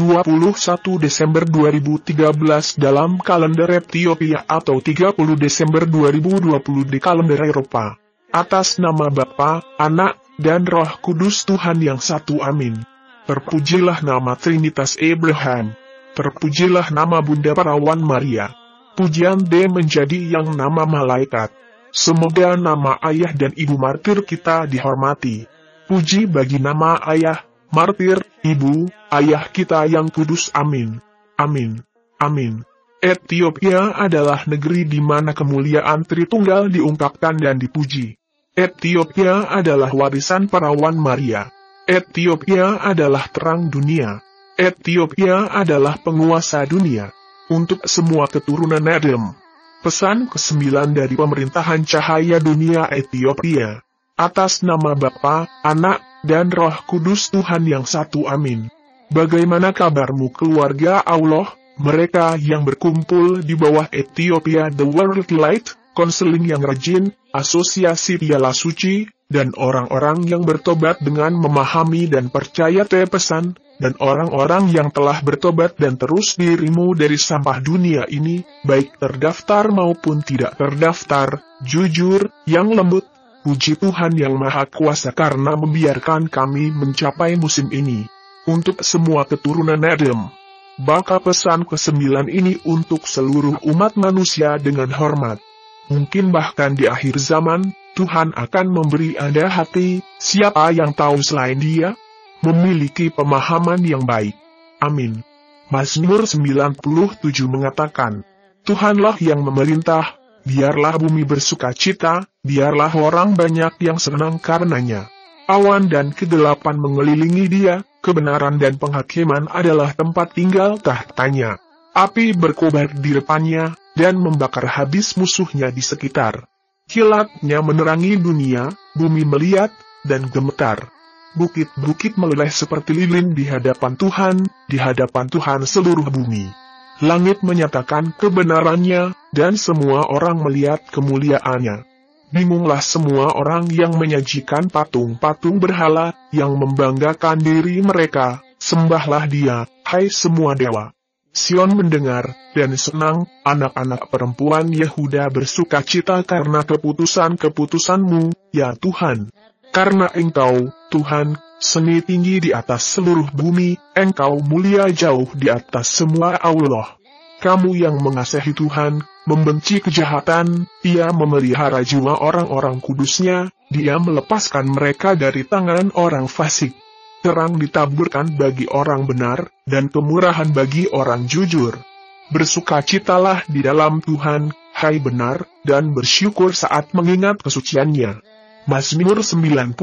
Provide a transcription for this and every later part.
21 Desember 2013 dalam kalender Etiopia atau 30 Desember 2020 di kalender Eropa. Atas nama Bapa, Anak, dan Roh Kudus Tuhan yang satu amin. Terpujilah nama Trinitas Abraham. Terpujilah nama Bunda Perawan Maria. Pujian D menjadi yang nama malaikat. Semoga nama ayah dan ibu martir kita dihormati. Puji bagi nama ayah, martir, ibu, ayah kita yang kudus. Amin. Amin. Amin. Ethiopia adalah negeri di mana kemuliaan Tritunggal diungkapkan dan dipuji. Ethiopia adalah warisan perawan Maria. Ethiopia adalah terang dunia. Ethiopia adalah penguasa dunia. Untuk semua keturunan Adam. Pesan ke-9 dari pemerintahan cahaya dunia Ethiopia. Atas nama Bapa, Anak, dan Roh Kudus Tuhan yang satu. Amin. Bagaimana kabarmu keluarga Allah, mereka yang berkumpul di bawah Ethiopia The World Light, konseling yang rajin, asosiasi piala suci, dan orang-orang yang bertobat dengan memahami dan percaya te pesan, dan orang-orang yang telah bertobat dan terus dirimu dari sampah dunia ini, baik terdaftar maupun tidak terdaftar, jujur, yang lembut, Puji Tuhan Yang Maha Kuasa karena membiarkan kami mencapai musim ini. Untuk semua keturunan Adam. Baka pesan ke-9 ini untuk seluruh umat manusia dengan hormat. Mungkin bahkan di akhir zaman, Tuhan akan memberi Anda hati, siapa yang tahu selain dia? Memiliki pemahaman yang baik. Amin. Mazmur 97 mengatakan, Tuhanlah yang memerintah, biarlah bumi bersuka cita, biarlah orang banyak yang senang karenanya. Awan dan kegelapan mengelilingi dia, kebenaran dan penghakiman adalah tempat tinggal tahtanya. Api berkobar di depannya, dan membakar habis musuhnya di sekitar. Kilatnya menerangi dunia, bumi melihat, dan gemetar. Bukit-bukit meleleh seperti lilin di hadapan Tuhan, di hadapan Tuhan seluruh bumi. Langit menyatakan kebenarannya, dan semua orang melihat kemuliaannya. Bingunglah semua orang yang menyajikan patung-patung berhala, yang membanggakan diri mereka, sembahlah dia, hai semua dewa. Sion mendengar, dan senang, anak-anak perempuan Yehuda bersuka cita karena keputusan-keputusanmu, ya Tuhan. Karena engkau, Tuhan, seni tinggi di atas seluruh bumi, engkau mulia jauh di atas semua Allah. Kamu yang mengasihi Tuhan, membenci kejahatan, ia memelihara jiwa orang-orang kudusnya, dia melepaskan mereka dari tangan orang fasik. Terang ditaburkan bagi orang benar, dan kemurahan bagi orang jujur. Bersukacitalah di dalam Tuhan, hai benar, dan bersyukur saat mengingat kesuciannya. Mazmur 94,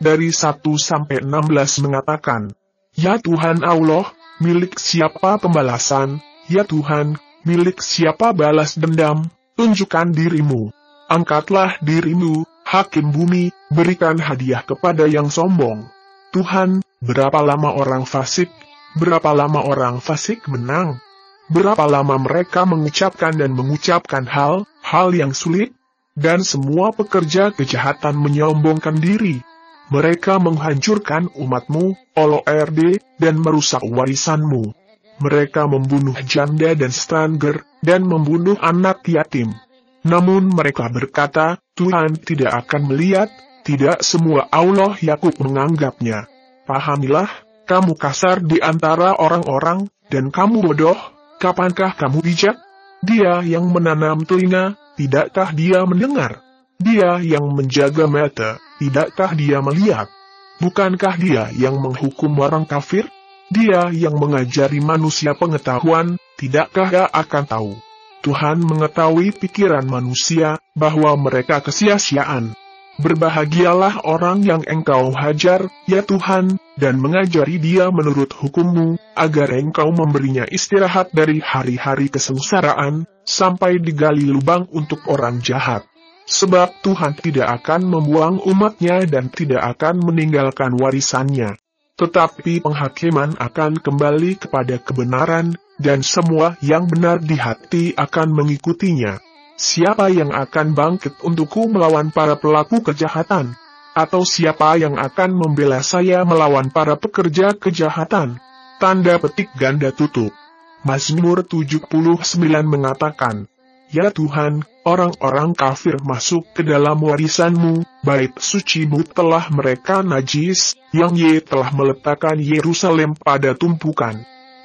dari 1 sampai 16 mengatakan, Ya Tuhan Allah, milik siapa pembalasan, ya Tuhan, milik siapa balas dendam, tunjukkan dirimu. Angkatlah dirimu, hakim bumi, berikan hadiah kepada yang sombong. Tuhan, berapa lama orang fasik, berapa lama orang fasik menang? Berapa lama mereka mengucapkan dan mengucapkan hal, hal yang sulit? Dan semua pekerja kejahatan menyombongkan diri. Mereka menghancurkan umatmu, R.D. dan merusak warisanmu. Mereka membunuh janda dan stranger, dan membunuh anak yatim. Namun mereka berkata, Tuhan tidak akan melihat, tidak semua Allah Yakub menganggapnya. Pahamilah, kamu kasar di antara orang-orang, dan kamu bodoh, kapankah kamu bijak? Dia yang menanam telinga, Tidakkah dia mendengar? Dia yang menjaga mata, tidakkah dia melihat? Bukankah dia yang menghukum orang kafir? Dia yang mengajari manusia pengetahuan, tidakkah ia akan tahu? Tuhan mengetahui pikiran manusia, bahwa mereka kesia-siaan. Berbahagialah orang yang engkau hajar, ya Tuhan, dan mengajari dia menurut hukummu, agar engkau memberinya istirahat dari hari-hari kesengsaraan, sampai digali lubang untuk orang jahat. Sebab Tuhan tidak akan membuang umatnya dan tidak akan meninggalkan warisannya. Tetapi penghakiman akan kembali kepada kebenaran, dan semua yang benar di hati akan mengikutinya. Siapa yang akan bangkit untukku melawan para pelaku kejahatan? Atau siapa yang akan membela saya melawan para pekerja kejahatan? Tanda petik ganda tutup. Mazmur 79 mengatakan, Ya Tuhan, orang-orang kafir masuk ke dalam warisanmu, bait mu telah mereka najis, yang ye telah meletakkan Yerusalem pada tumpukan.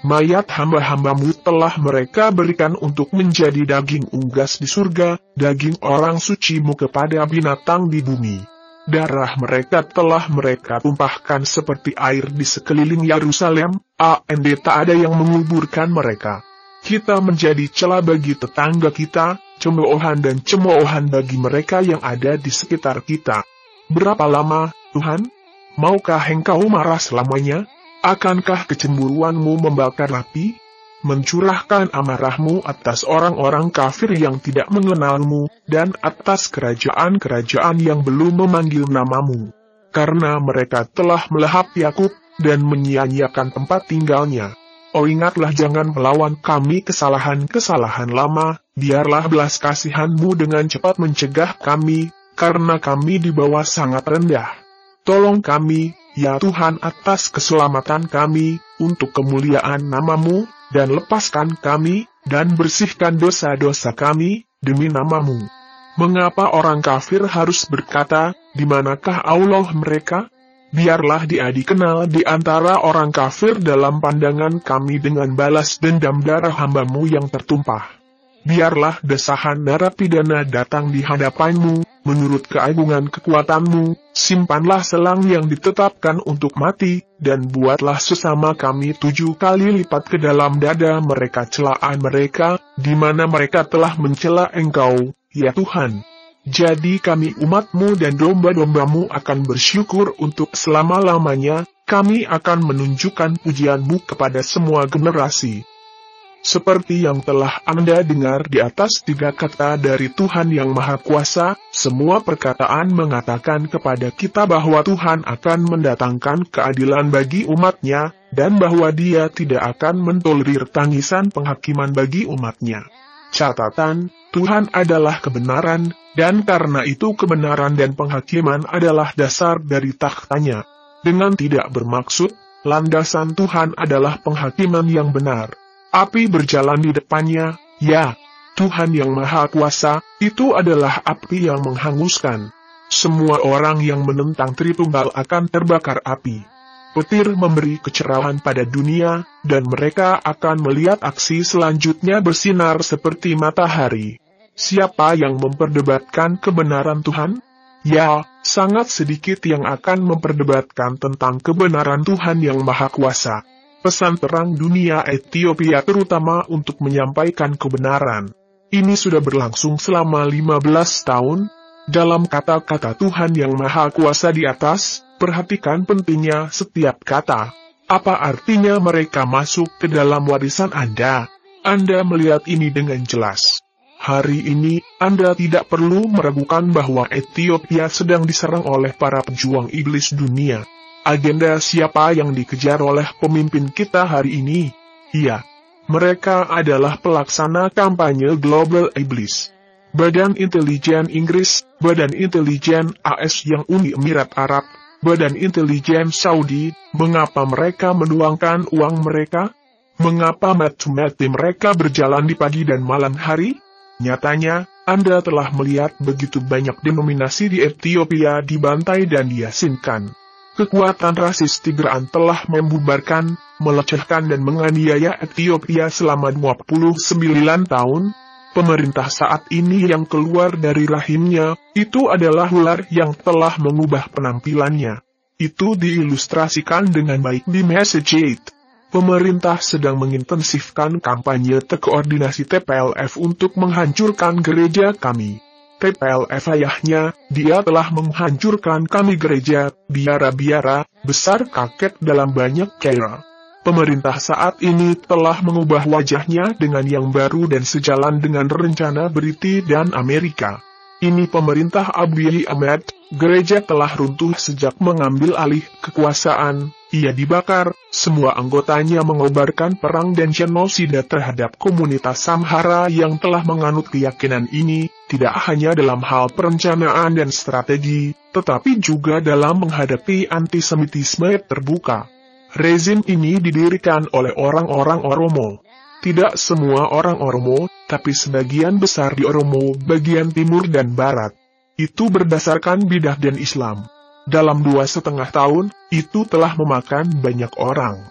Mayat hamba-hambamu telah mereka berikan untuk menjadi daging unggas di surga, daging orang suci mu kepada binatang di bumi. Darah mereka telah mereka tumpahkan seperti air di sekeliling Yerusalem, and tak ada yang menguburkan mereka. Kita menjadi celah bagi tetangga kita, cemoohan dan cemoohan bagi mereka yang ada di sekitar kita. Berapa lama, Tuhan? Maukah engkau marah selamanya? Akankah kecemburuanmu membakar api? mencurahkan amarahmu atas orang-orang kafir yang tidak mengenalmu, dan atas kerajaan-kerajaan yang belum memanggil namamu. Karena mereka telah melahap Yakub dan menyia-nyiakan tempat tinggalnya. Oh ingatlah jangan melawan kami kesalahan-kesalahan lama, biarlah belas kasihanmu dengan cepat mencegah kami, karena kami di bawah sangat rendah. Tolong kami, Ya Tuhan atas keselamatan kami, untuk kemuliaan namamu, dan lepaskan kami, dan bersihkan dosa-dosa kami, demi namamu. Mengapa orang kafir harus berkata, di manakah Allah mereka? Biarlah dia dikenal di antara orang kafir dalam pandangan kami dengan balas dendam darah hambamu yang tertumpah. Biarlah desahan narapidana datang di hadapanmu, Menurut keagungan kekuatanmu, simpanlah selang yang ditetapkan untuk mati, dan buatlah sesama kami tujuh kali lipat ke dalam dada mereka celaan mereka, di mana mereka telah mencela engkau, ya Tuhan. Jadi kami umatmu dan domba-dombamu akan bersyukur untuk selama-lamanya, kami akan menunjukkan pujianmu kepada semua generasi. Seperti yang telah Anda dengar di atas tiga kata dari Tuhan Yang Maha Kuasa, semua perkataan mengatakan kepada kita bahwa Tuhan akan mendatangkan keadilan bagi umatnya, dan bahwa dia tidak akan mentolerir tangisan penghakiman bagi umatnya. Catatan, Tuhan adalah kebenaran, dan karena itu kebenaran dan penghakiman adalah dasar dari tahtanya. Dengan tidak bermaksud, landasan Tuhan adalah penghakiman yang benar. Api berjalan di depannya, ya, Tuhan yang Maha Kuasa, itu adalah api yang menghanguskan. Semua orang yang menentang Tritunggal akan terbakar api. Petir memberi kecerahan pada dunia, dan mereka akan melihat aksi selanjutnya bersinar seperti matahari. Siapa yang memperdebatkan kebenaran Tuhan? Ya, sangat sedikit yang akan memperdebatkan tentang kebenaran Tuhan yang Maha Kuasa pesan terang dunia Ethiopia terutama untuk menyampaikan kebenaran. Ini sudah berlangsung selama 15 tahun. Dalam kata-kata Tuhan yang Maha Kuasa di atas, perhatikan pentingnya setiap kata. Apa artinya mereka masuk ke dalam warisan Anda? Anda melihat ini dengan jelas. Hari ini, Anda tidak perlu meragukan bahwa Ethiopia sedang diserang oleh para pejuang iblis dunia agenda siapa yang dikejar oleh pemimpin kita hari ini. Iya, mereka adalah pelaksana kampanye Global Iblis. Badan Intelijen Inggris, Badan Intelijen AS yang Uni Emirat Arab, Badan Intelijen Saudi, mengapa mereka menuangkan uang mereka? Mengapa mati-mati mereka berjalan di pagi dan malam hari? Nyatanya, Anda telah melihat begitu banyak denominasi di Ethiopia dibantai dan diasinkan kekuatan rasis Tigraan telah membubarkan, melecehkan dan menganiaya Ethiopia selama 29 tahun, pemerintah saat ini yang keluar dari rahimnya, itu adalah ular yang telah mengubah penampilannya. Itu diilustrasikan dengan baik di message it. Pemerintah sedang mengintensifkan kampanye terkoordinasi TPLF untuk menghancurkan gereja kami. TPLF ayahnya, dia telah menghancurkan kami gereja, biara-biara, besar kakek dalam banyak kera. Pemerintah saat ini telah mengubah wajahnya dengan yang baru dan sejalan dengan rencana Briti dan Amerika. Ini pemerintah Abiy Ahmed, gereja telah runtuh sejak mengambil alih kekuasaan, ia dibakar, semua anggotanya mengobarkan perang dan genosida terhadap komunitas Samhara yang telah menganut keyakinan ini, tidak hanya dalam hal perencanaan dan strategi, tetapi juga dalam menghadapi antisemitisme terbuka. Rezim ini didirikan oleh orang-orang Oromo. Tidak semua orang Oromo, tapi sebagian besar di Oromo bagian timur dan barat. Itu berdasarkan bidah dan Islam. Dalam dua setengah tahun, itu telah memakan banyak orang.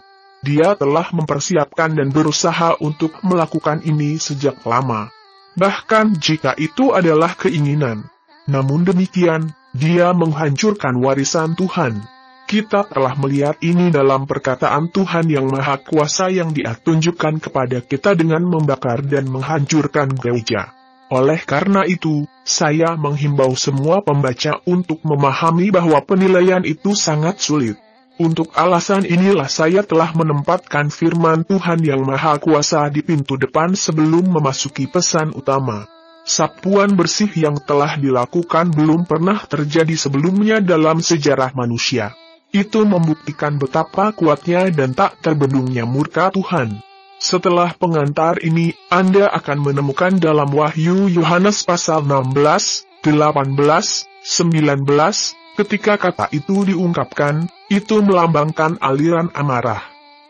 Dia telah mempersiapkan dan berusaha untuk melakukan ini sejak lama. Bahkan jika itu adalah keinginan. Namun demikian, dia menghancurkan warisan Tuhan. Kita telah melihat ini dalam perkataan Tuhan yang Maha Kuasa yang dia kepada kita dengan membakar dan menghancurkan gereja. Oleh karena itu, saya menghimbau semua pembaca untuk memahami bahwa penilaian itu sangat sulit. Untuk alasan inilah saya telah menempatkan firman Tuhan yang Maha Kuasa di pintu depan sebelum memasuki pesan utama. Sapuan bersih yang telah dilakukan belum pernah terjadi sebelumnya dalam sejarah manusia. Itu membuktikan betapa kuatnya dan tak terbendungnya murka Tuhan. Setelah pengantar ini, Anda akan menemukan dalam Wahyu Yohanes pasal 16, 18, 19, ketika kata itu diungkapkan, itu melambangkan aliran amarah.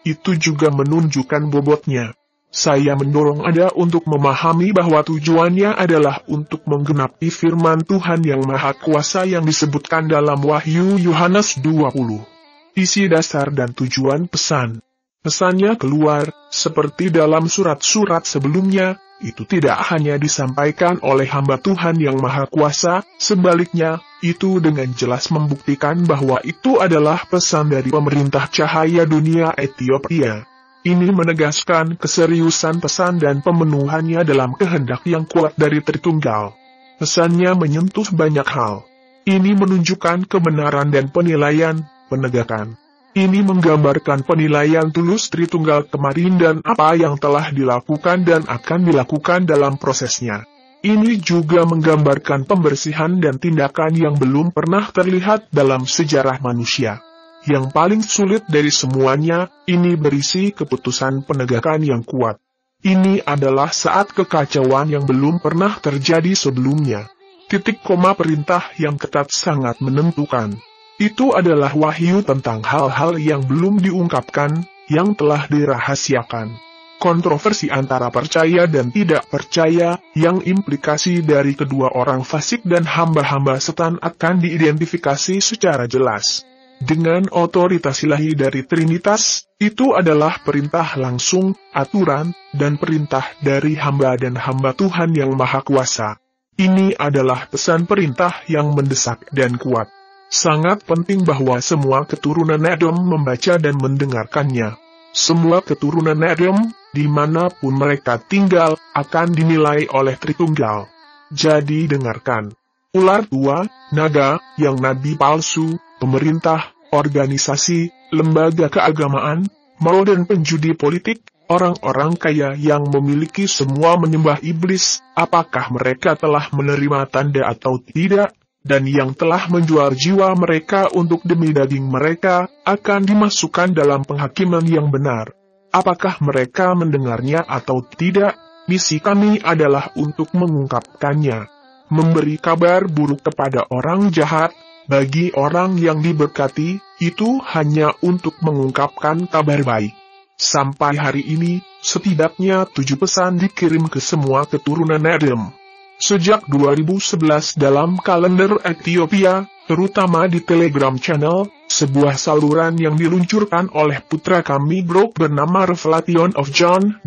Itu juga menunjukkan bobotnya. Saya mendorong Anda untuk memahami bahwa tujuannya adalah untuk menggenapi firman Tuhan yang Maha Kuasa yang disebutkan dalam Wahyu Yohanes 20. Isi dasar dan tujuan pesan Pesannya keluar, seperti dalam surat-surat sebelumnya, itu tidak hanya disampaikan oleh hamba Tuhan yang Maha Kuasa, sebaliknya, itu dengan jelas membuktikan bahwa itu adalah pesan dari pemerintah cahaya dunia Ethiopia. Ini menegaskan keseriusan pesan dan pemenuhannya dalam kehendak yang kuat dari tertunggal. Pesannya menyentuh banyak hal. Ini menunjukkan kebenaran dan penilaian, penegakan ini menggambarkan penilaian tulus Tritunggal kemarin dan apa yang telah dilakukan dan akan dilakukan dalam prosesnya. Ini juga menggambarkan pembersihan dan tindakan yang belum pernah terlihat dalam sejarah manusia. Yang paling sulit dari semuanya, ini berisi keputusan penegakan yang kuat. Ini adalah saat kekacauan yang belum pernah terjadi sebelumnya. Titik koma perintah yang ketat sangat menentukan. Itu adalah wahyu tentang hal-hal yang belum diungkapkan, yang telah dirahasiakan. Kontroversi antara percaya dan tidak percaya, yang implikasi dari kedua orang fasik dan hamba-hamba setan akan diidentifikasi secara jelas. Dengan otoritas ilahi dari Trinitas, itu adalah perintah langsung, aturan, dan perintah dari hamba dan hamba Tuhan yang Maha Kuasa. Ini adalah pesan perintah yang mendesak dan kuat. Sangat penting bahwa semua keturunan Adam membaca dan mendengarkannya. Semua keturunan Adam, dimanapun mereka tinggal, akan dinilai oleh Tritunggal. Jadi dengarkan. Ular tua, naga, yang nabi palsu, pemerintah, organisasi, lembaga keagamaan, mau dan penjudi politik, orang-orang kaya yang memiliki semua menyembah iblis, apakah mereka telah menerima tanda atau tidak? dan yang telah menjual jiwa mereka untuk demi daging mereka, akan dimasukkan dalam penghakiman yang benar. Apakah mereka mendengarnya atau tidak, misi kami adalah untuk mengungkapkannya. Memberi kabar buruk kepada orang jahat, bagi orang yang diberkati, itu hanya untuk mengungkapkan kabar baik. Sampai hari ini, setidaknya tujuh pesan dikirim ke semua keturunan Adam. Sejak 2011 dalam kalender Ethiopia, terutama di Telegram Channel, sebuah saluran yang diluncurkan oleh putra kami Bro bernama Revelation of John 20.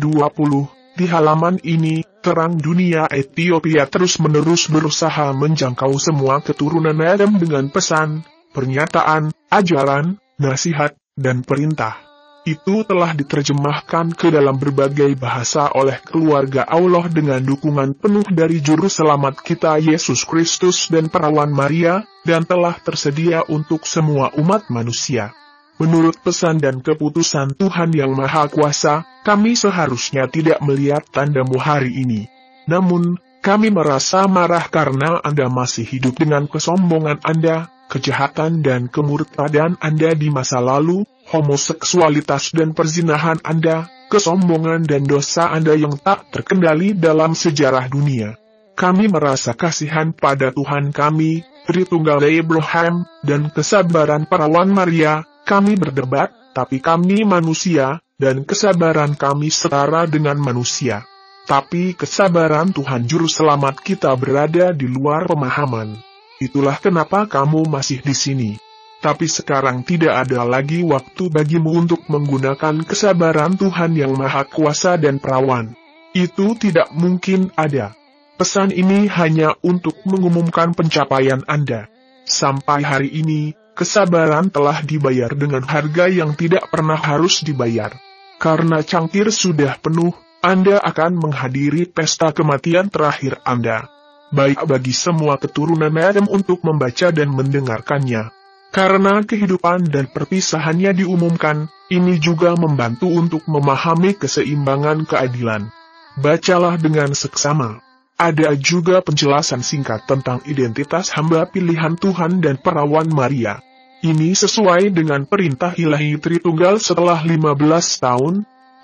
Di halaman ini, terang dunia Ethiopia terus-menerus berusaha menjangkau semua keturunan Adam dengan pesan, pernyataan, ajaran, nasihat, dan perintah itu telah diterjemahkan ke dalam berbagai bahasa oleh keluarga Allah dengan dukungan penuh dari Juru Selamat kita Yesus Kristus dan Perawan Maria, dan telah tersedia untuk semua umat manusia. Menurut pesan dan keputusan Tuhan Yang Maha Kuasa, kami seharusnya tidak melihat tandamu hari ini. Namun, kami merasa marah karena Anda masih hidup dengan kesombongan Anda, kejahatan dan kemurtadan Anda di masa lalu, homoseksualitas dan perzinahan Anda, kesombongan dan dosa Anda yang tak terkendali dalam sejarah dunia. Kami merasa kasihan pada Tuhan kami, Tritunggal Abraham, dan kesabaran para perawan Maria, kami berdebat, tapi kami manusia, dan kesabaran kami setara dengan manusia. Tapi kesabaran Tuhan Juru Selamat kita berada di luar pemahaman. Itulah kenapa kamu masih di sini tapi sekarang tidak ada lagi waktu bagimu untuk menggunakan kesabaran Tuhan yang Maha Kuasa dan Perawan. Itu tidak mungkin ada. Pesan ini hanya untuk mengumumkan pencapaian Anda. Sampai hari ini, kesabaran telah dibayar dengan harga yang tidak pernah harus dibayar. Karena cangkir sudah penuh, Anda akan menghadiri pesta kematian terakhir Anda. Baik bagi semua keturunan Adam untuk membaca dan mendengarkannya. Karena kehidupan dan perpisahannya diumumkan, ini juga membantu untuk memahami keseimbangan keadilan. Bacalah dengan seksama. Ada juga penjelasan singkat tentang identitas hamba pilihan Tuhan dan perawan Maria. Ini sesuai dengan perintah ilahi Tritunggal setelah 15 tahun,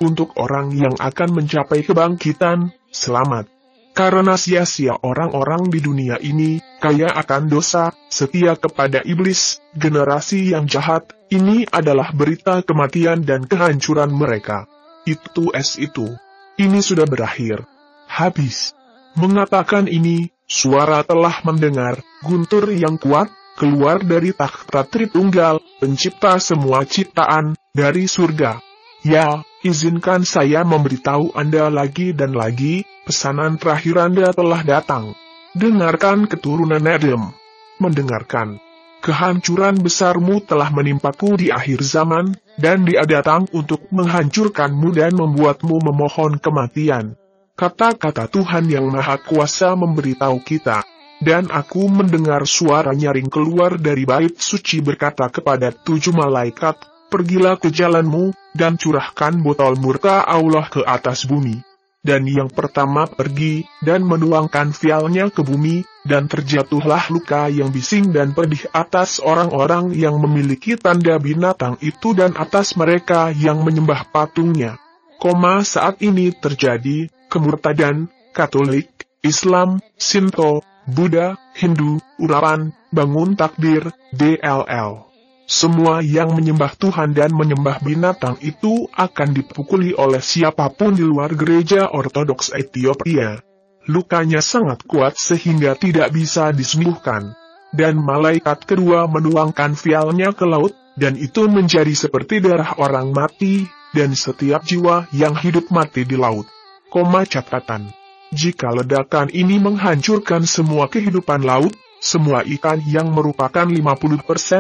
untuk orang yang akan mencapai kebangkitan, selamat. Karena sia-sia orang-orang di dunia ini, kaya akan dosa, setia kepada iblis, generasi yang jahat, ini adalah berita kematian dan kehancuran mereka. Itu es itu. Ini sudah berakhir. Habis. Mengatakan ini, suara telah mendengar, guntur yang kuat, keluar dari takhta Tritunggal, pencipta semua ciptaan, dari surga. Ya, Izinkan saya memberitahu Anda lagi dan lagi, pesanan terakhir Anda telah datang. Dengarkan keturunan Adam. Mendengarkan. Kehancuran besarmu telah menimpaku di akhir zaman, dan dia datang untuk menghancurkanmu dan membuatmu memohon kematian. Kata-kata Tuhan yang Maha Kuasa memberitahu kita, dan aku mendengar suara nyaring keluar dari bait suci berkata kepada tujuh malaikat, pergilah ke jalanmu, dan curahkan botol murka Allah ke atas bumi. Dan yang pertama pergi, dan menuangkan vialnya ke bumi, dan terjatuhlah luka yang bising dan pedih atas orang-orang yang memiliki tanda binatang itu dan atas mereka yang menyembah patungnya. Koma saat ini terjadi, kemurtadan, Katolik, Islam, Sinto, Buddha, Hindu, Urapan, Bangun Takdir, DLL. Semua yang menyembah Tuhan dan menyembah binatang itu akan dipukuli oleh siapapun di luar gereja Ortodoks Ethiopia. Lukanya sangat kuat sehingga tidak bisa disembuhkan. Dan malaikat kedua menuangkan vialnya ke laut, dan itu menjadi seperti darah orang mati, dan setiap jiwa yang hidup mati di laut. Koma catatan. Jika ledakan ini menghancurkan semua kehidupan laut, semua ikan yang merupakan 50%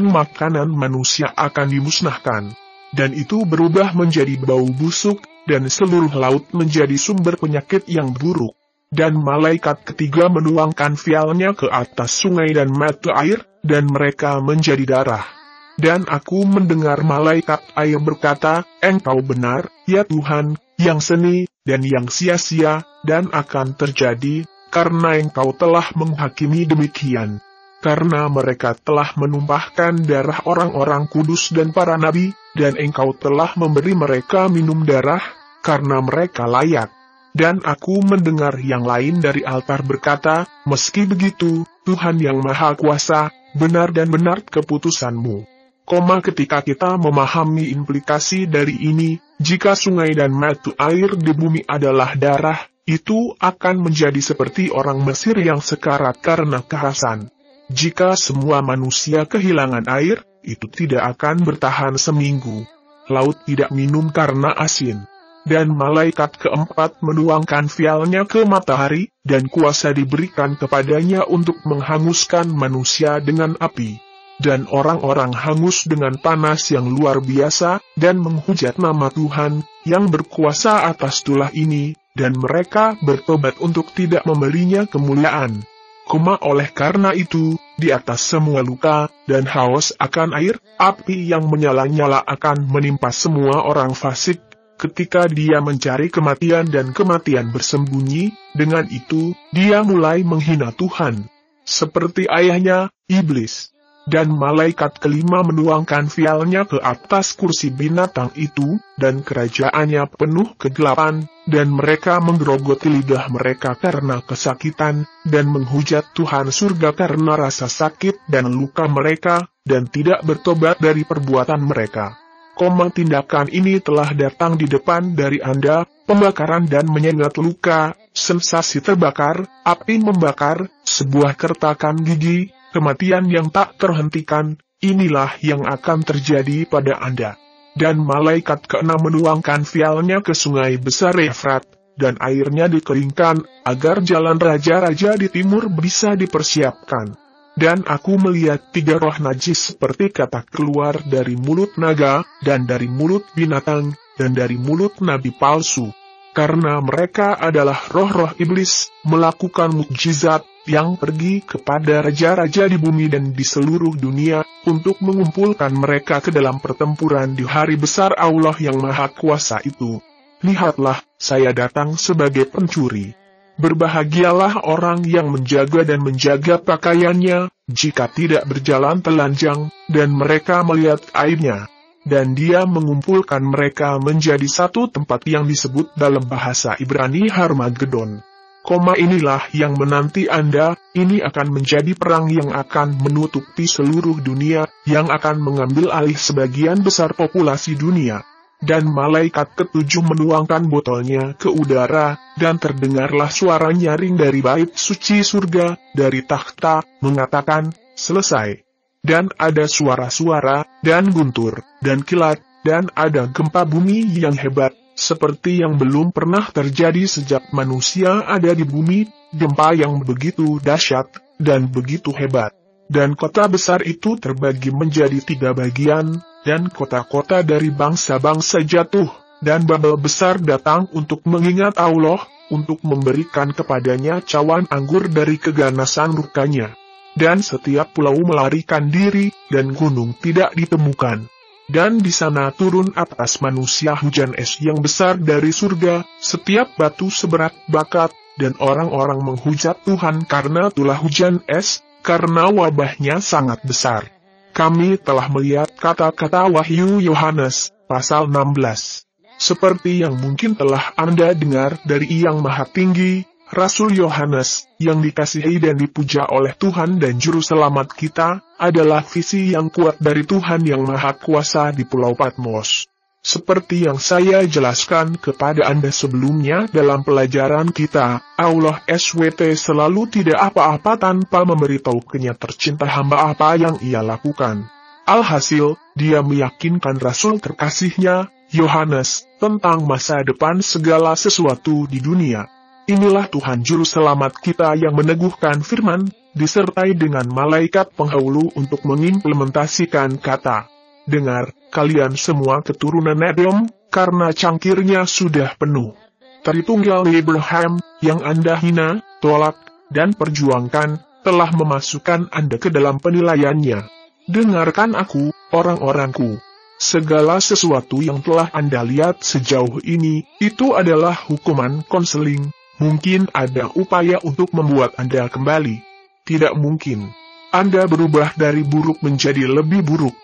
makanan manusia akan dimusnahkan. Dan itu berubah menjadi bau busuk, dan seluruh laut menjadi sumber penyakit yang buruk. Dan malaikat ketiga menuangkan vialnya ke atas sungai dan mata air, dan mereka menjadi darah. Dan aku mendengar malaikat air berkata, Engkau benar, ya Tuhan, yang seni, dan yang sia-sia, dan akan terjadi, karena engkau telah menghakimi demikian. Karena mereka telah menumpahkan darah orang-orang kudus dan para nabi, dan engkau telah memberi mereka minum darah, karena mereka layak. Dan aku mendengar yang lain dari altar berkata, meski begitu, Tuhan yang maha kuasa, benar dan benar keputusanmu. Koma ketika kita memahami implikasi dari ini, jika sungai dan mata air di bumi adalah darah, itu akan menjadi seperti orang Mesir yang sekarat karena kehasan. Jika semua manusia kehilangan air, itu tidak akan bertahan seminggu. Laut tidak minum karena asin dan malaikat keempat menuangkan vialnya ke matahari, dan kuasa diberikan kepadanya untuk menghanguskan manusia dengan api. Dan orang-orang hangus dengan panas yang luar biasa, dan menghujat nama Tuhan, yang berkuasa atas tulah ini, dan mereka bertobat untuk tidak memberinya kemuliaan. Kuma oleh karena itu, di atas semua luka, dan haus akan air, api yang menyala-nyala akan menimpa semua orang fasik, ketika dia mencari kematian dan kematian bersembunyi, dengan itu, dia mulai menghina Tuhan. Seperti ayahnya, Iblis. Dan malaikat kelima menuangkan vialnya ke atas kursi binatang itu, dan kerajaannya penuh kegelapan, dan mereka menggerogoti lidah mereka karena kesakitan, dan menghujat Tuhan surga karena rasa sakit dan luka mereka, dan tidak bertobat dari perbuatan mereka. Koma tindakan ini telah datang di depan dari Anda, pembakaran dan menyengat luka, sensasi terbakar, api membakar, sebuah kertakan gigi, kematian yang tak terhentikan, inilah yang akan terjadi pada Anda. Dan malaikat keenam menuangkan vialnya ke sungai besar Efrat, dan airnya dikeringkan, agar jalan raja-raja di timur bisa dipersiapkan. Dan aku melihat tiga roh najis seperti kata keluar dari mulut naga, dan dari mulut binatang, dan dari mulut nabi palsu karena mereka adalah roh-roh iblis, melakukan mukjizat yang pergi kepada raja-raja di bumi dan di seluruh dunia untuk mengumpulkan mereka ke dalam pertempuran di hari besar Allah yang Maha Kuasa itu. Lihatlah, saya datang sebagai pencuri. Berbahagialah orang yang menjaga dan menjaga pakaiannya, jika tidak berjalan telanjang, dan mereka melihat airnya dan dia mengumpulkan mereka menjadi satu tempat yang disebut dalam bahasa Ibrani Harmagedon. Koma inilah yang menanti Anda, ini akan menjadi perang yang akan menutupi seluruh dunia, yang akan mengambil alih sebagian besar populasi dunia. Dan malaikat ketujuh menuangkan botolnya ke udara, dan terdengarlah suara nyaring dari bait suci surga, dari takhta, mengatakan, selesai dan ada suara-suara, dan guntur, dan kilat, dan ada gempa bumi yang hebat, seperti yang belum pernah terjadi sejak manusia ada di bumi, gempa yang begitu dahsyat, dan begitu hebat. Dan kota besar itu terbagi menjadi tiga bagian, dan kota-kota dari bangsa-bangsa jatuh, dan Babel besar datang untuk mengingat Allah, untuk memberikan kepadanya cawan anggur dari keganasan rukanya dan setiap pulau melarikan diri, dan gunung tidak ditemukan. Dan di sana turun atas manusia hujan es yang besar dari surga, setiap batu seberat bakat, dan orang-orang menghujat Tuhan karena tulah hujan es, karena wabahnya sangat besar. Kami telah melihat kata-kata Wahyu Yohanes, pasal 16. Seperti yang mungkin telah Anda dengar dari Yang Maha Tinggi, Rasul Yohanes, yang dikasihi dan dipuja oleh Tuhan dan Juru Selamat kita, adalah visi yang kuat dari Tuhan yang Maha Kuasa di Pulau Patmos. Seperti yang saya jelaskan kepada Anda sebelumnya dalam pelajaran kita, Allah SWT selalu tidak apa-apa tanpa memberitahukannya tercinta hamba apa yang ia lakukan. Alhasil, dia meyakinkan Rasul terkasihnya, Yohanes, tentang masa depan segala sesuatu di dunia. Inilah Tuhan Juru Selamat kita yang meneguhkan firman, disertai dengan malaikat penghulu untuk mengimplementasikan kata. Dengar, kalian semua keturunan Edom, karena cangkirnya sudah penuh. Teritunggal Abraham, yang Anda hina, tolak, dan perjuangkan, telah memasukkan Anda ke dalam penilaiannya. Dengarkan aku, orang-orangku. Segala sesuatu yang telah Anda lihat sejauh ini, itu adalah hukuman konseling, Mungkin ada upaya untuk membuat Anda kembali. Tidak mungkin. Anda berubah dari buruk menjadi lebih buruk.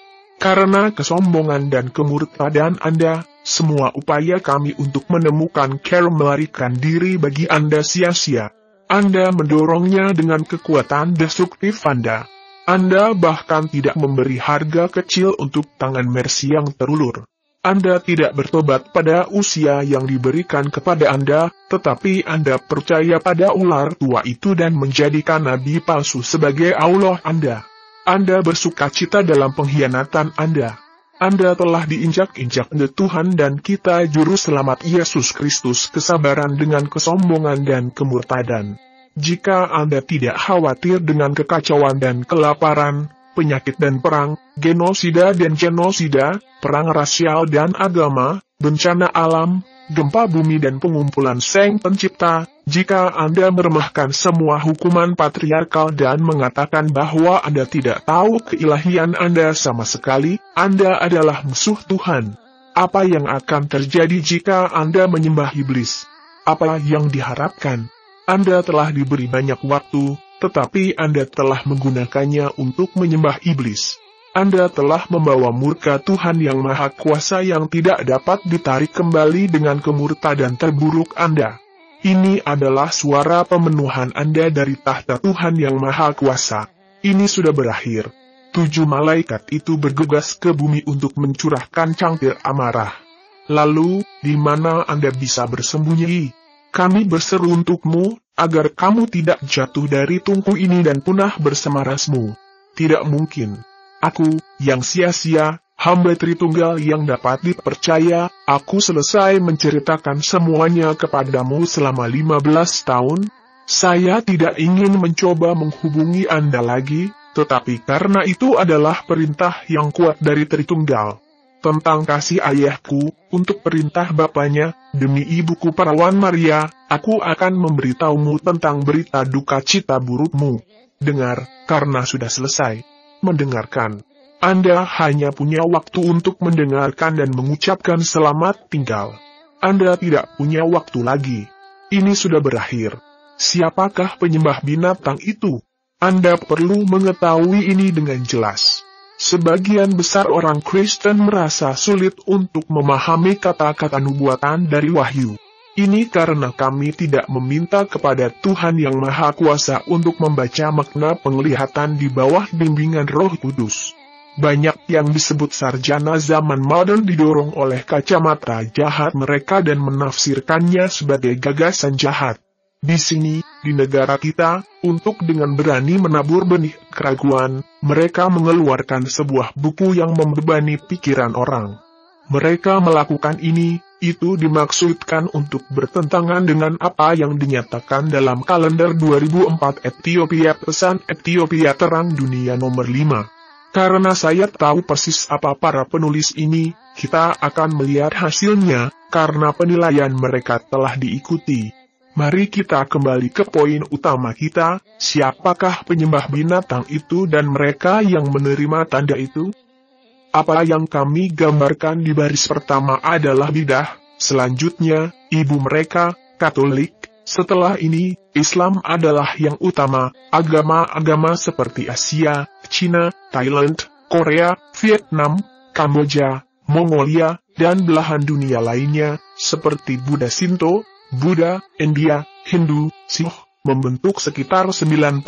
Karena kesombongan dan kemurtadan Anda, semua upaya kami untuk menemukan care melarikan diri bagi Anda sia-sia. Anda mendorongnya dengan kekuatan destruktif Anda. Anda bahkan tidak memberi harga kecil untuk tangan mercy yang terulur. Anda tidak bertobat pada usia yang diberikan kepada Anda, tetapi Anda percaya pada ular tua itu dan menjadikan nabi palsu sebagai Allah Anda. Anda bersuka cita dalam pengkhianatan Anda. Anda telah diinjak-injak oleh Tuhan dan kita juru selamat Yesus Kristus kesabaran dengan kesombongan dan kemurtadan. Jika Anda tidak khawatir dengan kekacauan dan kelaparan, penyakit dan perang, genosida dan genosida, perang rasial dan agama, bencana alam, gempa bumi dan pengumpulan seng Pencipta, jika Anda meremahkan semua hukuman patriarkal dan mengatakan bahwa Anda tidak tahu keilahian Anda sama sekali, Anda adalah musuh Tuhan. Apa yang akan terjadi jika Anda menyembah iblis? Apa yang diharapkan? Anda telah diberi banyak waktu, tetapi Anda telah menggunakannya untuk menyembah iblis. Anda telah membawa murka Tuhan yang Maha Kuasa yang tidak dapat ditarik kembali dengan kemurtadan terburuk Anda. Ini adalah suara pemenuhan Anda dari tahta Tuhan yang Maha Kuasa. Ini sudah berakhir. Tujuh malaikat itu bergegas ke bumi untuk mencurahkan cangkir amarah. Lalu, di mana Anda bisa bersembunyi? Kami berseru untukmu, agar kamu tidak jatuh dari tungku ini dan punah bersama rasmu. Tidak mungkin. Aku, yang sia-sia, hamba Tritunggal yang dapat dipercaya, aku selesai menceritakan semuanya kepadamu selama 15 tahun. Saya tidak ingin mencoba menghubungi Anda lagi, tetapi karena itu adalah perintah yang kuat dari Tritunggal. Tentang kasih ayahku, untuk perintah bapaknya, demi ibuku perawan Maria, Aku akan memberitahumu tentang berita duka cita burukmu. Dengar, karena sudah selesai. Mendengarkan. Anda hanya punya waktu untuk mendengarkan dan mengucapkan selamat tinggal. Anda tidak punya waktu lagi. Ini sudah berakhir. Siapakah penyembah binatang itu? Anda perlu mengetahui ini dengan jelas. Sebagian besar orang Kristen merasa sulit untuk memahami kata-kata nubuatan dari Wahyu. Ini karena kami tidak meminta kepada Tuhan Yang Maha Kuasa untuk membaca makna penglihatan di bawah bimbingan Roh Kudus. Banyak yang disebut sarjana zaman modern didorong oleh kacamata jahat mereka dan menafsirkannya sebagai gagasan jahat. Di sini, di negara kita, untuk dengan berani menabur benih keraguan, mereka mengeluarkan sebuah buku yang membebani pikiran orang. Mereka melakukan ini itu dimaksudkan untuk bertentangan dengan apa yang dinyatakan dalam kalender 2004 Ethiopia Pesan Ethiopia Terang Dunia nomor 5. Karena saya tahu persis apa para penulis ini, kita akan melihat hasilnya, karena penilaian mereka telah diikuti. Mari kita kembali ke poin utama kita, siapakah penyembah binatang itu dan mereka yang menerima tanda itu? Apa yang kami gambarkan di baris pertama adalah bidah, selanjutnya, ibu mereka, Katolik, setelah ini, Islam adalah yang utama, agama-agama seperti Asia, China, Thailand, Korea, Vietnam, Kamboja, Mongolia, dan belahan dunia lainnya, seperti Buddha Sinto, Buddha, India, Hindu, Sikh, membentuk sekitar 90%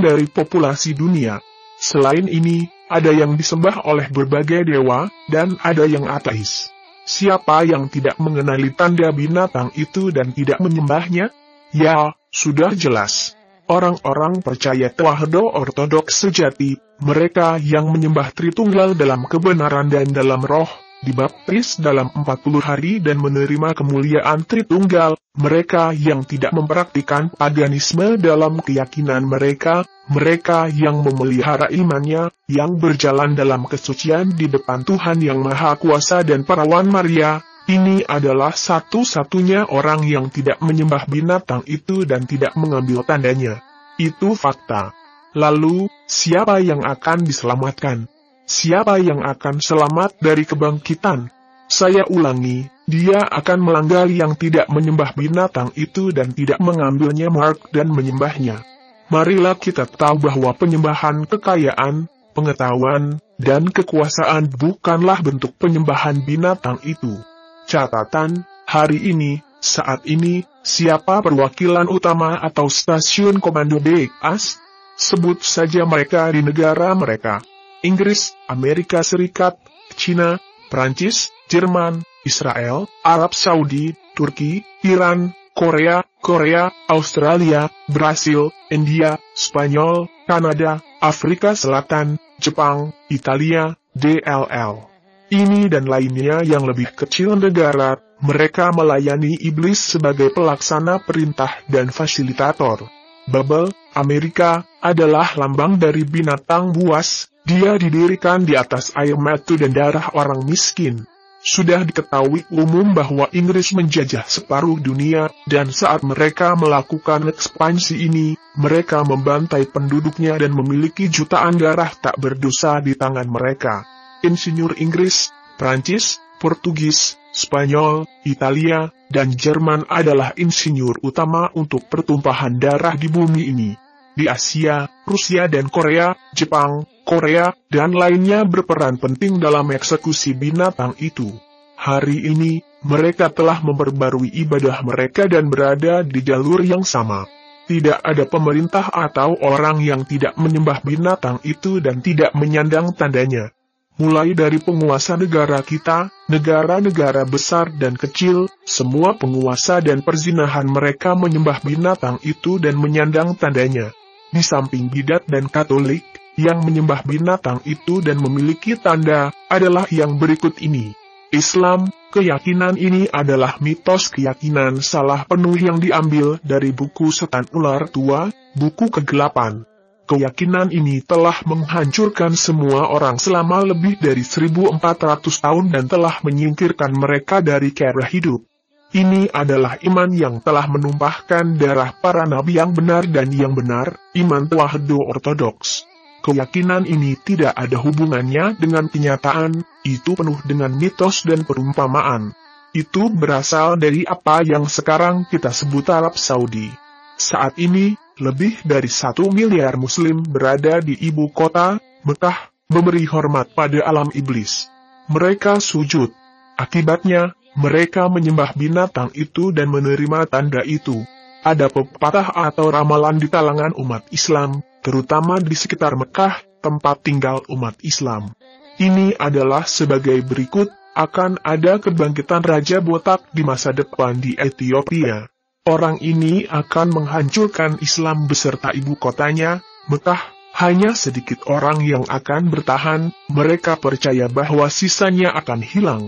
dari populasi dunia. Selain ini, ada yang disembah oleh berbagai dewa, dan ada yang ateis. Siapa yang tidak mengenali tanda binatang itu dan tidak menyembahnya? Ya, sudah jelas. Orang-orang percaya Tuahdo ortodoks sejati, mereka yang menyembah Tritunggal dalam kebenaran dan dalam roh, dibaptis dalam 40 hari dan menerima kemuliaan Tritunggal, mereka yang tidak mempraktikkan paganisme dalam keyakinan mereka, mereka yang memelihara imannya, yang berjalan dalam kesucian di depan Tuhan Yang Maha Kuasa dan Perawan Maria, ini adalah satu-satunya orang yang tidak menyembah binatang itu dan tidak mengambil tandanya. Itu fakta. Lalu, siapa yang akan diselamatkan? Siapa yang akan selamat dari kebangkitan? Saya ulangi, dia akan melanggar yang tidak menyembah binatang itu dan tidak mengambilnya mark dan menyembahnya. Marilah kita tahu bahwa penyembahan kekayaan, pengetahuan, dan kekuasaan bukanlah bentuk penyembahan binatang itu. Catatan, hari ini, saat ini, siapa perwakilan utama atau stasiun komando DAS? Sebut saja mereka di negara mereka. Inggris, Amerika Serikat, China, Prancis, Jerman, Israel, Arab Saudi, Turki, Iran, Korea, Korea, Australia, Brasil, India, Spanyol, Kanada, Afrika Selatan, Jepang, Italia, DLL. Ini dan lainnya yang lebih kecil negara, mereka melayani iblis sebagai pelaksana perintah dan fasilitator. Babel, Amerika, adalah lambang dari binatang buas, dia didirikan di atas air mata dan darah orang miskin. Sudah diketahui umum bahwa Inggris menjajah separuh dunia, dan saat mereka melakukan ekspansi ini, mereka membantai penduduknya dan memiliki jutaan darah tak berdosa di tangan mereka. Insinyur Inggris, Prancis, Portugis, Spanyol, Italia, dan Jerman adalah insinyur utama untuk pertumpahan darah di bumi ini. Di Asia, Rusia dan Korea, Jepang, Korea, dan lainnya berperan penting dalam eksekusi binatang itu. Hari ini, mereka telah memperbarui ibadah mereka dan berada di jalur yang sama. Tidak ada pemerintah atau orang yang tidak menyembah binatang itu dan tidak menyandang tandanya. Mulai dari penguasa negara kita, negara-negara besar dan kecil, semua penguasa dan perzinahan mereka menyembah binatang itu dan menyandang tandanya. Di samping bidat dan katolik, yang menyembah binatang itu dan memiliki tanda adalah yang berikut ini. Islam, keyakinan ini adalah mitos keyakinan salah penuh yang diambil dari buku Setan Ular Tua, buku kegelapan. Keyakinan ini telah menghancurkan semua orang selama lebih dari 1400 tahun dan telah menyingkirkan mereka dari kera hidup. Ini adalah iman yang telah menumpahkan darah para nabi yang benar dan yang benar, iman Wahdo Ortodoks. Keyakinan ini tidak ada hubungannya dengan kenyataan, itu penuh dengan mitos dan perumpamaan. Itu berasal dari apa yang sekarang kita sebut Arab Saudi. Saat ini, lebih dari satu miliar muslim berada di ibu kota, Mekah, memberi hormat pada alam iblis. Mereka sujud. Akibatnya, mereka menyembah binatang itu dan menerima tanda itu. Ada pepatah atau ramalan di kalangan umat Islam, terutama di sekitar Mekah, tempat tinggal umat Islam. Ini adalah sebagai berikut, akan ada kebangkitan Raja Botak di masa depan di Ethiopia. Orang ini akan menghancurkan Islam beserta ibu kotanya, Mekah, hanya sedikit orang yang akan bertahan, mereka percaya bahwa sisanya akan hilang.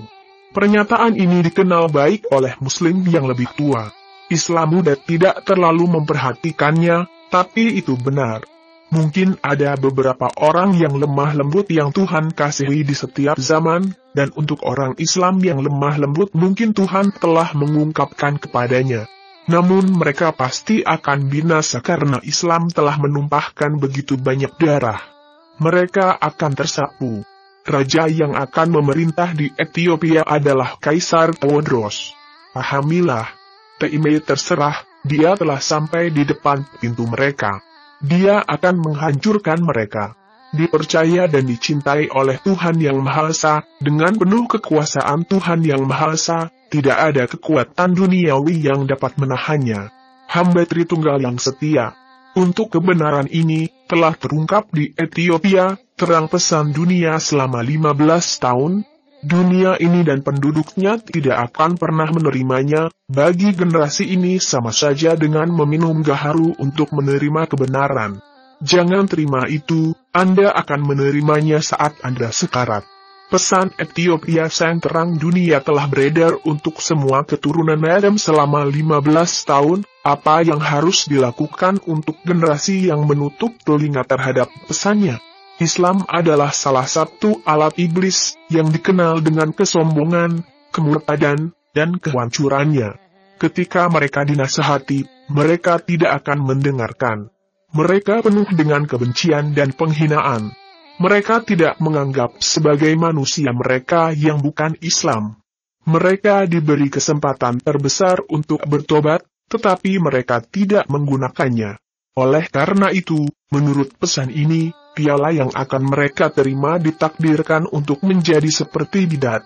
Pernyataan ini dikenal baik oleh Muslim yang lebih tua. Islam muda tidak terlalu memperhatikannya, tapi itu benar. Mungkin ada beberapa orang yang lemah lembut yang Tuhan kasihi di setiap zaman, dan untuk orang Islam yang lemah lembut mungkin Tuhan telah mengungkapkan kepadanya. Namun mereka pasti akan binasa karena Islam telah menumpahkan begitu banyak darah. Mereka akan tersapu. Raja yang akan memerintah di Ethiopia adalah Kaisar Tewodros. Pahamilah, Teimei terserah, dia telah sampai di depan pintu mereka. Dia akan menghancurkan mereka. Dipercaya dan dicintai oleh Tuhan Yang Maha Esa, dengan penuh kekuasaan Tuhan Yang Maha Esa, tidak ada kekuatan duniawi yang dapat menahannya. Hamba Tritunggal yang setia. Untuk kebenaran ini, telah terungkap di Ethiopia, terang pesan dunia selama 15 tahun, Dunia ini dan penduduknya tidak akan pernah menerimanya, bagi generasi ini sama saja dengan meminum gaharu untuk menerima kebenaran. Jangan terima itu, Anda akan menerimanya saat Anda sekarat. Pesan Ethiopia Sang Terang Dunia telah beredar untuk semua keturunan Adam selama 15 tahun, apa yang harus dilakukan untuk generasi yang menutup telinga terhadap pesannya. Islam adalah salah satu alat iblis yang dikenal dengan kesombongan, kemurtadan, dan kehancurannya. Ketika mereka dinasehati, mereka tidak akan mendengarkan. Mereka penuh dengan kebencian dan penghinaan. Mereka tidak menganggap sebagai manusia mereka yang bukan Islam. Mereka diberi kesempatan terbesar untuk bertobat, tetapi mereka tidak menggunakannya. Oleh karena itu, menurut pesan ini, piala yang akan mereka terima ditakdirkan untuk menjadi seperti bidat.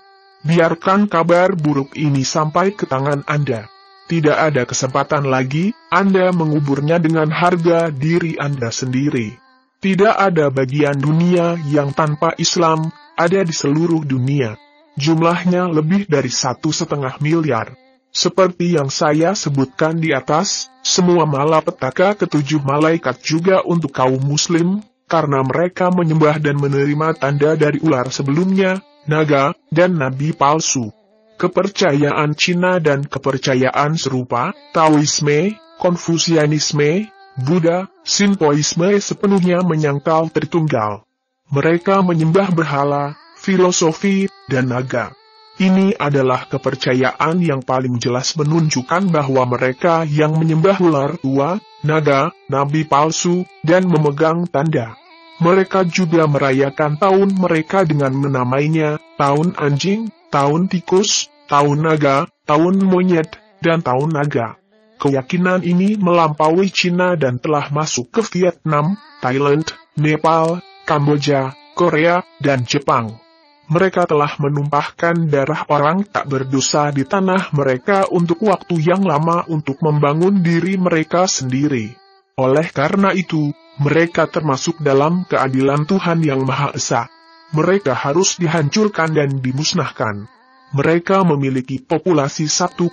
Biarkan kabar buruk ini sampai ke tangan Anda. Tidak ada kesempatan lagi Anda menguburnya dengan harga diri Anda sendiri. Tidak ada bagian dunia yang tanpa Islam ada di seluruh dunia. Jumlahnya lebih dari satu setengah miliar. Seperti yang saya sebutkan di atas, semua malapetaka ketujuh malaikat juga untuk kaum muslim, karena mereka menyembah dan menerima tanda dari ular sebelumnya, naga, dan nabi palsu. Kepercayaan Cina dan kepercayaan serupa, Taoisme, Konfusianisme, Buddha, Sintoisme sepenuhnya menyangkal tertunggal. Mereka menyembah berhala, filosofi, dan naga. Ini adalah kepercayaan yang paling jelas menunjukkan bahwa mereka yang menyembah ular tua, naga, nabi palsu, dan memegang tanda. Mereka juga merayakan tahun mereka dengan menamainya tahun anjing, tahun tikus, tahun naga, tahun monyet, dan tahun naga. Keyakinan ini melampaui Cina dan telah masuk ke Vietnam, Thailand, Nepal, Kamboja, Korea, dan Jepang mereka telah menumpahkan darah orang tak berdosa di tanah mereka untuk waktu yang lama untuk membangun diri mereka sendiri. Oleh karena itu, mereka termasuk dalam keadilan Tuhan yang Maha Esa. Mereka harus dihancurkan dan dimusnahkan. Mereka memiliki populasi 1,8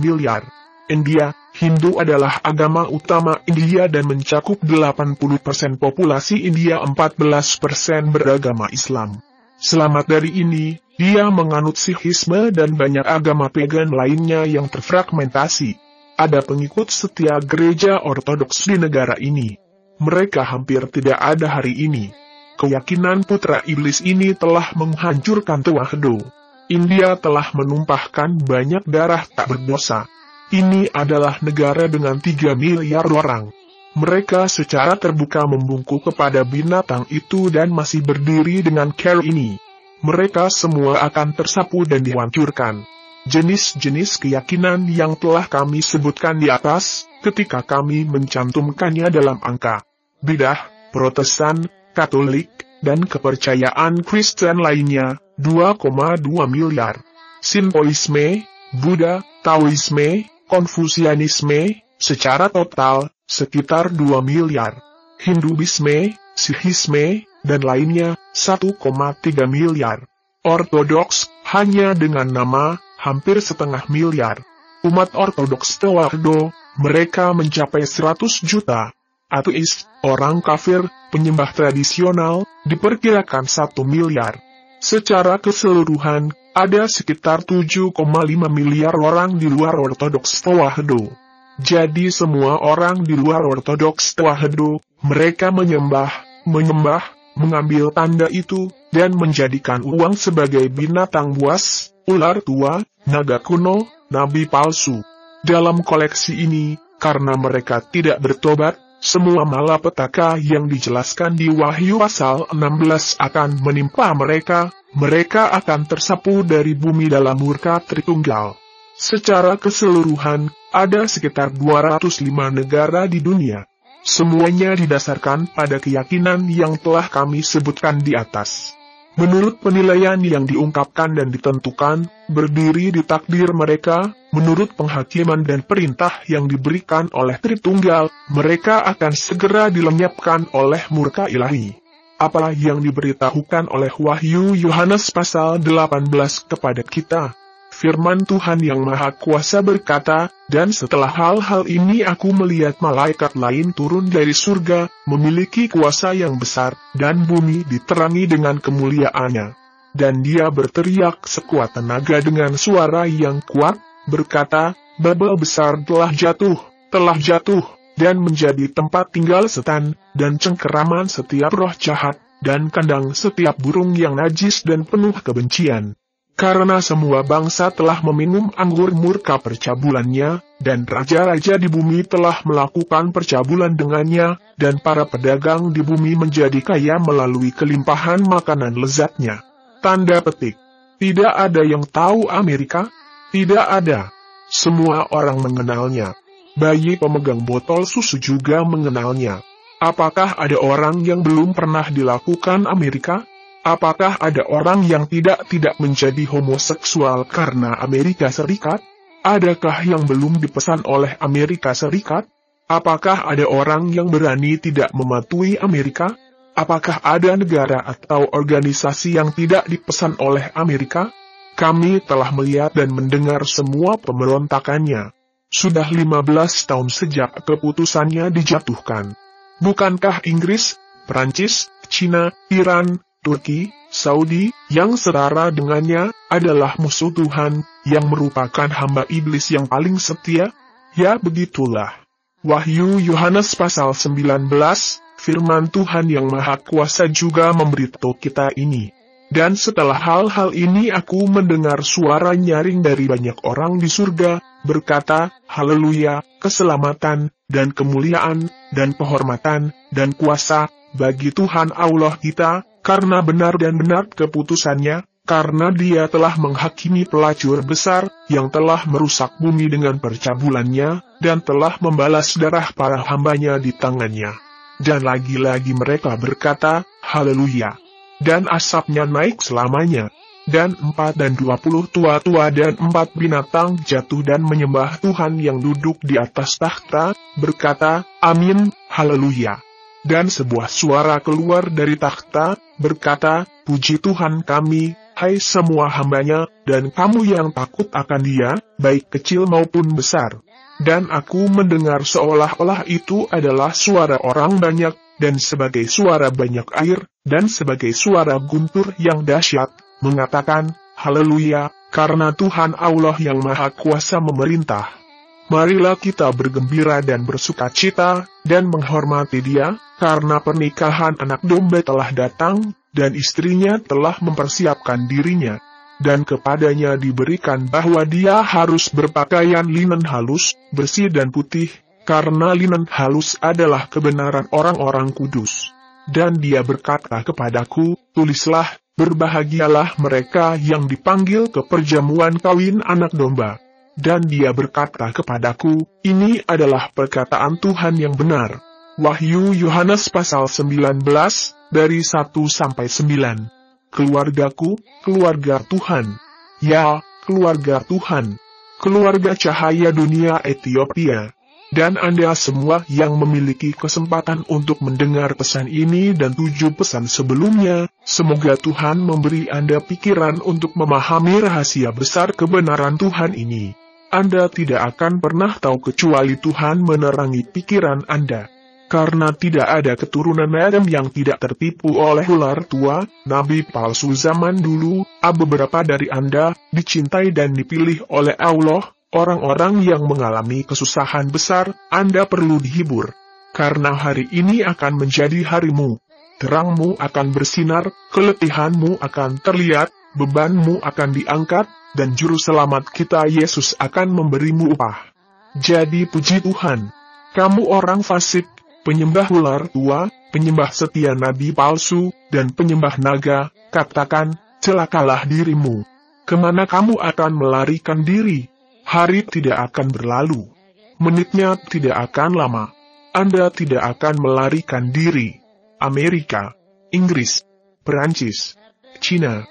miliar. India, Hindu adalah agama utama India dan mencakup 80% populasi India 14% beragama Islam. Selamat dari ini, dia menganut sihisme dan banyak agama pagan lainnya yang terfragmentasi. Ada pengikut setia gereja ortodoks di negara ini. Mereka hampir tidak ada hari ini. Keyakinan putra iblis ini telah menghancurkan Tuahdo. India telah menumpahkan banyak darah tak berdosa. Ini adalah negara dengan 3 miliar orang. Mereka secara terbuka membungkuk kepada binatang itu dan masih berdiri dengan care ini. Mereka semua akan tersapu dan dihancurkan. Jenis-jenis keyakinan yang telah kami sebutkan di atas, ketika kami mencantumkannya dalam angka. Bidah, Protestan, Katolik, dan kepercayaan Kristen lainnya, 2,2 miliar. Sinpoisme, Buddha, Taoisme, Konfusianisme, Secara total, sekitar 2 miliar. Hindu Bisme, Sikhisme, dan lainnya, 1,3 miliar. Ortodoks, hanya dengan nama, hampir setengah miliar. Umat Ortodoks Tewardo, mereka mencapai 100 juta. Ateis, orang kafir, penyembah tradisional, diperkirakan 1 miliar. Secara keseluruhan, ada sekitar 7,5 miliar orang di luar Ortodoks Tewardo. Jadi semua orang di luar ortodoks Tewahedo, mereka menyembah, menyembah, mengambil tanda itu, dan menjadikan uang sebagai binatang buas, ular tua, naga kuno, nabi palsu. Dalam koleksi ini, karena mereka tidak bertobat, semua malapetaka yang dijelaskan di Wahyu pasal 16 akan menimpa mereka, mereka akan tersapu dari bumi dalam murka Tritunggal. Secara keseluruhan, ada sekitar 205 negara di dunia. Semuanya didasarkan pada keyakinan yang telah kami sebutkan di atas. Menurut penilaian yang diungkapkan dan ditentukan, berdiri di takdir mereka, menurut penghakiman dan perintah yang diberikan oleh Tritunggal, mereka akan segera dilenyapkan oleh murka ilahi. Apalah yang diberitahukan oleh Wahyu Yohanes pasal 18 kepada kita, Firman Tuhan yang Maha Kuasa berkata, Dan setelah hal-hal ini aku melihat malaikat lain turun dari surga, memiliki kuasa yang besar, dan bumi diterangi dengan kemuliaannya. Dan dia berteriak sekuat tenaga dengan suara yang kuat, berkata, Babel besar telah jatuh, telah jatuh, dan menjadi tempat tinggal setan, dan cengkeraman setiap roh jahat, dan kandang setiap burung yang najis dan penuh kebencian. Karena semua bangsa telah meminum anggur murka percabulannya, dan raja-raja di bumi telah melakukan percabulan dengannya, dan para pedagang di bumi menjadi kaya melalui kelimpahan makanan lezatnya. Tanda petik. Tidak ada yang tahu Amerika? Tidak ada. Semua orang mengenalnya. Bayi pemegang botol susu juga mengenalnya. Apakah ada orang yang belum pernah dilakukan Amerika? Apakah ada orang yang tidak-tidak menjadi homoseksual karena Amerika Serikat? Adakah yang belum dipesan oleh Amerika Serikat? Apakah ada orang yang berani tidak mematuhi Amerika? Apakah ada negara atau organisasi yang tidak dipesan oleh Amerika? Kami telah melihat dan mendengar semua pemberontakannya. Sudah 15 tahun sejak keputusannya dijatuhkan. Bukankah Inggris, Perancis, Cina, Iran, Turki, Saudi, yang setara dengannya, adalah musuh Tuhan, yang merupakan hamba iblis yang paling setia? Ya begitulah. Wahyu Yohanes pasal 19, firman Tuhan yang Maha Kuasa juga memberitahu kita ini. Dan setelah hal-hal ini aku mendengar suara nyaring dari banyak orang di surga, berkata, Haleluya, keselamatan, dan kemuliaan, dan penghormatan, dan kuasa, bagi Tuhan Allah kita, karena benar dan benar keputusannya, karena dia telah menghakimi pelacur besar, yang telah merusak bumi dengan percabulannya, dan telah membalas darah para hambanya di tangannya. Dan lagi-lagi mereka berkata, Haleluya. Dan asapnya naik selamanya. Dan empat dan dua puluh tua-tua dan empat binatang jatuh dan menyembah Tuhan yang duduk di atas takhta, berkata, Amin, Haleluya. Dan sebuah suara keluar dari takhta, berkata, Puji Tuhan kami, hai semua hambanya, dan kamu yang takut akan dia, baik kecil maupun besar. Dan aku mendengar seolah-olah itu adalah suara orang banyak, dan sebagai suara banyak air, dan sebagai suara guntur yang dahsyat, mengatakan, Haleluya, karena Tuhan Allah yang Maha Kuasa memerintah. Marilah kita bergembira dan bersuka cita, dan menghormati dia, karena pernikahan anak domba telah datang, dan istrinya telah mempersiapkan dirinya. Dan kepadanya diberikan bahwa dia harus berpakaian linen halus, bersih dan putih, karena linen halus adalah kebenaran orang-orang kudus. Dan dia berkata kepadaku, tulislah, berbahagialah mereka yang dipanggil ke perjamuan kawin anak domba. Dan dia berkata kepadaku, ini adalah perkataan Tuhan yang benar. Wahyu Yohanes pasal 19, dari 1 sampai 9. Keluargaku, keluarga Tuhan. Ya, keluarga Tuhan. Keluarga cahaya dunia Ethiopia. Dan Anda semua yang memiliki kesempatan untuk mendengar pesan ini dan tujuh pesan sebelumnya, semoga Tuhan memberi Anda pikiran untuk memahami rahasia besar kebenaran Tuhan ini. Anda tidak akan pernah tahu kecuali Tuhan menerangi pikiran Anda. Karena tidak ada keturunan Adam yang tidak tertipu oleh ular tua, nabi palsu zaman dulu, beberapa dari Anda, dicintai dan dipilih oleh Allah, orang-orang yang mengalami kesusahan besar, Anda perlu dihibur. Karena hari ini akan menjadi harimu. Terangmu akan bersinar, keletihanmu akan terlihat, bebanmu akan diangkat, dan Juru Selamat kita Yesus akan memberimu upah. Jadi puji Tuhan, kamu orang fasik, penyembah ular tua, penyembah setia nabi palsu, dan penyembah naga, katakan, celakalah dirimu. Kemana kamu akan melarikan diri? Hari tidak akan berlalu. Menitnya tidak akan lama. Anda tidak akan melarikan diri. Amerika, Inggris, Perancis, Cina,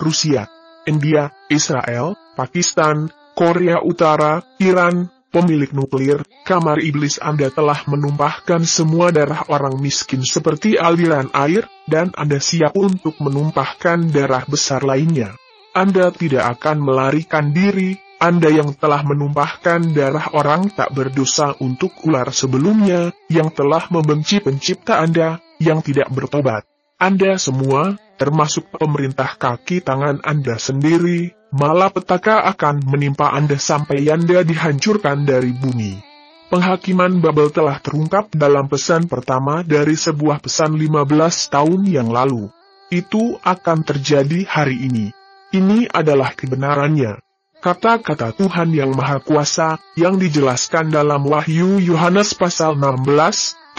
Rusia, India, Israel, Pakistan, Korea Utara, Iran, pemilik nuklir, kamar iblis Anda telah menumpahkan semua darah orang miskin seperti aliran air, dan Anda siap untuk menumpahkan darah besar lainnya. Anda tidak akan melarikan diri, Anda yang telah menumpahkan darah orang tak berdosa untuk ular sebelumnya, yang telah membenci pencipta Anda, yang tidak bertobat. Anda semua, termasuk pemerintah kaki tangan Anda sendiri, malah petaka akan menimpa Anda sampai Anda dihancurkan dari bumi. Penghakiman Babel telah terungkap dalam pesan pertama dari sebuah pesan 15 tahun yang lalu. Itu akan terjadi hari ini. Ini adalah kebenarannya. Kata-kata Tuhan yang Maha Kuasa, yang dijelaskan dalam Wahyu Yohanes pasal 16, 18,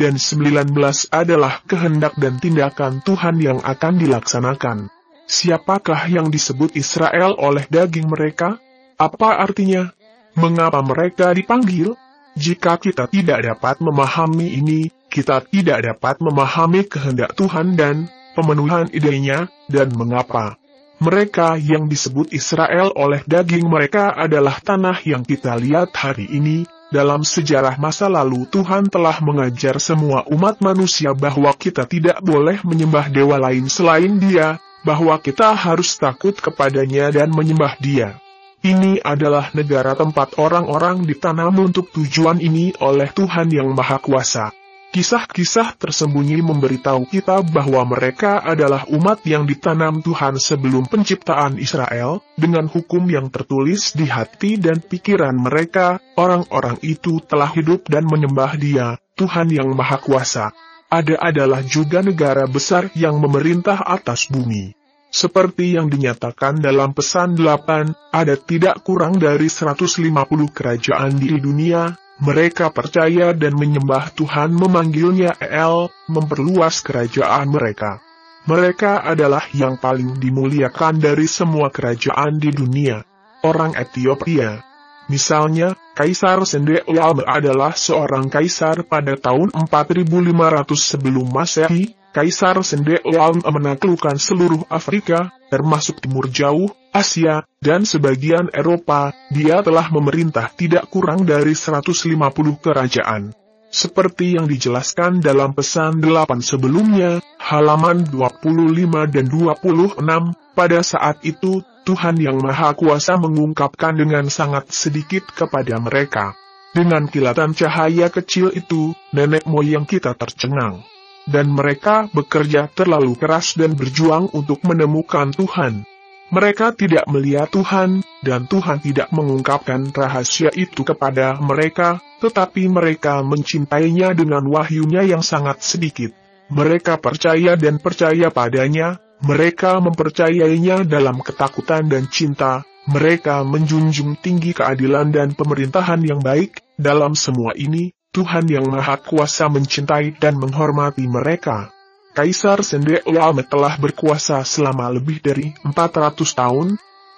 dan 19 adalah kehendak dan tindakan Tuhan yang akan dilaksanakan. Siapakah yang disebut Israel oleh daging mereka? Apa artinya? Mengapa mereka dipanggil? Jika kita tidak dapat memahami ini, kita tidak dapat memahami kehendak Tuhan dan pemenuhan idenya, dan mengapa. Mereka yang disebut Israel oleh daging mereka adalah tanah yang kita lihat hari ini, dalam sejarah masa lalu Tuhan telah mengajar semua umat manusia bahwa kita tidak boleh menyembah dewa lain selain dia, bahwa kita harus takut kepadanya dan menyembah dia. Ini adalah negara tempat orang-orang ditanam untuk tujuan ini oleh Tuhan yang Maha Kuasa. Kisah-kisah tersembunyi memberitahu kita bahwa mereka adalah umat yang ditanam Tuhan sebelum penciptaan Israel, dengan hukum yang tertulis di hati dan pikiran mereka, orang-orang itu telah hidup dan menyembah dia, Tuhan yang Maha Kuasa. Ada adalah juga negara besar yang memerintah atas bumi. Seperti yang dinyatakan dalam pesan 8, ada tidak kurang dari 150 kerajaan di dunia, mereka percaya dan menyembah Tuhan memanggilnya El, memperluas kerajaan mereka. Mereka adalah yang paling dimuliakan dari semua kerajaan di dunia. Orang Ethiopia Misalnya, Kaisar Sendeolam adalah seorang kaisar pada tahun 4500 sebelum Masehi. Kaisar Sendeolam menaklukkan seluruh Afrika, termasuk Timur Jauh, Asia, dan sebagian Eropa. Dia telah memerintah tidak kurang dari 150 kerajaan. Seperti yang dijelaskan dalam pesan 8 sebelumnya, halaman 25 dan 26, pada saat itu Tuhan yang Maha Kuasa mengungkapkan dengan sangat sedikit kepada mereka. Dengan kilatan cahaya kecil itu, nenek moyang kita tercengang. Dan mereka bekerja terlalu keras dan berjuang untuk menemukan Tuhan. Mereka tidak melihat Tuhan, dan Tuhan tidak mengungkapkan rahasia itu kepada mereka, tetapi mereka mencintainya dengan wahyunya yang sangat sedikit. Mereka percaya dan percaya padanya, mereka mempercayainya dalam ketakutan dan cinta, mereka menjunjung tinggi keadilan dan pemerintahan yang baik, dalam semua ini, Tuhan Yang Maha Kuasa mencintai dan menghormati mereka. Kaisar Sendeoame telah berkuasa selama lebih dari 400 tahun,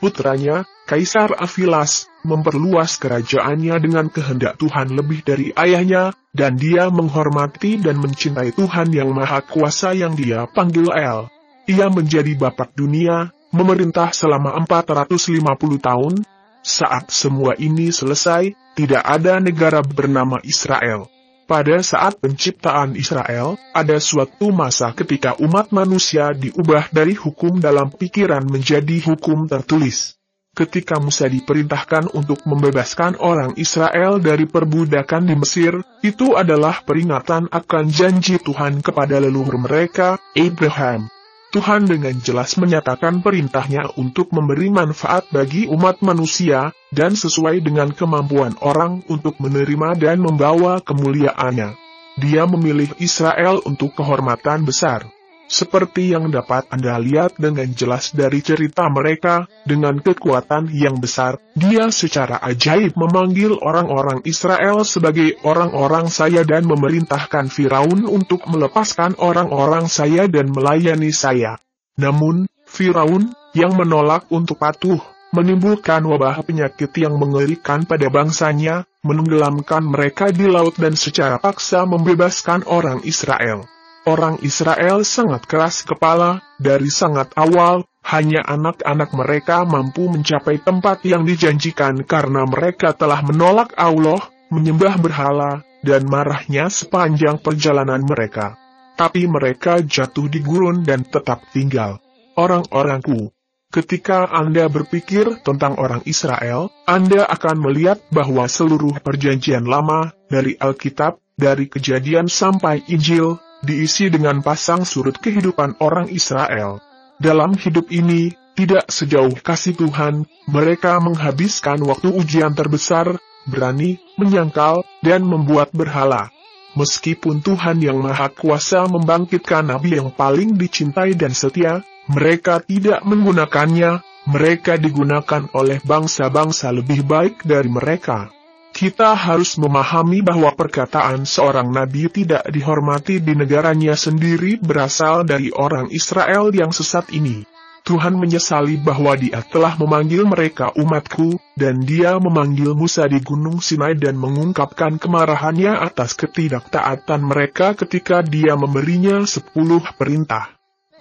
putranya, Kaisar Avilas, memperluas kerajaannya dengan kehendak Tuhan lebih dari ayahnya, dan dia menghormati dan mencintai Tuhan Yang Maha Kuasa yang dia panggil El. Ia menjadi bapak dunia, memerintah selama 450 tahun. Saat semua ini selesai, tidak ada negara bernama Israel. Pada saat penciptaan Israel, ada suatu masa ketika umat manusia diubah dari hukum dalam pikiran menjadi hukum tertulis. Ketika Musa diperintahkan untuk membebaskan orang Israel dari perbudakan di Mesir, itu adalah peringatan akan janji Tuhan kepada leluhur mereka, Abraham. Tuhan dengan jelas menyatakan perintahnya untuk memberi manfaat bagi umat manusia, dan sesuai dengan kemampuan orang untuk menerima dan membawa kemuliaannya. Dia memilih Israel untuk kehormatan besar. Seperti yang dapat Anda lihat dengan jelas dari cerita mereka, dengan kekuatan yang besar, dia secara ajaib memanggil orang-orang Israel sebagai orang-orang saya dan memerintahkan Firaun untuk melepaskan orang-orang saya dan melayani saya. Namun, Firaun, yang menolak untuk patuh, menimbulkan wabah penyakit yang mengerikan pada bangsanya, menenggelamkan mereka di laut dan secara paksa membebaskan orang Israel. Orang Israel sangat keras kepala, dari sangat awal, hanya anak-anak mereka mampu mencapai tempat yang dijanjikan karena mereka telah menolak Allah, menyembah berhala, dan marahnya sepanjang perjalanan mereka. Tapi mereka jatuh di gurun dan tetap tinggal. Orang-orangku, Ketika Anda berpikir tentang orang Israel, Anda akan melihat bahwa seluruh perjanjian lama, dari Alkitab, dari kejadian sampai Injil, diisi dengan pasang surut kehidupan orang Israel. Dalam hidup ini, tidak sejauh kasih Tuhan, mereka menghabiskan waktu ujian terbesar, berani, menyangkal, dan membuat berhala. Meskipun Tuhan Yang Maha Kuasa membangkitkan nabi yang paling dicintai dan setia, mereka tidak menggunakannya, mereka digunakan oleh bangsa-bangsa lebih baik dari mereka. Kita harus memahami bahwa perkataan seorang nabi tidak dihormati di negaranya sendiri berasal dari orang Israel yang sesat ini. Tuhan menyesali bahwa dia telah memanggil mereka umatku, dan dia memanggil Musa di Gunung Sinai dan mengungkapkan kemarahannya atas ketidaktaatan mereka ketika dia memberinya sepuluh perintah.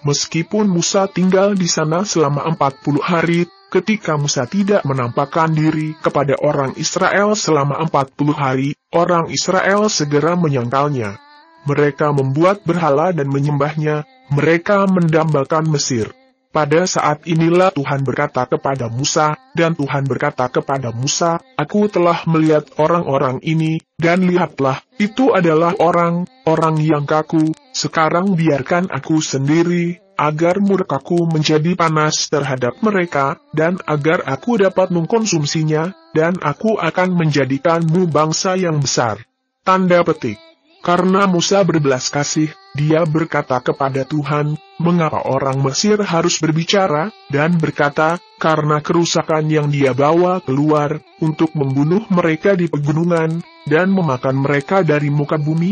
Meskipun Musa tinggal di sana selama empat puluh hari, Ketika Musa tidak menampakkan diri kepada orang Israel selama 40 hari, orang Israel segera menyangkalnya. Mereka membuat berhala dan menyembahnya, mereka mendambakan Mesir. Pada saat inilah Tuhan berkata kepada Musa, dan Tuhan berkata kepada Musa, Aku telah melihat orang-orang ini, dan lihatlah, itu adalah orang, orang yang kaku, sekarang biarkan aku sendiri, agar murkaku menjadi panas terhadap mereka, dan agar aku dapat mengkonsumsinya, dan aku akan menjadikanmu bangsa yang besar. Tanda petik. Karena Musa berbelas kasih, dia berkata kepada Tuhan, mengapa orang Mesir harus berbicara, dan berkata, karena kerusakan yang dia bawa keluar, untuk membunuh mereka di pegunungan, dan memakan mereka dari muka bumi,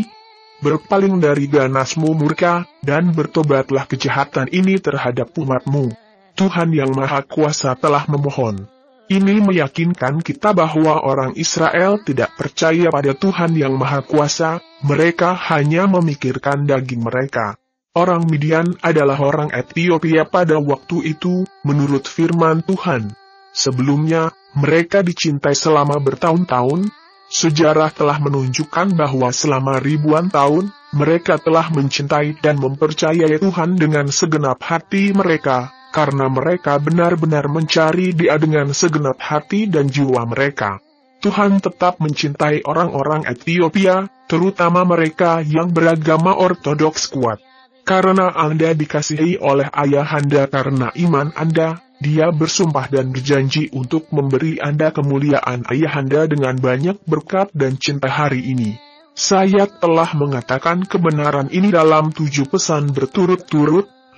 berpaling dari ganasmu murka, dan bertobatlah kejahatan ini terhadap umatmu. Tuhan Yang Maha Kuasa telah memohon. Ini meyakinkan kita bahwa orang Israel tidak percaya pada Tuhan Yang Maha Kuasa, mereka hanya memikirkan daging mereka. Orang Midian adalah orang Ethiopia pada waktu itu, menurut firman Tuhan. Sebelumnya, mereka dicintai selama bertahun-tahun, Sejarah telah menunjukkan bahwa selama ribuan tahun, mereka telah mencintai dan mempercayai Tuhan dengan segenap hati mereka, karena mereka benar-benar mencari Dia dengan segenap hati dan jiwa mereka. Tuhan tetap mencintai orang-orang Ethiopia, terutama mereka yang beragama Ortodoks kuat. Karena Anda dikasihi oleh ayah Anda karena iman Anda, dia bersumpah dan berjanji untuk memberi Anda kemuliaan ayahanda dengan banyak berkat dan cinta hari ini. Saya telah mengatakan kebenaran ini dalam tujuh pesan berturut-turut, 15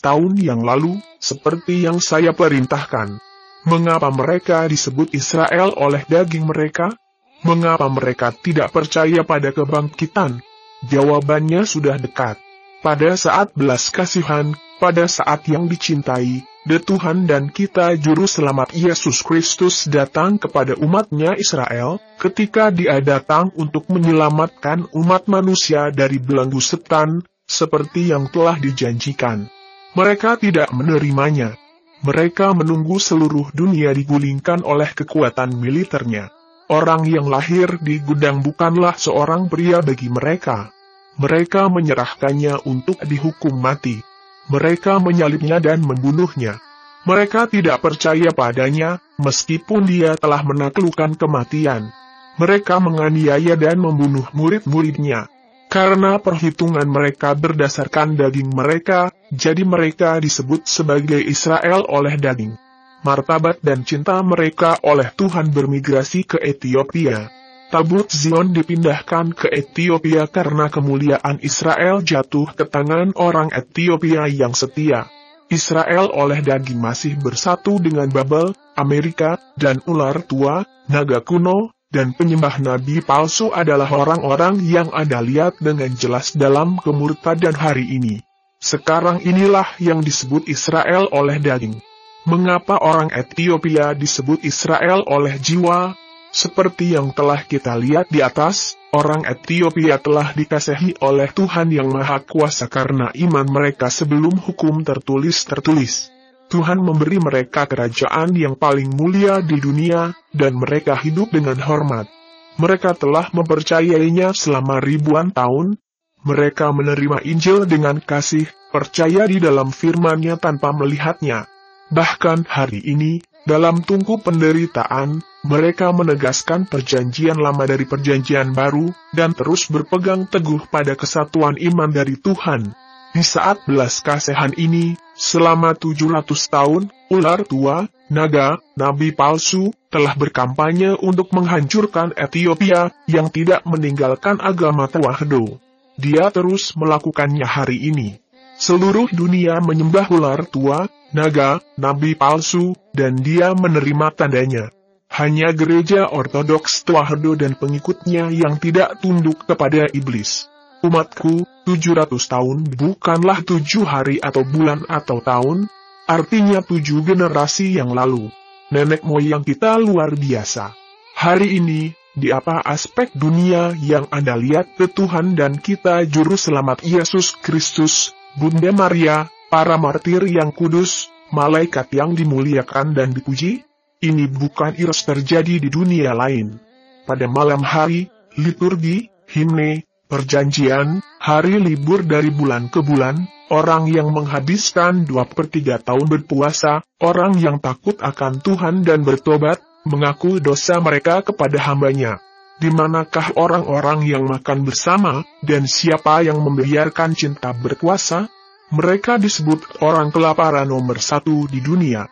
tahun yang lalu, seperti yang saya perintahkan. Mengapa mereka disebut Israel oleh daging mereka? Mengapa mereka tidak percaya pada kebangkitan? Jawabannya sudah dekat. Pada saat belas kasihan, pada saat yang dicintai, The Tuhan dan kita Juru Selamat Yesus Kristus datang kepada umatnya Israel, ketika dia datang untuk menyelamatkan umat manusia dari belenggu setan, seperti yang telah dijanjikan. Mereka tidak menerimanya. Mereka menunggu seluruh dunia digulingkan oleh kekuatan militernya. Orang yang lahir di gudang bukanlah seorang pria bagi mereka. Mereka menyerahkannya untuk dihukum mati. Mereka menyalibnya dan membunuhnya. Mereka tidak percaya padanya, meskipun dia telah menaklukkan kematian. Mereka menganiaya dan membunuh murid-muridnya. Karena perhitungan mereka berdasarkan daging mereka, jadi mereka disebut sebagai Israel oleh daging. Martabat dan cinta mereka oleh Tuhan bermigrasi ke Ethiopia. Tabut Zion dipindahkan ke Ethiopia karena kemuliaan Israel jatuh ke tangan orang Ethiopia yang setia. Israel oleh daging masih bersatu dengan Babel, Amerika, dan ular tua, naga kuno, dan penyembah nabi palsu adalah orang-orang yang ada lihat dengan jelas dalam kemurtadan hari ini. Sekarang inilah yang disebut Israel oleh daging. Mengapa orang Ethiopia disebut Israel oleh jiwa, seperti yang telah kita lihat di atas, orang Ethiopia telah dikasihi oleh Tuhan Yang Maha Kuasa karena iman mereka sebelum hukum tertulis tertulis. Tuhan memberi mereka kerajaan yang paling mulia di dunia, dan mereka hidup dengan hormat. Mereka telah mempercayainya selama ribuan tahun. Mereka menerima Injil dengan kasih, percaya di dalam Firmannya tanpa melihatnya. Bahkan hari ini, dalam tungku penderitaan, mereka menegaskan perjanjian lama dari perjanjian baru, dan terus berpegang teguh pada kesatuan iman dari Tuhan. Di saat belas kasihan ini, selama 700 tahun, ular tua, naga, nabi palsu, telah berkampanye untuk menghancurkan Ethiopia, yang tidak meninggalkan agama Tewahedo. Dia terus melakukannya hari ini. Seluruh dunia menyembah ular tua, naga, nabi palsu, dan dia menerima tandanya. Hanya gereja ortodoks Tuahdo dan pengikutnya yang tidak tunduk kepada iblis. Umatku, 700 tahun bukanlah tujuh hari atau bulan atau tahun, artinya tujuh generasi yang lalu. Nenek moyang kita luar biasa. Hari ini, di apa aspek dunia yang Anda lihat ke Tuhan dan kita juru selamat Yesus Kristus, Bunda Maria, para martir yang kudus, malaikat yang dimuliakan dan dipuji, ini bukan iras terjadi di dunia lain. Pada malam hari, liturgi, himne, perjanjian, hari libur dari bulan ke bulan, orang yang menghabiskan dua per tiga tahun berpuasa, orang yang takut akan Tuhan dan bertobat, mengaku dosa mereka kepada hambanya. Di manakah orang-orang yang makan bersama, dan siapa yang membiarkan cinta berkuasa? Mereka disebut orang kelaparan nomor satu di dunia.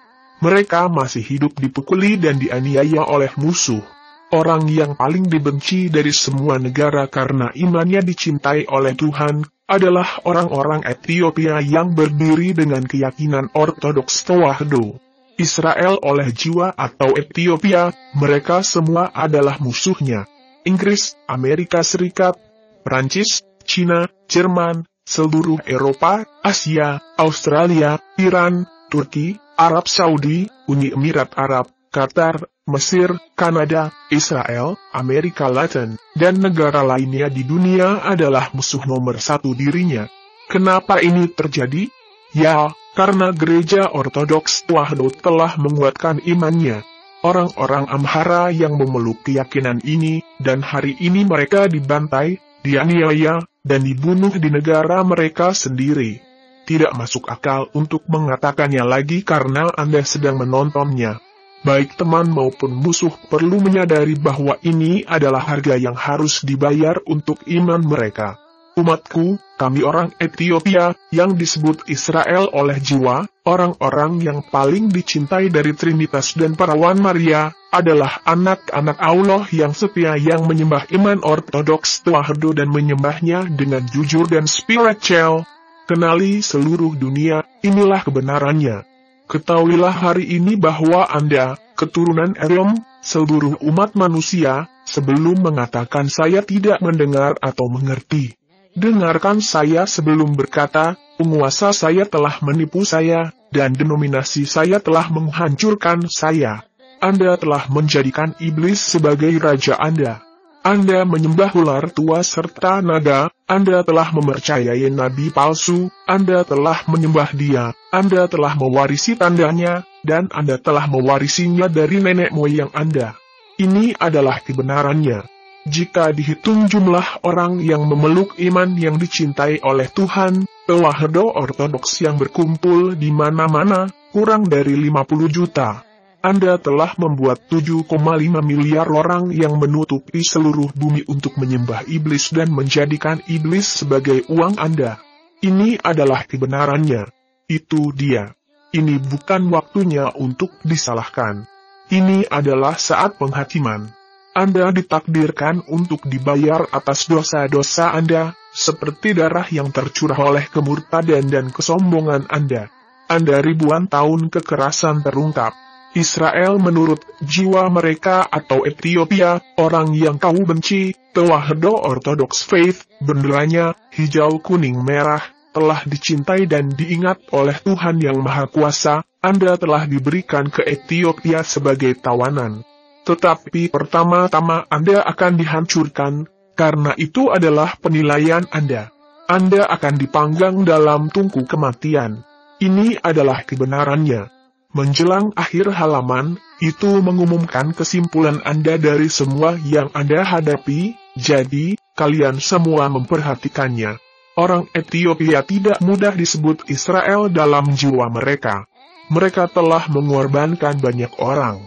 Mereka masih hidup dipukuli dan dianiaya oleh musuh. Orang yang paling dibenci dari semua negara karena imannya dicintai oleh Tuhan adalah orang-orang Ethiopia yang berdiri dengan keyakinan Ortodoks Tawahdo. Israel oleh jiwa atau Ethiopia, mereka semua adalah musuhnya. Inggris, Amerika Serikat, Perancis, China, Jerman, seluruh Eropa, Asia, Australia, Iran, Turki, Arab Saudi, Uni Emirat Arab, Qatar, Mesir, Kanada, Israel, Amerika Latin, dan negara lainnya di dunia adalah musuh nomor satu dirinya. Kenapa ini terjadi? Ya, karena gereja ortodoks Wahdut telah menguatkan imannya. Orang-orang Amhara yang memeluk keyakinan ini, dan hari ini mereka dibantai, dianiaya, dan dibunuh di negara mereka sendiri tidak masuk akal untuk mengatakannya lagi karena Anda sedang menontonnya. Baik teman maupun musuh perlu menyadari bahwa ini adalah harga yang harus dibayar untuk iman mereka. Umatku, kami orang Ethiopia, yang disebut Israel oleh jiwa, orang-orang yang paling dicintai dari Trinitas dan Perawan Maria, adalah anak-anak Allah yang setia yang menyembah iman ortodoks Tuahdo dan menyembahnya dengan jujur dan spiritual, Kenali seluruh dunia, inilah kebenarannya. Ketahuilah hari ini bahwa Anda, keturunan Erom, seluruh umat manusia, sebelum mengatakan saya tidak mendengar atau mengerti. Dengarkan saya sebelum berkata, penguasa saya telah menipu saya, dan denominasi saya telah menghancurkan saya. Anda telah menjadikan iblis sebagai raja Anda. Anda menyembah ular tua serta naga, Anda telah mempercayai nabi palsu, Anda telah menyembah dia, Anda telah mewarisi tandanya, dan Anda telah mewarisinya dari nenek moyang Anda. Ini adalah kebenarannya. Jika dihitung jumlah orang yang memeluk iman yang dicintai oleh Tuhan, Tewahedo Ortodoks yang berkumpul di mana-mana, kurang dari 50 juta. Anda telah membuat 7,5 miliar orang yang menutupi seluruh bumi untuk menyembah iblis dan menjadikan iblis sebagai uang Anda. Ini adalah kebenarannya. Itu dia. Ini bukan waktunya untuk disalahkan. Ini adalah saat penghakiman. Anda ditakdirkan untuk dibayar atas dosa-dosa Anda, seperti darah yang tercurah oleh kemurtadan dan kesombongan Anda. Anda ribuan tahun kekerasan terungkap. Israel menurut jiwa mereka atau Ethiopia, orang yang kau benci, telah do Orthodox Faith, benderanya, hijau kuning merah, telah dicintai dan diingat oleh Tuhan Yang Maha Kuasa, Anda telah diberikan ke Ethiopia sebagai tawanan. Tetapi pertama-tama Anda akan dihancurkan, karena itu adalah penilaian Anda. Anda akan dipanggang dalam tungku kematian. Ini adalah kebenarannya menjelang akhir halaman, itu mengumumkan kesimpulan Anda dari semua yang Anda hadapi, jadi, kalian semua memperhatikannya. Orang Ethiopia tidak mudah disebut Israel dalam jiwa mereka. Mereka telah mengorbankan banyak orang.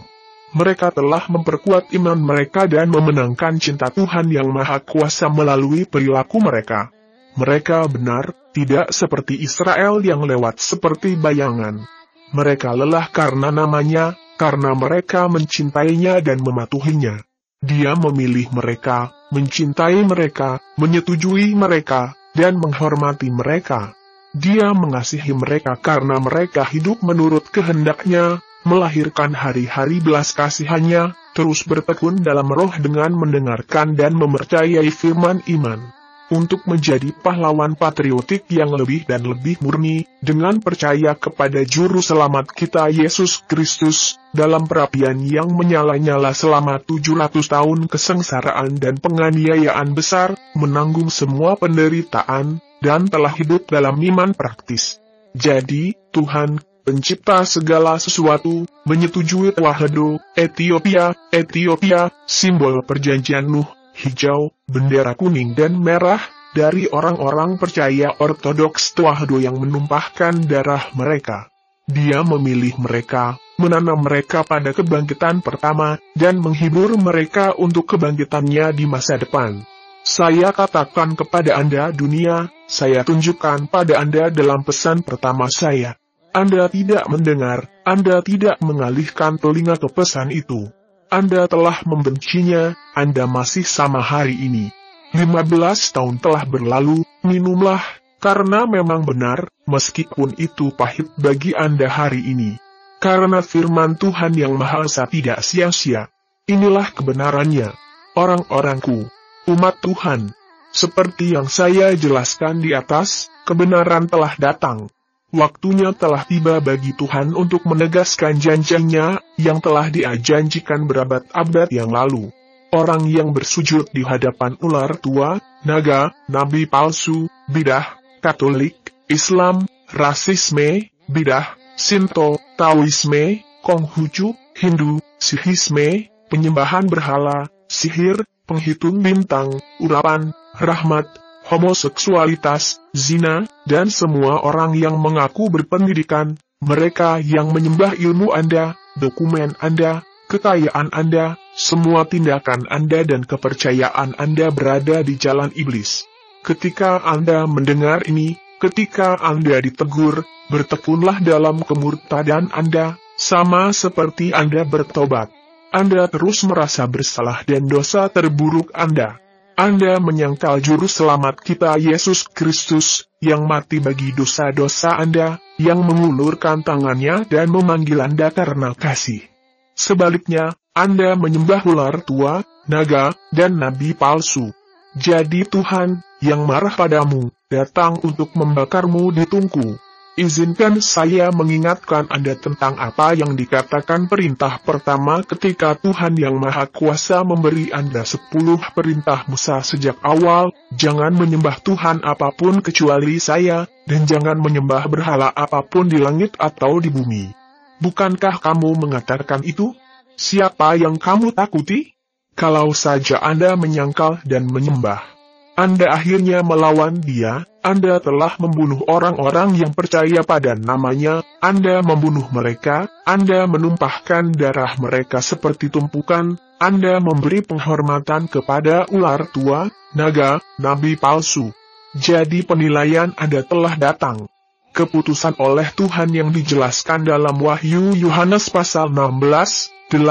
Mereka telah memperkuat iman mereka dan memenangkan cinta Tuhan yang Maha Kuasa melalui perilaku mereka. Mereka benar, tidak seperti Israel yang lewat seperti bayangan. Mereka lelah karena namanya, karena mereka mencintainya dan mematuhinya. Dia memilih mereka, mencintai mereka, menyetujui mereka, dan menghormati mereka. Dia mengasihi mereka karena mereka hidup menurut kehendaknya, melahirkan hari-hari belas kasihannya, terus bertekun dalam roh dengan mendengarkan dan mempercayai firman iman untuk menjadi pahlawan patriotik yang lebih dan lebih murni, dengan percaya kepada Juru Selamat kita Yesus Kristus, dalam perapian yang menyala-nyala selama 700 tahun kesengsaraan dan penganiayaan besar, menanggung semua penderitaan, dan telah hidup dalam iman praktis. Jadi, Tuhan, pencipta segala sesuatu, menyetujui Wahedo, Etiopia, Ethiopia, Ethiopia, simbol perjanjian Nuh, hijau, bendera kuning dan merah, dari orang-orang percaya Ortodoks Tuahdo yang menumpahkan darah mereka. Dia memilih mereka, menanam mereka pada kebangkitan pertama, dan menghibur mereka untuk kebangkitannya di masa depan. Saya katakan kepada Anda dunia, saya tunjukkan pada Anda dalam pesan pertama saya. Anda tidak mendengar, Anda tidak mengalihkan telinga ke pesan itu. Anda telah membencinya, Anda masih sama hari ini. 15 tahun telah berlalu, minumlah, karena memang benar, meskipun itu pahit bagi Anda hari ini. Karena firman Tuhan yang Maha Esa tidak sia-sia. Inilah kebenarannya. Orang-orangku, umat Tuhan, seperti yang saya jelaskan di atas, kebenaran telah datang. Waktunya telah tiba bagi Tuhan untuk menegaskan janjinya yang telah dia janjikan berabad-abad yang lalu. Orang yang bersujud di hadapan ular tua, naga, nabi palsu, bidah, katolik, Islam, rasisme, bidah, Sinto, Taoisme, Konghucu, Hindu, Sihisme, penyembahan berhala, sihir, penghitung bintang, urapan, rahmat, homoseksualitas, zina, dan semua orang yang mengaku berpendidikan, mereka yang menyembah ilmu Anda, dokumen Anda, kekayaan Anda, semua tindakan Anda dan kepercayaan Anda berada di jalan iblis. Ketika Anda mendengar ini, ketika Anda ditegur, bertekunlah dalam kemurtadan Anda, sama seperti Anda bertobat. Anda terus merasa bersalah dan dosa terburuk Anda. Anda menyangkal juru selamat kita Yesus Kristus, yang mati bagi dosa-dosa Anda, yang mengulurkan tangannya dan memanggil Anda karena kasih. Sebaliknya, Anda menyembah ular tua, naga, dan nabi palsu. Jadi Tuhan, yang marah padamu, datang untuk membakarmu di tungku. Izinkan saya mengingatkan Anda tentang apa yang dikatakan perintah pertama ketika Tuhan Yang Maha Kuasa memberi Anda sepuluh perintah Musa sejak awal, jangan menyembah Tuhan apapun kecuali saya, dan jangan menyembah berhala apapun di langit atau di bumi. Bukankah kamu mengatakan itu? Siapa yang kamu takuti? Kalau saja Anda menyangkal dan menyembah anda akhirnya melawan dia, Anda telah membunuh orang-orang yang percaya pada namanya, Anda membunuh mereka, Anda menumpahkan darah mereka seperti tumpukan, Anda memberi penghormatan kepada ular tua, naga, nabi palsu. Jadi penilaian Anda telah datang. Keputusan oleh Tuhan yang dijelaskan dalam Wahyu Yohanes pasal 16, 18,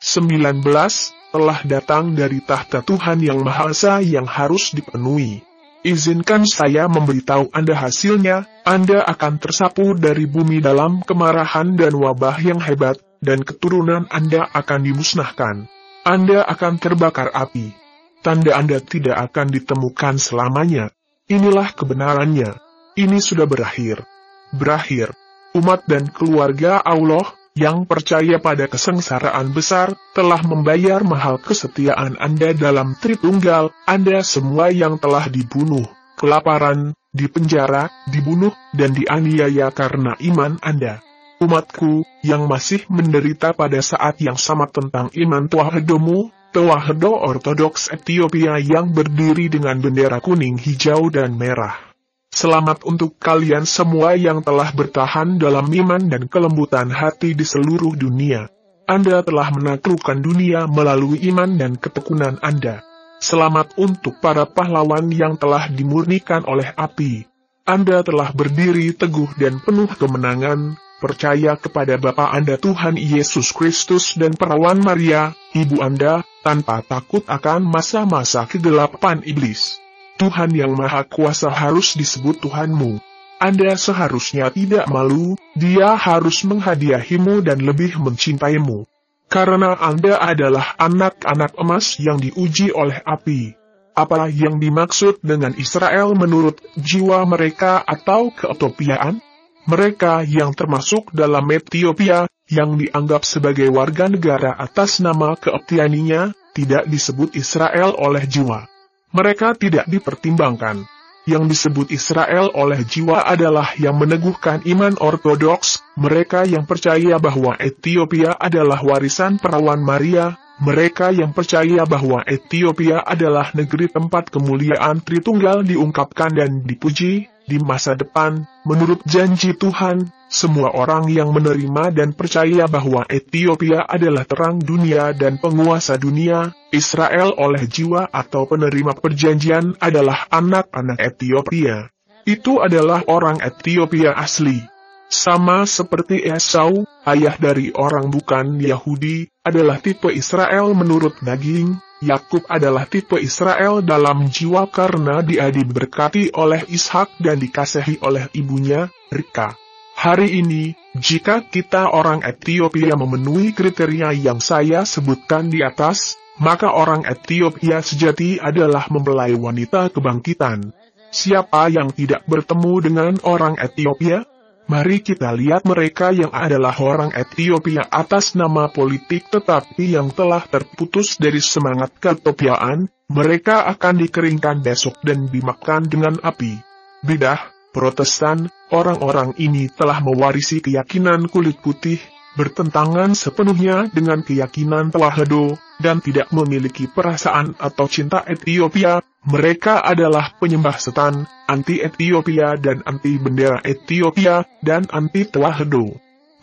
19, telah datang dari tahta Tuhan Yang Maha Esa yang harus dipenuhi. Izinkan saya memberitahu Anda hasilnya, Anda akan tersapu dari bumi dalam kemarahan dan wabah yang hebat, dan keturunan Anda akan dimusnahkan. Anda akan terbakar api. Tanda Anda tidak akan ditemukan selamanya. Inilah kebenarannya. Ini sudah berakhir. Berakhir. Umat dan keluarga Allah yang percaya pada kesengsaraan besar, telah membayar mahal kesetiaan Anda dalam Tritunggal, Anda semua yang telah dibunuh, kelaparan, dipenjara, dibunuh, dan dianiaya karena iman Anda. Umatku, yang masih menderita pada saat yang sama tentang iman Tuahedomu, Tuahedo Ortodoks Ethiopia yang berdiri dengan bendera kuning hijau dan merah. Selamat untuk kalian semua yang telah bertahan dalam iman dan kelembutan hati di seluruh dunia. Anda telah menaklukkan dunia melalui iman dan ketekunan Anda. Selamat untuk para pahlawan yang telah dimurnikan oleh api. Anda telah berdiri teguh dan penuh kemenangan, percaya kepada Bapa Anda Tuhan Yesus Kristus dan perawan Maria, Ibu Anda, tanpa takut akan masa-masa kegelapan iblis. Tuhan yang Maha Kuasa harus disebut Tuhanmu. Anda seharusnya tidak malu, dia harus menghadiahimu dan lebih mencintaimu. Karena Anda adalah anak-anak emas yang diuji oleh api. Apa yang dimaksud dengan Israel menurut jiwa mereka atau keetopiaan? Mereka yang termasuk dalam Ethiopia, yang dianggap sebagai warga negara atas nama keetianinya tidak disebut Israel oleh jiwa mereka tidak dipertimbangkan. Yang disebut Israel oleh jiwa adalah yang meneguhkan iman ortodoks, mereka yang percaya bahwa Ethiopia adalah warisan perawan Maria, mereka yang percaya bahwa Ethiopia adalah negeri tempat kemuliaan Tritunggal diungkapkan dan dipuji, di masa depan, menurut janji Tuhan, semua orang yang menerima dan percaya bahwa Ethiopia adalah terang dunia dan penguasa dunia, Israel oleh jiwa atau penerima perjanjian adalah anak-anak Ethiopia. Itu adalah orang Ethiopia asli. Sama seperti Esau, ayah dari orang bukan Yahudi, adalah tipe Israel menurut daging, Yakub adalah tipe Israel dalam jiwa karena dia diberkati oleh Ishak dan dikasihi oleh ibunya, Rika. Hari ini, jika kita orang Ethiopia memenuhi kriteria yang saya sebutkan di atas, maka orang Ethiopia sejati adalah mempelai wanita kebangkitan. Siapa yang tidak bertemu dengan orang Ethiopia? Mari kita lihat mereka yang adalah orang Ethiopia atas nama politik tetapi yang telah terputus dari semangat ketopiaan, mereka akan dikeringkan besok dan dimakan dengan api. Bidah, Protestan, orang-orang ini telah mewarisi keyakinan kulit putih, bertentangan sepenuhnya dengan keyakinan Tewahedo, dan tidak memiliki perasaan atau cinta Ethiopia, mereka adalah penyembah setan, anti-Ethiopia dan anti-bendera Ethiopia, dan anti-Tewahedo.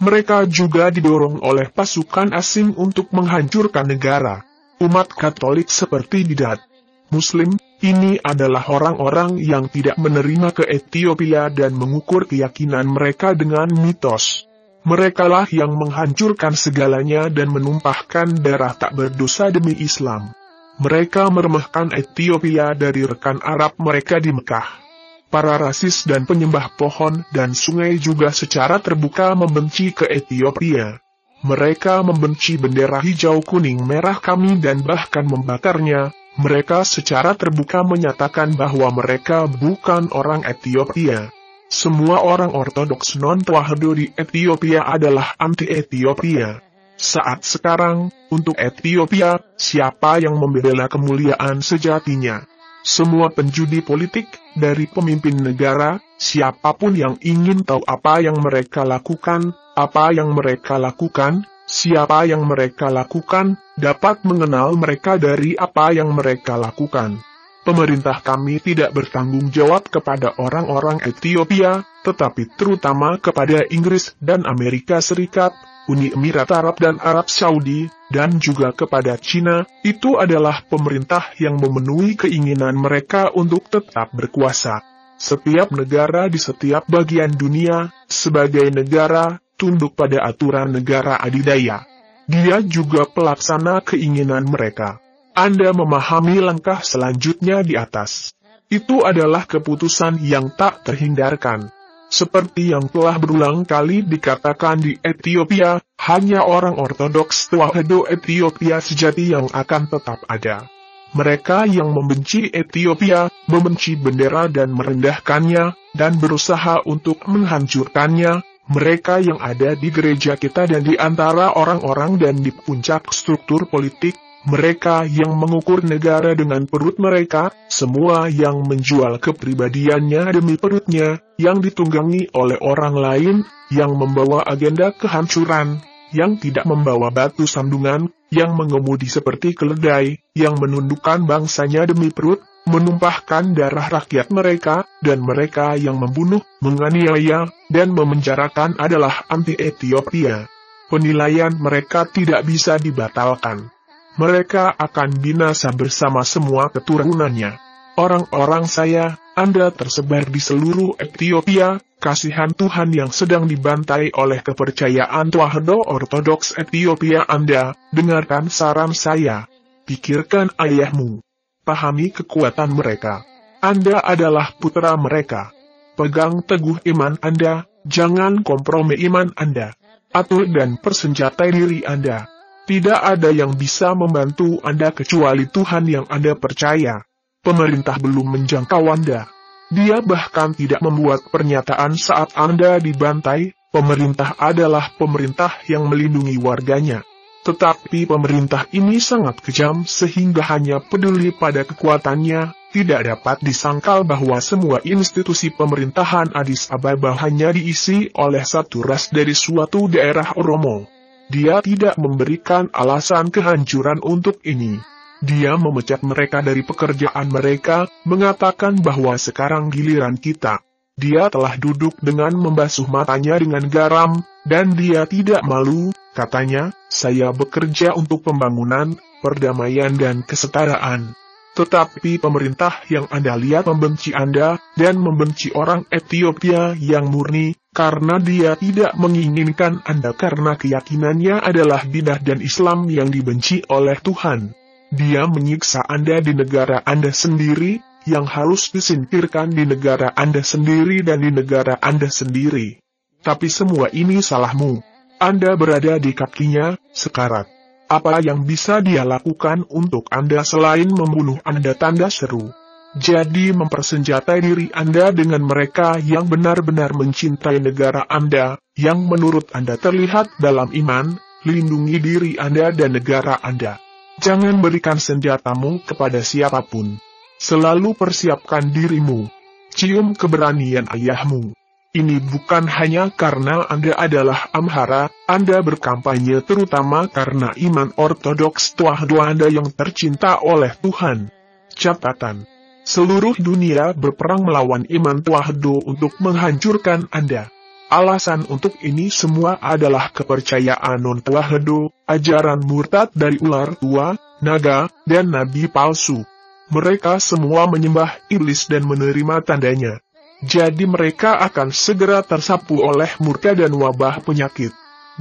Mereka juga didorong oleh pasukan asing untuk menghancurkan negara. Umat Katolik seperti Didat. Muslim, ini adalah orang-orang yang tidak menerima ke Ethiopia dan mengukur keyakinan mereka dengan mitos. Merekalah yang menghancurkan segalanya dan menumpahkan darah tak berdosa demi Islam. Mereka meremehkan Ethiopia dari rekan Arab mereka di Mekah. Para rasis dan penyembah pohon dan sungai juga secara terbuka membenci ke Ethiopia. Mereka membenci bendera hijau kuning merah kami dan bahkan membakarnya. Mereka secara terbuka menyatakan bahwa mereka bukan orang Ethiopia. Semua orang ortodoks non-Wahabi di Ethiopia adalah anti-Ethiopia. Saat sekarang, untuk Ethiopia, siapa yang membela kemuliaan sejatinya? Semua penjudi politik, dari pemimpin negara, siapapun yang ingin tahu apa yang mereka lakukan, apa yang mereka lakukan, siapa yang mereka lakukan, dapat mengenal mereka dari apa yang mereka lakukan pemerintah kami tidak bertanggung jawab kepada orang-orang Ethiopia, tetapi terutama kepada Inggris dan Amerika Serikat, Uni Emirat Arab dan Arab Saudi, dan juga kepada China. itu adalah pemerintah yang memenuhi keinginan mereka untuk tetap berkuasa. Setiap negara di setiap bagian dunia, sebagai negara, tunduk pada aturan negara adidaya. Dia juga pelaksana keinginan mereka. Anda memahami langkah selanjutnya di atas. Itu adalah keputusan yang tak terhindarkan. Seperti yang telah berulang kali dikatakan di Ethiopia, hanya orang Ortodoks tua-hedo Ethiopia sejati yang akan tetap ada. Mereka yang membenci Ethiopia, membenci bendera dan merendahkannya, dan berusaha untuk menghancurkannya, mereka yang ada di gereja kita dan di antara orang-orang dan di puncak struktur politik, mereka yang mengukur negara dengan perut mereka, semua yang menjual kepribadiannya demi perutnya, yang ditunggangi oleh orang lain, yang membawa agenda kehancuran, yang tidak membawa batu sandungan, yang mengemudi seperti keledai, yang menundukkan bangsanya demi perut, menumpahkan darah rakyat mereka, dan mereka yang membunuh, menganiaya, dan memenjarakan adalah anti-Ethiopia. Penilaian mereka tidak bisa dibatalkan mereka akan binasa bersama semua keturunannya. Orang-orang saya, Anda tersebar di seluruh Ethiopia, kasihan Tuhan yang sedang dibantai oleh kepercayaan Tuahdo Ortodoks Ethiopia Anda, dengarkan saran saya. Pikirkan ayahmu. Pahami kekuatan mereka. Anda adalah putra mereka. Pegang teguh iman Anda, jangan kompromi iman Anda. Atur dan persenjatai diri Anda tidak ada yang bisa membantu Anda kecuali Tuhan yang Anda percaya. Pemerintah belum menjangkau Anda. Dia bahkan tidak membuat pernyataan saat Anda dibantai, pemerintah adalah pemerintah yang melindungi warganya. Tetapi pemerintah ini sangat kejam sehingga hanya peduli pada kekuatannya, tidak dapat disangkal bahwa semua institusi pemerintahan Addis Ababa hanya diisi oleh satu ras dari suatu daerah Oromo. Dia tidak memberikan alasan kehancuran untuk ini. Dia memecat mereka dari pekerjaan mereka, mengatakan bahwa sekarang giliran kita. Dia telah duduk dengan membasuh matanya dengan garam, dan dia tidak malu, katanya, saya bekerja untuk pembangunan, perdamaian dan kesetaraan. Tetapi pemerintah yang Anda lihat membenci Anda, dan membenci orang Ethiopia yang murni, karena dia tidak menginginkan Anda karena keyakinannya adalah bidah dan Islam yang dibenci oleh Tuhan. Dia menyiksa Anda di negara Anda sendiri, yang harus disingkirkan di negara Anda sendiri dan di negara Anda sendiri. Tapi semua ini salahmu. Anda berada di kakinya, sekarat. Apa yang bisa dia lakukan untuk Anda selain membunuh Anda tanda seru? Jadi mempersenjatai diri Anda dengan mereka yang benar-benar mencintai negara Anda, yang menurut Anda terlihat dalam iman, lindungi diri Anda dan negara Anda. Jangan berikan senjatamu kepada siapapun. Selalu persiapkan dirimu. Cium keberanian ayahmu. Ini bukan hanya karena Anda adalah Amhara, Anda berkampanye terutama karena iman ortodoks tuah dua Anda yang tercinta oleh Tuhan. Catatan Seluruh dunia berperang melawan iman Wahdo untuk menghancurkan Anda. Alasan untuk ini semua adalah kepercayaan non-Wahdo, ajaran murtad dari ular tua, naga, dan nabi palsu. Mereka semua menyembah iblis dan menerima tandanya. Jadi mereka akan segera tersapu oleh murka dan wabah penyakit.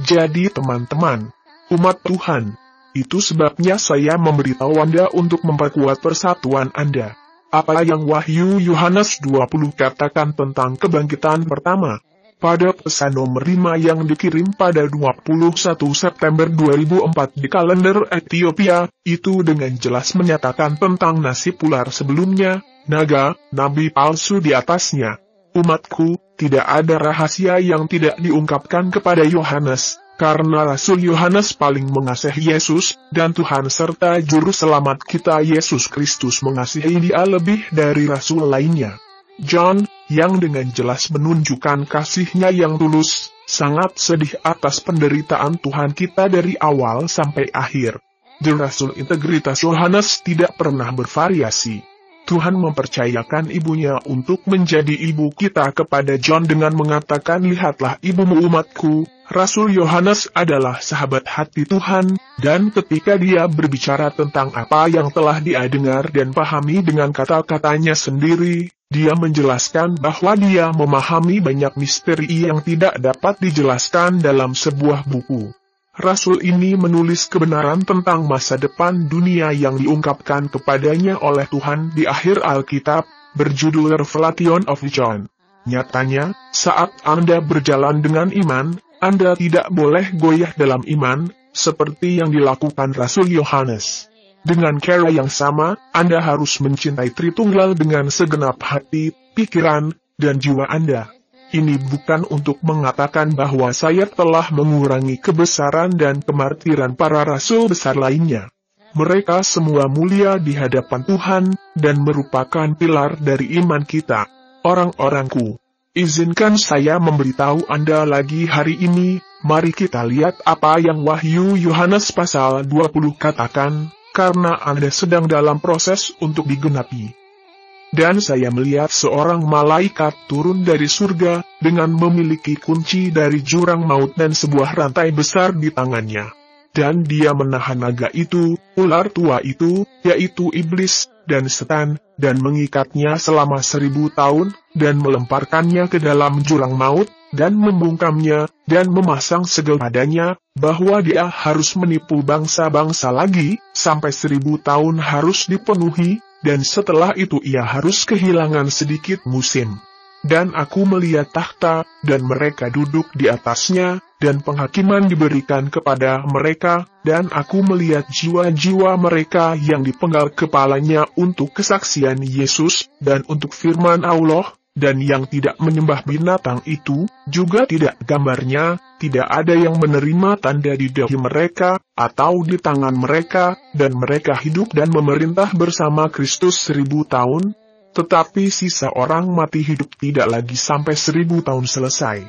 Jadi teman-teman, umat Tuhan, itu sebabnya saya memberitahu Anda untuk memperkuat persatuan Anda. Apa yang Wahyu Yohanes 20 katakan tentang kebangkitan pertama? Pada pesan nomor 5 yang dikirim pada 21 September 2004 di kalender Ethiopia, itu dengan jelas menyatakan tentang nasib ular sebelumnya, naga, nabi palsu di atasnya. Umatku, tidak ada rahasia yang tidak diungkapkan kepada Yohanes. Karena Rasul Yohanes paling mengasihi Yesus, dan Tuhan serta Juru Selamat kita Yesus Kristus mengasihi dia lebih dari Rasul lainnya. John, yang dengan jelas menunjukkan kasihnya yang tulus, sangat sedih atas penderitaan Tuhan kita dari awal sampai akhir. The Rasul integritas Yohanes tidak pernah bervariasi. Tuhan mempercayakan ibunya untuk menjadi ibu kita kepada John dengan mengatakan, Lihatlah ibumu umatku, Rasul Yohanes adalah sahabat hati Tuhan, dan ketika dia berbicara tentang apa yang telah dia dengar dan pahami dengan kata-katanya sendiri, dia menjelaskan bahwa dia memahami banyak misteri yang tidak dapat dijelaskan dalam sebuah buku. Rasul ini menulis kebenaran tentang masa depan dunia yang diungkapkan kepadanya oleh Tuhan di akhir Alkitab, berjudul Revelation of John. Nyatanya, saat Anda berjalan dengan iman, anda tidak boleh goyah dalam iman, seperti yang dilakukan Rasul Yohanes. Dengan cara yang sama, Anda harus mencintai Tritunggal dengan segenap hati, pikiran, dan jiwa Anda. Ini bukan untuk mengatakan bahwa saya telah mengurangi kebesaran dan kemartiran para rasul besar lainnya. Mereka semua mulia di hadapan Tuhan, dan merupakan pilar dari iman kita. Orang-orangku, Izinkan saya memberitahu Anda lagi hari ini, mari kita lihat apa yang Wahyu Yohanes pasal 20 katakan, karena Anda sedang dalam proses untuk digenapi. Dan saya melihat seorang malaikat turun dari surga, dengan memiliki kunci dari jurang maut dan sebuah rantai besar di tangannya. Dan dia menahan naga itu, ular tua itu, yaitu iblis, dan setan, dan mengikatnya selama seribu tahun, dan melemparkannya ke dalam jurang maut, dan membungkamnya, dan memasang segel padanya, bahwa dia harus menipu bangsa-bangsa lagi, sampai seribu tahun harus dipenuhi, dan setelah itu ia harus kehilangan sedikit musim. Dan aku melihat tahta, dan mereka duduk di atasnya, dan penghakiman diberikan kepada mereka, dan aku melihat jiwa-jiwa mereka yang dipenggal kepalanya untuk kesaksian Yesus, dan untuk firman Allah, dan yang tidak menyembah binatang itu, juga tidak gambarnya, tidak ada yang menerima tanda di dahi mereka, atau di tangan mereka, dan mereka hidup dan memerintah bersama Kristus seribu tahun, tetapi sisa orang mati hidup tidak lagi sampai seribu tahun selesai.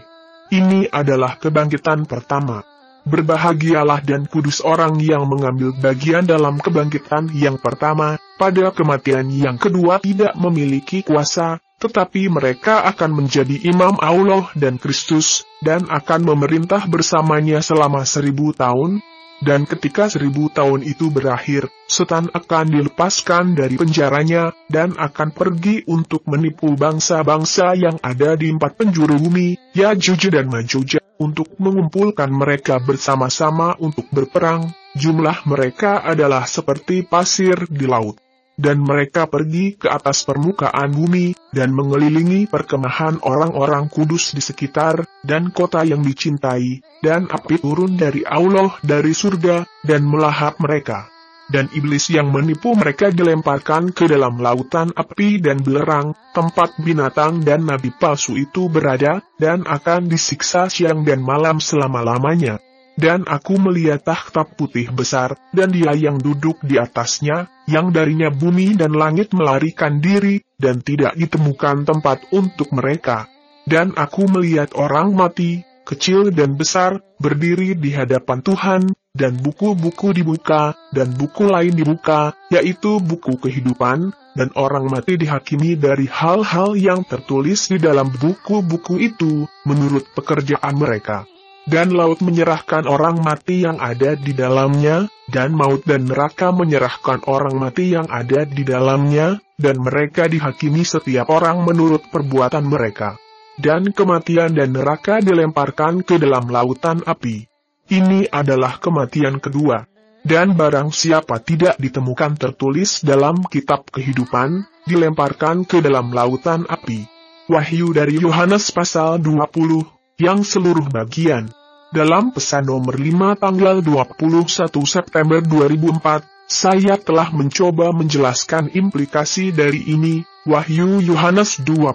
Ini adalah kebangkitan pertama. Berbahagialah dan kudus orang yang mengambil bagian dalam kebangkitan yang pertama, pada kematian yang kedua tidak memiliki kuasa, tetapi mereka akan menjadi imam Allah dan Kristus, dan akan memerintah bersamanya selama seribu tahun, dan ketika seribu tahun itu berakhir, setan akan dilepaskan dari penjaranya, dan akan pergi untuk menipu bangsa-bangsa yang ada di empat penjuru bumi, Yajuj dan Majuj, untuk mengumpulkan mereka bersama-sama untuk berperang. Jumlah mereka adalah seperti pasir di laut. Dan mereka pergi ke atas permukaan bumi, dan mengelilingi perkemahan orang-orang kudus di sekitar, dan kota yang dicintai, dan api turun dari Allah dari surga, dan melahap mereka. Dan iblis yang menipu mereka dilemparkan ke dalam lautan api dan belerang, tempat binatang dan nabi palsu itu berada, dan akan disiksa siang dan malam selama-lamanya. Dan aku melihat takhta putih besar, dan dia yang duduk di atasnya, yang darinya bumi dan langit melarikan diri, dan tidak ditemukan tempat untuk mereka. Dan aku melihat orang mati, kecil dan besar, berdiri di hadapan Tuhan, dan buku-buku dibuka, dan buku lain dibuka, yaitu buku kehidupan, dan orang mati dihakimi dari hal-hal yang tertulis di dalam buku-buku itu, menurut pekerjaan mereka dan laut menyerahkan orang mati yang ada di dalamnya, dan maut dan neraka menyerahkan orang mati yang ada di dalamnya, dan mereka dihakimi setiap orang menurut perbuatan mereka. Dan kematian dan neraka dilemparkan ke dalam lautan api. Ini adalah kematian kedua. Dan barang siapa tidak ditemukan tertulis dalam kitab kehidupan, dilemparkan ke dalam lautan api. Wahyu dari Yohanes pasal 20 yang seluruh bagian dalam pesan nomor 5 tanggal 21 September 2004, saya telah mencoba menjelaskan implikasi dari ini, Wahyu Yohanes 20.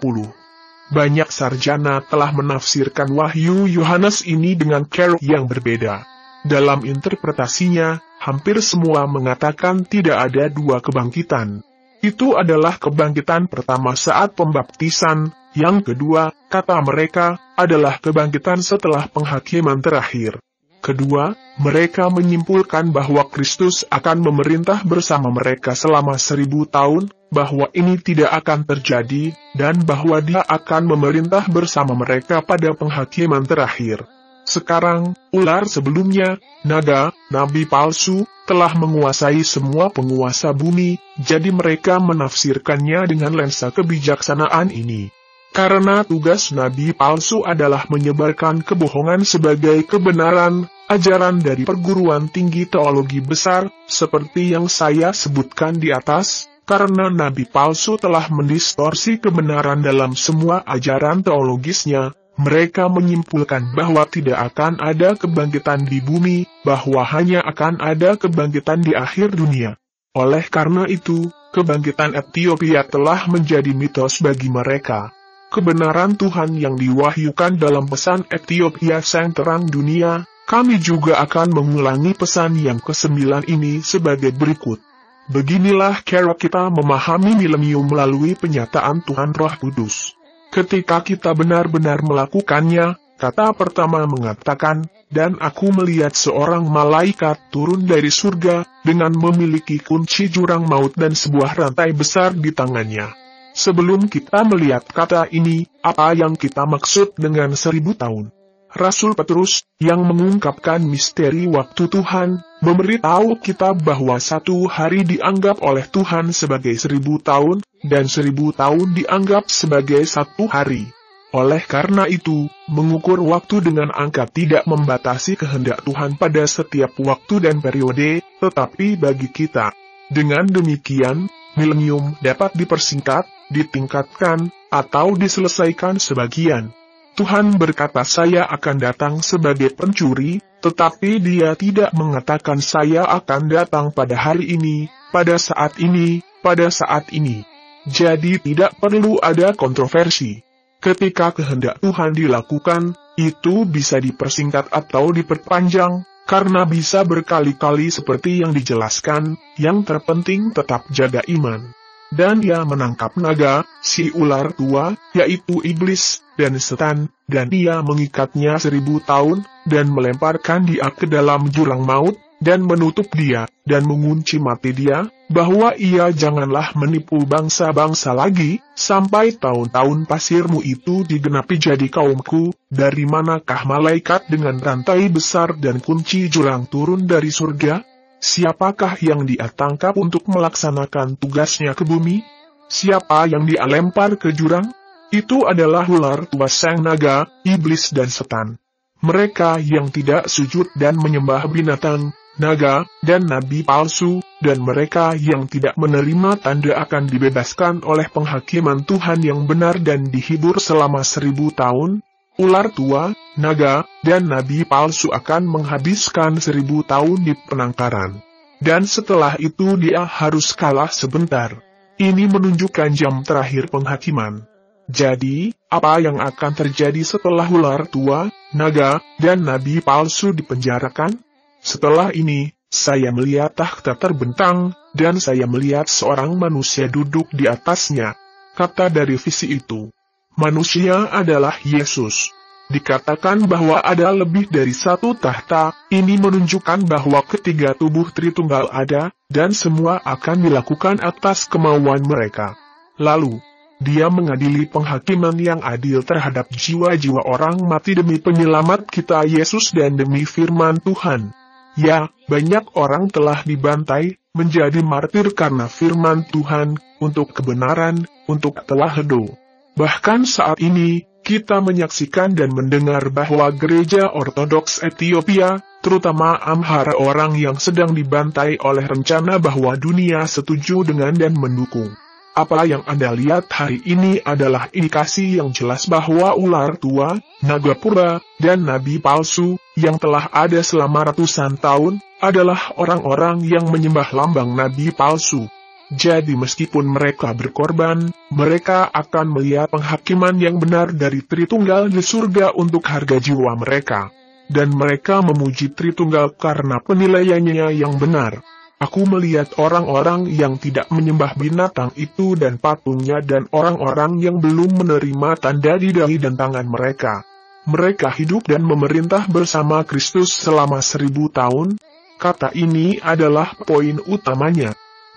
Banyak sarjana telah menafsirkan Wahyu Yohanes ini dengan cara yang berbeda. Dalam interpretasinya, hampir semua mengatakan tidak ada dua kebangkitan. Itu adalah kebangkitan pertama saat pembaptisan, yang kedua, kata mereka, adalah kebangkitan setelah penghakiman terakhir. Kedua, mereka menyimpulkan bahwa Kristus akan memerintah bersama mereka selama seribu tahun, bahwa ini tidak akan terjadi, dan bahwa dia akan memerintah bersama mereka pada penghakiman terakhir. Sekarang, ular sebelumnya, naga, nabi palsu, telah menguasai semua penguasa bumi, jadi mereka menafsirkannya dengan lensa kebijaksanaan ini. Karena tugas nabi palsu adalah menyebarkan kebohongan sebagai kebenaran, ajaran dari perguruan tinggi teologi besar, seperti yang saya sebutkan di atas, karena nabi palsu telah mendistorsi kebenaran dalam semua ajaran teologisnya, mereka menyimpulkan bahwa tidak akan ada kebangkitan di bumi, bahwa hanya akan ada kebangkitan di akhir dunia. Oleh karena itu, kebangkitan Ethiopia telah menjadi mitos bagi mereka kebenaran Tuhan yang diwahyukan dalam pesan Ethiopia Sang Terang Dunia, kami juga akan mengulangi pesan yang kesembilan ini sebagai berikut. Beginilah cara kita memahami milenium melalui penyataan Tuhan Roh Kudus. Ketika kita benar-benar melakukannya, kata pertama mengatakan, dan aku melihat seorang malaikat turun dari surga, dengan memiliki kunci jurang maut dan sebuah rantai besar di tangannya. Sebelum kita melihat kata ini, apa yang kita maksud dengan seribu tahun? Rasul Petrus, yang mengungkapkan misteri waktu Tuhan, memberitahu kita bahwa satu hari dianggap oleh Tuhan sebagai seribu tahun, dan seribu tahun dianggap sebagai satu hari. Oleh karena itu, mengukur waktu dengan angka tidak membatasi kehendak Tuhan pada setiap waktu dan periode, tetapi bagi kita. Dengan demikian, milenium dapat dipersingkat, ditingkatkan, atau diselesaikan sebagian. Tuhan berkata saya akan datang sebagai pencuri, tetapi dia tidak mengatakan saya akan datang pada hari ini, pada saat ini, pada saat ini. Jadi tidak perlu ada kontroversi. Ketika kehendak Tuhan dilakukan, itu bisa dipersingkat atau diperpanjang, karena bisa berkali-kali seperti yang dijelaskan, yang terpenting tetap jaga iman. Dan dia menangkap naga, si ular tua, yaitu iblis, dan setan, dan dia mengikatnya seribu tahun, dan melemparkan dia ke dalam jurang maut, dan menutup dia, dan mengunci mati dia, bahwa ia janganlah menipu bangsa-bangsa lagi, sampai tahun-tahun pasirmu itu digenapi jadi kaumku, dari manakah malaikat dengan rantai besar dan kunci jurang turun dari surga? Siapakah yang dia tangkap untuk melaksanakan tugasnya ke bumi? Siapa yang dia lempar ke jurang? Itu adalah ular tua sang naga, iblis dan setan. Mereka yang tidak sujud dan menyembah binatang, naga, dan nabi palsu, dan mereka yang tidak menerima tanda akan dibebaskan oleh penghakiman Tuhan yang benar dan dihibur selama seribu tahun, ular tua, naga, dan nabi palsu akan menghabiskan seribu tahun di penangkaran. Dan setelah itu dia harus kalah sebentar. Ini menunjukkan jam terakhir penghakiman. Jadi, apa yang akan terjadi setelah ular tua, naga, dan nabi palsu dipenjarakan? Setelah ini, saya melihat takhta terbentang, dan saya melihat seorang manusia duduk di atasnya, kata dari visi itu. Manusia adalah Yesus. Dikatakan bahwa ada lebih dari satu tahta, ini menunjukkan bahwa ketiga tubuh Tritunggal ada, dan semua akan dilakukan atas kemauan mereka. Lalu, dia mengadili penghakiman yang adil terhadap jiwa-jiwa orang mati demi penyelamat kita Yesus dan demi firman Tuhan. Ya, banyak orang telah dibantai, menjadi martir karena firman Tuhan, untuk kebenaran, untuk telah hedo. Bahkan saat ini, kita menyaksikan dan mendengar bahwa gereja Ortodoks Ethiopia, terutama Amhara orang yang sedang dibantai oleh rencana bahwa dunia setuju dengan dan mendukung. Apa yang Anda lihat hari ini adalah indikasi yang jelas bahwa ular tua, naga pura, dan nabi palsu, yang telah ada selama ratusan tahun, adalah orang-orang yang menyembah lambang nabi palsu. Jadi meskipun mereka berkorban, mereka akan melihat penghakiman yang benar dari Tritunggal di surga untuk harga jiwa mereka. Dan mereka memuji Tritunggal karena penilaiannya yang benar. Aku melihat orang-orang yang tidak menyembah binatang itu dan patungnya dan orang-orang yang belum menerima tanda di dahi dan tangan mereka. Mereka hidup dan memerintah bersama Kristus selama seribu tahun. Kata ini adalah poin utamanya.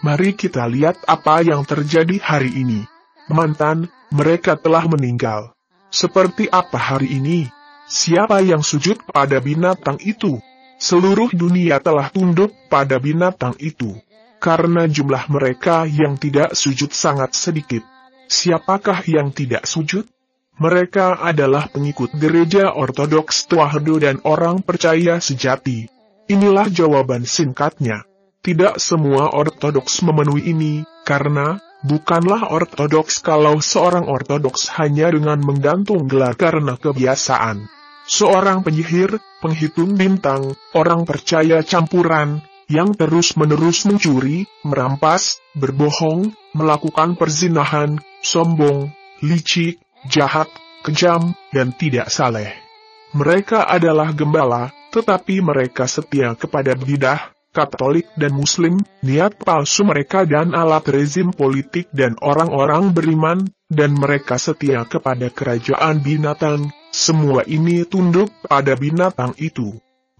Mari kita lihat apa yang terjadi hari ini. Mantan, mereka telah meninggal. Seperti apa hari ini? Siapa yang sujud pada binatang itu? Seluruh dunia telah tunduk pada binatang itu. Karena jumlah mereka yang tidak sujud sangat sedikit. Siapakah yang tidak sujud? Mereka adalah pengikut gereja ortodoks Tuahdo dan orang percaya sejati. Inilah jawaban singkatnya. Tidak semua ortodoks memenuhi ini, karena bukanlah ortodoks kalau seorang ortodoks hanya dengan menggantung gelar karena kebiasaan. Seorang penyihir, penghitung bintang, orang percaya campuran, yang terus-menerus mencuri, merampas, berbohong, melakukan perzinahan, sombong, licik, jahat, kejam, dan tidak saleh. Mereka adalah gembala, tetapi mereka setia kepada bidah, Katolik dan Muslim, niat palsu mereka dan alat rezim politik dan orang-orang beriman, dan mereka setia kepada kerajaan binatang, semua ini tunduk pada binatang itu.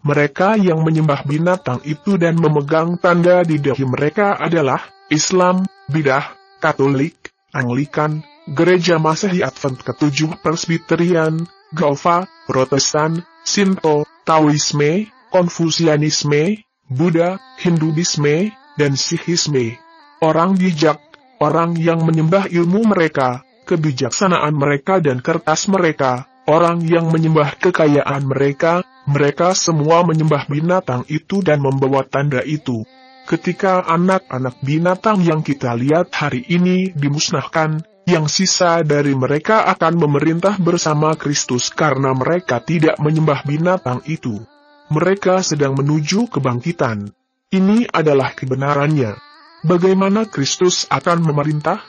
Mereka yang menyembah binatang itu dan memegang tanda di dahi mereka adalah Islam, Bidah, Katolik, Anglikan, Gereja Masehi Advent ketujuh Presbiterian, Gova, Protestan, Sinto, Taoisme, Konfusianisme, Buddha, Hinduisme, dan Sikhisme. Orang bijak, orang yang menyembah ilmu mereka, kebijaksanaan mereka dan kertas mereka, orang yang menyembah kekayaan mereka, mereka semua menyembah binatang itu dan membawa tanda itu. Ketika anak-anak binatang yang kita lihat hari ini dimusnahkan, yang sisa dari mereka akan memerintah bersama Kristus karena mereka tidak menyembah binatang itu. Mereka sedang menuju kebangkitan. Ini adalah kebenarannya. Bagaimana Kristus akan memerintah?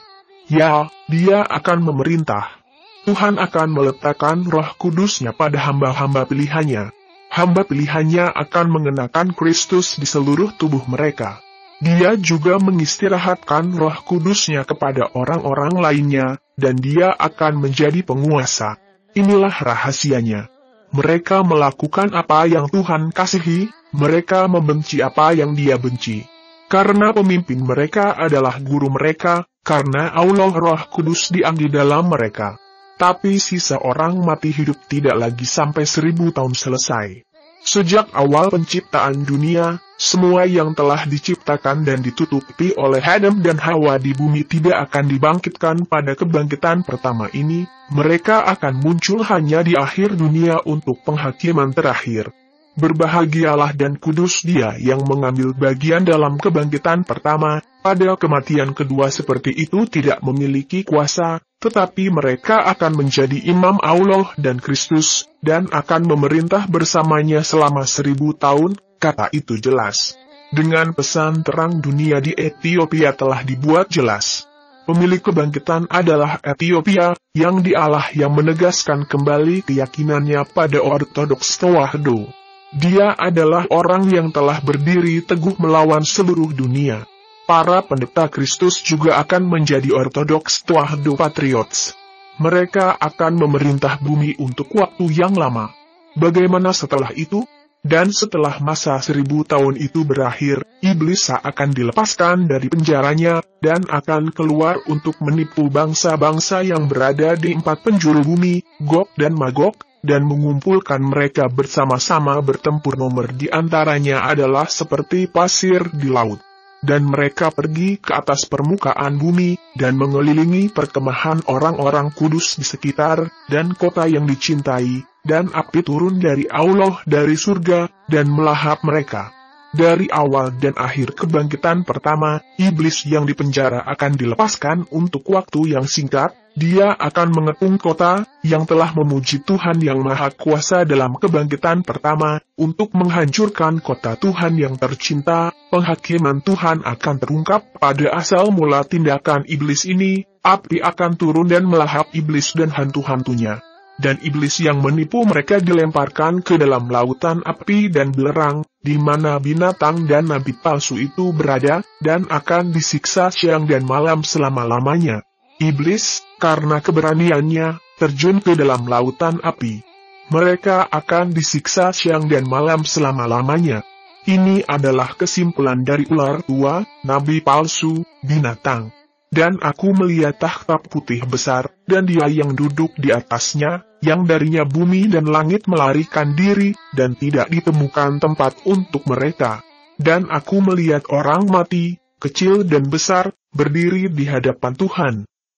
Ya, dia akan memerintah. Tuhan akan meletakkan roh kudusnya pada hamba-hamba pilihannya. Hamba pilihannya akan mengenakan Kristus di seluruh tubuh mereka. Dia juga mengistirahatkan roh kudusnya kepada orang-orang lainnya, dan dia akan menjadi penguasa. Inilah rahasianya. Mereka melakukan apa yang Tuhan kasihi, mereka membenci apa yang dia benci. Karena pemimpin mereka adalah guru mereka, karena Allah roh kudus diam dalam mereka. Tapi sisa orang mati hidup tidak lagi sampai seribu tahun selesai. Sejak awal penciptaan dunia, semua yang telah diciptakan dan ditutupi oleh Adam dan Hawa di bumi tidak akan dibangkitkan pada kebangkitan pertama ini, mereka akan muncul hanya di akhir dunia untuk penghakiman terakhir. Berbahagialah dan kudus dia yang mengambil bagian dalam kebangkitan pertama, pada kematian kedua seperti itu tidak memiliki kuasa, tetapi mereka akan menjadi imam Allah dan Kristus, dan akan memerintah bersamanya selama seribu tahun, kata itu jelas. Dengan pesan terang dunia di Ethiopia telah dibuat jelas. Pemilik kebangkitan adalah Ethiopia, yang dialah yang menegaskan kembali keyakinannya pada Ortodoks Tawahdo. Dia adalah orang yang telah berdiri teguh melawan seluruh dunia. Para pendeta Kristus juga akan menjadi ortodoks tuahdo Patriots. Mereka akan memerintah bumi untuk waktu yang lama. Bagaimana setelah itu? Dan setelah masa seribu tahun itu berakhir, iblis akan dilepaskan dari penjaranya, dan akan keluar untuk menipu bangsa-bangsa yang berada di empat penjuru bumi, Gog dan Magog, dan mengumpulkan mereka bersama-sama bertempur nomor di antaranya adalah seperti pasir di laut. Dan mereka pergi ke atas permukaan bumi, dan mengelilingi perkemahan orang-orang kudus di sekitar, dan kota yang dicintai, dan api turun dari Allah dari surga, dan melahap mereka. Dari awal dan akhir kebangkitan pertama, iblis yang dipenjara akan dilepaskan untuk waktu yang singkat. Dia akan mengepung kota yang telah memuji Tuhan yang Maha Kuasa dalam kebangkitan pertama untuk menghancurkan kota Tuhan yang tercinta. Penghakiman Tuhan akan terungkap pada asal mula tindakan iblis ini. Api akan turun dan melahap iblis dan hantu-hantunya dan iblis yang menipu mereka dilemparkan ke dalam lautan api dan belerang, di mana binatang dan nabi palsu itu berada, dan akan disiksa siang dan malam selama-lamanya. Iblis, karena keberaniannya, terjun ke dalam lautan api. Mereka akan disiksa siang dan malam selama-lamanya. Ini adalah kesimpulan dari ular tua, nabi palsu, binatang. Dan aku melihat tahta putih besar, dan dia yang duduk di atasnya, yang darinya bumi dan langit melarikan diri, dan tidak ditemukan tempat untuk mereka. Dan aku melihat orang mati, kecil dan besar, berdiri di hadapan Tuhan.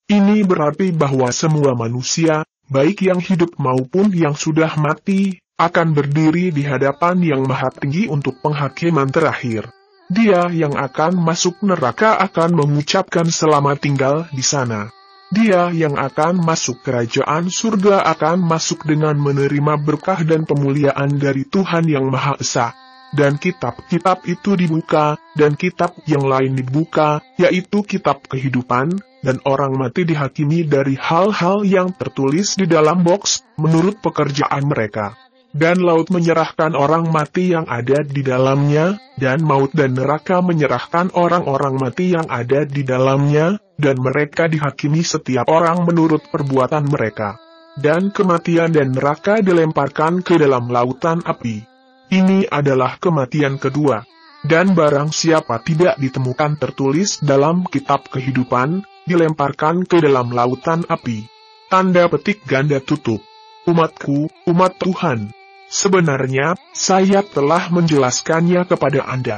Ini berarti bahwa semua manusia, baik yang hidup maupun yang sudah mati, akan berdiri di hadapan Yang Maha Tinggi untuk penghakiman terakhir. Dia yang akan masuk neraka akan mengucapkan selama tinggal di sana. Dia yang akan masuk kerajaan surga akan masuk dengan menerima berkah dan pemuliaan dari Tuhan Yang Maha Esa. Dan kitab-kitab itu dibuka, dan kitab yang lain dibuka, yaitu kitab kehidupan, dan orang mati dihakimi dari hal-hal yang tertulis di dalam box, menurut pekerjaan mereka dan laut menyerahkan orang mati yang ada di dalamnya, dan maut dan neraka menyerahkan orang-orang mati yang ada di dalamnya, dan mereka dihakimi setiap orang menurut perbuatan mereka. Dan kematian dan neraka dilemparkan ke dalam lautan api. Ini adalah kematian kedua. Dan barang siapa tidak ditemukan tertulis dalam kitab kehidupan, dilemparkan ke dalam lautan api. Tanda petik ganda tutup umatku, umat Tuhan, Sebenarnya, saya telah menjelaskannya kepada Anda.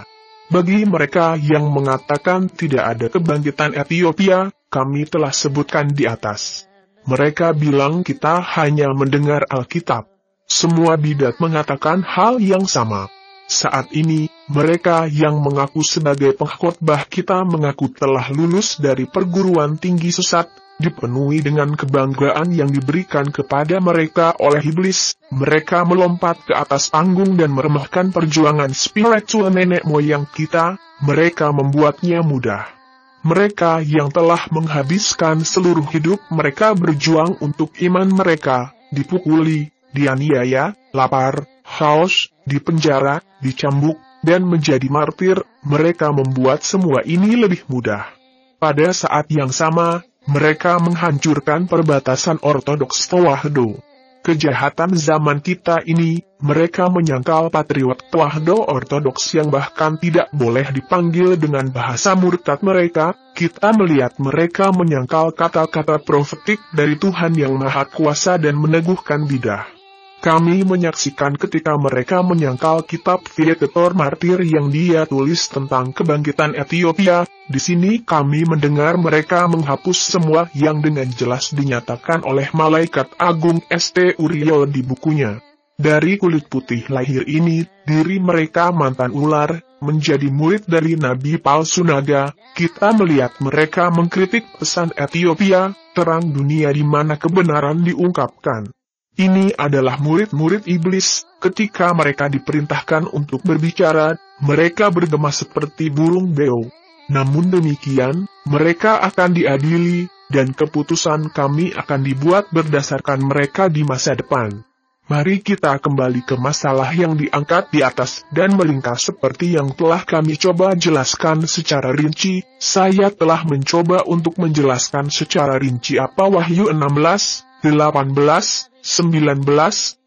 Bagi mereka yang mengatakan tidak ada kebangkitan Ethiopia, kami telah sebutkan di atas. Mereka bilang kita hanya mendengar Alkitab. Semua bidat mengatakan hal yang sama. Saat ini, mereka yang mengaku sebagai pengkhotbah kita mengaku telah lulus dari perguruan tinggi sesat, dipenuhi dengan kebanggaan yang diberikan kepada mereka oleh iblis. Mereka melompat ke atas panggung dan meremehkan perjuangan spiritual nenek moyang kita, mereka membuatnya mudah. Mereka yang telah menghabiskan seluruh hidup mereka berjuang untuk iman mereka, dipukuli, dianiaya, lapar, haus, dipenjara, dicambuk, dan menjadi martir, mereka membuat semua ini lebih mudah. Pada saat yang sama, mereka menghancurkan perbatasan ortodoks Tawahdo. Kejahatan zaman kita ini, mereka menyangkal patriot Tawahdo ortodoks yang bahkan tidak boleh dipanggil dengan bahasa murtad mereka, kita melihat mereka menyangkal kata-kata profetik dari Tuhan yang Maha Kuasa dan meneguhkan bidah. Kami menyaksikan ketika mereka menyangkal kitab Viator Martir yang dia tulis tentang kebangkitan Ethiopia. Di sini kami mendengar mereka menghapus semua yang dengan jelas dinyatakan oleh Malaikat Agung St. Uriel di bukunya. Dari kulit putih lahir ini, diri mereka mantan ular, menjadi murid dari Nabi palsu naga, kita melihat mereka mengkritik pesan Ethiopia, terang dunia di mana kebenaran diungkapkan. Ini adalah murid-murid iblis. Ketika mereka diperintahkan untuk berbicara, mereka bergema seperti burung beo. Namun demikian, mereka akan diadili, dan keputusan kami akan dibuat berdasarkan mereka di masa depan. Mari kita kembali ke masalah yang diangkat di atas dan melingkar seperti yang telah kami coba jelaskan secara rinci. Saya telah mencoba untuk menjelaskan secara rinci apa Wahyu 16, 18, 19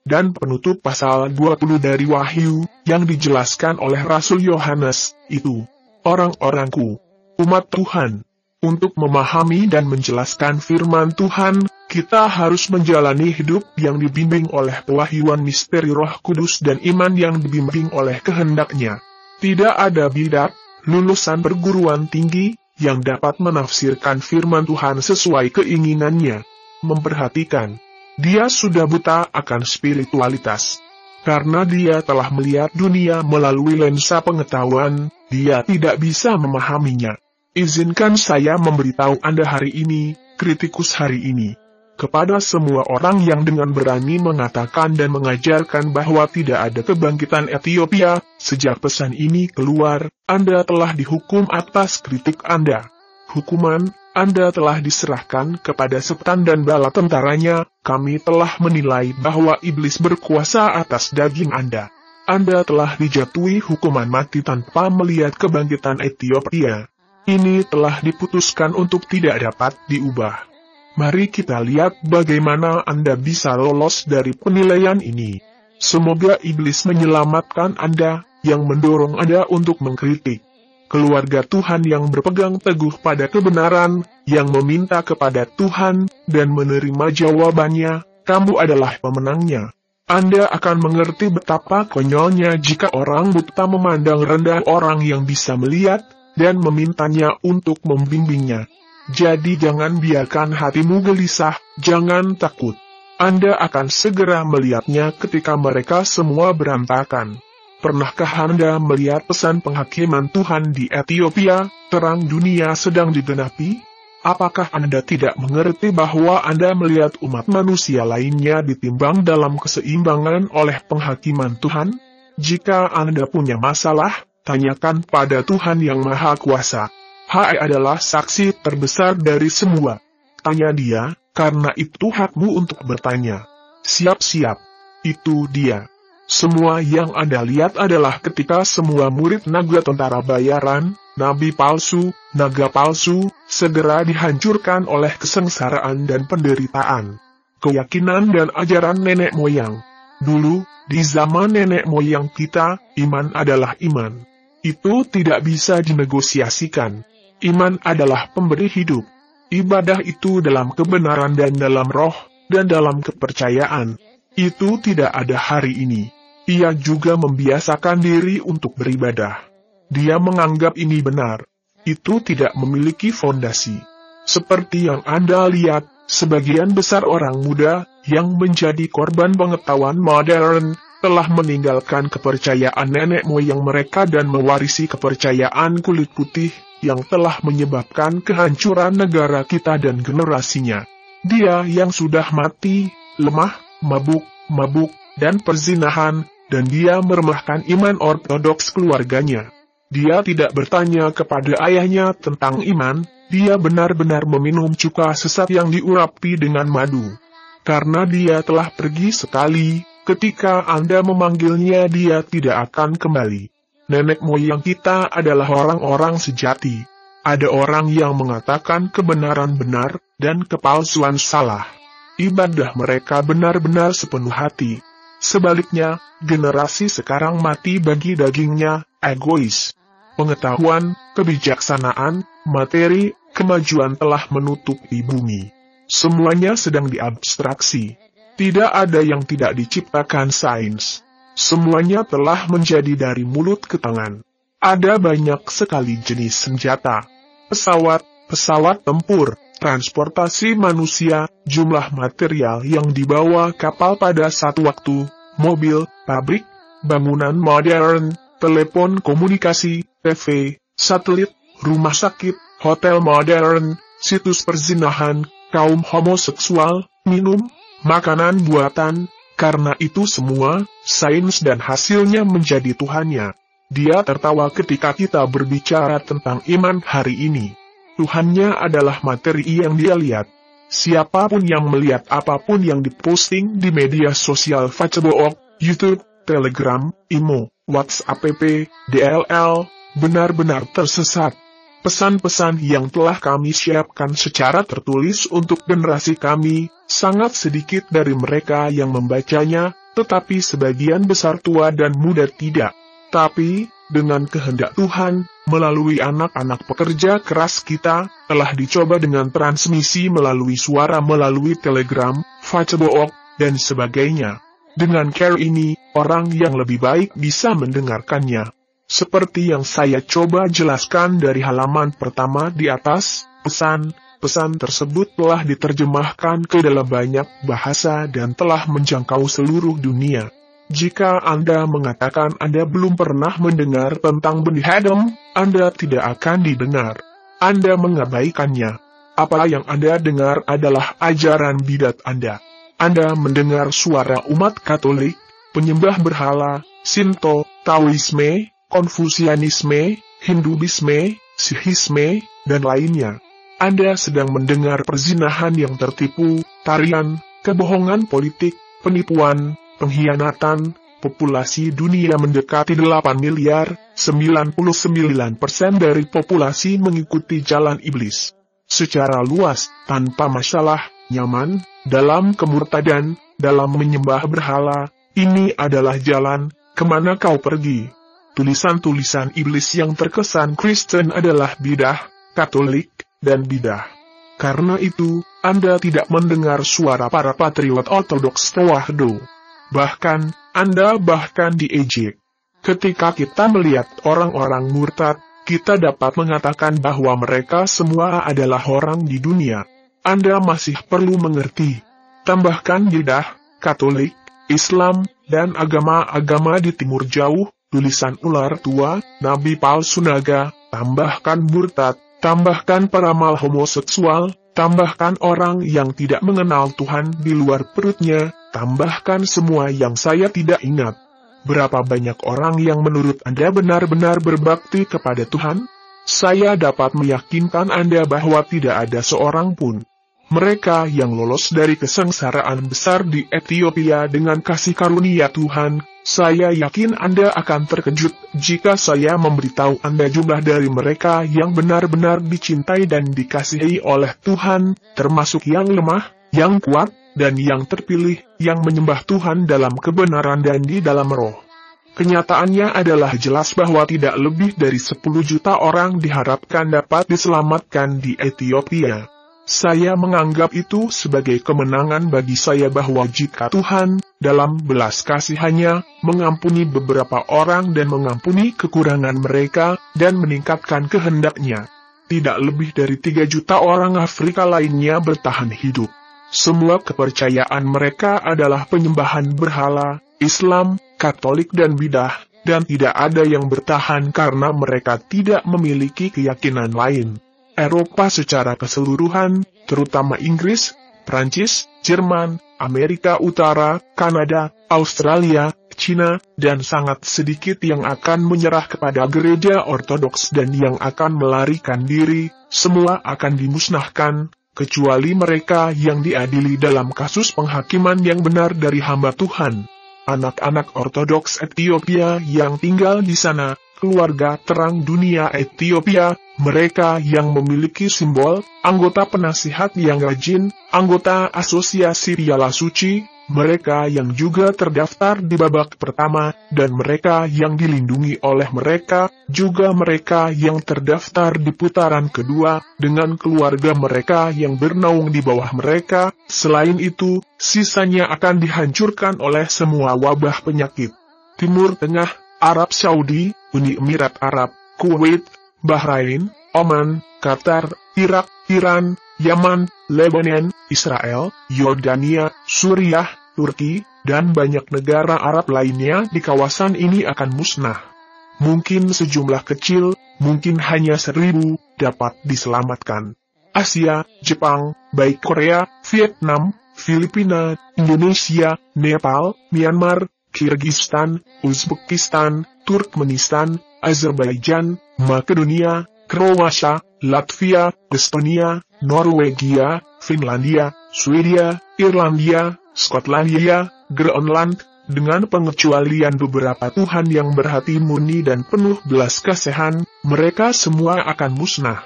dan penutup pasal 20 dari Wahyu yang dijelaskan oleh Rasul Yohanes itu orang-orangku umat Tuhan untuk memahami dan menjelaskan firman Tuhan kita harus menjalani hidup yang dibimbing oleh pewahyuan misteri Roh Kudus dan iman yang dibimbing oleh kehendaknya tidak ada bidat lulusan perguruan tinggi yang dapat menafsirkan firman Tuhan sesuai keinginannya memperhatikan dia sudah buta akan spiritualitas. Karena dia telah melihat dunia melalui lensa pengetahuan, dia tidak bisa memahaminya. Izinkan saya memberitahu Anda hari ini, kritikus hari ini, kepada semua orang yang dengan berani mengatakan dan mengajarkan bahwa tidak ada kebangkitan Ethiopia, sejak pesan ini keluar, Anda telah dihukum atas kritik Anda. Hukuman anda telah diserahkan kepada setan dan bala tentaranya, kami telah menilai bahwa iblis berkuasa atas daging Anda. Anda telah dijatuhi hukuman mati tanpa melihat kebangkitan Ethiopia. Ini telah diputuskan untuk tidak dapat diubah. Mari kita lihat bagaimana Anda bisa lolos dari penilaian ini. Semoga iblis menyelamatkan Anda, yang mendorong Anda untuk mengkritik keluarga Tuhan yang berpegang teguh pada kebenaran, yang meminta kepada Tuhan, dan menerima jawabannya, kamu adalah pemenangnya. Anda akan mengerti betapa konyolnya jika orang buta memandang rendah orang yang bisa melihat, dan memintanya untuk membimbingnya. Jadi jangan biarkan hatimu gelisah, jangan takut. Anda akan segera melihatnya ketika mereka semua berantakan. Pernahkah Anda melihat pesan penghakiman Tuhan di Ethiopia, terang dunia sedang digenapi? Apakah Anda tidak mengerti bahwa Anda melihat umat manusia lainnya ditimbang dalam keseimbangan oleh penghakiman Tuhan? Jika Anda punya masalah, tanyakan pada Tuhan Yang Maha Kuasa. Hai adalah saksi terbesar dari semua. Tanya dia, karena itu hakmu untuk bertanya. Siap-siap. Itu dia. Semua yang Anda lihat adalah ketika semua murid naga tentara bayaran, nabi palsu, naga palsu, segera dihancurkan oleh kesengsaraan dan penderitaan. Keyakinan dan ajaran nenek moyang. Dulu, di zaman nenek moyang kita, iman adalah iman. Itu tidak bisa dinegosiasikan. Iman adalah pemberi hidup. Ibadah itu dalam kebenaran dan dalam roh, dan dalam kepercayaan. Itu tidak ada hari ini. Ia juga membiasakan diri untuk beribadah. Dia menganggap ini benar. Itu tidak memiliki fondasi. Seperti yang Anda lihat, sebagian besar orang muda yang menjadi korban pengetahuan modern telah meninggalkan kepercayaan nenek moyang mereka dan mewarisi kepercayaan kulit putih yang telah menyebabkan kehancuran negara kita dan generasinya. Dia yang sudah mati, lemah, mabuk, mabuk, dan perzinahan, dan dia meremahkan iman ortodoks keluarganya. Dia tidak bertanya kepada ayahnya tentang iman, dia benar-benar meminum cuka sesat yang diurapi dengan madu. Karena dia telah pergi sekali, ketika Anda memanggilnya dia tidak akan kembali. Nenek moyang kita adalah orang-orang sejati. Ada orang yang mengatakan kebenaran benar, dan kepalsuan salah ibadah mereka benar-benar sepenuh hati. Sebaliknya, generasi sekarang mati bagi dagingnya, egois. Pengetahuan, kebijaksanaan, materi, kemajuan telah menutupi bumi. Semuanya sedang diabstraksi. Tidak ada yang tidak diciptakan sains. Semuanya telah menjadi dari mulut ke tangan. Ada banyak sekali jenis senjata. Pesawat, pesawat tempur, transportasi manusia, jumlah material yang dibawa kapal pada satu waktu, mobil, pabrik, bangunan modern, telepon komunikasi, TV, satelit, rumah sakit, hotel modern, situs perzinahan, kaum homoseksual, minum, makanan buatan, karena itu semua, sains dan hasilnya menjadi Tuhannya. Dia tertawa ketika kita berbicara tentang iman hari ini. Tuhannya adalah materi yang dia lihat. Siapapun yang melihat apapun yang diposting di media sosial Facebook, YouTube, Telegram, Imo, WhatsApp, PP, DLL, benar-benar tersesat. Pesan-pesan yang telah kami siapkan secara tertulis untuk generasi kami, sangat sedikit dari mereka yang membacanya, tetapi sebagian besar tua dan muda tidak. Tapi, dengan kehendak Tuhan, melalui anak-anak pekerja keras kita, telah dicoba dengan transmisi melalui suara melalui telegram, Facebook, dan sebagainya. Dengan care ini, orang yang lebih baik bisa mendengarkannya. Seperti yang saya coba jelaskan dari halaman pertama di atas, pesan, pesan tersebut telah diterjemahkan ke dalam banyak bahasa dan telah menjangkau seluruh dunia. Jika Anda mengatakan Anda belum pernah mendengar tentang benih Adam, Anda tidak akan didengar. Anda mengabaikannya. Apa yang Anda dengar adalah ajaran bidat Anda. Anda mendengar suara umat Katolik, penyembah berhala, Sinto, Taoisme, Konfusianisme, Hinduisme, Sihisme, dan lainnya. Anda sedang mendengar perzinahan yang tertipu, tarian, kebohongan politik, penipuan, pengkhianatan, populasi dunia mendekati 8 miliar, 99% persen dari populasi mengikuti jalan iblis. Secara luas, tanpa masalah, nyaman, dalam kemurtadan, dalam menyembah berhala, ini adalah jalan, kemana kau pergi. Tulisan-tulisan iblis yang terkesan Kristen adalah bidah, Katolik, dan bidah. Karena itu, Anda tidak mendengar suara para patriot ortodoks Tawahdo. Bahkan, Anda bahkan diejek. Ketika kita melihat orang-orang murtad, kita dapat mengatakan bahwa mereka semua adalah orang di dunia. Anda masih perlu mengerti. Tambahkan lidah, Katolik, Islam, dan agama-agama di timur jauh, tulisan ular tua, nabi palsu naga, tambahkan murtad, Tambahkan peramal homoseksual, tambahkan orang yang tidak mengenal Tuhan di luar perutnya, tambahkan semua yang saya tidak ingat. Berapa banyak orang yang menurut Anda benar-benar berbakti kepada Tuhan? Saya dapat meyakinkan Anda bahwa tidak ada seorang pun mereka yang lolos dari kesengsaraan besar di Ethiopia dengan kasih karunia Tuhan, saya yakin Anda akan terkejut jika saya memberitahu Anda jumlah dari mereka yang benar-benar dicintai dan dikasihi oleh Tuhan, termasuk yang lemah, yang kuat, dan yang terpilih, yang menyembah Tuhan dalam kebenaran dan di dalam roh. Kenyataannya adalah jelas bahwa tidak lebih dari 10 juta orang diharapkan dapat diselamatkan di Ethiopia. Saya menganggap itu sebagai kemenangan bagi saya bahwa jika Tuhan, dalam belas kasihannya, mengampuni beberapa orang dan mengampuni kekurangan mereka, dan meningkatkan kehendaknya. Tidak lebih dari 3 juta orang Afrika lainnya bertahan hidup. Semua kepercayaan mereka adalah penyembahan berhala, Islam, Katolik dan Bidah, dan tidak ada yang bertahan karena mereka tidak memiliki keyakinan lain. Eropa secara keseluruhan, terutama Inggris, Prancis, Jerman, Amerika Utara, Kanada, Australia, Cina, dan sangat sedikit yang akan menyerah kepada gereja ortodoks dan yang akan melarikan diri, semua akan dimusnahkan, kecuali mereka yang diadili dalam kasus penghakiman yang benar dari hamba Tuhan. Anak-anak ortodoks Ethiopia yang tinggal di sana keluarga terang dunia Ethiopia, mereka yang memiliki simbol, anggota penasihat yang rajin, anggota asosiasi piala suci, mereka yang juga terdaftar di babak pertama, dan mereka yang dilindungi oleh mereka, juga mereka yang terdaftar di putaran kedua, dengan keluarga mereka yang bernaung di bawah mereka, selain itu, sisanya akan dihancurkan oleh semua wabah penyakit. Timur Tengah, Arab Saudi, Uni Emirat Arab, Kuwait, Bahrain, Oman, Qatar, Irak, Iran, Yaman, Lebanon, Israel, Yordania, Suriah, Turki, dan banyak negara Arab lainnya di kawasan ini akan musnah. Mungkin sejumlah kecil, mungkin hanya seribu, dapat diselamatkan. Asia, Jepang, baik Korea, Vietnam, Filipina, Indonesia, Nepal, Myanmar, Kyrgyzstan, Uzbekistan, Turkmenistan, Azerbaijan, Makedonia, Kroasia, Latvia, Estonia, Norwegia, Finlandia, Swedia, Irlandia, Skotlandia, Greenland, dengan pengecualian beberapa Tuhan yang berhati murni dan penuh belas kasihan, mereka semua akan musnah.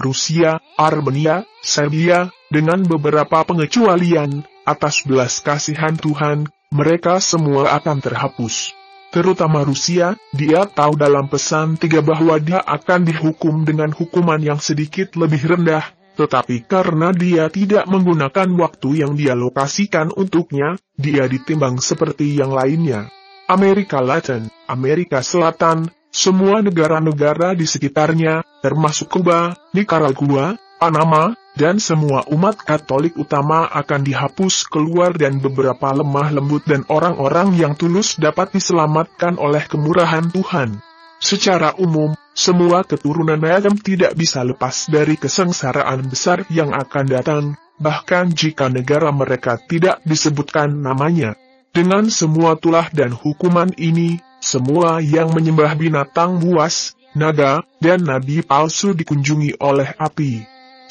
Rusia, Armenia, Serbia, dengan beberapa pengecualian, atas belas kasihan Tuhan, mereka semua akan terhapus. Terutama Rusia, dia tahu dalam pesan tiga bahwa dia akan dihukum dengan hukuman yang sedikit lebih rendah, tetapi karena dia tidak menggunakan waktu yang dia lokasikan untuknya, dia ditimbang seperti yang lainnya. Amerika Latin, Amerika Selatan, semua negara-negara di sekitarnya, termasuk Kuba, Nicaragua, Panama, dan semua umat Katolik utama akan dihapus keluar dan beberapa lemah lembut dan orang-orang yang tulus dapat diselamatkan oleh kemurahan Tuhan. Secara umum, semua keturunan Adam tidak bisa lepas dari kesengsaraan besar yang akan datang, bahkan jika negara mereka tidak disebutkan namanya. Dengan semua tulah dan hukuman ini, semua yang menyembah binatang buas, naga, dan nabi palsu dikunjungi oleh api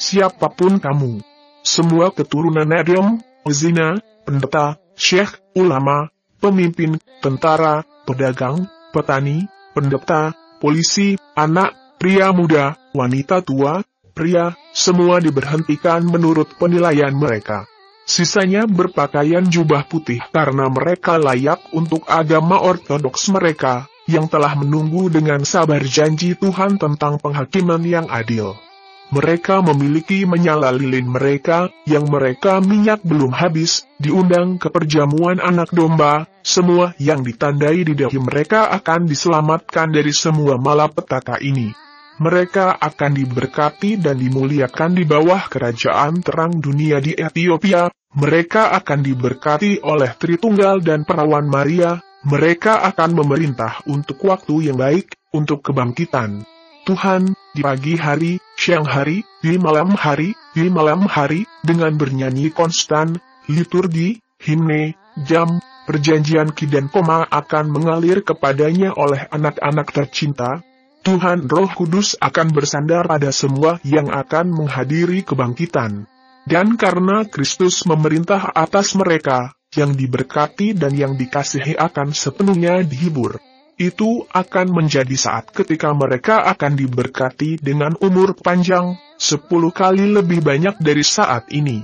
siapapun kamu. Semua keturunan Adam, Zina, pendeta, syekh, ulama, pemimpin, tentara, pedagang, petani, pendeta, polisi, anak, pria muda, wanita tua, pria, semua diberhentikan menurut penilaian mereka. Sisanya berpakaian jubah putih karena mereka layak untuk agama ortodoks mereka, yang telah menunggu dengan sabar janji Tuhan tentang penghakiman yang adil. Mereka memiliki menyala lilin mereka, yang mereka minyak belum habis, diundang ke perjamuan anak domba, semua yang ditandai di dahi mereka akan diselamatkan dari semua malapetaka ini. Mereka akan diberkati dan dimuliakan di bawah kerajaan terang dunia di Ethiopia, mereka akan diberkati oleh Tritunggal dan Perawan Maria, mereka akan memerintah untuk waktu yang baik, untuk kebangkitan. Tuhan, di pagi hari, siang hari, di malam hari, di malam hari, dengan bernyanyi konstan, liturgi, himne, jam, perjanjian kidan koma akan mengalir kepadanya oleh anak-anak tercinta, Tuhan Roh Kudus akan bersandar pada semua yang akan menghadiri kebangkitan. Dan karena Kristus memerintah atas mereka, yang diberkati dan yang dikasihi akan sepenuhnya dihibur itu akan menjadi saat ketika mereka akan diberkati dengan umur panjang, sepuluh kali lebih banyak dari saat ini.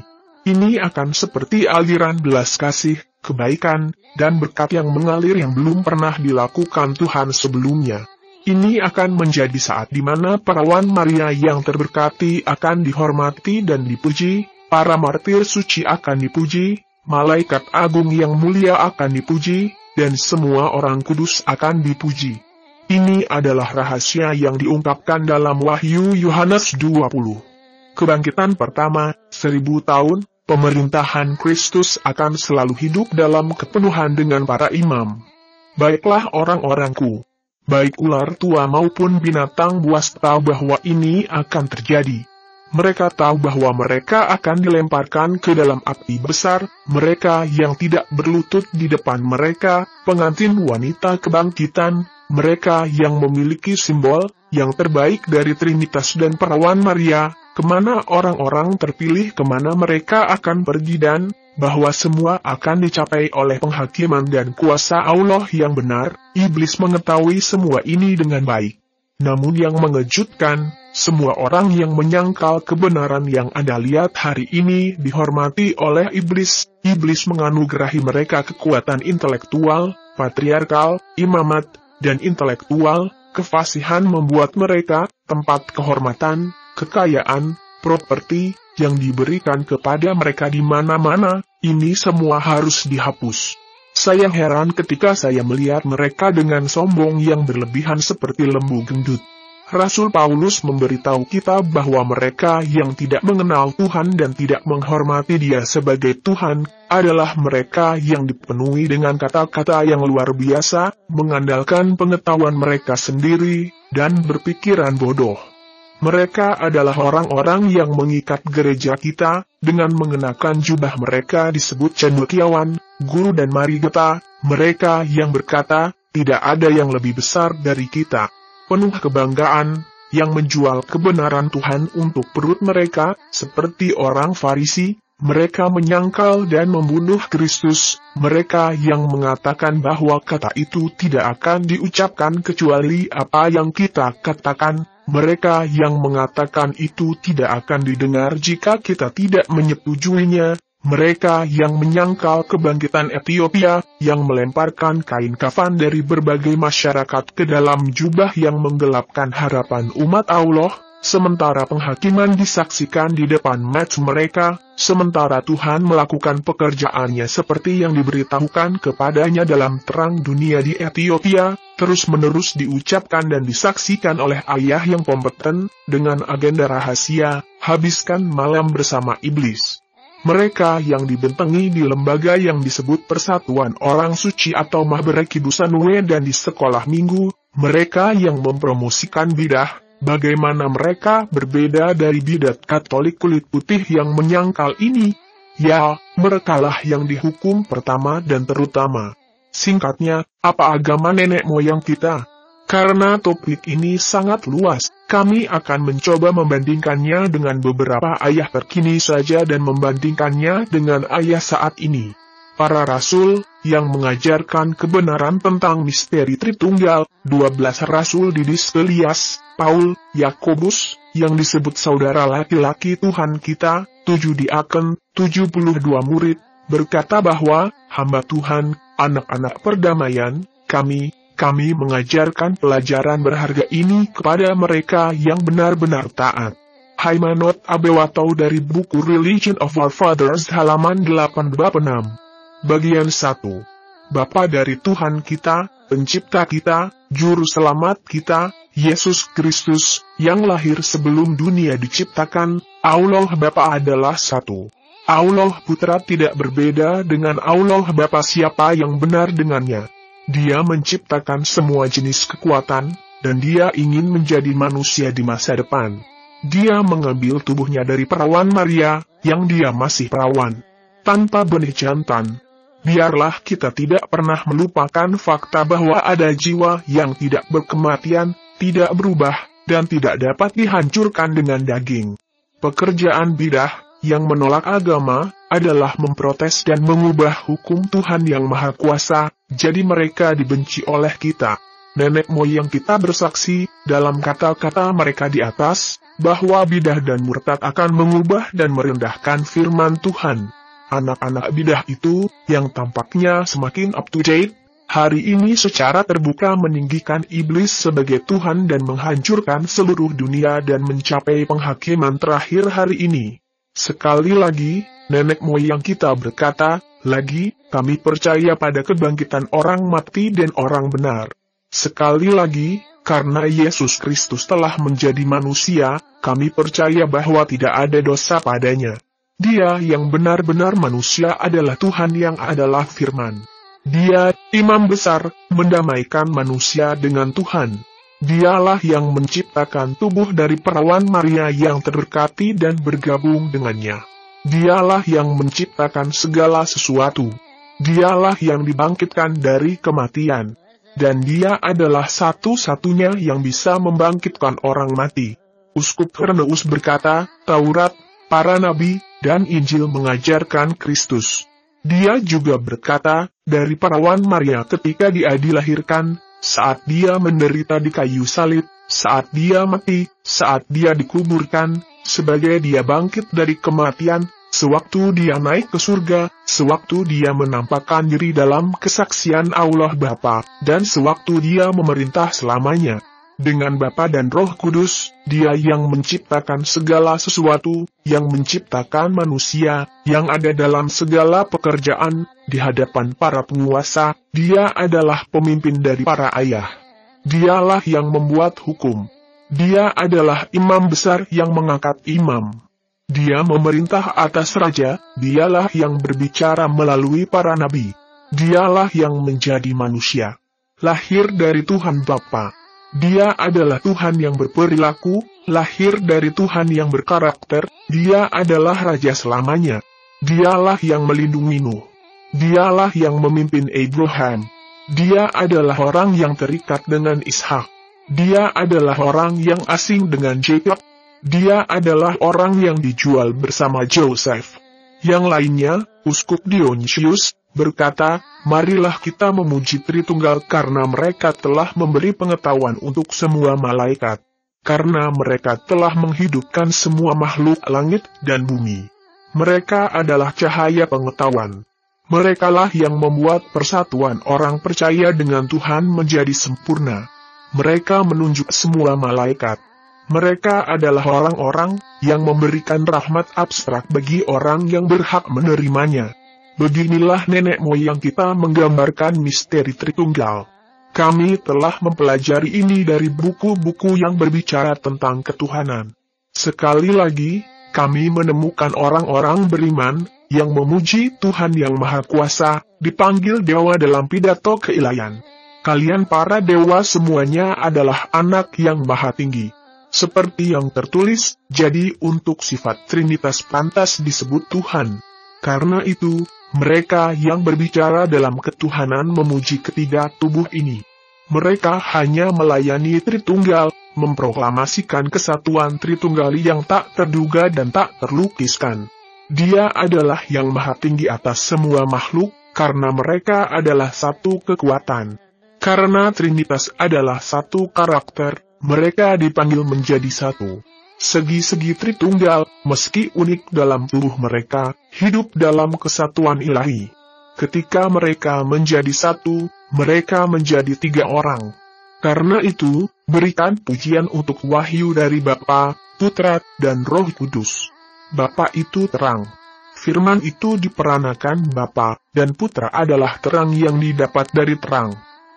Ini akan seperti aliran belas kasih, kebaikan, dan berkat yang mengalir yang belum pernah dilakukan Tuhan sebelumnya. Ini akan menjadi saat di mana perawan Maria yang terberkati akan dihormati dan dipuji, para martir suci akan dipuji, malaikat agung yang mulia akan dipuji, dan semua orang kudus akan dipuji. Ini adalah rahasia yang diungkapkan dalam Wahyu Yohanes 20. Kebangkitan pertama, seribu tahun, pemerintahan Kristus akan selalu hidup dalam kepenuhan dengan para imam. Baiklah orang-orangku, baik ular tua maupun binatang buas tahu bahwa ini akan terjadi mereka tahu bahwa mereka akan dilemparkan ke dalam api besar, mereka yang tidak berlutut di depan mereka, pengantin wanita kebangkitan, mereka yang memiliki simbol yang terbaik dari Trinitas dan perawan Maria, kemana orang-orang terpilih kemana mereka akan pergi dan bahwa semua akan dicapai oleh penghakiman dan kuasa Allah yang benar, iblis mengetahui semua ini dengan baik. Namun yang mengejutkan, semua orang yang menyangkal kebenaran yang Anda lihat hari ini dihormati oleh iblis. Iblis menganugerahi mereka kekuatan intelektual, patriarkal, imamat, dan intelektual. Kefasihan membuat mereka tempat kehormatan, kekayaan, properti yang diberikan kepada mereka di mana-mana. Ini semua harus dihapus. Saya heran ketika saya melihat mereka dengan sombong yang berlebihan seperti lembu gendut. Rasul Paulus memberitahu kita bahwa mereka yang tidak mengenal Tuhan dan tidak menghormati Dia sebagai Tuhan adalah mereka yang dipenuhi dengan kata-kata yang luar biasa, mengandalkan pengetahuan mereka sendiri, dan berpikiran bodoh. Mereka adalah orang-orang yang mengikat gereja kita dengan mengenakan jubah mereka disebut cendekiawan, guru dan marigeta, mereka yang berkata, tidak ada yang lebih besar dari kita penuh kebanggaan, yang menjual kebenaran Tuhan untuk perut mereka, seperti orang Farisi, mereka menyangkal dan membunuh Kristus, mereka yang mengatakan bahwa kata itu tidak akan diucapkan kecuali apa yang kita katakan, mereka yang mengatakan itu tidak akan didengar jika kita tidak menyetujuinya, mereka yang menyangkal kebangkitan Ethiopia, yang melemparkan kain kafan dari berbagai masyarakat ke dalam jubah yang menggelapkan harapan umat Allah, sementara penghakiman disaksikan di depan match mereka, sementara Tuhan melakukan pekerjaannya seperti yang diberitahukan kepadanya dalam terang dunia di Ethiopia, terus-menerus diucapkan dan disaksikan oleh ayah yang kompeten, dengan agenda rahasia, habiskan malam bersama iblis. Mereka yang dibentengi di lembaga yang disebut Persatuan Orang Suci atau Mahbereki Kidusanwe dan di sekolah minggu, mereka yang mempromosikan bidah, bagaimana mereka berbeda dari bidat Katolik kulit putih yang menyangkal ini? Ya, merekalah yang dihukum pertama dan terutama. Singkatnya, apa agama nenek moyang kita? Karena topik ini sangat luas, kami akan mencoba membandingkannya dengan beberapa ayah terkini saja dan membandingkannya dengan ayah saat ini. Para rasul yang mengajarkan kebenaran tentang misteri Tritunggal, 12 rasul Didis Elias, Paul, Yakobus, yang disebut saudara laki-laki Tuhan kita, 7 diaken, 72 murid, berkata bahwa, hamba Tuhan, anak-anak perdamaian, kami, kami mengajarkan pelajaran berharga ini kepada mereka yang benar-benar taat. Haimanot Abewatau dari buku Religion of Our Fathers halaman 86. Bagian 1. Bapa dari Tuhan kita, pencipta kita, juru selamat kita, Yesus Kristus, yang lahir sebelum dunia diciptakan, Allah Bapa adalah satu. Allah Putra tidak berbeda dengan Allah Bapa siapa yang benar dengannya. Dia menciptakan semua jenis kekuatan, dan dia ingin menjadi manusia di masa depan. Dia mengambil tubuhnya dari perawan Maria, yang dia masih perawan. Tanpa benih jantan, biarlah kita tidak pernah melupakan fakta bahwa ada jiwa yang tidak berkematian, tidak berubah, dan tidak dapat dihancurkan dengan daging. Pekerjaan bidah yang menolak agama adalah memprotes dan mengubah hukum Tuhan yang Maha Kuasa jadi mereka dibenci oleh kita. Nenek moyang kita bersaksi, dalam kata-kata mereka di atas, bahwa bidah dan murtad akan mengubah dan merendahkan firman Tuhan. Anak-anak bidah itu, yang tampaknya semakin up to date, hari ini secara terbuka meninggikan iblis sebagai Tuhan dan menghancurkan seluruh dunia dan mencapai penghakiman terakhir hari ini. Sekali lagi, nenek moyang kita berkata, lagi, kami percaya pada kebangkitan orang mati dan orang benar. Sekali lagi, karena Yesus Kristus telah menjadi manusia, kami percaya bahwa tidak ada dosa padanya. Dia yang benar-benar manusia adalah Tuhan yang adalah firman. Dia, imam besar, mendamaikan manusia dengan Tuhan. Dialah yang menciptakan tubuh dari perawan Maria yang terberkati dan bergabung dengannya. Dialah yang menciptakan segala sesuatu. Dialah yang dibangkitkan dari kematian. Dan dia adalah satu-satunya yang bisa membangkitkan orang mati. Uskup Herneus berkata, Taurat, para nabi, dan Injil mengajarkan Kristus. Dia juga berkata, dari perawan Maria ketika dia dilahirkan, saat dia menderita di kayu salib, saat dia mati, saat dia dikuburkan, sebagai dia bangkit dari kematian, sewaktu dia naik ke surga, sewaktu dia menampakkan diri dalam kesaksian Allah Bapa, dan sewaktu dia memerintah selamanya. Dengan Bapa dan Roh Kudus, Dia yang menciptakan segala sesuatu, yang menciptakan manusia, yang ada dalam segala pekerjaan, di hadapan para penguasa, Dia adalah pemimpin dari para ayah. Dialah yang membuat hukum. Dia adalah imam besar yang mengangkat imam. Dia memerintah atas raja, dialah yang berbicara melalui para nabi. Dialah yang menjadi manusia. Lahir dari Tuhan Bapa. Dia adalah Tuhan yang berperilaku, lahir dari Tuhan yang berkarakter, dia adalah raja selamanya. Dialah yang melindungi Nuh. Dialah yang memimpin Abraham. Dia adalah orang yang terikat dengan Ishak. Dia adalah orang yang asing dengan Jacob. Dia adalah orang yang dijual bersama Joseph. Yang lainnya, Uskup Dionysius, berkata, Marilah kita memuji Tritunggal karena mereka telah memberi pengetahuan untuk semua malaikat. Karena mereka telah menghidupkan semua makhluk langit dan bumi. Mereka adalah cahaya pengetahuan. Merekalah yang membuat persatuan orang percaya dengan Tuhan menjadi sempurna. Mereka menunjuk semua malaikat. Mereka adalah orang-orang yang memberikan rahmat abstrak bagi orang yang berhak menerimanya. Beginilah nenek moyang kita menggambarkan misteri Tritunggal. Kami telah mempelajari ini dari buku-buku yang berbicara tentang ketuhanan. Sekali lagi, kami menemukan orang-orang beriman yang memuji Tuhan Yang Maha Kuasa, dipanggil dewa dalam pidato keilahian. Kalian para dewa semuanya adalah anak yang maha tinggi. Seperti yang tertulis, jadi untuk sifat Trinitas pantas disebut Tuhan. Karena itu, mereka yang berbicara dalam ketuhanan memuji ketiga tubuh ini. Mereka hanya melayani Tritunggal, memproklamasikan kesatuan Tritunggal yang tak terduga dan tak terlukiskan. Dia adalah yang maha tinggi atas semua makhluk, karena mereka adalah satu kekuatan. Karena Trinitas adalah satu karakter, mereka dipanggil menjadi satu. Segi-segi Tritunggal, meski unik dalam tubuh mereka, hidup dalam kesatuan ilahi. Ketika mereka menjadi satu, mereka menjadi tiga orang. Karena itu, berikan pujian untuk wahyu dari Bapa, Putra, dan Roh Kudus. Bapa itu terang. Firman itu diperanakan Bapa, dan Putra adalah terang yang didapat dari terang.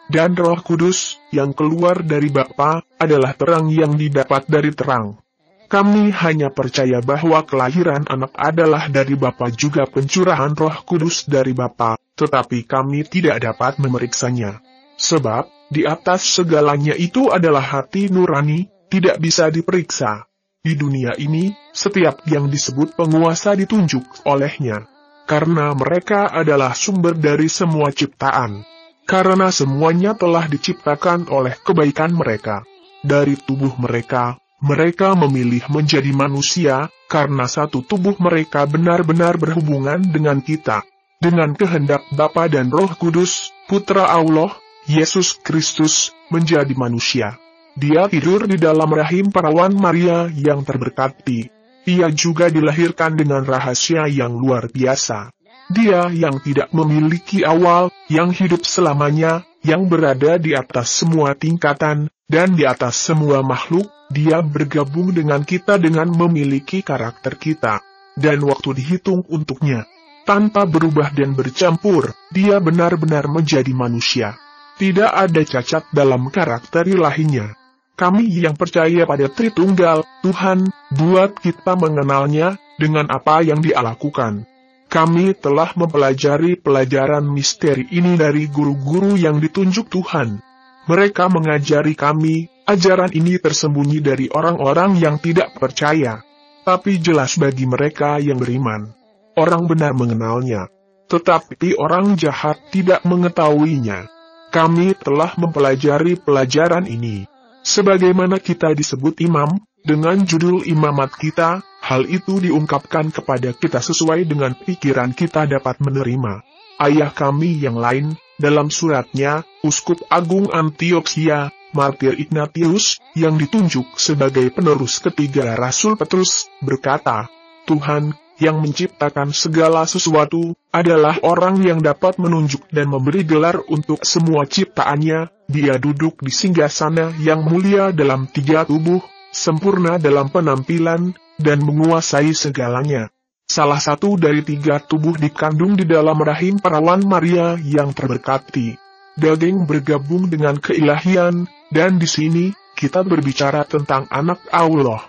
Dan roh kudus, yang keluar dari Bapa, adalah terang yang didapat dari terang. Kami hanya percaya bahwa kelahiran anak adalah dari Bapa juga pencurahan roh kudus dari Bapa, tetapi kami tidak dapat memeriksanya. Sebab, di atas segalanya itu adalah hati nurani, tidak bisa diperiksa. Di dunia ini, setiap yang disebut penguasa ditunjuk olehnya. Karena mereka adalah sumber dari semua ciptaan karena semuanya telah diciptakan oleh kebaikan mereka. Dari tubuh mereka, mereka memilih menjadi manusia, karena satu tubuh mereka benar-benar berhubungan dengan kita. Dengan kehendak Bapa dan Roh Kudus, Putra Allah, Yesus Kristus, menjadi manusia. Dia tidur di dalam rahim perawan Maria yang terberkati. Ia juga dilahirkan dengan rahasia yang luar biasa. Dia yang tidak memiliki awal, yang hidup selamanya, yang berada di atas semua tingkatan, dan di atas semua makhluk, dia bergabung dengan kita dengan memiliki karakter kita. Dan waktu dihitung untuknya. Tanpa berubah dan bercampur, dia benar-benar menjadi manusia. Tidak ada cacat dalam karakter ilahinya. Kami yang percaya pada Tritunggal, Tuhan, buat kita mengenalnya, dengan apa yang dia lakukan. Kami telah mempelajari pelajaran misteri ini dari guru-guru yang ditunjuk Tuhan. Mereka mengajari kami, ajaran ini tersembunyi dari orang-orang yang tidak percaya, tapi jelas bagi mereka yang beriman. Orang benar mengenalnya, tetapi orang jahat tidak mengetahuinya. Kami telah mempelajari pelajaran ini. Sebagaimana kita disebut imam, dengan judul imamat kita, hal itu diungkapkan kepada kita sesuai dengan pikiran kita dapat menerima. Ayah kami yang lain, dalam suratnya, Uskup Agung Antioquia, Martir Ignatius, yang ditunjuk sebagai penerus ketiga Rasul Petrus, berkata, Tuhan, yang menciptakan segala sesuatu, adalah orang yang dapat menunjuk dan memberi gelar untuk semua ciptaannya, dia duduk di singgasana yang mulia dalam tiga tubuh, sempurna dalam penampilan, dan menguasai segalanya. Salah satu dari tiga tubuh dikandung di dalam rahim perawan Maria yang terberkati. Daging bergabung dengan keilahian, dan di sini, kita berbicara tentang anak Allah.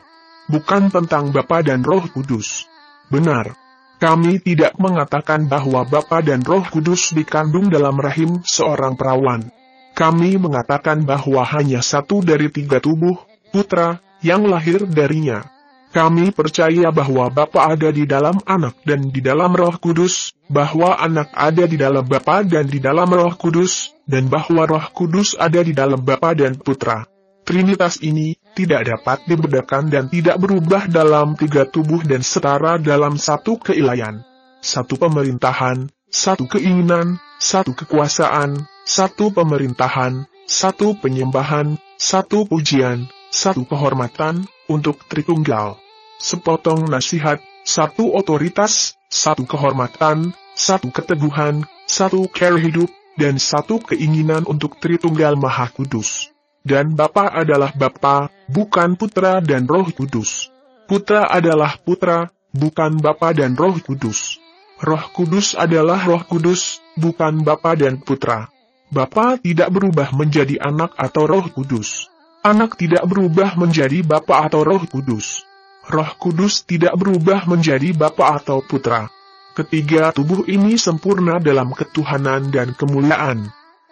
Bukan tentang Bapa dan Roh Kudus. Benar. Kami tidak mengatakan bahwa Bapa dan Roh Kudus dikandung dalam rahim seorang perawan. Kami mengatakan bahwa hanya satu dari tiga tubuh, putra, yang lahir darinya. Kami percaya bahwa Bapa ada di dalam anak dan di dalam roh kudus, bahwa anak ada di dalam Bapa dan di dalam roh kudus, dan bahwa roh kudus ada di dalam Bapa dan Putra. Trinitas ini tidak dapat dibedakan dan tidak berubah dalam tiga tubuh dan setara dalam satu keilayan, satu pemerintahan, satu keinginan, satu kekuasaan, satu pemerintahan, satu penyembahan, satu pujian, satu kehormatan, untuk Tritunggal. Sepotong nasihat, satu otoritas, satu kehormatan, satu keteguhan, satu care hidup, dan satu keinginan untuk Tritunggal Maha Kudus. Dan Bapa adalah Bapa, bukan Putra dan Roh Kudus. Putra adalah Putra, bukan Bapa dan Roh Kudus. Roh Kudus adalah Roh Kudus, bukan Bapa dan Putra. Bapa tidak berubah menjadi anak atau Roh Kudus. Anak tidak berubah menjadi Bapa atau Roh Kudus. Roh Kudus tidak berubah menjadi Bapa atau Putra. Ketiga tubuh ini sempurna dalam ketuhanan dan kemuliaan.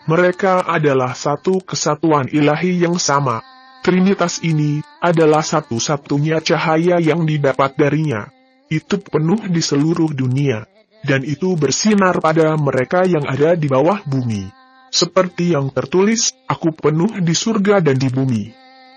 Mereka adalah satu kesatuan ilahi yang sama. Trinitas ini adalah satu-satunya cahaya yang didapat darinya. Itu penuh di seluruh dunia, dan itu bersinar pada mereka yang ada di bawah bumi. Seperti yang tertulis, aku penuh di surga dan di bumi.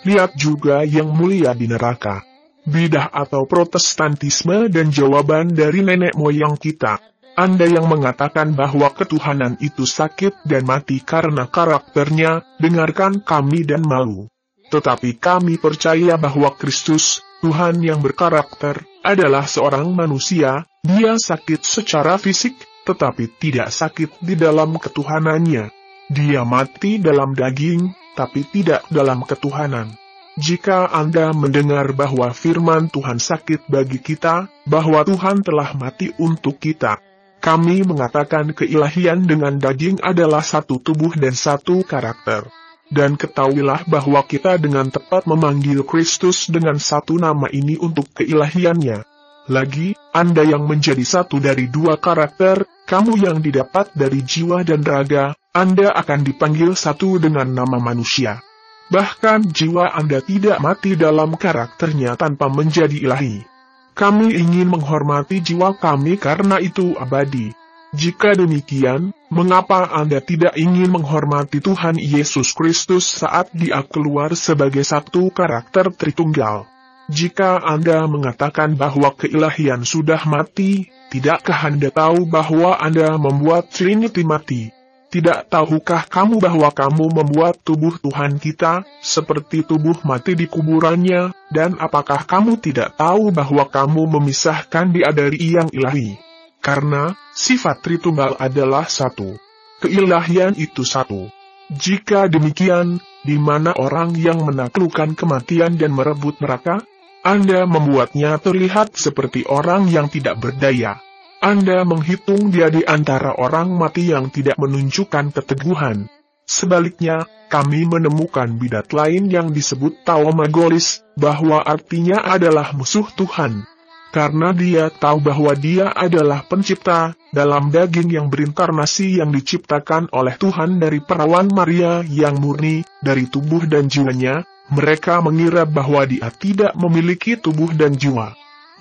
Lihat juga yang mulia di neraka. Bidah atau protestantisme dan jawaban dari nenek moyang kita. Anda yang mengatakan bahwa ketuhanan itu sakit dan mati karena karakternya, dengarkan kami dan malu. Tetapi kami percaya bahwa Kristus, Tuhan yang berkarakter, adalah seorang manusia, dia sakit secara fisik, tetapi tidak sakit di dalam ketuhanannya. Dia mati dalam daging, tapi tidak dalam ketuhanan. Jika Anda mendengar bahwa firman Tuhan sakit bagi kita, bahwa Tuhan telah mati untuk kita, kami mengatakan keilahian dengan daging adalah satu tubuh dan satu karakter. Dan ketahuilah bahwa kita dengan tepat memanggil Kristus dengan satu nama ini untuk keilahiannya. Lagi, Anda yang menjadi satu dari dua karakter, kamu yang didapat dari jiwa dan raga, anda akan dipanggil satu dengan nama manusia. Bahkan jiwa Anda tidak mati dalam karakternya tanpa menjadi ilahi. Kami ingin menghormati jiwa kami karena itu abadi. Jika demikian, mengapa Anda tidak ingin menghormati Tuhan Yesus Kristus saat Dia keluar sebagai satu karakter Tritunggal? Jika Anda mengatakan bahwa keilahian sudah mati, tidakkah Anda tahu bahwa Anda membuat Trinity mati? Tidak tahukah kamu bahwa kamu membuat tubuh Tuhan kita seperti tubuh mati di kuburannya, dan apakah kamu tidak tahu bahwa kamu memisahkan dia dari yang ilahi? Karena sifat Tritunggal adalah satu. Keilahian itu satu. Jika demikian, di mana orang yang menaklukkan kematian dan merebut neraka? Anda membuatnya terlihat seperti orang yang tidak berdaya. Anda menghitung dia di antara orang mati yang tidak menunjukkan keteguhan. Sebaliknya, kami menemukan bidat lain yang disebut Taumagolis, bahwa artinya adalah musuh Tuhan. Karena dia tahu bahwa dia adalah pencipta, dalam daging yang berinkarnasi yang diciptakan oleh Tuhan dari perawan Maria yang murni, dari tubuh dan jiwanya, mereka mengira bahwa dia tidak memiliki tubuh dan jiwa.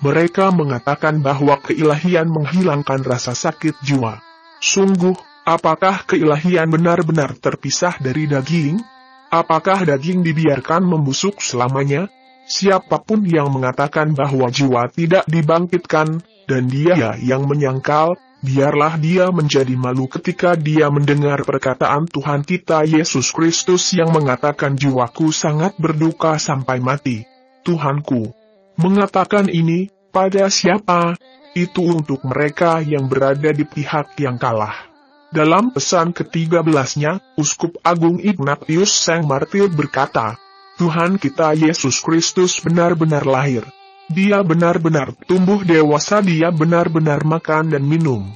Mereka mengatakan bahwa keilahian menghilangkan rasa sakit jiwa. Sungguh, apakah keilahian benar-benar terpisah dari daging? Apakah daging dibiarkan membusuk selamanya? Siapapun yang mengatakan bahwa jiwa tidak dibangkitkan, dan dia yang menyangkal, biarlah dia menjadi malu ketika dia mendengar perkataan Tuhan kita Yesus Kristus yang mengatakan jiwaku sangat berduka sampai mati. Tuhanku, Mengatakan ini pada siapa? Itu untuk mereka yang berada di pihak yang kalah. Dalam pesan ke-13-nya, Uskup Agung Ignatius Sang Martir berkata, Tuhan kita Yesus Kristus benar-benar lahir. Dia benar-benar tumbuh dewasa, dia benar-benar makan dan minum.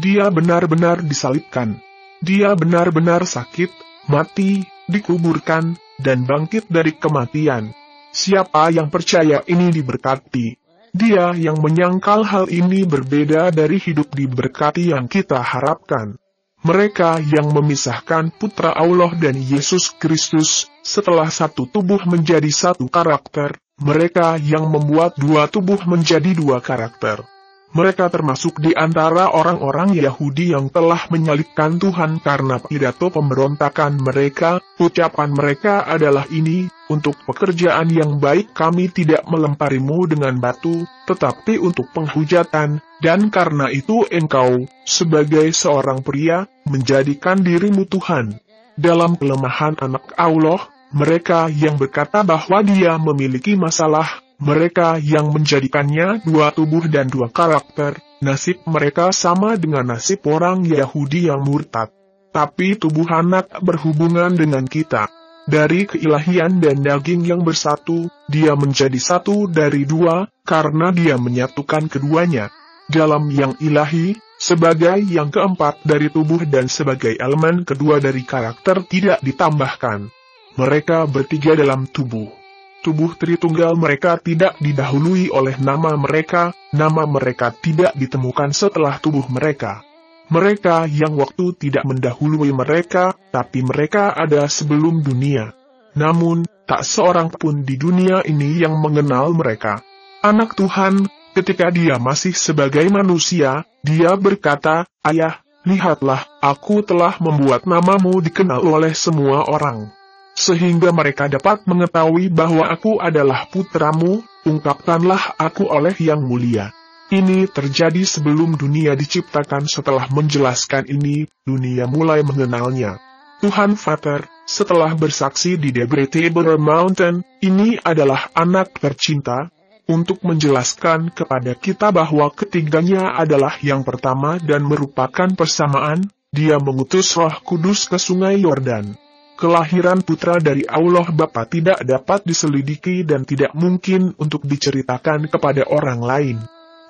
Dia benar-benar disalibkan. Dia benar-benar sakit, mati, dikuburkan, dan bangkit dari kematian. Siapa yang percaya ini diberkati. Dia yang menyangkal hal ini berbeda dari hidup diberkati yang kita harapkan. Mereka yang memisahkan Putra Allah dan Yesus Kristus setelah satu tubuh menjadi satu karakter, mereka yang membuat dua tubuh menjadi dua karakter. Mereka termasuk di antara orang-orang Yahudi yang telah menyalibkan Tuhan karena pidato pemberontakan mereka. Ucapan mereka adalah ini, untuk pekerjaan yang baik kami tidak melemparimu dengan batu, tetapi untuk penghujatan, dan karena itu engkau, sebagai seorang pria, menjadikan dirimu Tuhan. Dalam kelemahan anak Allah, mereka yang berkata bahwa dia memiliki masalah, mereka yang menjadikannya dua tubuh dan dua karakter, nasib mereka sama dengan nasib orang Yahudi yang murtad. Tapi tubuh anak berhubungan dengan kita. Dari keilahian dan daging yang bersatu, dia menjadi satu dari dua, karena dia menyatukan keduanya. Dalam yang ilahi, sebagai yang keempat dari tubuh dan sebagai elemen kedua dari karakter tidak ditambahkan. Mereka bertiga dalam tubuh tubuh Tritunggal mereka tidak didahului oleh nama mereka, nama mereka tidak ditemukan setelah tubuh mereka. Mereka yang waktu tidak mendahului mereka, tapi mereka ada sebelum dunia. Namun, tak seorang pun di dunia ini yang mengenal mereka. Anak Tuhan, ketika dia masih sebagai manusia, dia berkata, Ayah, lihatlah, aku telah membuat namamu dikenal oleh semua orang sehingga mereka dapat mengetahui bahwa aku adalah putramu, ungkapkanlah aku oleh yang mulia. Ini terjadi sebelum dunia diciptakan setelah menjelaskan ini, dunia mulai mengenalnya. Tuhan Father, setelah bersaksi di Debatable Mountain, ini adalah anak tercinta, untuk menjelaskan kepada kita bahwa ketiganya adalah yang pertama dan merupakan persamaan, dia mengutus roh kudus ke sungai Yordan. Kelahiran putra dari Allah Bapa tidak dapat diselidiki dan tidak mungkin untuk diceritakan kepada orang lain.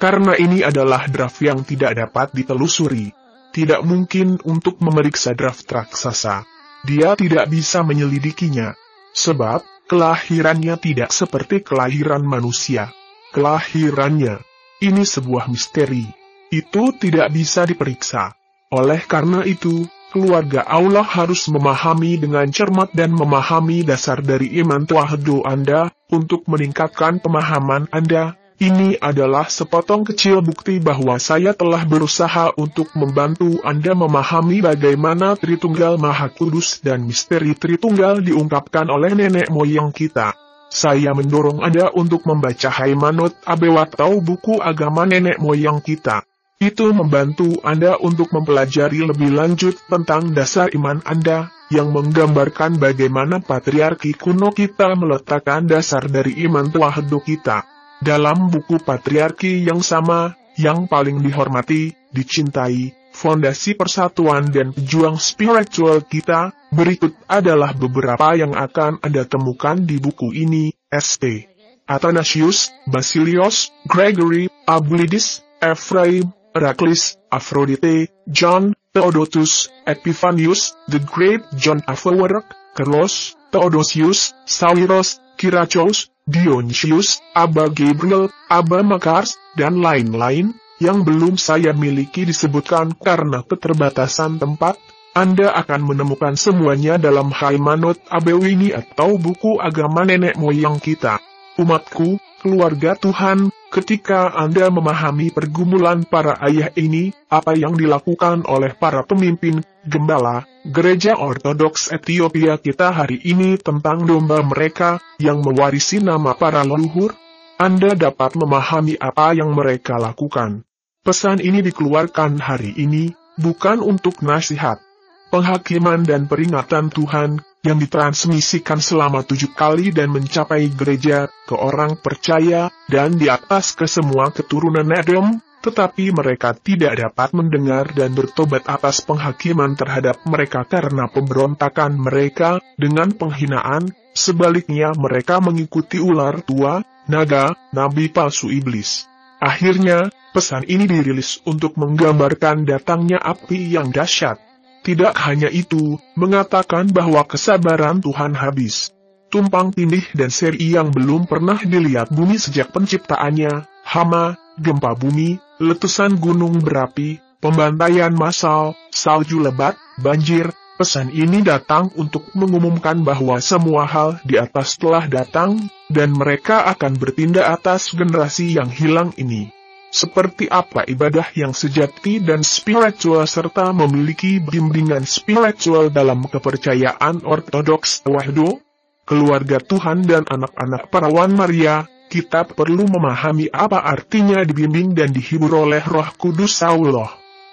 Karena ini adalah draft yang tidak dapat ditelusuri. Tidak mungkin untuk memeriksa draft raksasa. Dia tidak bisa menyelidikinya. Sebab, kelahirannya tidak seperti kelahiran manusia. Kelahirannya, ini sebuah misteri. Itu tidak bisa diperiksa. Oleh karena itu, keluarga Allah harus memahami dengan cermat dan memahami dasar dari iman tuahdu Anda, untuk meningkatkan pemahaman Anda. Ini adalah sepotong kecil bukti bahwa saya telah berusaha untuk membantu Anda memahami bagaimana Tritunggal Maha Kudus dan misteri Tritunggal diungkapkan oleh nenek moyang kita. Saya mendorong Anda untuk membaca Haimanot atau buku agama nenek moyang kita. Itu membantu Anda untuk mempelajari lebih lanjut tentang dasar iman Anda, yang menggambarkan bagaimana patriarki kuno kita meletakkan dasar dari iman tuahdu kita. Dalam buku patriarki yang sama, yang paling dihormati, dicintai, fondasi persatuan dan pejuang spiritual kita, berikut adalah beberapa yang akan Anda temukan di buku ini, St. Athanasius, Basilios, Gregory, Ablidis, Ephraim, Herakles, Aphrodite, John, Theodotus, Epiphanius, the great John Afowerk, Carlos, Theodosius, Sauros, Kirachos, Dionysius, Abba Gabriel, Abba Makars, dan lain-lain, yang belum saya miliki disebutkan karena keterbatasan tempat, Anda akan menemukan semuanya dalam Haimanot Abewini atau buku agama nenek moyang kita. Umatku, keluarga Tuhan, ketika Anda memahami pergumulan para ayah ini, apa yang dilakukan oleh para pemimpin, gembala, gereja ortodoks Ethiopia kita hari ini tentang domba mereka, yang mewarisi nama para leluhur, Anda dapat memahami apa yang mereka lakukan. Pesan ini dikeluarkan hari ini, bukan untuk nasihat, penghakiman dan peringatan Tuhan, yang ditransmisikan selama tujuh kali dan mencapai gereja, ke orang percaya, dan di atas ke semua keturunan Adam, tetapi mereka tidak dapat mendengar dan bertobat atas penghakiman terhadap mereka karena pemberontakan mereka, dengan penghinaan, sebaliknya mereka mengikuti ular tua, naga, nabi palsu iblis. Akhirnya, pesan ini dirilis untuk menggambarkan datangnya api yang dahsyat tidak hanya itu, mengatakan bahwa kesabaran Tuhan habis. Tumpang tindih dan seri yang belum pernah dilihat bumi sejak penciptaannya, hama, gempa bumi, letusan gunung berapi, pembantaian massal, salju lebat, banjir, Pesan ini datang untuk mengumumkan bahwa semua hal di atas telah datang, dan mereka akan bertindak atas generasi yang hilang ini seperti apa ibadah yang sejati dan spiritual serta memiliki bimbingan spiritual dalam kepercayaan Ortodoks Wahdo, keluarga Tuhan dan anak-anak perawan Maria, kita perlu memahami apa artinya dibimbing dan dihibur oleh roh kudus Allah.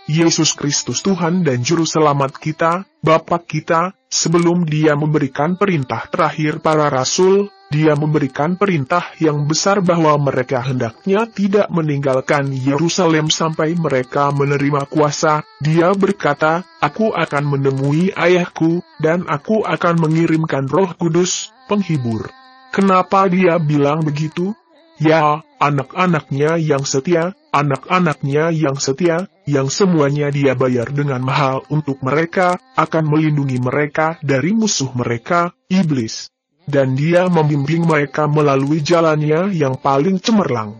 Yesus Kristus Tuhan dan Juru Selamat kita, Bapa kita, sebelum dia memberikan perintah terakhir para rasul, dia memberikan perintah yang besar bahwa mereka hendaknya tidak meninggalkan Yerusalem sampai mereka menerima kuasa. Dia berkata, Aku akan menemui ayahku, dan aku akan mengirimkan roh kudus, penghibur. Kenapa dia bilang begitu? Ya, anak-anaknya yang setia, anak-anaknya yang setia, yang semuanya dia bayar dengan mahal untuk mereka, akan melindungi mereka dari musuh mereka, iblis. Dan dia membimbing mereka melalui jalannya yang paling cemerlang.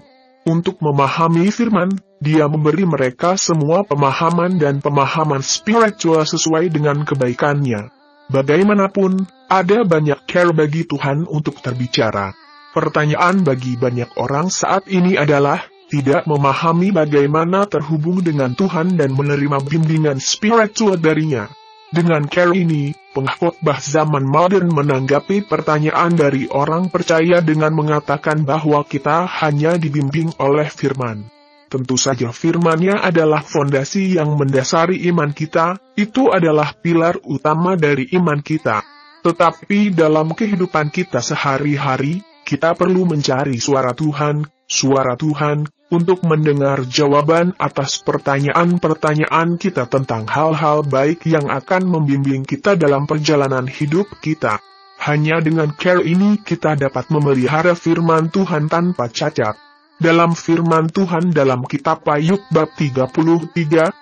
Untuk memahami firman, dia memberi mereka semua pemahaman dan pemahaman spiritual sesuai dengan kebaikannya. Bagaimanapun, ada banyak care bagi Tuhan untuk terbicara. Pertanyaan bagi banyak orang saat ini adalah, tidak memahami bagaimana terhubung dengan Tuhan dan menerima bimbingan spiritual darinya. Dengan cara ini, pengkhotbah zaman modern menanggapi pertanyaan dari orang percaya dengan mengatakan bahwa kita hanya dibimbing oleh firman. Tentu saja firmannya adalah fondasi yang mendasari iman kita, itu adalah pilar utama dari iman kita. Tetapi dalam kehidupan kita sehari-hari, kita perlu mencari suara Tuhan, suara Tuhan, untuk mendengar jawaban atas pertanyaan-pertanyaan kita tentang hal-hal baik yang akan membimbing kita dalam perjalanan hidup kita. Hanya dengan care ini kita dapat memelihara firman Tuhan tanpa cacat. Dalam firman Tuhan dalam kitab Ayub bab 33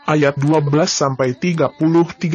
ayat 12 sampai 33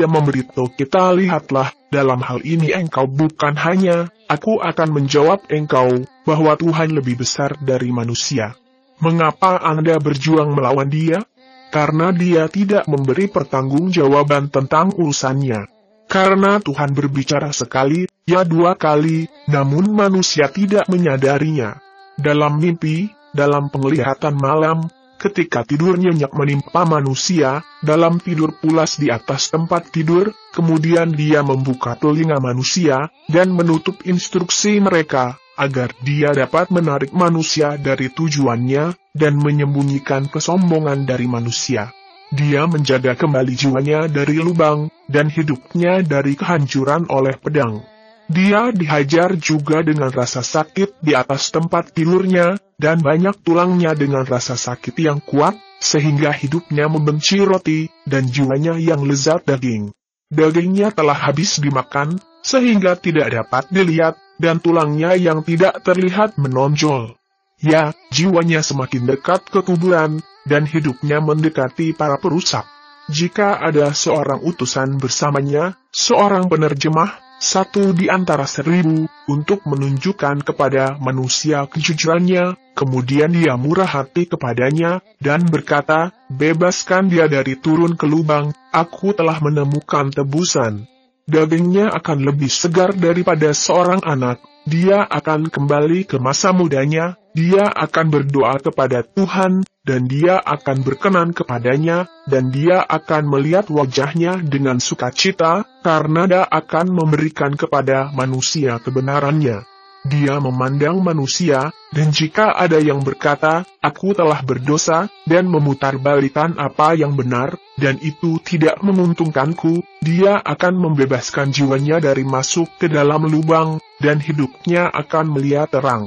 memberitahu kita lihatlah dalam hal ini engkau bukan hanya aku akan menjawab engkau bahwa Tuhan lebih besar dari manusia. Mengapa Anda berjuang melawan dia? Karena dia tidak memberi pertanggungjawaban tentang urusannya. Karena Tuhan berbicara sekali, ya dua kali, namun manusia tidak menyadarinya. Dalam mimpi, dalam penglihatan malam, ketika tidur nyenyak menimpa manusia, dalam tidur pulas di atas tempat tidur, kemudian dia membuka telinga manusia, dan menutup instruksi mereka agar dia dapat menarik manusia dari tujuannya dan menyembunyikan kesombongan dari manusia. Dia menjaga kembali jiwanya dari lubang dan hidupnya dari kehancuran oleh pedang. Dia dihajar juga dengan rasa sakit di atas tempat tidurnya, dan banyak tulangnya dengan rasa sakit yang kuat, sehingga hidupnya membenci roti, dan jiwanya yang lezat daging. Dagingnya telah habis dimakan, sehingga tidak dapat dilihat dan tulangnya yang tidak terlihat menonjol. Ya, jiwanya semakin dekat ke kuburan, dan hidupnya mendekati para perusak. Jika ada seorang utusan bersamanya, seorang penerjemah, satu di antara seribu, untuk menunjukkan kepada manusia kejujurannya, kemudian dia murah hati kepadanya, dan berkata, bebaskan dia dari turun ke lubang, aku telah menemukan tebusan dagingnya akan lebih segar daripada seorang anak. Dia akan kembali ke masa mudanya, dia akan berdoa kepada Tuhan, dan dia akan berkenan kepadanya, dan dia akan melihat wajahnya dengan sukacita, karena dia akan memberikan kepada manusia kebenarannya. Dia memandang manusia, dan jika ada yang berkata, "Aku telah berdosa," dan memutarbalikan apa yang benar, dan itu tidak menguntungkanku, dia akan membebaskan jiwanya dari masuk ke dalam lubang, dan hidupnya akan melihat terang.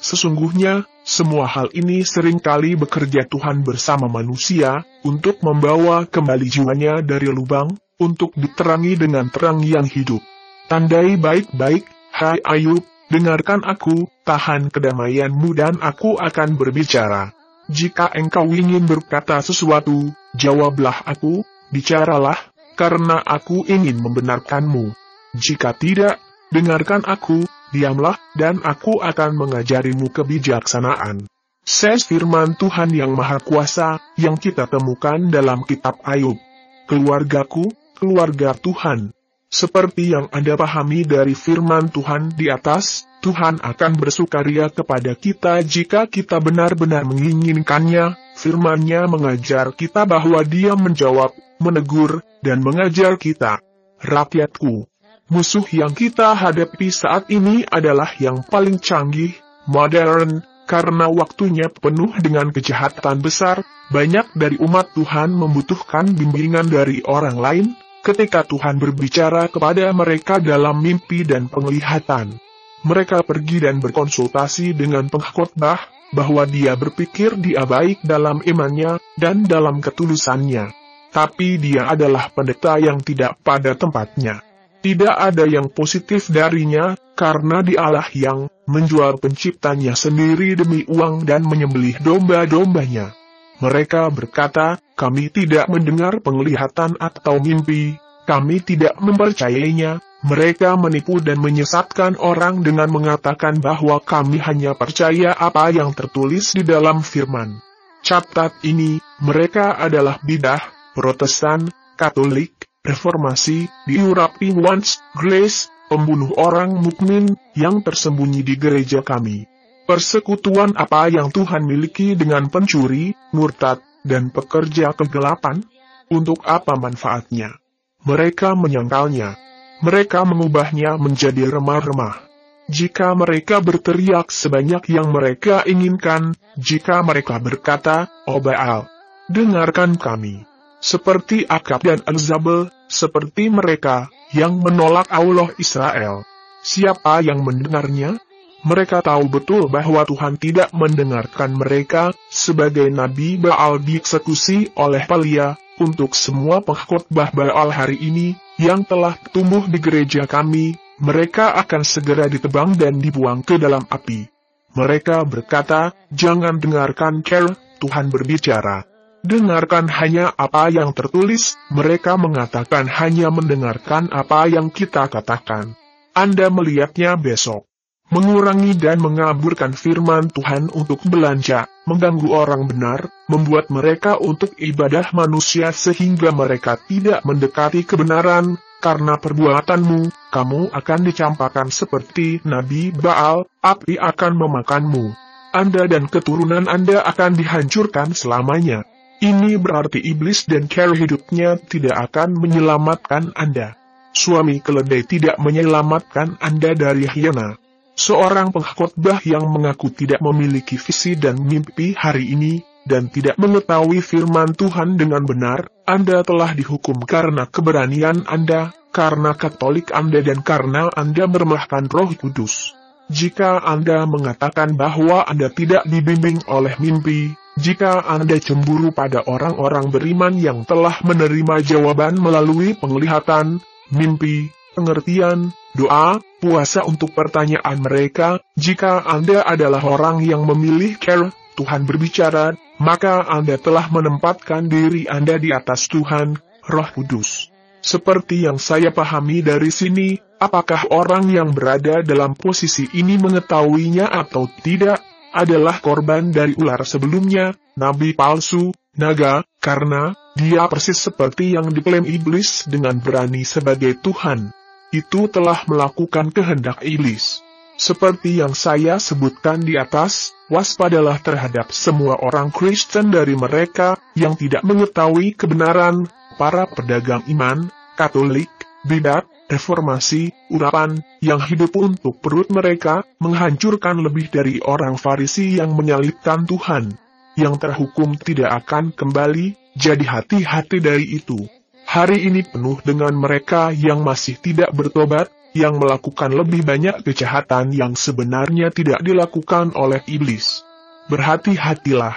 Sesungguhnya, semua hal ini seringkali bekerja Tuhan bersama manusia, untuk membawa kembali jiwanya dari lubang, untuk diterangi dengan terang yang hidup. Tandai baik-baik, hai Ayub, Dengarkan aku, tahan kedamaianmu dan aku akan berbicara. Jika engkau ingin berkata sesuatu, jawablah aku, bicaralah, karena aku ingin membenarkanmu. Jika tidak, dengarkan aku, diamlah, dan aku akan mengajarimu kebijaksanaan. Ses firman Tuhan yang Maha Kuasa, yang kita temukan dalam kitab Ayub. Keluargaku, keluarga Tuhan, seperti yang Anda pahami dari firman Tuhan di atas, Tuhan akan bersukaria kepada kita jika kita benar-benar menginginkannya. Firman-Nya mengajar kita bahwa Dia menjawab, menegur, dan mengajar kita. Rakyatku, musuh yang kita hadapi saat ini adalah yang paling canggih, modern, karena waktunya penuh dengan kejahatan besar, banyak dari umat Tuhan membutuhkan bimbingan dari orang lain, ketika Tuhan berbicara kepada mereka dalam mimpi dan penglihatan. Mereka pergi dan berkonsultasi dengan pengkhotbah, bahwa dia berpikir dia baik dalam imannya dan dalam ketulusannya. Tapi dia adalah pendeta yang tidak pada tempatnya. Tidak ada yang positif darinya, karena dialah yang menjual penciptanya sendiri demi uang dan menyembelih domba-dombanya. Mereka berkata, kami tidak mendengar penglihatan atau mimpi, kami tidak mempercayainya. Mereka menipu dan menyesatkan orang dengan mengatakan bahwa kami hanya percaya apa yang tertulis di dalam firman. Catat ini, mereka adalah bidah, protestan, katolik, reformasi, diurapi once, grace, pembunuh orang mukmin yang tersembunyi di gereja kami. Persekutuan apa yang Tuhan miliki dengan pencuri, murtad, dan pekerja kegelapan? Untuk apa manfaatnya? Mereka menyangkalnya. Mereka mengubahnya menjadi remah-remah. Jika mereka berteriak sebanyak yang mereka inginkan, jika mereka berkata, O oh Baal, dengarkan kami. Seperti Akab dan Elzabel, seperti mereka, yang menolak Allah Israel. Siapa yang mendengarnya? Mereka tahu betul bahwa Tuhan tidak mendengarkan mereka, sebagai Nabi Baal dieksekusi oleh Palia, untuk semua pengkhotbah Baal hari ini, yang telah tumbuh di gereja kami, mereka akan segera ditebang dan dibuang ke dalam api. Mereka berkata, jangan dengarkan Ker, Tuhan berbicara. Dengarkan hanya apa yang tertulis, mereka mengatakan hanya mendengarkan apa yang kita katakan. Anda melihatnya besok mengurangi dan mengaburkan firman Tuhan untuk belanja, mengganggu orang benar, membuat mereka untuk ibadah manusia sehingga mereka tidak mendekati kebenaran, karena perbuatanmu, kamu akan dicampakkan seperti Nabi Baal, api akan memakanmu. Anda dan keturunan Anda akan dihancurkan selamanya. Ini berarti iblis dan cara hidupnya tidak akan menyelamatkan Anda. Suami keledai tidak menyelamatkan Anda dari hiena. Seorang pengkhotbah yang mengaku tidak memiliki visi dan mimpi hari ini, dan tidak mengetahui firman Tuhan dengan benar, Anda telah dihukum karena keberanian Anda, karena Katolik Anda dan karena Anda meremehkan roh kudus. Jika Anda mengatakan bahwa Anda tidak dibimbing oleh mimpi, jika Anda cemburu pada orang-orang beriman yang telah menerima jawaban melalui penglihatan, mimpi, pengertian, doa, puasa untuk pertanyaan mereka, jika Anda adalah orang yang memilih care, Tuhan berbicara, maka Anda telah menempatkan diri Anda di atas Tuhan, Roh Kudus. Seperti yang saya pahami dari sini, apakah orang yang berada dalam posisi ini mengetahuinya atau tidak, adalah korban dari ular sebelumnya, nabi palsu, naga, karena dia persis seperti yang diklaim iblis dengan berani sebagai Tuhan itu telah melakukan kehendak iblis. Seperti yang saya sebutkan di atas, waspadalah terhadap semua orang Kristen dari mereka yang tidak mengetahui kebenaran, para pedagang iman, Katolik, bidat, reformasi, urapan, yang hidup untuk perut mereka, menghancurkan lebih dari orang Farisi yang menyalibkan Tuhan. Yang terhukum tidak akan kembali, jadi hati-hati dari itu. Hari ini penuh dengan mereka yang masih tidak bertobat, yang melakukan lebih banyak kejahatan yang sebenarnya tidak dilakukan oleh iblis. Berhati-hatilah.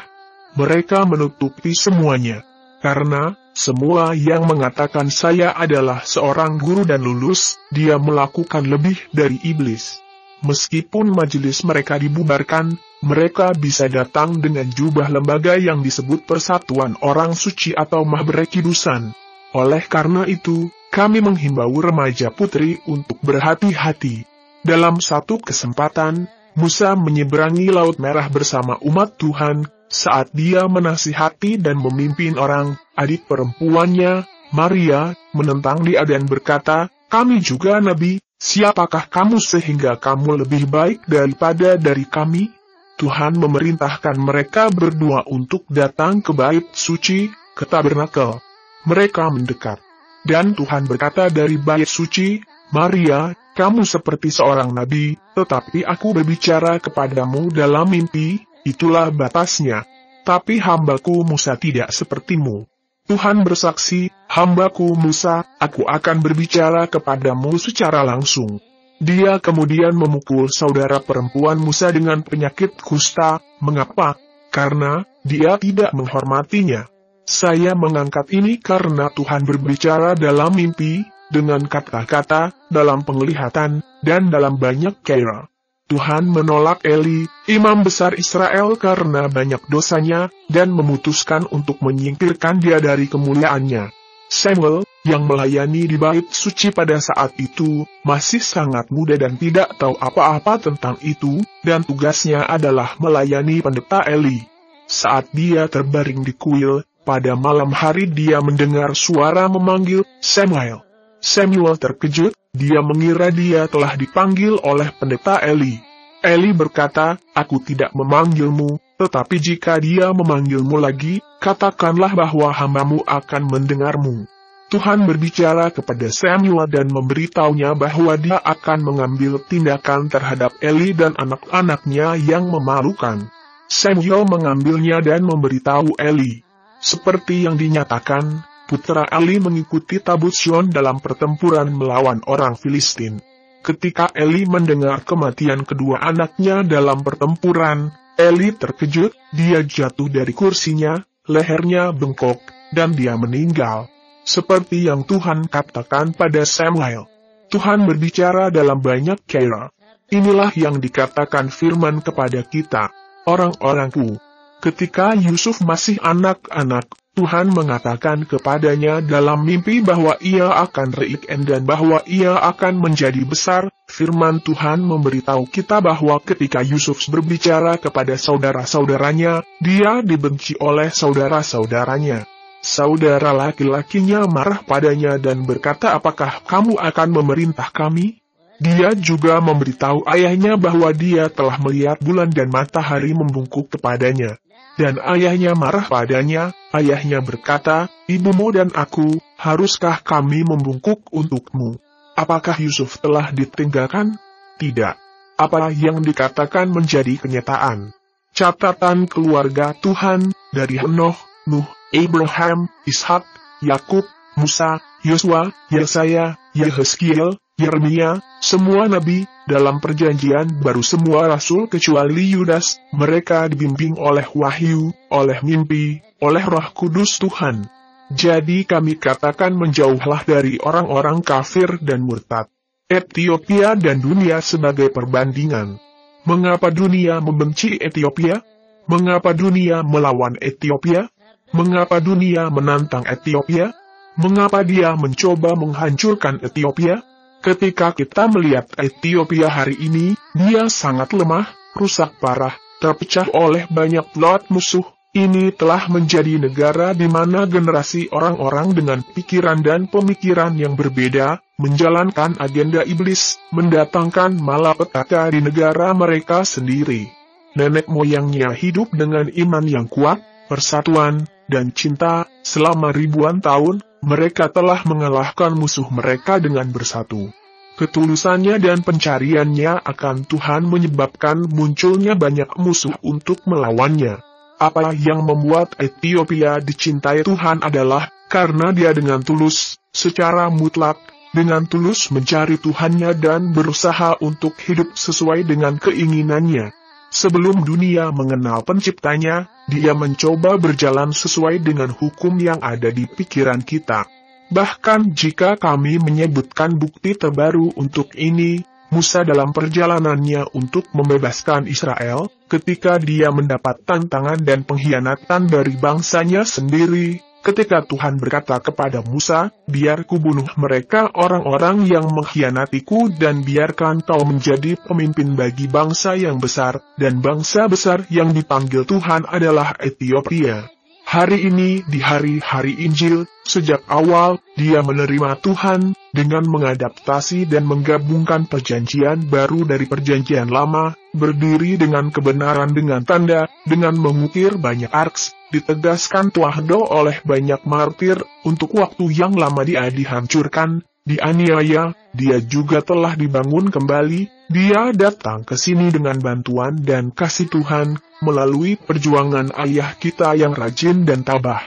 Mereka menutupi semuanya. Karena, semua yang mengatakan saya adalah seorang guru dan lulus, dia melakukan lebih dari iblis. Meskipun majelis mereka dibubarkan, mereka bisa datang dengan jubah lembaga yang disebut Persatuan Orang Suci atau Mahbrekidusan. Oleh karena itu, kami menghimbau remaja putri untuk berhati-hati. Dalam satu kesempatan, Musa menyeberangi Laut Merah bersama umat Tuhan saat dia menasihati dan memimpin orang, adik perempuannya, Maria, menentang dia dan berkata, Kami juga nabi, siapakah kamu sehingga kamu lebih baik daripada dari kami? Tuhan memerintahkan mereka berdua untuk datang ke bait suci, ke tabernakel mereka mendekat. Dan Tuhan berkata dari bait suci, Maria, kamu seperti seorang nabi, tetapi aku berbicara kepadamu dalam mimpi, itulah batasnya. Tapi hambaku Musa tidak sepertimu. Tuhan bersaksi, hambaku Musa, aku akan berbicara kepadamu secara langsung. Dia kemudian memukul saudara perempuan Musa dengan penyakit kusta, mengapa? Karena, dia tidak menghormatinya. Saya mengangkat ini karena Tuhan berbicara dalam mimpi, dengan kata-kata, dalam penglihatan, dan dalam banyak kera. Tuhan menolak Eli, imam besar Israel karena banyak dosanya, dan memutuskan untuk menyingkirkan dia dari kemuliaannya. Samuel, yang melayani di bait suci pada saat itu, masih sangat muda dan tidak tahu apa-apa tentang itu, dan tugasnya adalah melayani pendeta Eli. Saat dia terbaring di kuil, pada malam hari dia mendengar suara memanggil, Samuel. Samuel terkejut, dia mengira dia telah dipanggil oleh pendeta Eli. Eli berkata, aku tidak memanggilmu, tetapi jika dia memanggilmu lagi, katakanlah bahwa hambamu akan mendengarmu. Tuhan berbicara kepada Samuel dan memberitahunya bahwa dia akan mengambil tindakan terhadap Eli dan anak-anaknya yang memalukan. Samuel mengambilnya dan memberitahu Eli. Seperti yang dinyatakan, Putra Eli mengikuti tabut Sion dalam pertempuran melawan orang Filistin. Ketika Eli mendengar kematian kedua anaknya dalam pertempuran, Eli terkejut, dia jatuh dari kursinya, lehernya bengkok, dan dia meninggal. Seperti yang Tuhan katakan pada Samuel. Tuhan berbicara dalam banyak cara. Inilah yang dikatakan firman kepada kita, orang-orangku, Ketika Yusuf masih anak-anak, Tuhan mengatakan kepadanya dalam mimpi bahwa ia akan reik dan bahwa ia akan menjadi besar. Firman Tuhan memberitahu kita bahwa ketika Yusuf berbicara kepada saudara-saudaranya, dia dibenci oleh saudara-saudaranya. Saudara laki-lakinya marah padanya dan berkata apakah kamu akan memerintah kami? Dia juga memberitahu ayahnya bahwa dia telah melihat bulan dan matahari membungkuk kepadanya. Dan ayahnya marah padanya, ayahnya berkata, Ibumu dan aku, haruskah kami membungkuk untukmu? Apakah Yusuf telah ditinggalkan? Tidak. Apa yang dikatakan menjadi kenyataan. Catatan keluarga Tuhan, dari Henoh, Nuh, Abraham, Ishak, Yakub, Musa, Yosua, Yesaya, Yehezkiel, Yeremia, semua nabi, dalam perjanjian baru semua rasul kecuali Yudas, mereka dibimbing oleh wahyu, oleh mimpi, oleh roh kudus Tuhan. Jadi kami katakan menjauhlah dari orang-orang kafir dan murtad. Ethiopia dan dunia sebagai perbandingan. Mengapa dunia membenci Ethiopia? Mengapa dunia melawan Ethiopia? Mengapa dunia menantang Ethiopia? Mengapa dia mencoba menghancurkan Ethiopia? Ketika kita melihat Ethiopia hari ini, dia sangat lemah, rusak parah, terpecah oleh banyak plot musuh. Ini telah menjadi negara di mana generasi orang-orang dengan pikiran dan pemikiran yang berbeda menjalankan agenda iblis, mendatangkan malapetaka di negara mereka sendiri. Nenek moyangnya hidup dengan iman yang kuat, persatuan, dan cinta selama ribuan tahun mereka telah mengalahkan musuh mereka dengan bersatu. Ketulusannya dan pencariannya akan Tuhan menyebabkan munculnya banyak musuh untuk melawannya. Apa yang membuat Ethiopia dicintai Tuhan adalah karena dia dengan tulus, secara mutlak, dengan tulus mencari Tuhannya dan berusaha untuk hidup sesuai dengan keinginannya. Sebelum dunia mengenal penciptanya, dia mencoba berjalan sesuai dengan hukum yang ada di pikiran kita. Bahkan jika kami menyebutkan bukti terbaru untuk ini, Musa dalam perjalanannya untuk membebaskan Israel, ketika dia mendapat tantangan dan pengkhianatan dari bangsanya sendiri, ketika Tuhan berkata kepada Musa, biar kubunuh mereka orang-orang yang mengkhianatiku dan biarkan kau menjadi pemimpin bagi bangsa yang besar, dan bangsa besar yang dipanggil Tuhan adalah Ethiopia. Hari ini di hari-hari Injil, sejak awal, dia menerima Tuhan dengan mengadaptasi dan menggabungkan perjanjian baru dari perjanjian lama, berdiri dengan kebenaran dengan tanda, dengan mengukir banyak arks, ditegaskan Tuahdo oleh banyak martir, untuk waktu yang lama dia dihancurkan, dianiaya, dia juga telah dibangun kembali, dia datang ke sini dengan bantuan dan kasih Tuhan melalui perjuangan ayah kita yang rajin dan tabah.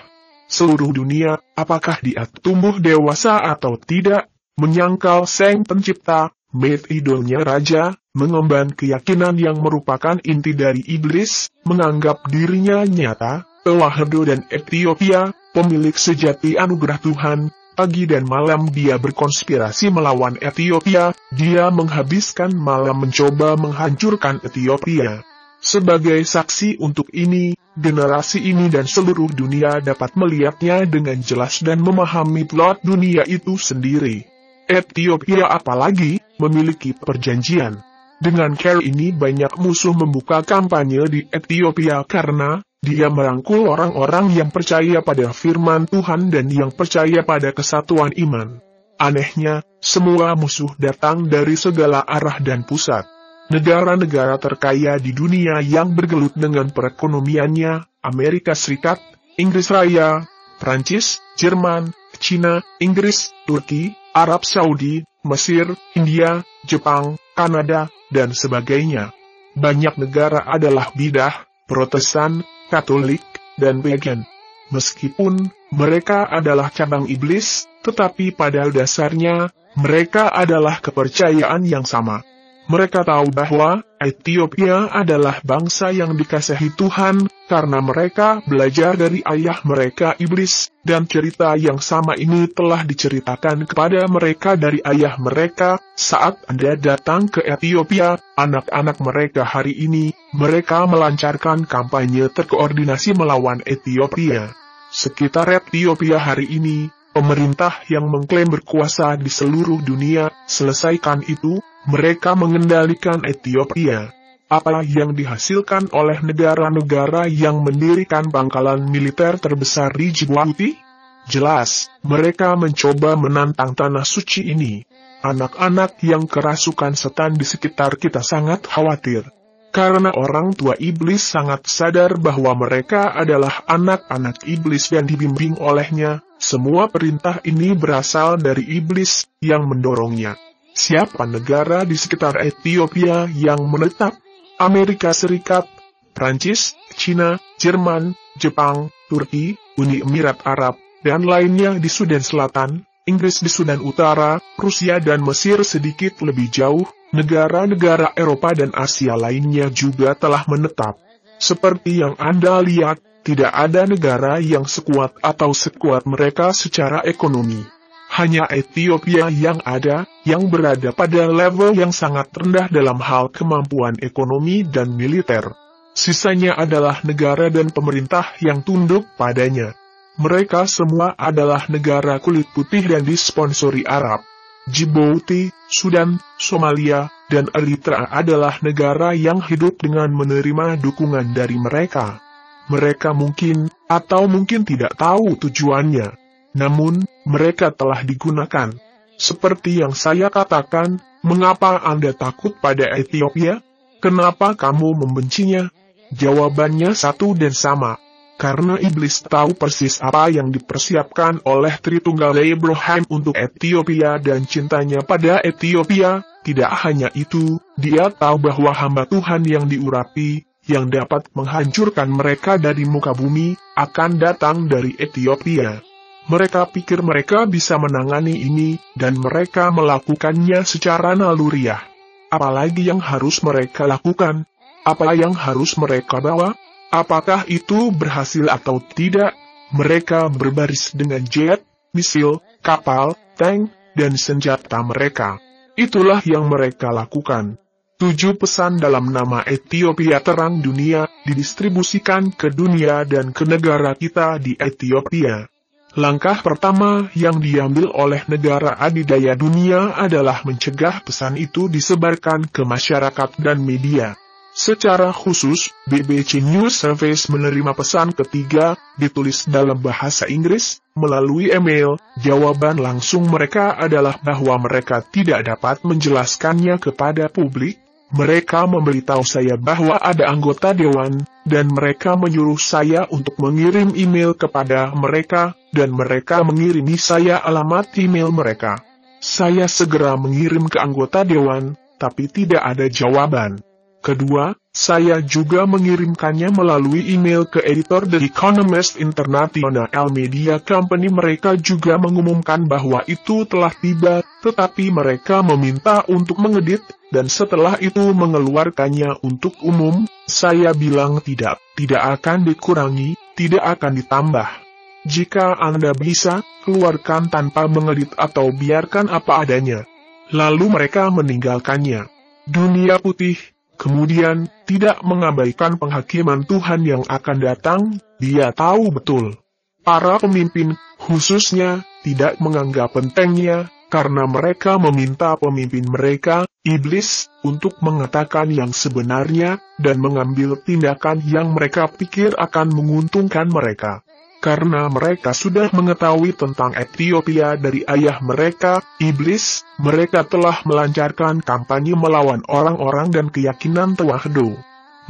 Seluruh dunia, apakah dia tumbuh dewasa atau tidak, menyangkal Sang Pencipta, made idolnya raja, mengemban keyakinan yang merupakan inti dari iblis, menganggap dirinya nyata, Elahedo dan Ethiopia, pemilik sejati anugerah Tuhan, Pagi dan malam dia berkonspirasi melawan Ethiopia, dia menghabiskan malam mencoba menghancurkan Ethiopia. Sebagai saksi untuk ini, generasi ini dan seluruh dunia dapat melihatnya dengan jelas dan memahami plot dunia itu sendiri. Ethiopia apalagi, memiliki perjanjian. Dengan care ini banyak musuh membuka kampanye di Ethiopia karena dia merangkul orang-orang yang percaya pada firman Tuhan dan yang percaya pada kesatuan iman. Anehnya, semua musuh datang dari segala arah dan pusat. Negara-negara terkaya di dunia yang bergelut dengan perekonomiannya, Amerika Serikat, Inggris Raya, Prancis, Jerman, Cina, Inggris, Turki, Arab Saudi, Mesir, India, Jepang, Kanada, dan sebagainya. Banyak negara adalah bidah, Protestan, Katolik, dan Pagan. Meskipun mereka adalah cabang iblis, tetapi pada dasarnya mereka adalah kepercayaan yang sama. Mereka tahu bahwa Ethiopia adalah bangsa yang dikasihi Tuhan, karena mereka belajar dari ayah mereka iblis, dan cerita yang sama ini telah diceritakan kepada mereka dari ayah mereka, saat Anda datang ke Ethiopia, anak-anak mereka hari ini, mereka melancarkan kampanye terkoordinasi melawan Ethiopia. Sekitar Ethiopia hari ini, pemerintah yang mengklaim berkuasa di seluruh dunia, selesaikan itu, mereka mengendalikan Ethiopia. Apa yang dihasilkan oleh negara-negara yang mendirikan pangkalan militer terbesar di Djibouti? Jelas, mereka mencoba menantang tanah suci ini. Anak-anak yang kerasukan setan di sekitar kita sangat khawatir. Karena orang tua iblis sangat sadar bahwa mereka adalah anak-anak iblis dan dibimbing olehnya, semua perintah ini berasal dari iblis yang mendorongnya siapa negara di sekitar Ethiopia yang menetap? Amerika Serikat, Prancis, China, Jerman, Jepang, Turki, Uni Emirat Arab, dan lainnya di Sudan Selatan, Inggris di Sudan Utara, Rusia dan Mesir sedikit lebih jauh, negara-negara Eropa dan Asia lainnya juga telah menetap. Seperti yang Anda lihat, tidak ada negara yang sekuat atau sekuat mereka secara ekonomi hanya Ethiopia yang ada, yang berada pada level yang sangat rendah dalam hal kemampuan ekonomi dan militer. Sisanya adalah negara dan pemerintah yang tunduk padanya. Mereka semua adalah negara kulit putih dan disponsori Arab. Djibouti, Sudan, Somalia, dan Eritrea adalah negara yang hidup dengan menerima dukungan dari mereka. Mereka mungkin, atau mungkin tidak tahu tujuannya. Namun, mereka telah digunakan. Seperti yang saya katakan, mengapa Anda takut pada Ethiopia? Kenapa kamu membencinya? Jawabannya satu dan sama. Karena iblis tahu persis apa yang dipersiapkan oleh Tritunggal Abraham untuk Ethiopia dan cintanya pada Ethiopia, tidak hanya itu, dia tahu bahwa hamba Tuhan yang diurapi, yang dapat menghancurkan mereka dari muka bumi, akan datang dari Ethiopia. Mereka pikir mereka bisa menangani ini, dan mereka melakukannya secara naluriah. Apalagi yang harus mereka lakukan? Apa yang harus mereka bawa? Apakah itu berhasil atau tidak? Mereka berbaris dengan jet, misil, kapal, tank, dan senjata mereka. Itulah yang mereka lakukan. Tujuh pesan dalam nama Ethiopia Terang Dunia didistribusikan ke dunia dan ke negara kita di Ethiopia. Langkah pertama yang diambil oleh negara adidaya dunia adalah mencegah pesan itu disebarkan ke masyarakat dan media. Secara khusus, BBC News Service menerima pesan ketiga, ditulis dalam bahasa Inggris, melalui email, jawaban langsung mereka adalah bahwa mereka tidak dapat menjelaskannya kepada publik, mereka memberitahu saya bahwa ada anggota dewan, dan mereka menyuruh saya untuk mengirim email kepada mereka, dan mereka mengirimi saya alamat email mereka. Saya segera mengirim ke anggota dewan, tapi tidak ada jawaban. Kedua, saya juga mengirimkannya melalui email ke editor The Economist International Media Company. Mereka juga mengumumkan bahwa itu telah tiba, tetapi mereka meminta untuk mengedit, dan setelah itu mengeluarkannya untuk umum. Saya bilang tidak, tidak akan dikurangi, tidak akan ditambah. Jika Anda bisa, keluarkan tanpa mengedit atau biarkan apa adanya. Lalu mereka meninggalkannya. Dunia putih, Kemudian, tidak mengabaikan penghakiman Tuhan yang akan datang, dia tahu betul. Para pemimpin, khususnya, tidak menganggap pentingnya, karena mereka meminta pemimpin mereka, iblis, untuk mengatakan yang sebenarnya, dan mengambil tindakan yang mereka pikir akan menguntungkan mereka. Karena mereka sudah mengetahui tentang Ethiopia dari ayah mereka, Iblis, mereka telah melancarkan kampanye melawan orang-orang dan keyakinan Tewahdo.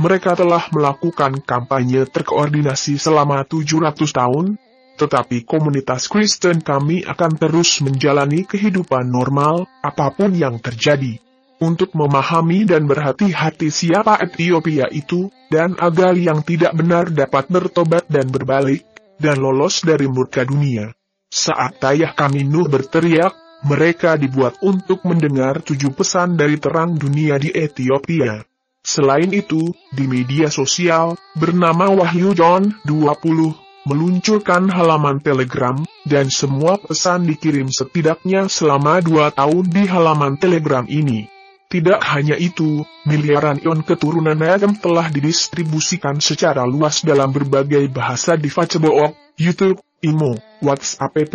Mereka telah melakukan kampanye terkoordinasi selama 700 tahun, tetapi komunitas Kristen kami akan terus menjalani kehidupan normal, apapun yang terjadi. Untuk memahami dan berhati-hati siapa Ethiopia itu, dan agar yang tidak benar dapat bertobat dan berbalik, dan lolos dari murka dunia. Saat ayah kami Nuh berteriak, mereka dibuat untuk mendengar tujuh pesan dari terang dunia di Ethiopia. Selain itu, di media sosial, bernama Wahyu John 20, meluncurkan halaman telegram, dan semua pesan dikirim setidaknya selama dua tahun di halaman telegram ini. Tidak hanya itu, miliaran ion keturunan Adam telah didistribusikan secara luas dalam berbagai bahasa di Facebook, YouTube, Imo, WhatsApp,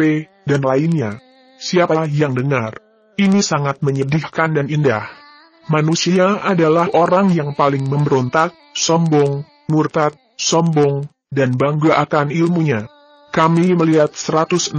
dan lainnya. Siapa yang dengar? Ini sangat menyedihkan dan indah. Manusia adalah orang yang paling memberontak, sombong, murtad, sombong, dan bangga akan ilmunya kami melihat 116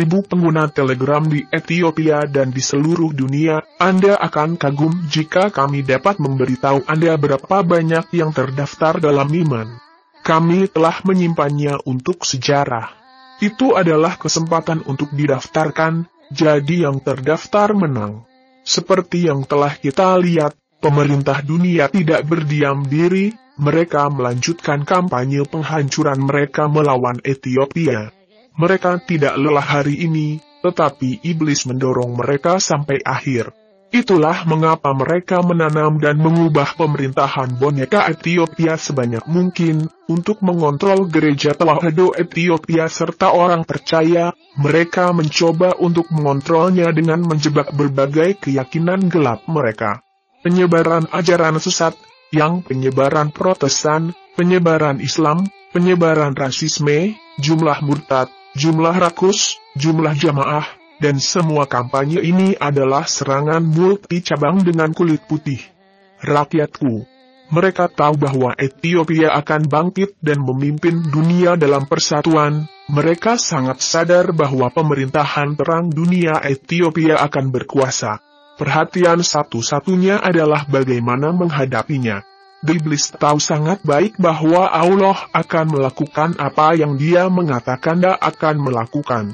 ribu pengguna Telegram di Ethiopia dan di seluruh dunia. Anda akan kagum jika kami dapat memberitahu Anda berapa banyak yang terdaftar dalam iman. Kami telah menyimpannya untuk sejarah. Itu adalah kesempatan untuk didaftarkan, jadi yang terdaftar menang. Seperti yang telah kita lihat, pemerintah dunia tidak berdiam diri, mereka melanjutkan kampanye penghancuran mereka melawan Ethiopia. Mereka tidak lelah hari ini, tetapi iblis mendorong mereka sampai akhir. Itulah mengapa mereka menanam dan mengubah pemerintahan boneka Ethiopia sebanyak mungkin, untuk mengontrol gereja Tewahedo Ethiopia serta orang percaya, mereka mencoba untuk mengontrolnya dengan menjebak berbagai keyakinan gelap mereka. Penyebaran ajaran sesat yang penyebaran Protestan, penyebaran Islam, penyebaran rasisme, jumlah murtad, jumlah rakus, jumlah jamaah, dan semua kampanye ini adalah serangan multi cabang dengan kulit putih. Rakyatku, mereka tahu bahwa Ethiopia akan bangkit dan memimpin dunia dalam persatuan. Mereka sangat sadar bahwa pemerintahan terang dunia Ethiopia akan berkuasa. Perhatian satu-satunya adalah bagaimana menghadapinya. Iblis tahu sangat baik bahwa Allah akan melakukan apa yang dia mengatakan dia akan melakukan.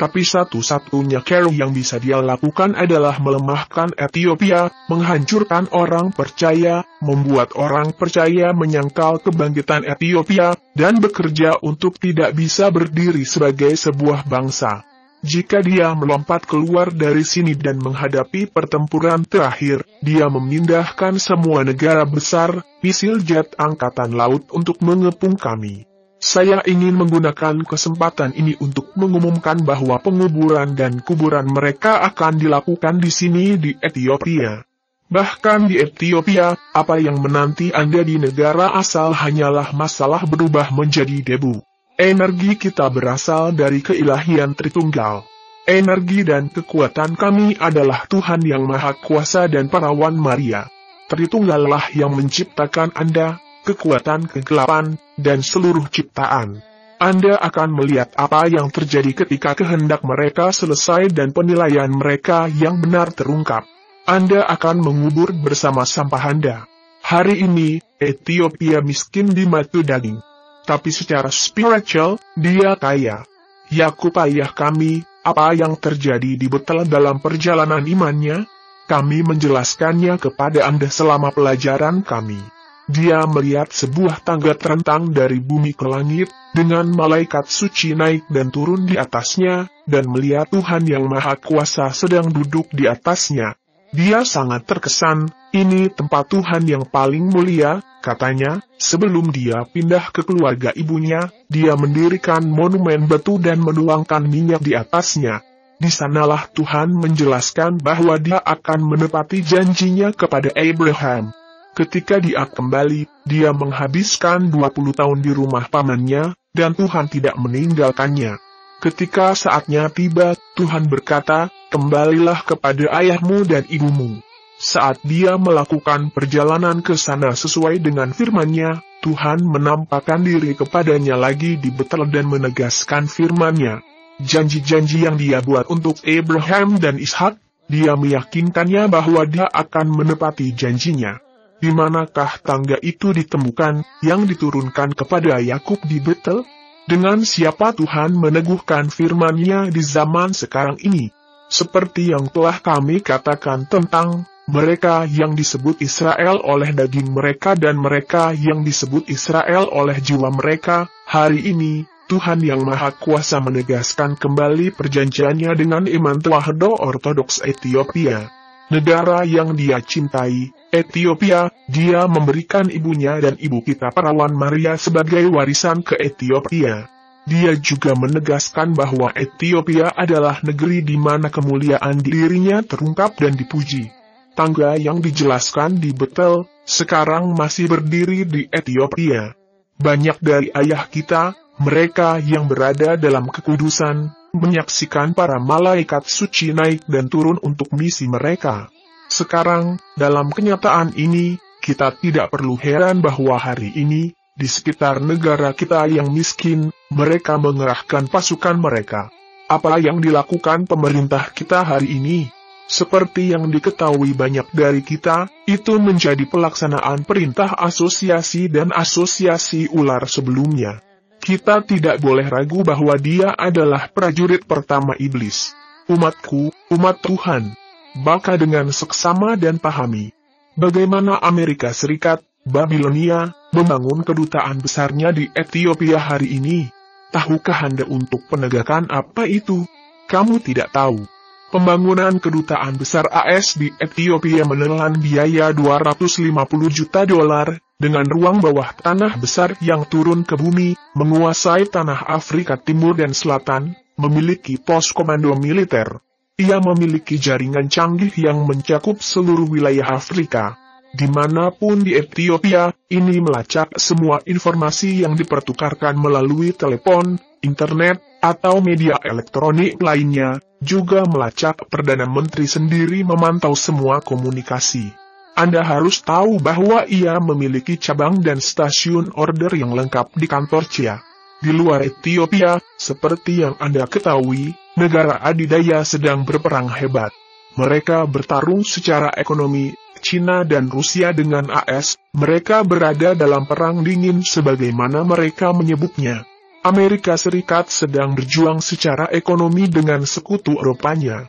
Tapi satu-satunya cara yang bisa dia lakukan adalah melemahkan Ethiopia, menghancurkan orang percaya, membuat orang percaya menyangkal kebangkitan Ethiopia, dan bekerja untuk tidak bisa berdiri sebagai sebuah bangsa. Jika dia melompat keluar dari sini dan menghadapi pertempuran terakhir, dia memindahkan semua negara besar, misil jet angkatan laut untuk mengepung kami. Saya ingin menggunakan kesempatan ini untuk mengumumkan bahwa penguburan dan kuburan mereka akan dilakukan di sini di Ethiopia. Bahkan di Ethiopia, apa yang menanti Anda di negara asal hanyalah masalah berubah menjadi debu. Energi kita berasal dari keilahian Tritunggal. Energi dan kekuatan kami adalah Tuhan yang Maha Kuasa dan Perawan Maria. Tritunggallah yang menciptakan Anda, kekuatan kegelapan, dan seluruh ciptaan. Anda akan melihat apa yang terjadi ketika kehendak mereka selesai dan penilaian mereka yang benar terungkap. Anda akan mengubur bersama sampah Anda. Hari ini, Ethiopia miskin di matu daging tapi secara spiritual, dia kaya. Yakub ayah kami, apa yang terjadi di Betel dalam perjalanan imannya? Kami menjelaskannya kepada Anda selama pelajaran kami. Dia melihat sebuah tangga terentang dari bumi ke langit, dengan malaikat suci naik dan turun di atasnya, dan melihat Tuhan yang Maha Kuasa sedang duduk di atasnya. Dia sangat terkesan, ini tempat Tuhan yang paling mulia, katanya, sebelum dia pindah ke keluarga ibunya, dia mendirikan monumen batu dan menuangkan minyak di atasnya. Di sanalah Tuhan menjelaskan bahwa dia akan menepati janjinya kepada Abraham. Ketika dia kembali, dia menghabiskan 20 tahun di rumah pamannya, dan Tuhan tidak meninggalkannya. Ketika saatnya tiba, Tuhan berkata, Kembalilah kepada ayahmu dan ibumu saat dia melakukan perjalanan ke sana sesuai dengan firmannya, Tuhan menampakkan diri kepadanya lagi di Betel dan menegaskan firmannya. Janji-janji yang dia buat untuk Abraham dan Ishak, dia meyakinkannya bahwa dia akan menepati janjinya. Di manakah tangga itu ditemukan, yang diturunkan kepada Yakub di Betel? Dengan siapa Tuhan meneguhkan firmannya di zaman sekarang ini? Seperti yang telah kami katakan tentang mereka yang disebut Israel oleh daging mereka dan mereka yang disebut Israel oleh jiwa mereka, hari ini, Tuhan Yang Maha Kuasa menegaskan kembali perjanjiannya dengan iman Tuahdo Ortodoks Ethiopia. Negara yang dia cintai, Ethiopia, dia memberikan ibunya dan ibu kita perawan Maria sebagai warisan ke Ethiopia. Dia juga menegaskan bahwa Ethiopia adalah negeri di mana kemuliaan dirinya terungkap dan dipuji tangga yang dijelaskan di Betel, sekarang masih berdiri di Ethiopia. Banyak dari ayah kita, mereka yang berada dalam kekudusan, menyaksikan para malaikat suci naik dan turun untuk misi mereka. Sekarang, dalam kenyataan ini, kita tidak perlu heran bahwa hari ini, di sekitar negara kita yang miskin, mereka mengerahkan pasukan mereka. Apa yang dilakukan pemerintah kita hari ini? Seperti yang diketahui banyak dari kita, itu menjadi pelaksanaan perintah asosiasi dan asosiasi ular sebelumnya. Kita tidak boleh ragu bahwa dia adalah prajurit pertama iblis. Umatku, umat Tuhan, baka dengan seksama dan pahami bagaimana Amerika Serikat, Babilonia, membangun kedutaan besarnya di Ethiopia hari ini. Tahukah Anda untuk penegakan apa itu? Kamu tidak tahu. Pembangunan kedutaan besar AS di Ethiopia menelan biaya 250 juta dolar, dengan ruang bawah tanah besar yang turun ke bumi, menguasai tanah Afrika Timur dan Selatan, memiliki pos komando militer. Ia memiliki jaringan canggih yang mencakup seluruh wilayah Afrika. Dimanapun di Ethiopia, ini melacak semua informasi yang dipertukarkan melalui telepon, internet, atau media elektronik lainnya, juga melacak Perdana Menteri sendiri memantau semua komunikasi. Anda harus tahu bahwa ia memiliki cabang dan stasiun order yang lengkap di kantor CIA. Di luar Ethiopia, seperti yang Anda ketahui, negara adidaya sedang berperang hebat. Mereka bertarung secara ekonomi, Cina dan Rusia dengan AS, mereka berada dalam perang dingin sebagaimana mereka menyebutnya. Amerika Serikat sedang berjuang secara ekonomi dengan sekutu Eropanya.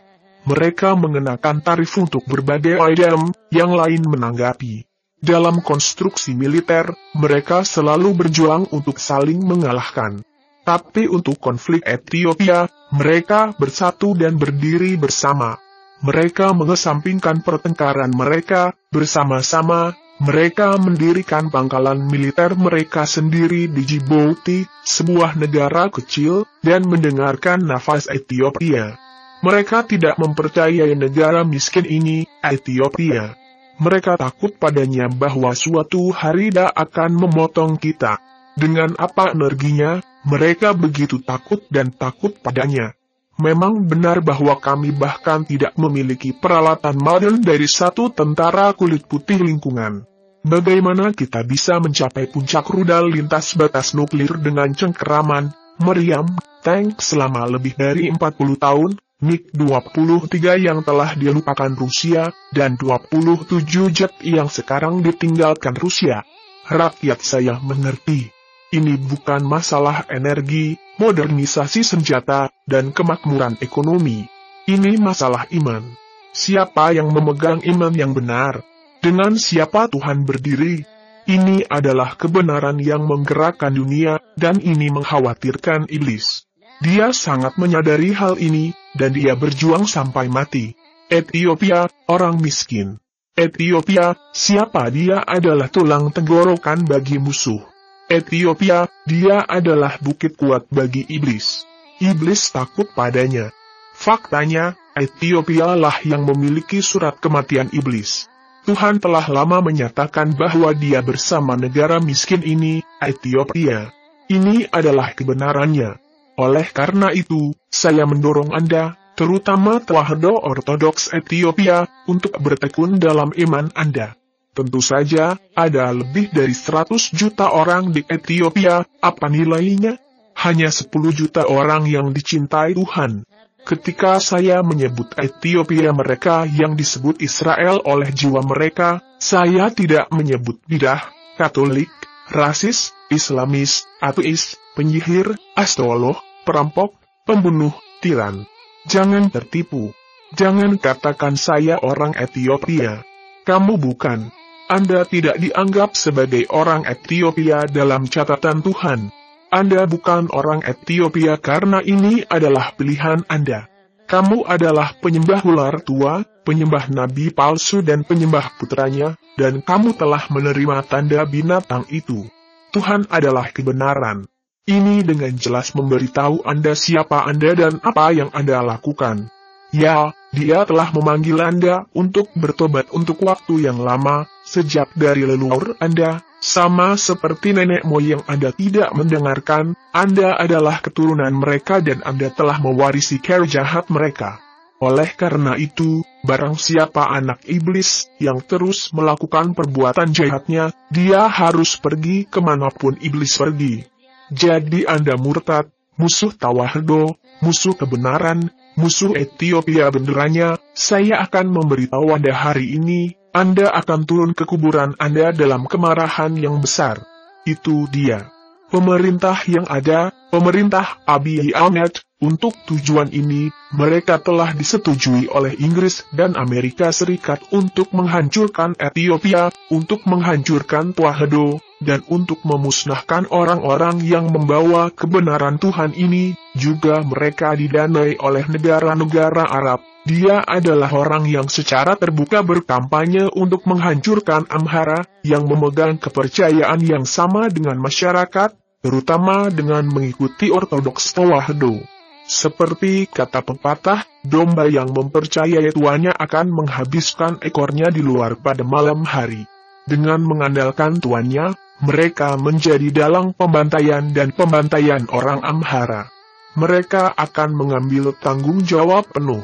Mereka mengenakan tarif untuk berbagai item, yang lain menanggapi. Dalam konstruksi militer, mereka selalu berjuang untuk saling mengalahkan. Tapi untuk konflik Ethiopia, mereka bersatu dan berdiri bersama. Mereka mengesampingkan pertengkaran mereka bersama-sama. Mereka mendirikan pangkalan militer mereka sendiri di Djibouti, sebuah negara kecil, dan mendengarkan nafas Ethiopia. Mereka tidak mempercayai negara miskin ini, Ethiopia. Mereka takut padanya bahwa suatu hari dia akan memotong kita. Dengan apa energinya, mereka begitu takut dan takut padanya. Memang benar bahwa kami bahkan tidak memiliki peralatan modern dari satu tentara kulit putih lingkungan. Bagaimana kita bisa mencapai puncak rudal lintas batas nuklir dengan cengkeraman, meriam, tank selama lebih dari 40 tahun, MiG-23 yang telah dilupakan Rusia, dan 27 jet yang sekarang ditinggalkan Rusia? Rakyat saya mengerti. Ini bukan masalah energi, modernisasi senjata, dan kemakmuran ekonomi. Ini masalah iman. Siapa yang memegang iman yang benar? Dengan siapa Tuhan berdiri? Ini adalah kebenaran yang menggerakkan dunia, dan ini mengkhawatirkan iblis. Dia sangat menyadari hal ini, dan dia berjuang sampai mati. Ethiopia, orang miskin. Ethiopia, siapa dia adalah tulang tenggorokan bagi musuh. Ethiopia, dia adalah bukit kuat bagi iblis. Iblis takut padanya. Faktanya, Ethiopia lah yang memiliki surat kematian iblis. Tuhan telah lama menyatakan bahwa dia bersama negara miskin ini, Ethiopia. Ini adalah kebenarannya. Oleh karena itu, saya mendorong Anda, terutama Tawahdo Ortodoks Ethiopia, untuk bertekun dalam iman Anda. Tentu saja, ada lebih dari 100 juta orang di Ethiopia, apa nilainya? Hanya 10 juta orang yang dicintai Tuhan. Ketika saya menyebut Ethiopia mereka yang disebut Israel oleh jiwa mereka, saya tidak menyebut bidah, katolik, rasis, islamis, ateis, penyihir, astrolog, perampok, pembunuh, tiran. Jangan tertipu. Jangan katakan saya orang Ethiopia. Kamu bukan. Anda tidak dianggap sebagai orang Ethiopia dalam catatan Tuhan. Anda bukan orang Ethiopia karena ini adalah pilihan Anda. Kamu adalah penyembah ular tua, penyembah nabi palsu dan penyembah putranya, dan kamu telah menerima tanda binatang itu. Tuhan adalah kebenaran. Ini dengan jelas memberitahu Anda siapa Anda dan apa yang Anda lakukan. Ya, dia telah memanggil Anda untuk bertobat untuk waktu yang lama, sejak dari leluhur Anda, sama seperti nenek moyang Anda tidak mendengarkan, Anda adalah keturunan mereka dan Anda telah mewarisi care jahat mereka. Oleh karena itu, barang siapa anak iblis yang terus melakukan perbuatan jahatnya, dia harus pergi kemanapun iblis pergi. Jadi Anda murtad, musuh tawahdo, musuh kebenaran, musuh Ethiopia benderanya, saya akan memberitahu Anda hari ini, Anda akan turun ke kuburan Anda dalam kemarahan yang besar. Itu dia. Pemerintah yang ada, pemerintah Abiy Ahmed, untuk tujuan ini, mereka telah disetujui oleh Inggris dan Amerika Serikat untuk menghancurkan Ethiopia, untuk menghancurkan Tuahedo, dan untuk memusnahkan orang-orang yang membawa kebenaran Tuhan ini, juga mereka didanai oleh negara-negara Arab. Dia adalah orang yang secara terbuka berkampanye untuk menghancurkan Amhara, yang memegang kepercayaan yang sama dengan masyarakat, terutama dengan mengikuti ortodoks Tawahdo. Seperti kata pepatah, domba yang mempercayai tuannya akan menghabiskan ekornya di luar pada malam hari. Dengan mengandalkan tuannya, mereka menjadi dalang pembantaian dan pembantaian orang Amhara. Mereka akan mengambil tanggung jawab penuh.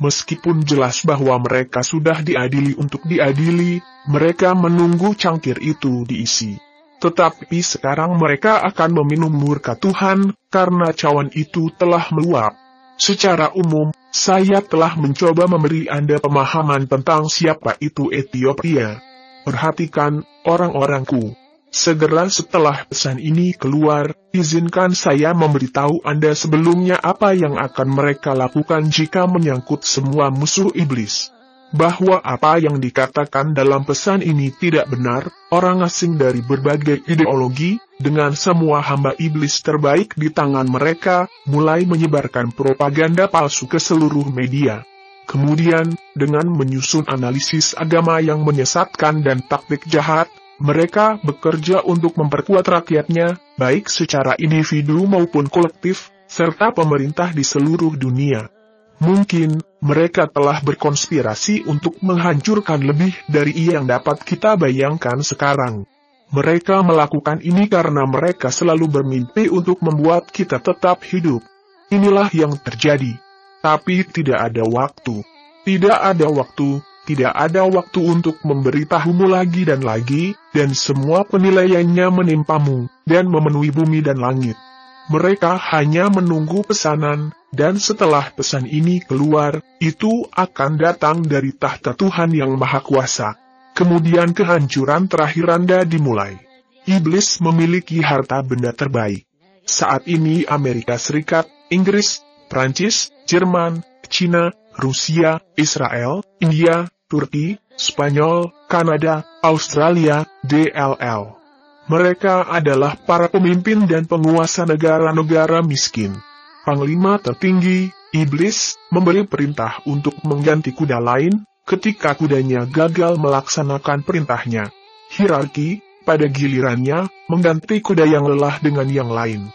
Meskipun jelas bahwa mereka sudah diadili untuk diadili, mereka menunggu cangkir itu diisi. Tetapi sekarang mereka akan meminum murka Tuhan, karena cawan itu telah meluap. Secara umum, saya telah mencoba memberi Anda pemahaman tentang siapa itu Ethiopia. Perhatikan, orang-orangku. Segera setelah pesan ini keluar, izinkan saya memberitahu Anda sebelumnya apa yang akan mereka lakukan jika menyangkut semua musuh iblis. Bahwa apa yang dikatakan dalam pesan ini tidak benar, orang asing dari berbagai ideologi, dengan semua hamba iblis terbaik di tangan mereka, mulai menyebarkan propaganda palsu ke seluruh media. Kemudian, dengan menyusun analisis agama yang menyesatkan dan taktik jahat, mereka bekerja untuk memperkuat rakyatnya, baik secara individu maupun kolektif, serta pemerintah di seluruh dunia. Mungkin mereka telah berkonspirasi untuk menghancurkan lebih dari yang dapat kita bayangkan sekarang. Mereka melakukan ini karena mereka selalu bermimpi untuk membuat kita tetap hidup. Inilah yang terjadi, tapi tidak ada waktu. Tidak ada waktu, tidak ada waktu untuk memberitahumu lagi dan lagi, dan semua penilaiannya menimpamu, dan memenuhi bumi dan langit. Mereka hanya menunggu pesanan, dan setelah pesan ini keluar, itu akan datang dari tahta Tuhan yang Maha Kuasa. Kemudian kehancuran terakhir Anda dimulai. Iblis memiliki harta benda terbaik. Saat ini Amerika Serikat, Inggris, Prancis, Jerman, Cina, Rusia, Israel, India, Turki, Spanyol, Kanada, Australia, DLL. Mereka adalah para pemimpin dan penguasa negara-negara miskin. Panglima tertinggi, Iblis, memberi perintah untuk mengganti kuda lain ketika kudanya gagal melaksanakan perintahnya. Hierarki, pada gilirannya, mengganti kuda yang lelah dengan yang lain.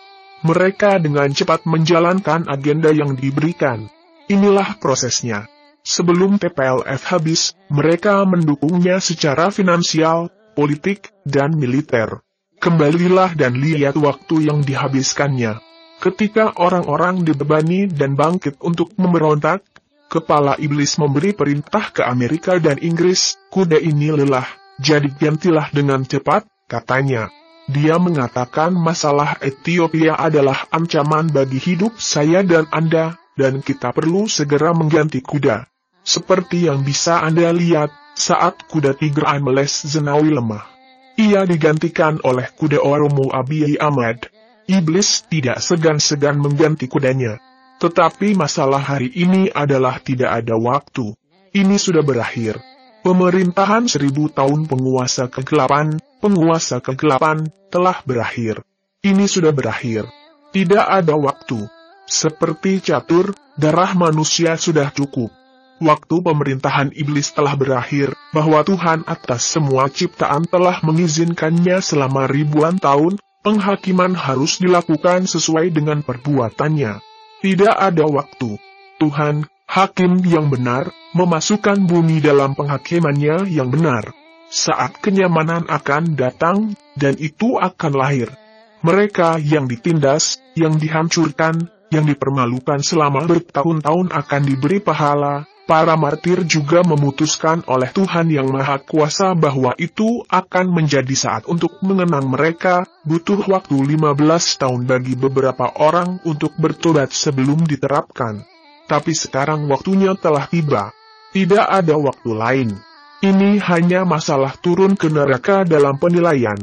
Mereka dengan cepat menjalankan agenda yang diberikan. Inilah prosesnya. Sebelum TPLF habis, mereka mendukungnya secara finansial, politik, dan militer. Kembalilah dan lihat waktu yang dihabiskannya. Ketika orang-orang dibebani dan bangkit untuk memberontak, kepala iblis memberi perintah ke Amerika dan Inggris, kuda ini lelah, jadi gantilah dengan cepat, katanya. Dia mengatakan masalah Ethiopia adalah ancaman bagi hidup saya dan Anda, dan kita perlu segera mengganti kuda. Seperti yang bisa Anda lihat, saat kuda Tiger Ameles Zenawi lemah, ia digantikan oleh kuda Oromo Abiy Ahmad. Iblis tidak segan-segan mengganti kudanya. Tetapi masalah hari ini adalah tidak ada waktu. Ini sudah berakhir. Pemerintahan seribu tahun penguasa kegelapan, penguasa kegelapan, telah berakhir. Ini sudah berakhir. Tidak ada waktu. Seperti catur, darah manusia sudah cukup waktu pemerintahan iblis telah berakhir, bahwa Tuhan atas semua ciptaan telah mengizinkannya selama ribuan tahun, penghakiman harus dilakukan sesuai dengan perbuatannya. Tidak ada waktu. Tuhan, hakim yang benar, memasukkan bumi dalam penghakimannya yang benar. Saat kenyamanan akan datang, dan itu akan lahir. Mereka yang ditindas, yang dihancurkan, yang dipermalukan selama bertahun-tahun akan diberi pahala, Para martir juga memutuskan oleh Tuhan Yang Maha Kuasa bahwa itu akan menjadi saat untuk mengenang mereka, butuh waktu 15 tahun bagi beberapa orang untuk bertobat sebelum diterapkan. Tapi sekarang waktunya telah tiba. Tidak ada waktu lain. Ini hanya masalah turun ke neraka dalam penilaian.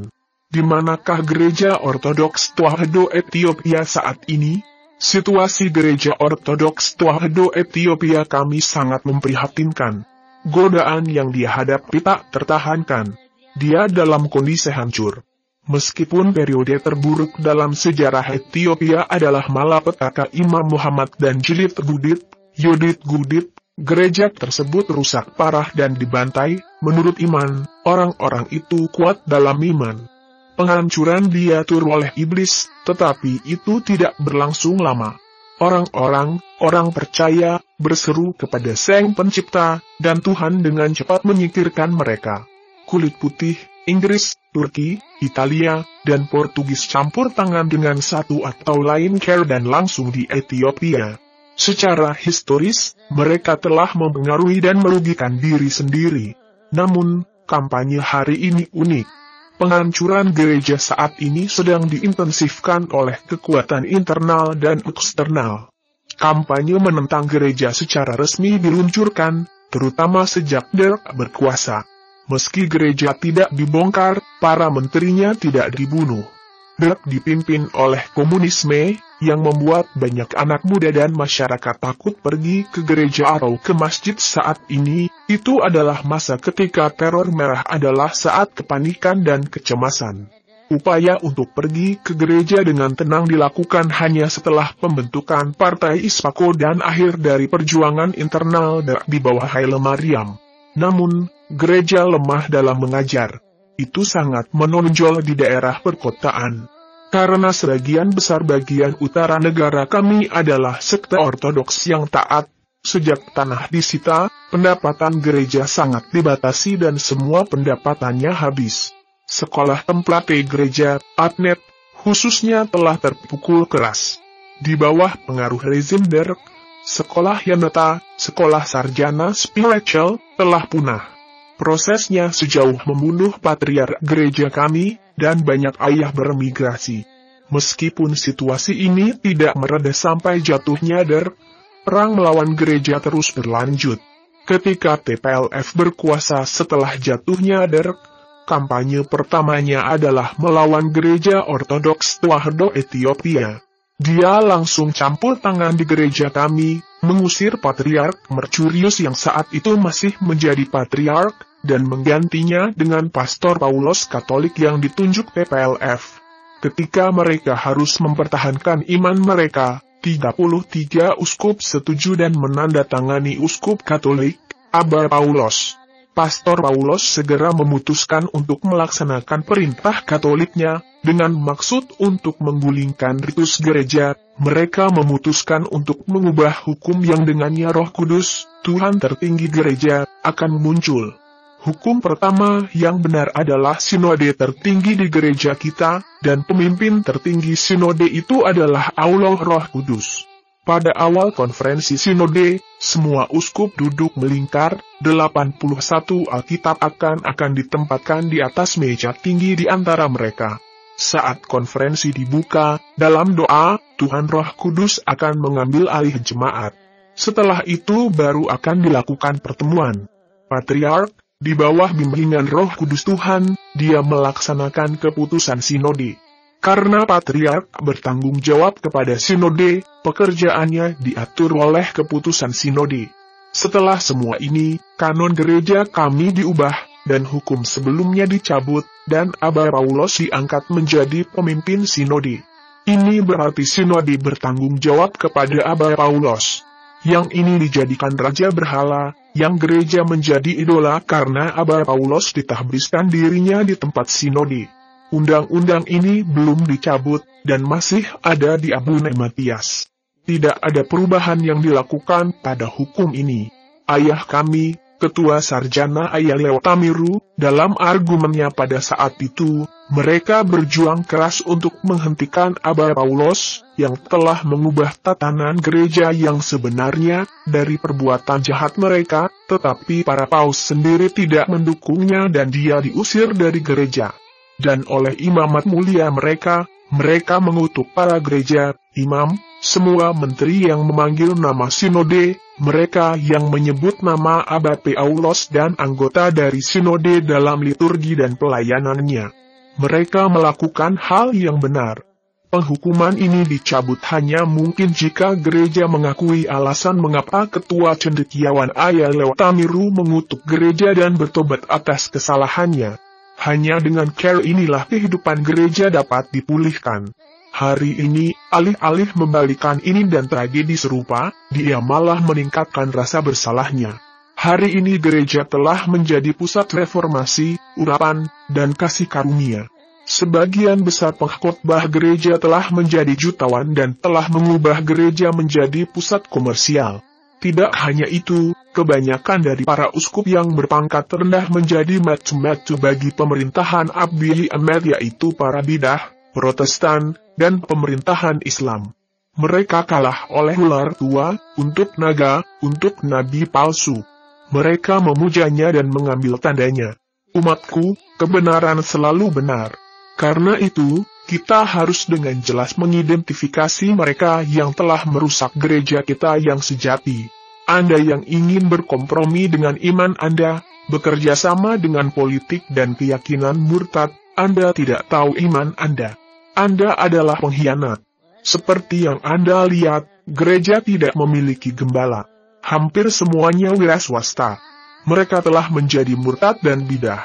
Di manakah gereja Ortodoks Tuahedo Ethiopia saat ini? Situasi gereja ortodoks Tuahdo Ethiopia kami sangat memprihatinkan. Godaan yang dihadapi tak tertahankan. Dia dalam kondisi hancur. Meskipun periode terburuk dalam sejarah Ethiopia adalah malapetaka Imam Muhammad dan Jilid Gudit, Yudit Gudit, gereja tersebut rusak parah dan dibantai, menurut iman, orang-orang itu kuat dalam iman. Penghancuran diatur oleh iblis, tetapi itu tidak berlangsung lama. Orang-orang, orang percaya, berseru kepada Sang Pencipta, dan Tuhan dengan cepat menyikirkan mereka. Kulit putih, Inggris, Turki, Italia, dan Portugis campur tangan dengan satu atau lain care dan langsung di Ethiopia. Secara historis, mereka telah mempengaruhi dan merugikan diri sendiri. Namun, kampanye hari ini unik. Penghancuran gereja saat ini sedang diintensifkan oleh kekuatan internal dan eksternal. Kampanye menentang gereja secara resmi diluncurkan, terutama sejak Dirk berkuasa. Meski gereja tidak dibongkar, para menterinya tidak dibunuh. Dirk dipimpin oleh komunisme, yang membuat banyak anak muda dan masyarakat takut pergi ke gereja atau ke masjid saat ini, itu adalah masa ketika teror merah adalah saat kepanikan dan kecemasan. Upaya untuk pergi ke gereja dengan tenang dilakukan hanya setelah pembentukan Partai Ispako dan akhir dari perjuangan internal di bawah Haile Mariam. Namun, gereja lemah dalam mengajar. Itu sangat menonjol di daerah perkotaan. Karena sebagian besar bagian utara negara kami adalah sekte ortodoks yang taat, sejak tanah disita, pendapatan gereja sangat dibatasi dan semua pendapatannya habis. Sekolah Template Gereja, adnet, khususnya telah terpukul keras. Di bawah pengaruh rezim Derek, sekolah Yanata, sekolah sarjana spiritual, telah punah. Prosesnya sejauh membunuh patriark gereja kami, dan banyak ayah bermigrasi. Meskipun situasi ini tidak mereda sampai jatuhnya der, perang melawan gereja terus berlanjut. Ketika TPLF berkuasa setelah jatuhnya Der, kampanye pertamanya adalah melawan gereja ortodoks Tuahdo Ethiopia. Dia langsung campur tangan di gereja kami, mengusir Patriark Mercurius yang saat itu masih menjadi Patriark, dan menggantinya dengan pastor Paulus Katolik yang ditunjuk PPLF. Ketika mereka harus mempertahankan iman mereka, 33 uskup setuju dan menandatangani uskup Katolik, Abba Paulus. Pastor Paulus segera memutuskan untuk melaksanakan perintah Katoliknya, dengan maksud untuk menggulingkan ritus gereja, mereka memutuskan untuk mengubah hukum yang dengannya roh kudus, Tuhan tertinggi gereja, akan muncul. Hukum pertama yang benar adalah sinode tertinggi di gereja kita, dan pemimpin tertinggi sinode itu adalah Allah Roh Kudus. Pada awal konferensi sinode, semua uskup duduk melingkar, 81 Alkitab akan akan ditempatkan di atas meja tinggi di antara mereka. Saat konferensi dibuka, dalam doa, Tuhan Roh Kudus akan mengambil alih jemaat. Setelah itu baru akan dilakukan pertemuan. Patriark, di bawah bimbingan roh kudus Tuhan, dia melaksanakan keputusan sinode. Karena patriark bertanggung jawab kepada sinode, pekerjaannya diatur oleh keputusan sinode. Setelah semua ini, kanon gereja kami diubah, dan hukum sebelumnya dicabut, dan Aba Paulos diangkat menjadi pemimpin sinode. Ini berarti sinode bertanggung jawab kepada Aba Paulos. Yang ini dijadikan Raja Berhala, yang gereja menjadi idola karena Aba Paulus ditahbiskan dirinya di tempat sinodi. Undang-undang ini belum dicabut dan masih ada di Abu Matias. Tidak ada perubahan yang dilakukan pada hukum ini. Ayah kami, Ketua Sarjana Ayaleo Tamiru, dalam argumennya pada saat itu, mereka berjuang keras untuk menghentikan Aba Paulus, yang telah mengubah tatanan gereja yang sebenarnya, dari perbuatan jahat mereka, tetapi para paus sendiri tidak mendukungnya dan dia diusir dari gereja. Dan oleh imamat mulia mereka, mereka mengutuk para gereja, imam, semua menteri yang memanggil nama sinode, mereka yang menyebut nama Abad Paulus dan anggota dari sinode dalam liturgi dan pelayanannya. Mereka melakukan hal yang benar. Penghukuman ini dicabut hanya mungkin jika gereja mengakui alasan mengapa ketua cendekiawan Ayah Lewatamiru mengutuk gereja dan bertobat atas kesalahannya. Hanya dengan care inilah kehidupan gereja dapat dipulihkan. Hari ini, alih-alih membalikan ini dan tragedi serupa, dia malah meningkatkan rasa bersalahnya. Hari ini gereja telah menjadi pusat reformasi, urapan, dan kasih karunia. Sebagian besar pengkhotbah gereja telah menjadi jutawan dan telah mengubah gereja menjadi pusat komersial. Tidak hanya itu, kebanyakan dari para uskup yang berpangkat rendah menjadi macu-macu bagi pemerintahan Abdi Ahmed yaitu para bidah, protestan, dan pemerintahan Islam. Mereka kalah oleh ular tua, untuk naga, untuk nabi palsu. Mereka memujanya dan mengambil tandanya. Umatku, kebenaran selalu benar. Karena itu, kita harus dengan jelas mengidentifikasi mereka yang telah merusak gereja kita yang sejati. Anda yang ingin berkompromi dengan iman Anda, bekerja sama dengan politik dan keyakinan murtad, Anda tidak tahu iman Anda. Anda adalah pengkhianat. Seperti yang Anda lihat, gereja tidak memiliki gembala. Hampir semuanya wira swasta. Mereka telah menjadi murtad dan bidah.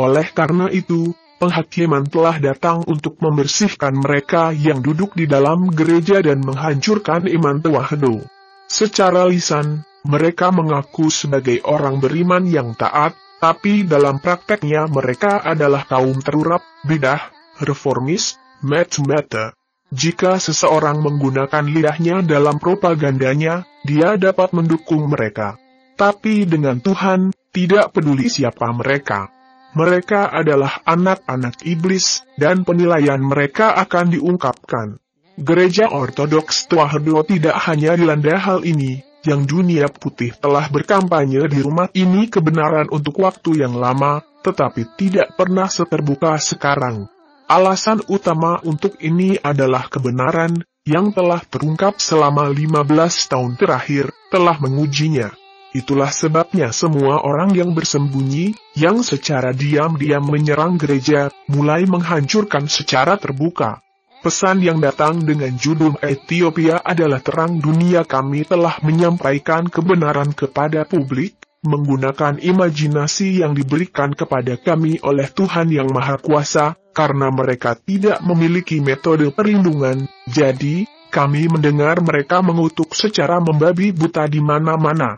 Oleh karena itu, penghakiman telah datang untuk membersihkan mereka yang duduk di dalam gereja dan menghancurkan iman Tewaheno. Secara lisan, mereka mengaku sebagai orang beriman yang taat, tapi dalam prakteknya mereka adalah kaum terurap, bidah, reformis, matchmaker. Jika seseorang menggunakan lidahnya dalam propagandanya, dia dapat mendukung mereka. Tapi dengan Tuhan, tidak peduli siapa mereka. Mereka adalah anak-anak iblis, dan penilaian mereka akan diungkapkan. Gereja Ortodoks Tuahdo tidak hanya dilanda hal ini, yang dunia putih telah berkampanye di rumah ini kebenaran untuk waktu yang lama, tetapi tidak pernah seterbuka sekarang. Alasan utama untuk ini adalah kebenaran, yang telah terungkap selama 15 tahun terakhir, telah mengujinya. Itulah sebabnya semua orang yang bersembunyi, yang secara diam-diam menyerang gereja, mulai menghancurkan secara terbuka. Pesan yang datang dengan judul Ethiopia adalah terang dunia kami telah menyampaikan kebenaran kepada publik, menggunakan imajinasi yang diberikan kepada kami oleh Tuhan Yang Maha Kuasa, karena mereka tidak memiliki metode perlindungan, jadi, kami mendengar mereka mengutuk secara membabi buta di mana-mana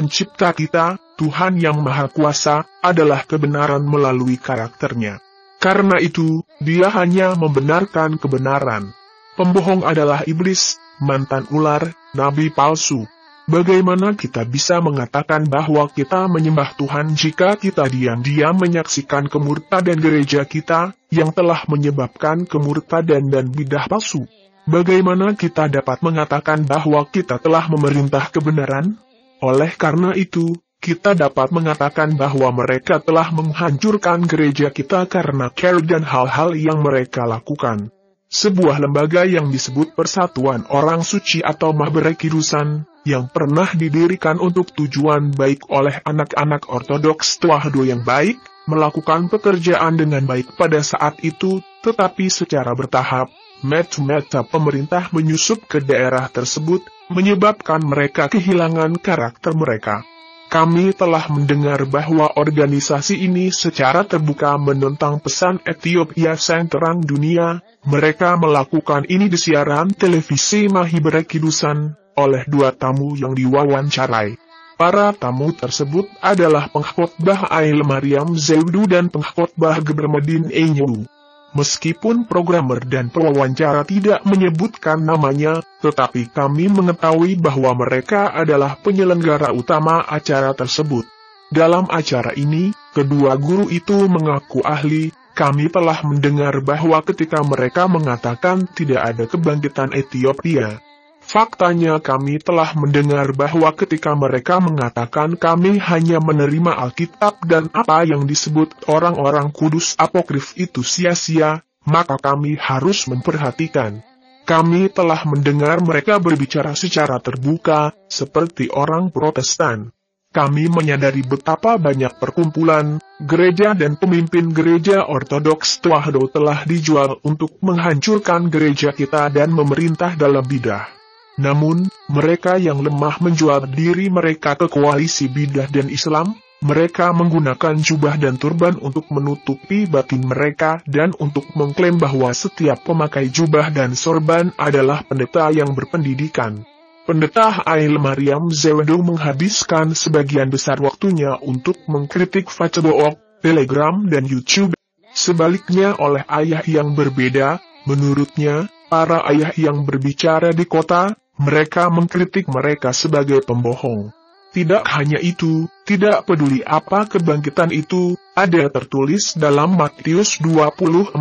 pencipta kita, Tuhan yang Maha Kuasa, adalah kebenaran melalui karakternya. Karena itu, dia hanya membenarkan kebenaran. Pembohong adalah iblis, mantan ular, nabi palsu. Bagaimana kita bisa mengatakan bahwa kita menyembah Tuhan jika kita diam-diam menyaksikan kemurtadan gereja kita yang telah menyebabkan kemurtadan dan bidah palsu? Bagaimana kita dapat mengatakan bahwa kita telah memerintah kebenaran? Oleh karena itu, kita dapat mengatakan bahwa mereka telah menghancurkan gereja kita karena care dan hal-hal yang mereka lakukan. Sebuah lembaga yang disebut Persatuan Orang Suci atau Mahbere Kidusan, yang pernah didirikan untuk tujuan baik oleh anak-anak Ortodoks Tuahdo yang baik, melakukan pekerjaan dengan baik pada saat itu, tetapi secara bertahap, met meta pemerintah menyusup ke daerah tersebut, menyebabkan mereka kehilangan karakter mereka. Kami telah mendengar bahwa organisasi ini secara terbuka menentang pesan Ethiopia Sang Terang Dunia. Mereka melakukan ini di siaran televisi Mahibere Kidusan, oleh dua tamu yang diwawancarai. Para tamu tersebut adalah pengkhotbah Ail Mariam Zewdu dan pengkhotbah Gebermedin Enyu. Meskipun programmer dan pewawancara tidak menyebutkan namanya, tetapi kami mengetahui bahwa mereka adalah penyelenggara utama acara tersebut. Dalam acara ini, kedua guru itu mengaku ahli, kami telah mendengar bahwa ketika mereka mengatakan tidak ada kebangkitan Ethiopia, Faktanya kami telah mendengar bahwa ketika mereka mengatakan kami hanya menerima Alkitab dan apa yang disebut orang-orang kudus apokrif itu sia-sia, maka kami harus memperhatikan. Kami telah mendengar mereka berbicara secara terbuka, seperti orang protestan. Kami menyadari betapa banyak perkumpulan, gereja dan pemimpin gereja ortodoks Tuahdo telah dijual untuk menghancurkan gereja kita dan memerintah dalam bidah. Namun, mereka yang lemah menjual diri mereka ke koalisi bidah dan Islam, mereka menggunakan jubah dan turban untuk menutupi batin mereka dan untuk mengklaim bahwa setiap pemakai jubah dan sorban adalah pendeta yang berpendidikan. Pendeta Ail Mariam Zewedo menghabiskan sebagian besar waktunya untuk mengkritik Facebook, Telegram dan YouTube. Sebaliknya oleh ayah yang berbeda, menurutnya, para ayah yang berbicara di kota, mereka mengkritik mereka sebagai pembohong. Tidak hanya itu, tidak peduli apa kebangkitan itu, ada tertulis dalam Matius 24,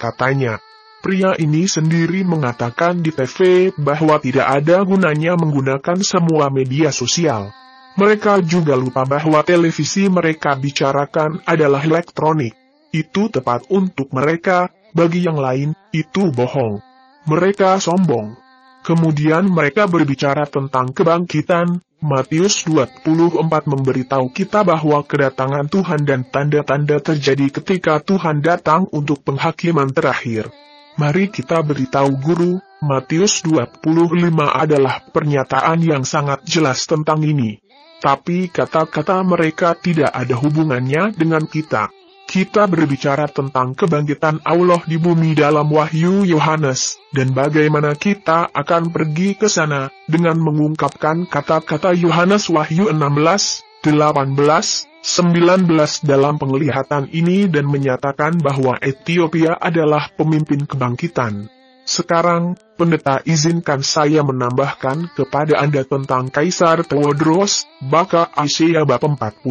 katanya. Pria ini sendiri mengatakan di TV bahwa tidak ada gunanya menggunakan semua media sosial. Mereka juga lupa bahwa televisi mereka bicarakan adalah elektronik. Itu tepat untuk mereka, bagi yang lain, itu bohong. Mereka sombong. Kemudian mereka berbicara tentang kebangkitan. Matius 24 memberitahu kita bahwa kedatangan Tuhan dan tanda-tanda terjadi ketika Tuhan datang untuk penghakiman terakhir. Mari kita beritahu guru, Matius 25 adalah pernyataan yang sangat jelas tentang ini. Tapi kata-kata mereka tidak ada hubungannya dengan kita kita berbicara tentang kebangkitan Allah di bumi dalam Wahyu Yohanes, dan bagaimana kita akan pergi ke sana dengan mengungkapkan kata-kata Yohanes Wahyu 16, 18, 19 dalam penglihatan ini dan menyatakan bahwa Ethiopia adalah pemimpin kebangkitan. Sekarang, pendeta izinkan saya menambahkan kepada Anda tentang Kaisar Theodros, Baka Asia bab 49.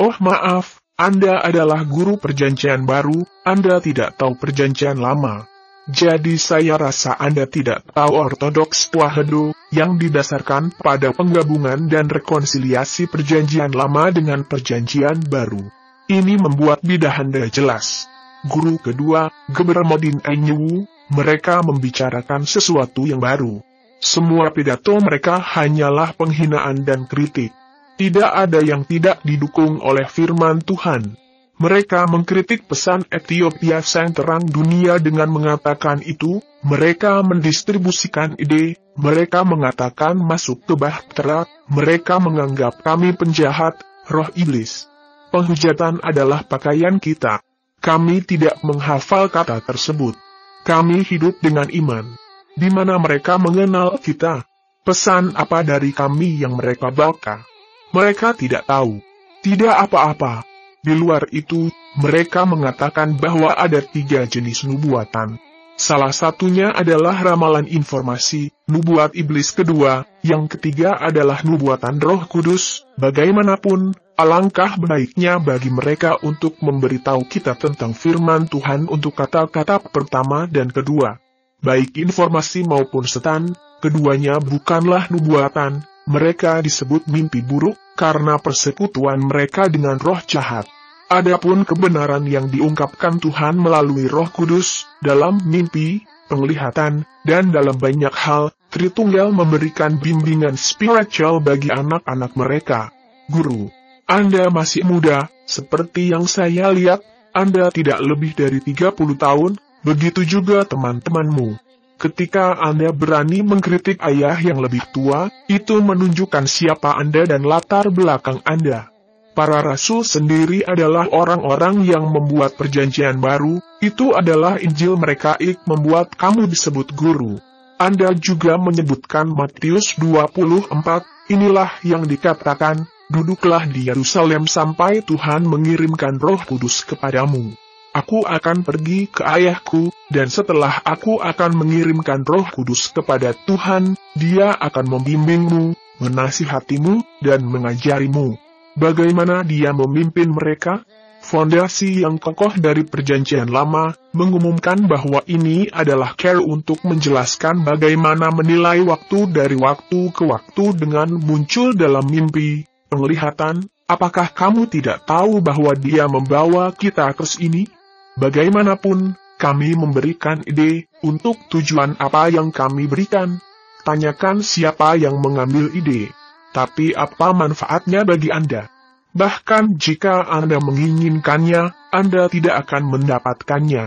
Oh maaf, anda adalah guru perjanjian baru, Anda tidak tahu perjanjian lama. Jadi saya rasa Anda tidak tahu ortodoks Wahedo, yang didasarkan pada penggabungan dan rekonsiliasi perjanjian lama dengan perjanjian baru. Ini membuat bidah Anda jelas. Guru kedua, Gebermodin Enyewu, mereka membicarakan sesuatu yang baru. Semua pidato mereka hanyalah penghinaan dan kritik. Tidak ada yang tidak didukung oleh firman Tuhan. Mereka mengkritik pesan Ethiopia terang Dunia dengan mengatakan itu, mereka mendistribusikan ide, mereka mengatakan masuk ke bahtera, mereka menganggap kami penjahat, roh iblis. Penghujatan adalah pakaian kita. Kami tidak menghafal kata tersebut. Kami hidup dengan iman. Di mana mereka mengenal kita? Pesan apa dari kami yang mereka baca? Mereka tidak tahu. Tidak apa-apa. Di luar itu, mereka mengatakan bahwa ada tiga jenis nubuatan. Salah satunya adalah ramalan informasi, nubuat iblis kedua, yang ketiga adalah nubuatan roh kudus. Bagaimanapun, alangkah baiknya bagi mereka untuk memberitahu kita tentang firman Tuhan untuk kata-kata pertama dan kedua. Baik informasi maupun setan, keduanya bukanlah nubuatan, mereka disebut mimpi buruk karena persekutuan mereka dengan roh jahat. Adapun kebenaran yang diungkapkan Tuhan melalui Roh Kudus dalam mimpi, penglihatan, dan dalam banyak hal, Tritunggal memberikan bimbingan spiritual bagi anak-anak mereka. Guru, Anda masih muda, seperti yang saya lihat, Anda tidak lebih dari 30 tahun, begitu juga teman-temanmu. Ketika Anda berani mengkritik ayah yang lebih tua, itu menunjukkan siapa Anda dan latar belakang Anda. Para rasul sendiri adalah orang-orang yang membuat perjanjian baru, itu adalah Injil mereka ik membuat kamu disebut guru. Anda juga menyebutkan Matius 24, inilah yang dikatakan, duduklah di Yerusalem sampai Tuhan mengirimkan roh kudus kepadamu. Aku akan pergi ke ayahku, dan setelah aku akan mengirimkan roh kudus kepada Tuhan, dia akan membimbingmu, menasihatimu, dan mengajarimu. Bagaimana dia memimpin mereka? Fondasi yang kokoh dari perjanjian lama, mengumumkan bahwa ini adalah care untuk menjelaskan bagaimana menilai waktu dari waktu ke waktu dengan muncul dalam mimpi, penglihatan, apakah kamu tidak tahu bahwa dia membawa kita ke sini? Bagaimanapun, kami memberikan ide untuk tujuan apa yang kami berikan. Tanyakan siapa yang mengambil ide, tapi apa manfaatnya bagi Anda? Bahkan jika Anda menginginkannya, Anda tidak akan mendapatkannya.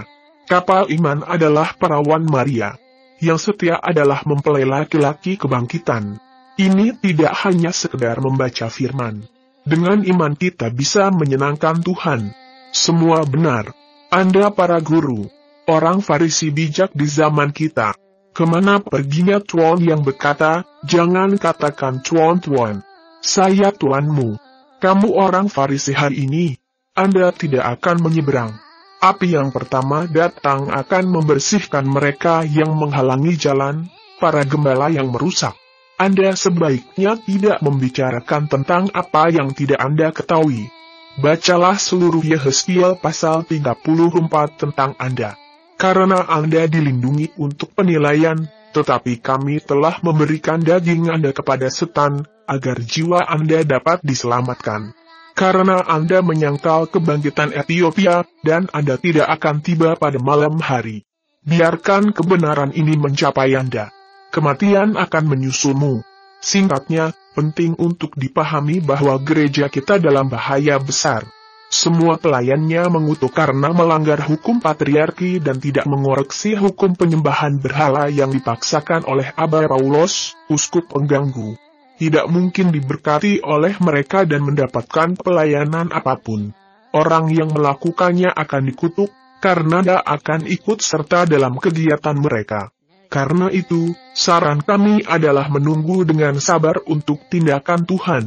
Kapal iman adalah perawan Maria. Yang setia adalah mempelai laki-laki kebangkitan. Ini tidak hanya sekedar membaca firman. Dengan iman kita bisa menyenangkan Tuhan. Semua benar. Anda para guru, orang farisi bijak di zaman kita. Kemana perginya tuan yang berkata, jangan katakan tuan-tuan. Saya tuanmu. Kamu orang farisi hari ini. Anda tidak akan menyeberang. Api yang pertama datang akan membersihkan mereka yang menghalangi jalan, para gembala yang merusak. Anda sebaiknya tidak membicarakan tentang apa yang tidak Anda ketahui. Bacalah seluruh Yehezkiel pasal 34 tentang Anda. Karena Anda dilindungi untuk penilaian, tetapi kami telah memberikan daging Anda kepada setan, agar jiwa Anda dapat diselamatkan. Karena Anda menyangkal kebangkitan Ethiopia, dan Anda tidak akan tiba pada malam hari. Biarkan kebenaran ini mencapai Anda. Kematian akan menyusulmu. Singkatnya, penting untuk dipahami bahwa gereja kita dalam bahaya besar. Semua pelayannya mengutuk karena melanggar hukum patriarki dan tidak mengoreksi hukum penyembahan berhala yang dipaksakan oleh Aba Paulus, uskup pengganggu. Tidak mungkin diberkati oleh mereka dan mendapatkan pelayanan apapun. Orang yang melakukannya akan dikutuk, karena tidak akan ikut serta dalam kegiatan mereka. Karena itu, saran kami adalah menunggu dengan sabar untuk tindakan Tuhan.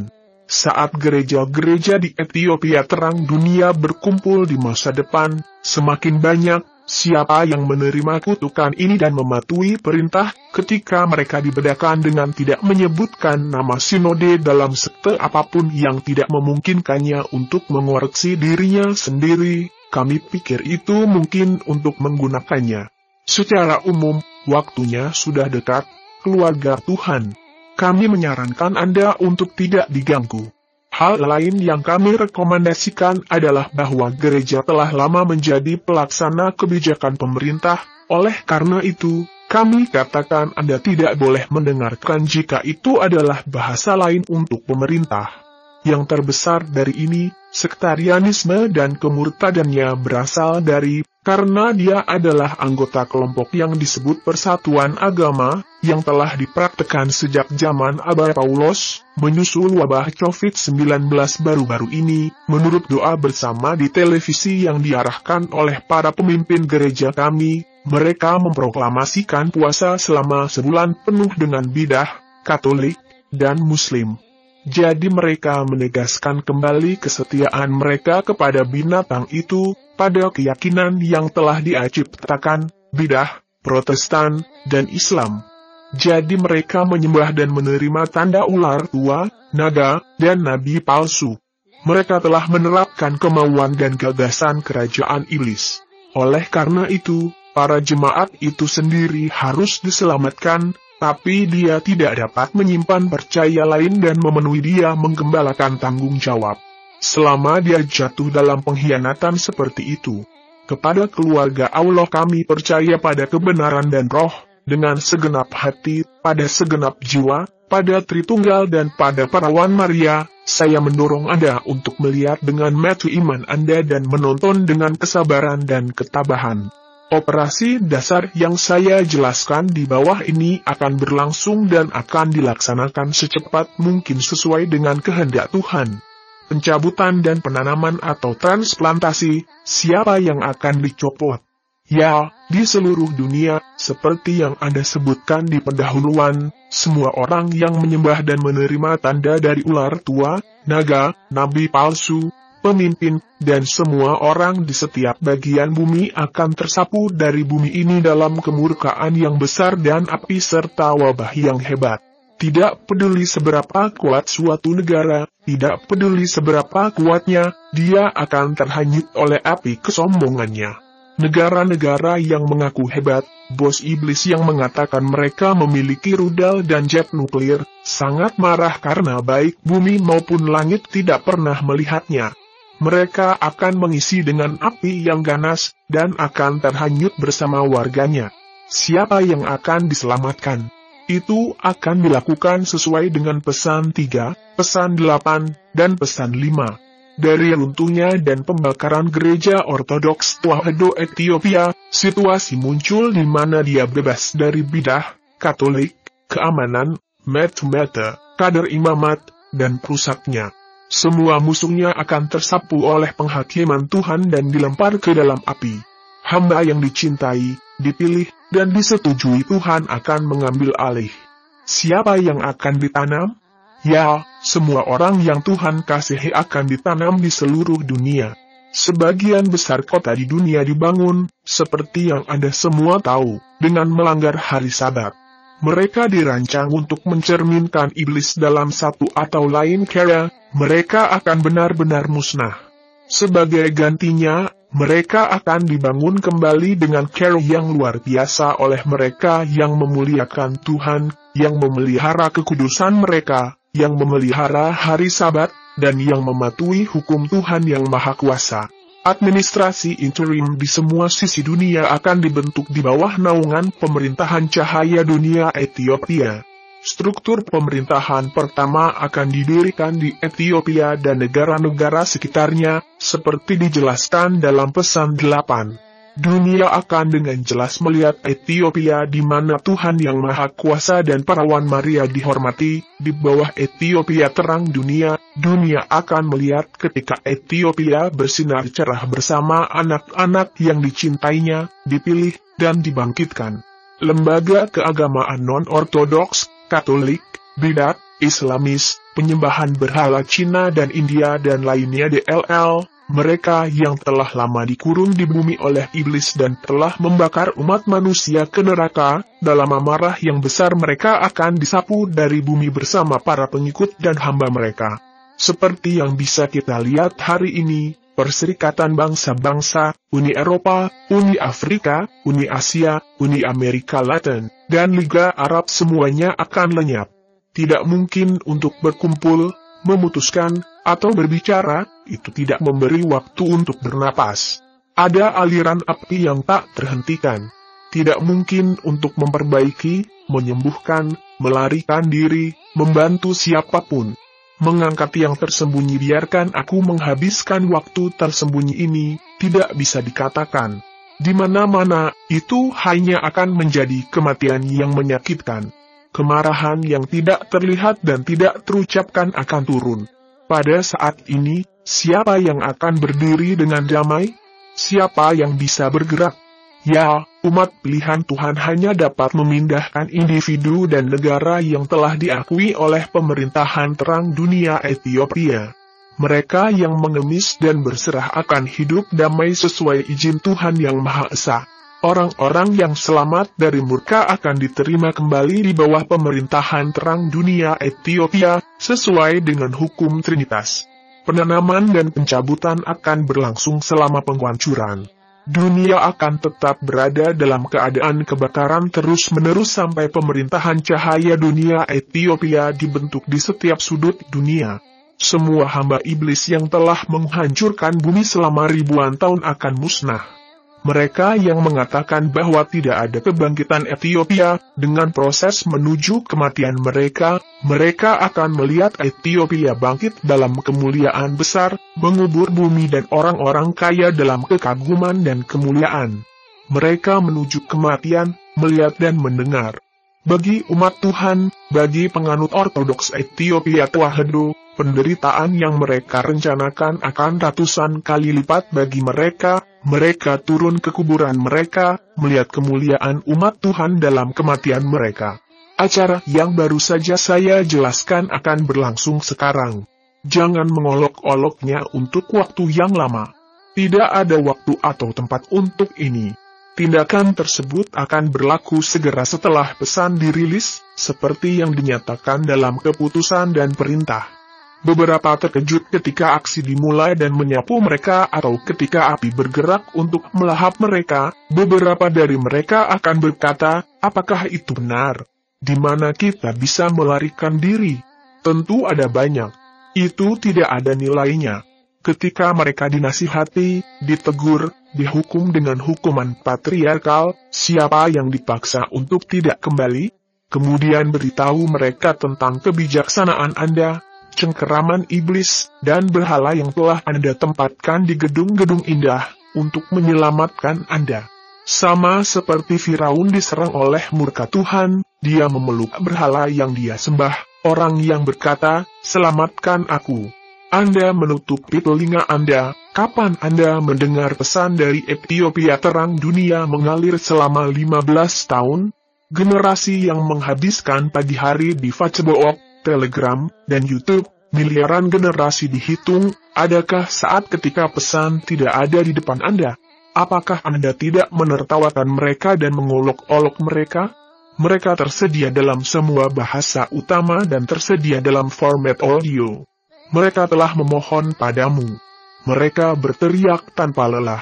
Saat gereja-gereja di Ethiopia terang dunia berkumpul di masa depan, semakin banyak siapa yang menerima kutukan ini dan mematuhi perintah ketika mereka dibedakan dengan tidak menyebutkan nama sinode dalam sekte apapun yang tidak memungkinkannya untuk mengoreksi dirinya sendiri, kami pikir itu mungkin untuk menggunakannya. Secara umum, waktunya sudah dekat, keluarga Tuhan. Kami menyarankan Anda untuk tidak diganggu. Hal lain yang kami rekomendasikan adalah bahwa gereja telah lama menjadi pelaksana kebijakan pemerintah, oleh karena itu, kami katakan Anda tidak boleh mendengarkan jika itu adalah bahasa lain untuk pemerintah. Yang terbesar dari ini, sektarianisme dan kemurtadannya berasal dari karena dia adalah anggota kelompok yang disebut Persatuan Agama, yang telah dipraktekan sejak zaman Abah Paulus, menyusul wabah COVID-19 baru-baru ini, menurut doa bersama di televisi yang diarahkan oleh para pemimpin gereja kami, mereka memproklamasikan puasa selama sebulan penuh dengan bidah, Katolik, dan Muslim. Jadi mereka menegaskan kembali kesetiaan mereka kepada binatang itu, pada keyakinan yang telah diaciptakan, bidah, protestan, dan Islam. Jadi mereka menyembah dan menerima tanda ular tua, naga, dan nabi palsu. Mereka telah menerapkan kemauan dan gagasan kerajaan iblis. Oleh karena itu, para jemaat itu sendiri harus diselamatkan, tapi dia tidak dapat menyimpan percaya lain dan memenuhi dia menggembalakan tanggung jawab. Selama dia jatuh dalam pengkhianatan seperti itu, kepada keluarga Allah kami percaya pada kebenaran dan roh, dengan segenap hati, pada segenap jiwa, pada Tritunggal dan pada perawan Maria, saya mendorong Anda untuk melihat dengan metu iman Anda dan menonton dengan kesabaran dan ketabahan. Operasi dasar yang saya jelaskan di bawah ini akan berlangsung dan akan dilaksanakan secepat mungkin sesuai dengan kehendak Tuhan. Pencabutan dan penanaman atau transplantasi, siapa yang akan dicopot? Ya, di seluruh dunia, seperti yang Anda sebutkan di pendahuluan, semua orang yang menyembah dan menerima tanda dari ular tua, naga, nabi palsu, pemimpin, dan semua orang di setiap bagian bumi akan tersapu dari bumi ini dalam kemurkaan yang besar dan api serta wabah yang hebat. Tidak peduli seberapa kuat suatu negara, tidak peduli seberapa kuatnya, dia akan terhanyut oleh api kesombongannya. Negara-negara yang mengaku hebat, bos iblis yang mengatakan mereka memiliki rudal dan jet nuklir, sangat marah karena baik bumi maupun langit tidak pernah melihatnya mereka akan mengisi dengan api yang ganas dan akan terhanyut bersama warganya. Siapa yang akan diselamatkan? Itu akan dilakukan sesuai dengan pesan 3, pesan 8, dan pesan 5 dari runtuhnya dan pembakaran gereja Ortodoks Tuahedo Ethiopia, situasi muncul di mana dia bebas dari bidah, Katolik, keamanan, met-meta, kader imamat, dan rusaknya. Semua musuhnya akan tersapu oleh penghakiman Tuhan dan dilempar ke dalam api. Hamba yang dicintai, dipilih, dan disetujui Tuhan akan mengambil alih. Siapa yang akan ditanam? Ya, semua orang yang Tuhan kasihi akan ditanam di seluruh dunia. Sebagian besar kota di dunia dibangun, seperti yang Anda semua tahu, dengan melanggar hari Sabat. Mereka dirancang untuk mencerminkan iblis dalam satu atau lain cara, mereka akan benar-benar musnah. Sebagai gantinya, mereka akan dibangun kembali dengan cara yang luar biasa oleh mereka yang memuliakan Tuhan, yang memelihara kekudusan mereka, yang memelihara hari sabat, dan yang mematuhi hukum Tuhan yang Maha Kuasa. Administrasi interim di semua sisi dunia akan dibentuk di bawah naungan pemerintahan cahaya dunia Ethiopia. Struktur pemerintahan pertama akan didirikan di Ethiopia dan negara-negara sekitarnya, seperti dijelaskan dalam pesan 8 dunia akan dengan jelas melihat Ethiopia di mana Tuhan Yang Maha Kuasa dan perawan Maria dihormati, di bawah Ethiopia terang dunia, dunia akan melihat ketika Ethiopia bersinar cerah bersama anak-anak yang dicintainya, dipilih, dan dibangkitkan. Lembaga keagamaan non-ortodoks, Katolik, Bidat, Islamis, penyembahan berhala Cina dan India dan lainnya DLL, mereka yang telah lama dikurung di bumi oleh iblis dan telah membakar umat manusia ke neraka, dalam amarah yang besar mereka akan disapu dari bumi bersama para pengikut dan hamba mereka. Seperti yang bisa kita lihat hari ini, Perserikatan Bangsa-Bangsa, Uni Eropa, Uni Afrika, Uni Asia, Uni Amerika Latin, dan Liga Arab semuanya akan lenyap. Tidak mungkin untuk berkumpul, memutuskan, atau berbicara, itu tidak memberi waktu untuk bernapas. Ada aliran api yang tak terhentikan. Tidak mungkin untuk memperbaiki, menyembuhkan, melarikan diri, membantu siapapun. Mengangkat yang tersembunyi biarkan aku menghabiskan waktu tersembunyi ini, tidak bisa dikatakan. Di mana-mana, itu hanya akan menjadi kematian yang menyakitkan. Kemarahan yang tidak terlihat dan tidak terucapkan akan turun. Pada saat ini, siapa yang akan berdiri dengan damai? Siapa yang bisa bergerak? Ya, umat pilihan Tuhan hanya dapat memindahkan individu dan negara yang telah diakui oleh pemerintahan terang dunia Ethiopia. Mereka yang mengemis dan berserah akan hidup damai sesuai izin Tuhan Yang Maha Esa. Orang-orang yang selamat dari murka akan diterima kembali di bawah pemerintahan terang dunia Ethiopia, sesuai dengan hukum Trinitas. Penanaman dan pencabutan akan berlangsung selama penghancuran. Dunia akan tetap berada dalam keadaan kebakaran terus-menerus sampai pemerintahan cahaya dunia Ethiopia dibentuk di setiap sudut dunia. Semua hamba iblis yang telah menghancurkan bumi selama ribuan tahun akan musnah. Mereka yang mengatakan bahwa tidak ada kebangkitan Ethiopia, dengan proses menuju kematian mereka, mereka akan melihat Ethiopia bangkit dalam kemuliaan besar, mengubur bumi dan orang-orang kaya dalam kekaguman dan kemuliaan. Mereka menuju kematian, melihat dan mendengar. Bagi umat Tuhan, bagi penganut ortodoks Ethiopia Tewahedo, penderitaan yang mereka rencanakan akan ratusan kali lipat bagi mereka, mereka turun ke kuburan mereka, melihat kemuliaan umat Tuhan dalam kematian mereka. Acara yang baru saja saya jelaskan akan berlangsung sekarang. Jangan mengolok-oloknya untuk waktu yang lama. Tidak ada waktu atau tempat untuk ini. Tindakan tersebut akan berlaku segera setelah pesan dirilis, seperti yang dinyatakan dalam keputusan dan perintah. Beberapa terkejut ketika aksi dimulai dan menyapu mereka atau ketika api bergerak untuk melahap mereka, beberapa dari mereka akan berkata, apakah itu benar? Di mana kita bisa melarikan diri? Tentu ada banyak. Itu tidak ada nilainya. Ketika mereka dinasihati, ditegur, dihukum dengan hukuman patriarkal, siapa yang dipaksa untuk tidak kembali? Kemudian beritahu mereka tentang kebijaksanaan Anda, cengkeraman iblis, dan berhala yang telah Anda tempatkan di gedung-gedung indah, untuk menyelamatkan Anda. Sama seperti Firaun diserang oleh murka Tuhan, dia memeluk berhala yang dia sembah, orang yang berkata, selamatkan aku. Anda menutupi telinga Anda, kapan Anda mendengar pesan dari Ethiopia terang dunia mengalir selama 15 tahun? Generasi yang menghabiskan pagi hari di Facebook Telegram, dan YouTube, miliaran generasi dihitung, adakah saat ketika pesan tidak ada di depan Anda? Apakah Anda tidak menertawakan mereka dan mengolok-olok mereka? Mereka tersedia dalam semua bahasa utama dan tersedia dalam format audio. Mereka telah memohon padamu. Mereka berteriak tanpa lelah.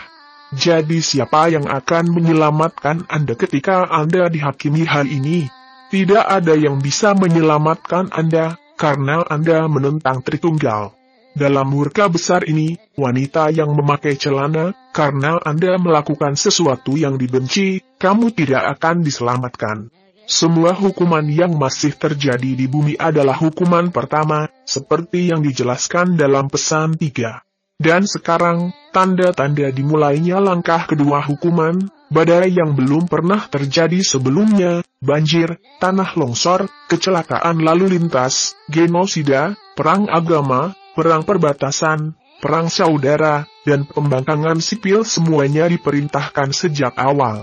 Jadi siapa yang akan menyelamatkan Anda ketika Anda dihakimi hal ini? Tidak ada yang bisa menyelamatkan Anda, karena Anda menentang Tritunggal. Dalam murka besar ini, wanita yang memakai celana, karena Anda melakukan sesuatu yang dibenci, kamu tidak akan diselamatkan. Semua hukuman yang masih terjadi di bumi adalah hukuman pertama, seperti yang dijelaskan dalam pesan 3. Dan sekarang, tanda-tanda dimulainya langkah kedua hukuman, badai yang belum pernah terjadi sebelumnya, banjir, tanah longsor, kecelakaan lalu lintas, genosida, perang agama, perang perbatasan, perang saudara, dan pembangkangan sipil semuanya diperintahkan sejak awal.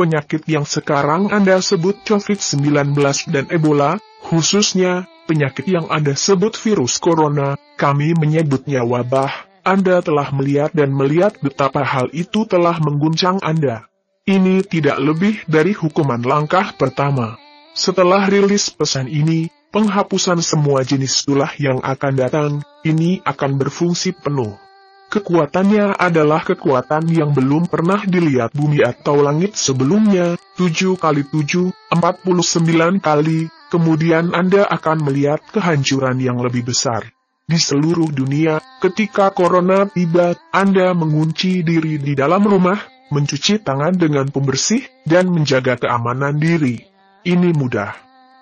Penyakit yang sekarang Anda sebut COVID-19 dan Ebola, khususnya penyakit yang Anda sebut virus corona, kami menyebutnya wabah anda telah melihat dan melihat betapa hal itu telah mengguncang Anda. Ini tidak lebih dari hukuman langkah pertama. Setelah rilis pesan ini, penghapusan semua jenis tulah yang akan datang, ini akan berfungsi penuh. Kekuatannya adalah kekuatan yang belum pernah dilihat bumi atau langit sebelumnya, 7 kali 7, 49 kali, kemudian Anda akan melihat kehancuran yang lebih besar di seluruh dunia, ketika corona tiba, Anda mengunci diri di dalam rumah, mencuci tangan dengan pembersih, dan menjaga keamanan diri. Ini mudah.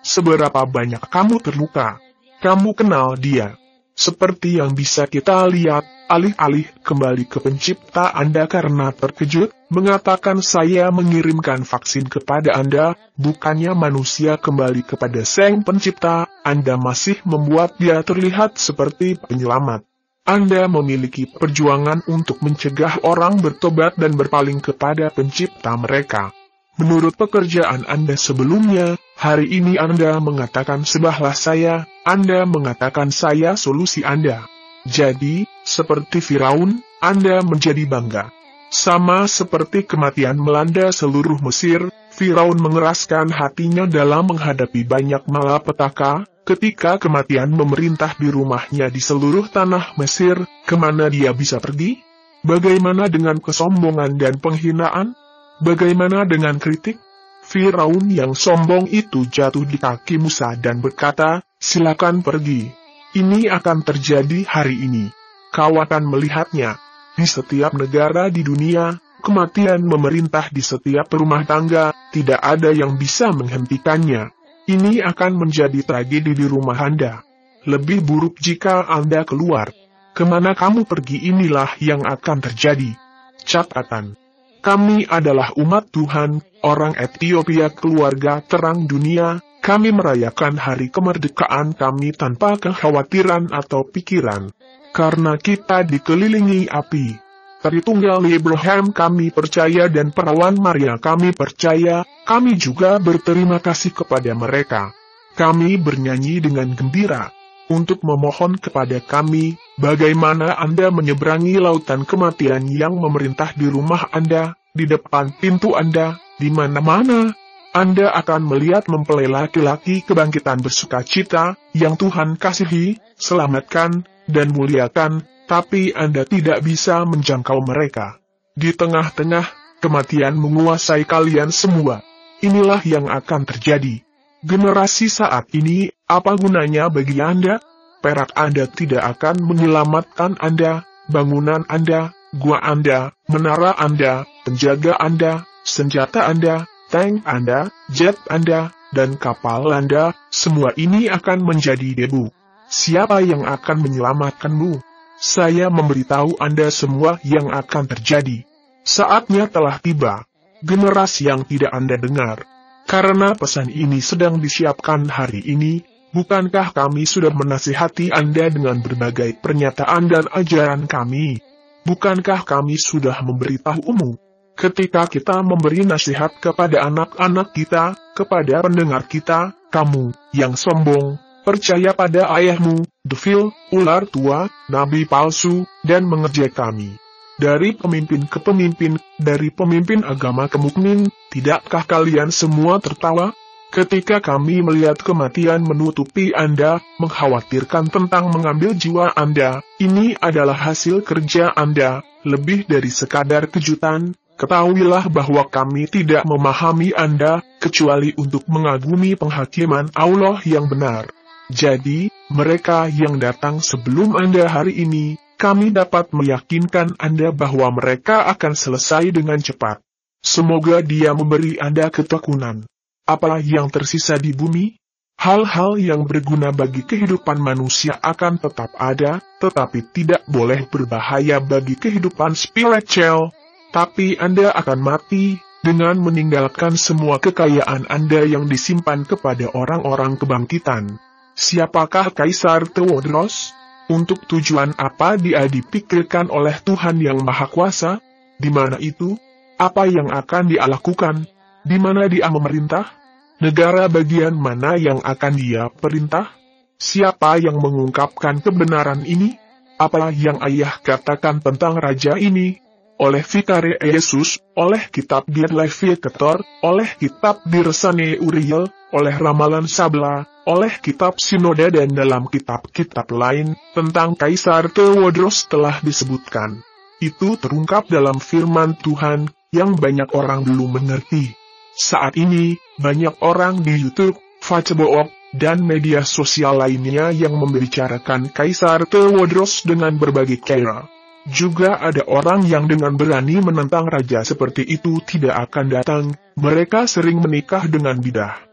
Seberapa banyak kamu terluka? Kamu kenal dia. Seperti yang bisa kita lihat, alih-alih kembali ke pencipta Anda karena terkejut, mengatakan saya mengirimkan vaksin kepada Anda, bukannya manusia kembali kepada Sang Pencipta, Anda masih membuat dia terlihat seperti penyelamat. Anda memiliki perjuangan untuk mencegah orang bertobat dan berpaling kepada pencipta mereka. Menurut pekerjaan Anda sebelumnya, hari ini Anda mengatakan sebahlah saya, Anda mengatakan saya solusi Anda. Jadi, seperti Firaun, Anda menjadi bangga. Sama seperti kematian melanda seluruh Mesir, Firaun mengeraskan hatinya dalam menghadapi banyak malapetaka, ketika kematian memerintah di rumahnya di seluruh tanah Mesir, kemana dia bisa pergi? Bagaimana dengan kesombongan dan penghinaan? Bagaimana dengan kritik? Firaun yang sombong itu jatuh di kaki Musa dan berkata, silakan pergi. Ini akan terjadi hari ini. Kau akan melihatnya. Di setiap negara di dunia, kematian memerintah di setiap rumah tangga, tidak ada yang bisa menghentikannya. Ini akan menjadi tragedi di rumah Anda. Lebih buruk jika Anda keluar. Kemana kamu pergi inilah yang akan terjadi. Catatan. Kami adalah umat Tuhan, orang Ethiopia keluarga terang dunia, kami merayakan hari kemerdekaan kami tanpa kekhawatiran atau pikiran. Karena kita dikelilingi api. Tritunggal Abraham kami percaya dan perawan Maria kami percaya, kami juga berterima kasih kepada mereka. Kami bernyanyi dengan gembira untuk memohon kepada kami, Bagaimana Anda menyeberangi lautan kematian yang memerintah di rumah Anda, di depan pintu Anda, di mana-mana? Anda akan melihat mempelai laki-laki kebangkitan bersuka cita, yang Tuhan kasihi, selamatkan, dan muliakan, tapi Anda tidak bisa menjangkau mereka. Di tengah-tengah, kematian menguasai kalian semua. Inilah yang akan terjadi. Generasi saat ini, apa gunanya bagi Anda? perak Anda tidak akan menyelamatkan Anda, bangunan Anda, gua Anda, menara Anda, penjaga Anda, senjata Anda, tank Anda, jet Anda, dan kapal Anda, semua ini akan menjadi debu. Siapa yang akan menyelamatkanmu? Saya memberitahu Anda semua yang akan terjadi. Saatnya telah tiba. Generasi yang tidak Anda dengar. Karena pesan ini sedang disiapkan hari ini, Bukankah kami sudah menasihati Anda dengan berbagai pernyataan dan ajaran kami? Bukankah kami sudah memberitahumu? Ketika kita memberi nasihat kepada anak-anak kita, kepada pendengar kita, kamu, yang sombong, percaya pada ayahmu, devil, ular tua, nabi palsu, dan mengerjai kami. Dari pemimpin ke pemimpin, dari pemimpin agama ke mukmin, tidakkah kalian semua tertawa? Ketika kami melihat kematian menutupi Anda, mengkhawatirkan tentang mengambil jiwa Anda, ini adalah hasil kerja Anda, lebih dari sekadar kejutan, ketahuilah bahwa kami tidak memahami Anda, kecuali untuk mengagumi penghakiman Allah yang benar. Jadi, mereka yang datang sebelum Anda hari ini, kami dapat meyakinkan Anda bahwa mereka akan selesai dengan cepat. Semoga dia memberi Anda ketekunan apalagi yang tersisa di bumi, hal-hal yang berguna bagi kehidupan manusia akan tetap ada, tetapi tidak boleh berbahaya bagi kehidupan spiritual. Tapi Anda akan mati dengan meninggalkan semua kekayaan Anda yang disimpan kepada orang-orang kebangkitan. Siapakah Kaisar Tewodros? Untuk tujuan apa dia dipikirkan oleh Tuhan Yang Maha Kuasa? Di mana itu? Apa yang akan dia lakukan? di mana dia memerintah, negara bagian mana yang akan dia perintah, siapa yang mengungkapkan kebenaran ini, apa yang ayah katakan tentang raja ini, oleh Vikare Yesus, oleh kitab Ketor, oleh kitab Dirsane Uriel, oleh ramalan Sabla, oleh kitab Sinoda dan dalam kitab-kitab lain, tentang Kaisar Theodros telah disebutkan. Itu terungkap dalam firman Tuhan, yang banyak orang belum mengerti. Saat ini, banyak orang di YouTube, Facebook, dan media sosial lainnya yang membicarakan Kaisar Tewodros dengan berbagai cara. Juga ada orang yang dengan berani menentang raja seperti itu tidak akan datang, mereka sering menikah dengan bidah.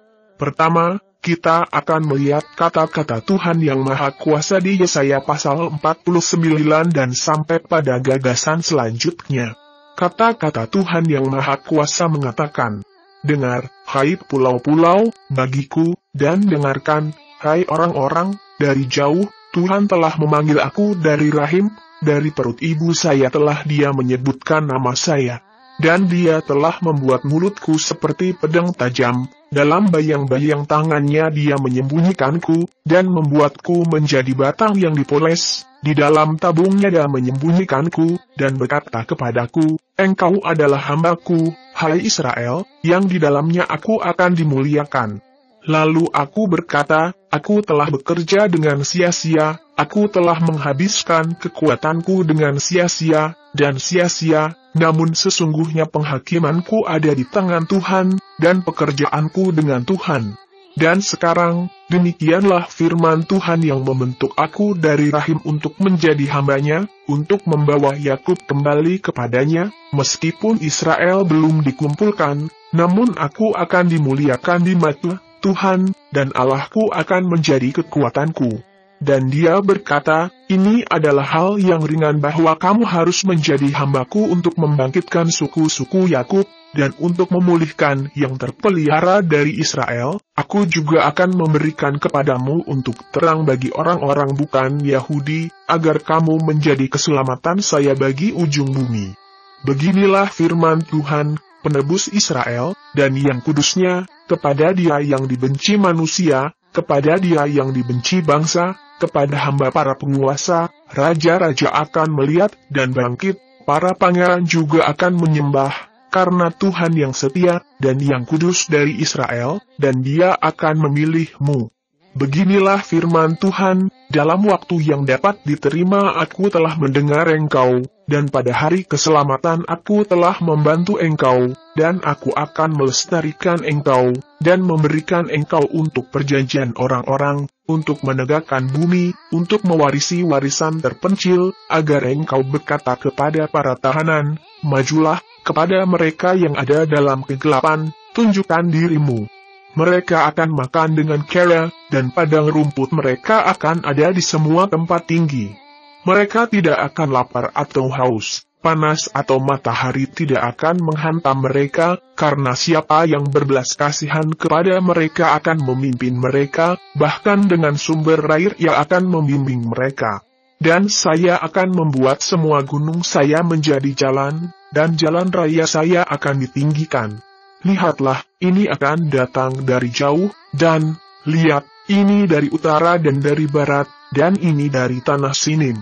Pertama, kita akan melihat kata-kata Tuhan Yang Maha Kuasa di Yesaya pasal 49 dan sampai pada gagasan selanjutnya. Kata-kata Tuhan Yang Maha Kuasa mengatakan, Dengar, hai pulau-pulau, bagiku, dan dengarkan, hai orang-orang, dari jauh, Tuhan telah memanggil aku dari rahim, dari perut ibu saya telah dia menyebutkan nama saya dan dia telah membuat mulutku seperti pedang tajam, dalam bayang-bayang tangannya dia menyembunyikanku, dan membuatku menjadi batang yang dipoles, di dalam tabungnya dia menyembunyikanku, dan berkata kepadaku, Engkau adalah hambaku, hai Israel, yang di dalamnya aku akan dimuliakan. Lalu aku berkata, aku telah bekerja dengan sia-sia, aku telah menghabiskan kekuatanku dengan sia-sia, dan sia-sia, namun sesungguhnya penghakimanku ada di tangan Tuhan, dan pekerjaanku dengan Tuhan. Dan sekarang, demikianlah firman Tuhan yang membentuk aku dari rahim untuk menjadi hambanya, untuk membawa Yakub kembali kepadanya, meskipun Israel belum dikumpulkan, namun aku akan dimuliakan di mata Tuhan, dan Allahku akan menjadi kekuatanku. Dan dia berkata, ini adalah hal yang ringan bahwa kamu harus menjadi hambaku untuk membangkitkan suku-suku Yakub, dan untuk memulihkan yang terpelihara dari Israel, aku juga akan memberikan kepadamu untuk terang bagi orang-orang bukan Yahudi, agar kamu menjadi keselamatan saya bagi ujung bumi. Beginilah firman Tuhan, penebus Israel, dan yang kudusnya, kepada dia yang dibenci manusia, kepada dia yang dibenci bangsa, kepada hamba para penguasa, raja-raja akan melihat dan bangkit, para pangeran juga akan menyembah, karena Tuhan yang setia dan yang kudus dari Israel, dan dia akan memilihmu. Beginilah firman Tuhan, dalam waktu yang dapat diterima aku telah mendengar engkau, dan pada hari keselamatan aku telah membantu engkau, dan aku akan melestarikan engkau, dan memberikan engkau untuk perjanjian orang-orang, untuk menegakkan bumi, untuk mewarisi warisan terpencil, agar engkau berkata kepada para tahanan, majulah, kepada mereka yang ada dalam kegelapan, tunjukkan dirimu. Mereka akan makan dengan kera, dan padang rumput mereka akan ada di semua tempat tinggi. Mereka tidak akan lapar atau haus, panas atau matahari tidak akan menghantam mereka, karena siapa yang berbelas kasihan kepada mereka akan memimpin mereka, bahkan dengan sumber air yang akan membimbing mereka. Dan saya akan membuat semua gunung saya menjadi jalan, dan jalan raya saya akan ditinggikan. Lihatlah, ini akan datang dari jauh, dan, lihat, ini dari utara dan dari barat, dan ini dari tanah sinim.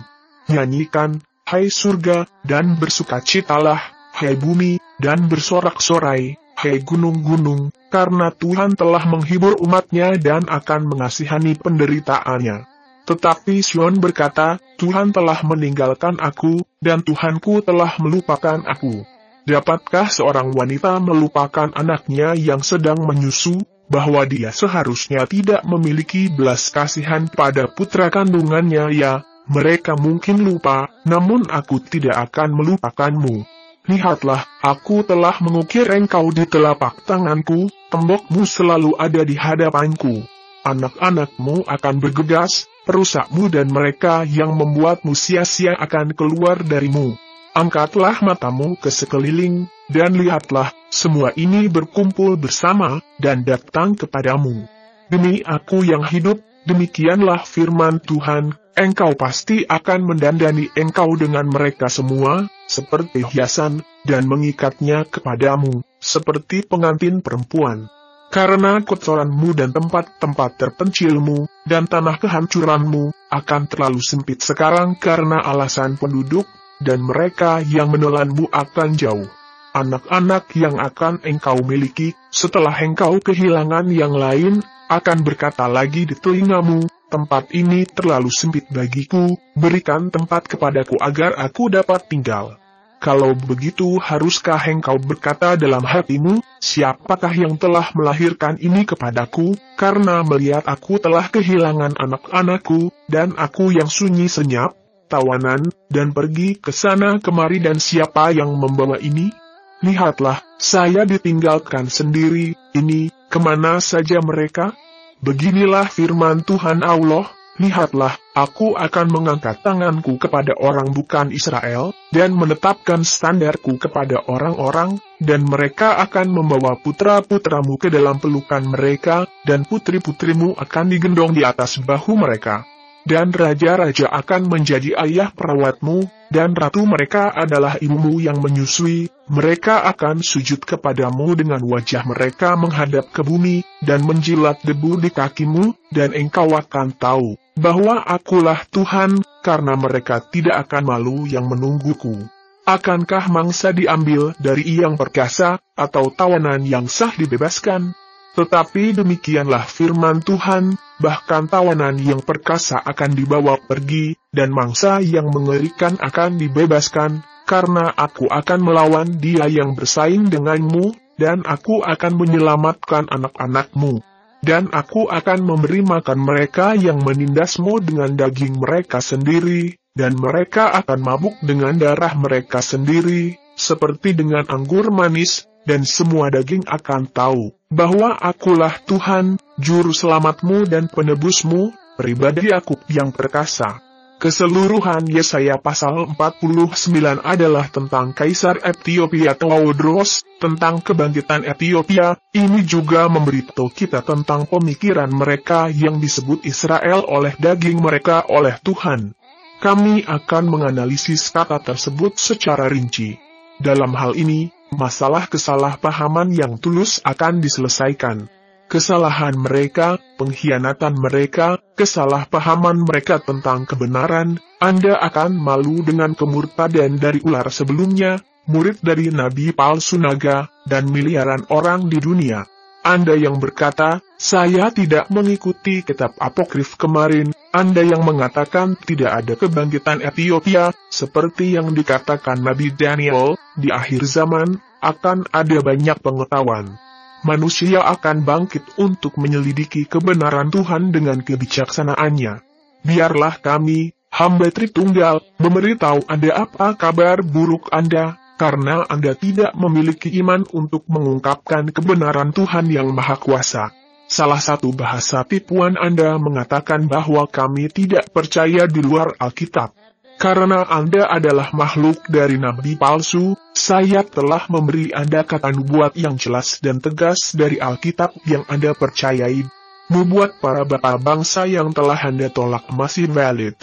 Nyanyikan, hai surga, dan bersukacitalah, hai bumi, dan bersorak-sorai, hai gunung-gunung, karena Tuhan telah menghibur umatnya dan akan mengasihani penderitaannya. Tetapi Sion berkata, Tuhan telah meninggalkan aku, dan Tuhanku telah melupakan aku. Dapatkah seorang wanita melupakan anaknya yang sedang menyusu, bahwa dia seharusnya tidak memiliki belas kasihan pada putra kandungannya ya, mereka mungkin lupa, namun aku tidak akan melupakanmu. Lihatlah, aku telah mengukir engkau di telapak tanganku, tembokmu selalu ada di hadapanku. Anak-anakmu akan bergegas, perusakmu dan mereka yang membuatmu sia-sia akan keluar darimu. Angkatlah matamu ke sekeliling, dan lihatlah, semua ini berkumpul bersama, dan datang kepadamu. Demi aku yang hidup, demikianlah firman Tuhan, engkau pasti akan mendandani engkau dengan mereka semua, seperti hiasan, dan mengikatnya kepadamu, seperti pengantin perempuan. Karena kotoranmu dan tempat-tempat terpencilmu, dan tanah kehancuranmu, akan terlalu sempit sekarang karena alasan penduduk dan mereka yang menelanmu akan jauh. Anak-anak yang akan engkau miliki, setelah engkau kehilangan yang lain, akan berkata lagi di telingamu, tempat ini terlalu sempit bagiku, berikan tempat kepadaku agar aku dapat tinggal. Kalau begitu haruskah engkau berkata dalam hatimu, siapakah yang telah melahirkan ini kepadaku, karena melihat aku telah kehilangan anak-anakku, dan aku yang sunyi senyap, tawanan, dan pergi ke sana kemari dan siapa yang membawa ini? Lihatlah, saya ditinggalkan sendiri, ini, kemana saja mereka? Beginilah firman Tuhan Allah, lihatlah, aku akan mengangkat tanganku kepada orang bukan Israel, dan menetapkan standarku kepada orang-orang, dan mereka akan membawa putra-putramu ke dalam pelukan mereka, dan putri-putrimu akan digendong di atas bahu mereka dan raja-raja akan menjadi ayah perawatmu, dan ratu mereka adalah ibumu yang menyusui, mereka akan sujud kepadamu dengan wajah mereka menghadap ke bumi, dan menjilat debu di kakimu, dan engkau akan tahu, bahwa akulah Tuhan, karena mereka tidak akan malu yang menungguku. Akankah mangsa diambil dari yang perkasa, atau tawanan yang sah dibebaskan? Tetapi demikianlah firman Tuhan, bahkan tawanan yang perkasa akan dibawa pergi, dan mangsa yang mengerikan akan dibebaskan, karena aku akan melawan dia yang bersaing denganmu, dan aku akan menyelamatkan anak-anakmu. Dan aku akan memberi makan mereka yang menindasmu dengan daging mereka sendiri, dan mereka akan mabuk dengan darah mereka sendiri, seperti dengan anggur manis, dan semua daging akan tahu bahwa akulah Tuhan, Juru Selamatmu dan Penebusmu, pribadi Aku yang perkasa. Keseluruhan Yesaya pasal 49 adalah tentang Kaisar Ethiopia Theodros, tentang kebangkitan Ethiopia, ini juga memberitahu kita tentang pemikiran mereka yang disebut Israel oleh daging mereka oleh Tuhan. Kami akan menganalisis kata tersebut secara rinci. Dalam hal ini, Masalah kesalahpahaman yang tulus akan diselesaikan. Kesalahan mereka, pengkhianatan mereka, kesalahpahaman mereka tentang kebenaran, Anda akan malu dengan kemurtadan dari ular sebelumnya, murid dari nabi palsu naga, dan miliaran orang di dunia. Anda yang berkata, saya tidak mengikuti kitab apokrif kemarin, Anda yang mengatakan tidak ada kebangkitan Ethiopia, seperti yang dikatakan Nabi Daniel, di akhir zaman, akan ada banyak pengetahuan. Manusia akan bangkit untuk menyelidiki kebenaran Tuhan dengan kebijaksanaannya. Biarlah kami, hamba Tritunggal, memberitahu Anda apa kabar buruk Anda, karena Anda tidak memiliki iman untuk mengungkapkan kebenaran Tuhan yang Maha Kuasa. Salah satu bahasa tipuan Anda mengatakan bahwa kami tidak percaya di luar Alkitab. Karena Anda adalah makhluk dari nabi palsu, saya telah memberi Anda kata nubuat yang jelas dan tegas dari Alkitab yang Anda percayai. Nubuat para bapak bangsa yang telah Anda tolak masih valid.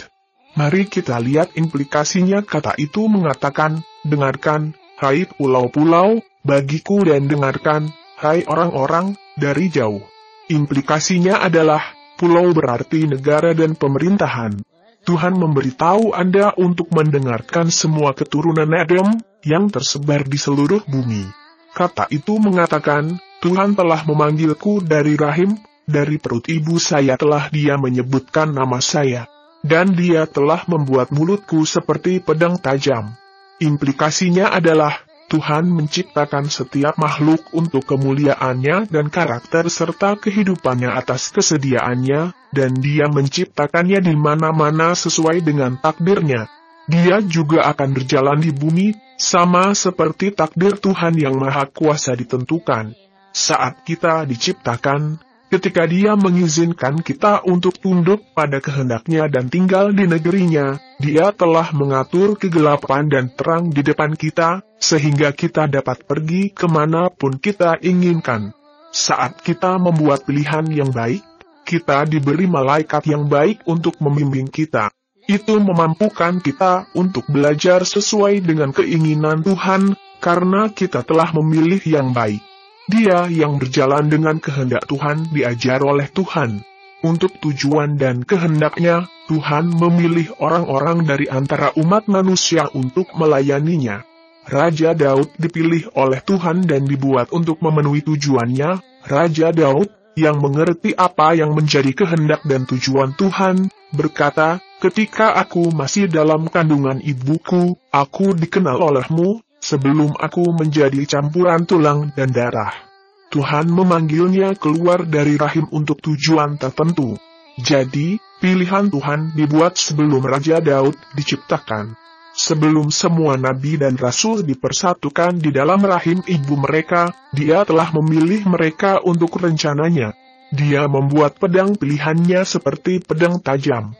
Mari kita lihat implikasinya kata itu mengatakan, dengarkan, hai pulau-pulau, bagiku dan dengarkan, hai orang-orang, dari jauh. Implikasinya adalah, pulau berarti negara dan pemerintahan. Tuhan memberitahu Anda untuk mendengarkan semua keturunan Adam yang tersebar di seluruh bumi. Kata itu mengatakan, Tuhan telah memanggilku dari rahim, dari perut ibu saya telah dia menyebutkan nama saya, dan dia telah membuat mulutku seperti pedang tajam. Implikasinya adalah Tuhan menciptakan setiap makhluk untuk kemuliaannya dan karakter serta kehidupannya atas kesediaannya, dan dia menciptakannya di mana-mana sesuai dengan takdirnya. Dia juga akan berjalan di bumi, sama seperti takdir Tuhan yang Maha Kuasa ditentukan. Saat kita diciptakan, ketika dia mengizinkan kita untuk tunduk pada kehendaknya dan tinggal di negerinya, dia telah mengatur kegelapan dan terang di depan kita, sehingga kita dapat pergi kemanapun kita inginkan. Saat kita membuat pilihan yang baik, kita diberi malaikat yang baik untuk membimbing kita. Itu memampukan kita untuk belajar sesuai dengan keinginan Tuhan, karena kita telah memilih yang baik. Dia yang berjalan dengan kehendak Tuhan diajar oleh Tuhan. Untuk tujuan dan kehendaknya, Tuhan memilih orang-orang dari antara umat manusia untuk melayaninya. Raja Daud dipilih oleh Tuhan dan dibuat untuk memenuhi tujuannya. Raja Daud, yang mengerti apa yang menjadi kehendak dan tujuan Tuhan, berkata, Ketika aku masih dalam kandungan ibuku, aku dikenal olehmu, sebelum aku menjadi campuran tulang dan darah. Tuhan memanggilnya keluar dari rahim untuk tujuan tertentu. Jadi, pilihan Tuhan dibuat sebelum Raja Daud diciptakan. Sebelum semua nabi dan rasul dipersatukan di dalam rahim ibu mereka, dia telah memilih mereka untuk rencananya. Dia membuat pedang pilihannya seperti pedang tajam.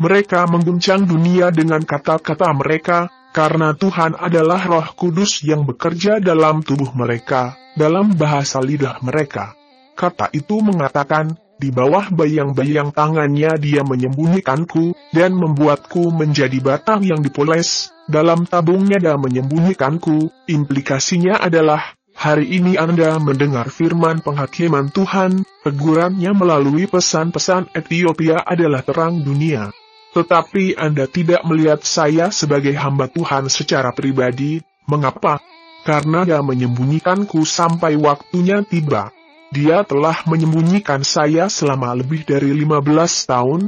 Mereka mengguncang dunia dengan kata-kata mereka, karena Tuhan adalah roh kudus yang bekerja dalam tubuh mereka, dalam bahasa lidah mereka. Kata itu mengatakan, di bawah bayang-bayang tangannya dia menyembunyikanku, dan membuatku menjadi batang yang dipoles, dalam tabungnya dia menyembunyikanku, implikasinya adalah, hari ini Anda mendengar firman penghakiman Tuhan, tegurannya melalui pesan-pesan Ethiopia adalah terang dunia. Tetapi Anda tidak melihat saya sebagai hamba Tuhan secara pribadi, mengapa? Karena Dia menyembunyikanku sampai waktunya tiba. Dia telah menyembunyikan saya selama lebih dari 15 tahun.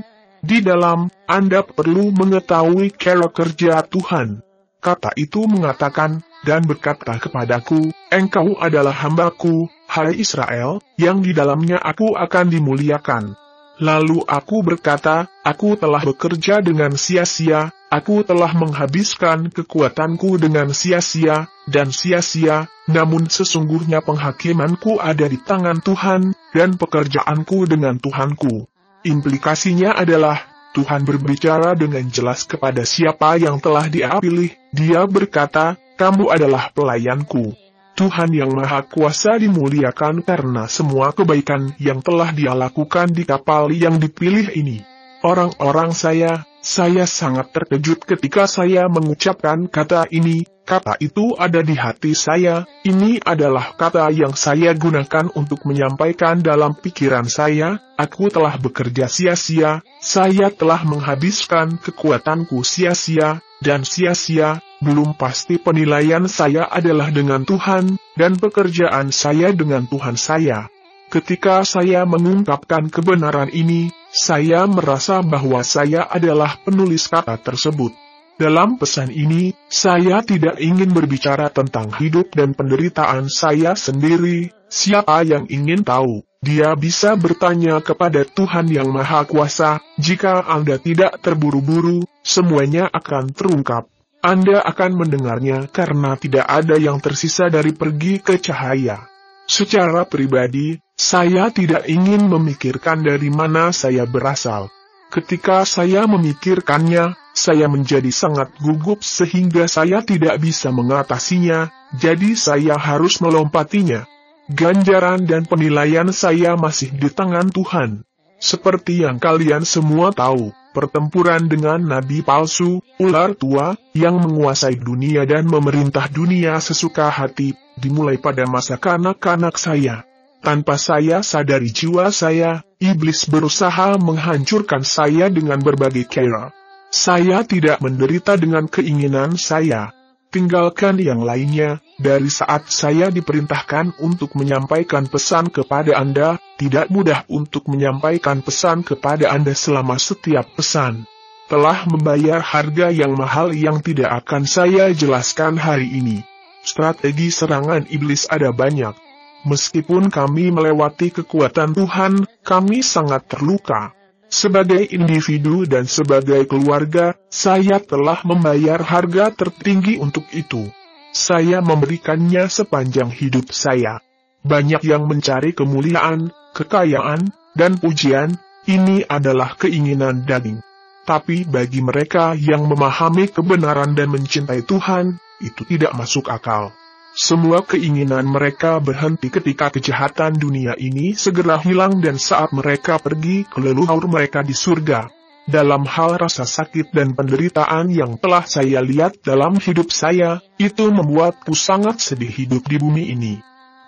Di dalam, Anda perlu mengetahui cara kerja Tuhan. Kata itu mengatakan, dan berkata kepadaku, Engkau adalah hambaku, hai Israel, yang di dalamnya aku akan dimuliakan. Lalu aku berkata, aku telah bekerja dengan sia-sia, aku telah menghabiskan kekuatanku dengan sia-sia, dan sia-sia, namun sesungguhnya penghakimanku ada di tangan Tuhan, dan pekerjaanku dengan Tuhanku. Implikasinya adalah, Tuhan berbicara dengan jelas kepada siapa yang telah dia pilih, dia berkata, kamu adalah pelayanku. Tuhan yang Maha Kuasa dimuliakan karena semua kebaikan yang telah dia lakukan di kapal yang dipilih ini. Orang-orang saya, saya sangat terkejut ketika saya mengucapkan kata ini, kata itu ada di hati saya, ini adalah kata yang saya gunakan untuk menyampaikan dalam pikiran saya, aku telah bekerja sia-sia, saya telah menghabiskan kekuatanku sia-sia, dan sia-sia, belum pasti penilaian saya adalah dengan Tuhan, dan pekerjaan saya dengan Tuhan saya. Ketika saya mengungkapkan kebenaran ini, saya merasa bahwa saya adalah penulis kata tersebut. Dalam pesan ini, saya tidak ingin berbicara tentang hidup dan penderitaan saya sendiri. Siapa yang ingin tahu, dia bisa bertanya kepada Tuhan Yang Maha Kuasa. Jika Anda tidak terburu-buru, semuanya akan terungkap. Anda akan mendengarnya karena tidak ada yang tersisa dari pergi ke cahaya. Secara pribadi, saya tidak ingin memikirkan dari mana saya berasal. Ketika saya memikirkannya, saya menjadi sangat gugup sehingga saya tidak bisa mengatasinya, jadi saya harus melompatinya. Ganjaran dan penilaian saya masih di tangan Tuhan. Seperti yang kalian semua tahu, pertempuran dengan nabi palsu, ular tua, yang menguasai dunia dan memerintah dunia sesuka hati, dimulai pada masa kanak-kanak saya. Tanpa saya sadari jiwa saya, iblis berusaha menghancurkan saya dengan berbagai cara. Saya tidak menderita dengan keinginan saya. Tinggalkan yang lainnya, dari saat saya diperintahkan untuk menyampaikan pesan kepada Anda, tidak mudah untuk menyampaikan pesan kepada Anda selama setiap pesan. Telah membayar harga yang mahal yang tidak akan saya jelaskan hari ini. Strategi serangan iblis ada banyak. Meskipun kami melewati kekuatan Tuhan, kami sangat terluka. Sebagai individu dan sebagai keluarga, saya telah membayar harga tertinggi untuk itu. Saya memberikannya sepanjang hidup saya. Banyak yang mencari kemuliaan, kekayaan, dan pujian, ini adalah keinginan daging. Tapi bagi mereka yang memahami kebenaran dan mencintai Tuhan, itu tidak masuk akal. Semua keinginan mereka berhenti ketika kejahatan dunia ini segera hilang dan saat mereka pergi ke leluhur mereka di surga. Dalam hal rasa sakit dan penderitaan yang telah saya lihat dalam hidup saya, itu membuatku sangat sedih hidup di bumi ini.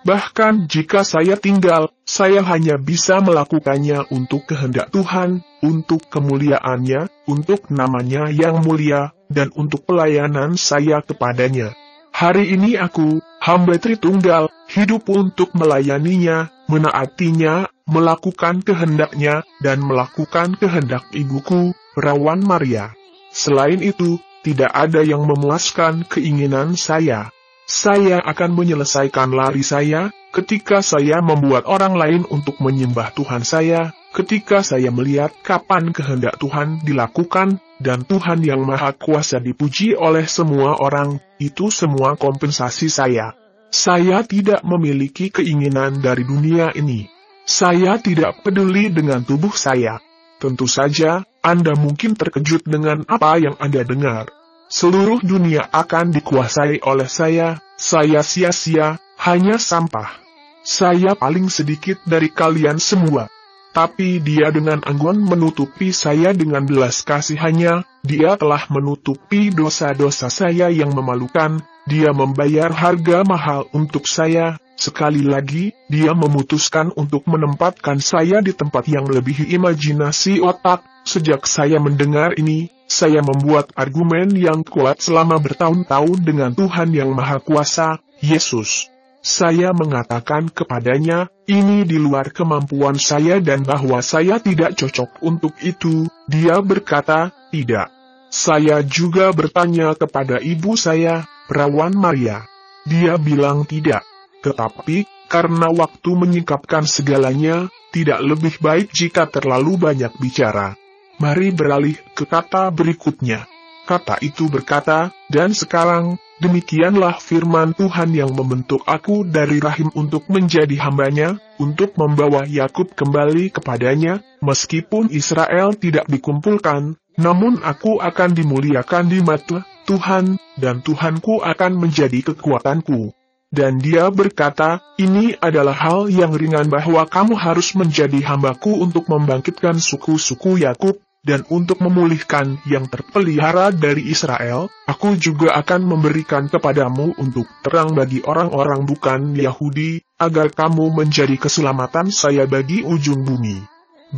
Bahkan jika saya tinggal, saya hanya bisa melakukannya untuk kehendak Tuhan, untuk kemuliaannya, untuk namanya yang mulia, dan untuk pelayanan saya kepadanya. Hari ini aku, hamba Tritunggal, hidup untuk melayaninya, menaatinya, melakukan kehendaknya dan melakukan kehendak ibuku, Rawan Maria. Selain itu, tidak ada yang memuaskan keinginan saya. Saya akan menyelesaikan lari saya ketika saya membuat orang lain untuk menyembah Tuhan saya, ketika saya melihat kapan kehendak Tuhan dilakukan, dan Tuhan yang Maha Kuasa dipuji oleh semua orang, itu semua kompensasi saya. Saya tidak memiliki keinginan dari dunia ini. Saya tidak peduli dengan tubuh saya. Tentu saja, Anda mungkin terkejut dengan apa yang Anda dengar. Seluruh dunia akan dikuasai oleh saya, saya sia-sia, hanya sampah. Saya paling sedikit dari kalian semua. Tapi dia dengan anggun menutupi saya dengan belas kasihannya, dia telah menutupi dosa-dosa saya yang memalukan, dia membayar harga mahal untuk saya, Sekali lagi, dia memutuskan untuk menempatkan saya di tempat yang lebih imajinasi otak. Sejak saya mendengar ini, saya membuat argumen yang kuat selama bertahun-tahun dengan Tuhan Yang Maha Kuasa, Yesus. Saya mengatakan kepadanya, ini di luar kemampuan saya dan bahwa saya tidak cocok untuk itu. Dia berkata, tidak. Saya juga bertanya kepada ibu saya, perawan Maria. Dia bilang tidak. Tetapi, karena waktu menyingkapkan segalanya, tidak lebih baik jika terlalu banyak bicara. Mari beralih ke kata berikutnya. Kata itu berkata, dan sekarang, demikianlah firman Tuhan yang membentuk aku dari rahim untuk menjadi hambanya, untuk membawa Yakub kembali kepadanya, meskipun Israel tidak dikumpulkan, namun aku akan dimuliakan di mata Tuhan, dan Tuhanku akan menjadi kekuatanku. Dan dia berkata, ini adalah hal yang ringan bahwa kamu harus menjadi hambaku untuk membangkitkan suku-suku Yakub, dan untuk memulihkan yang terpelihara dari Israel, aku juga akan memberikan kepadamu untuk terang bagi orang-orang bukan Yahudi, agar kamu menjadi keselamatan saya bagi ujung bumi.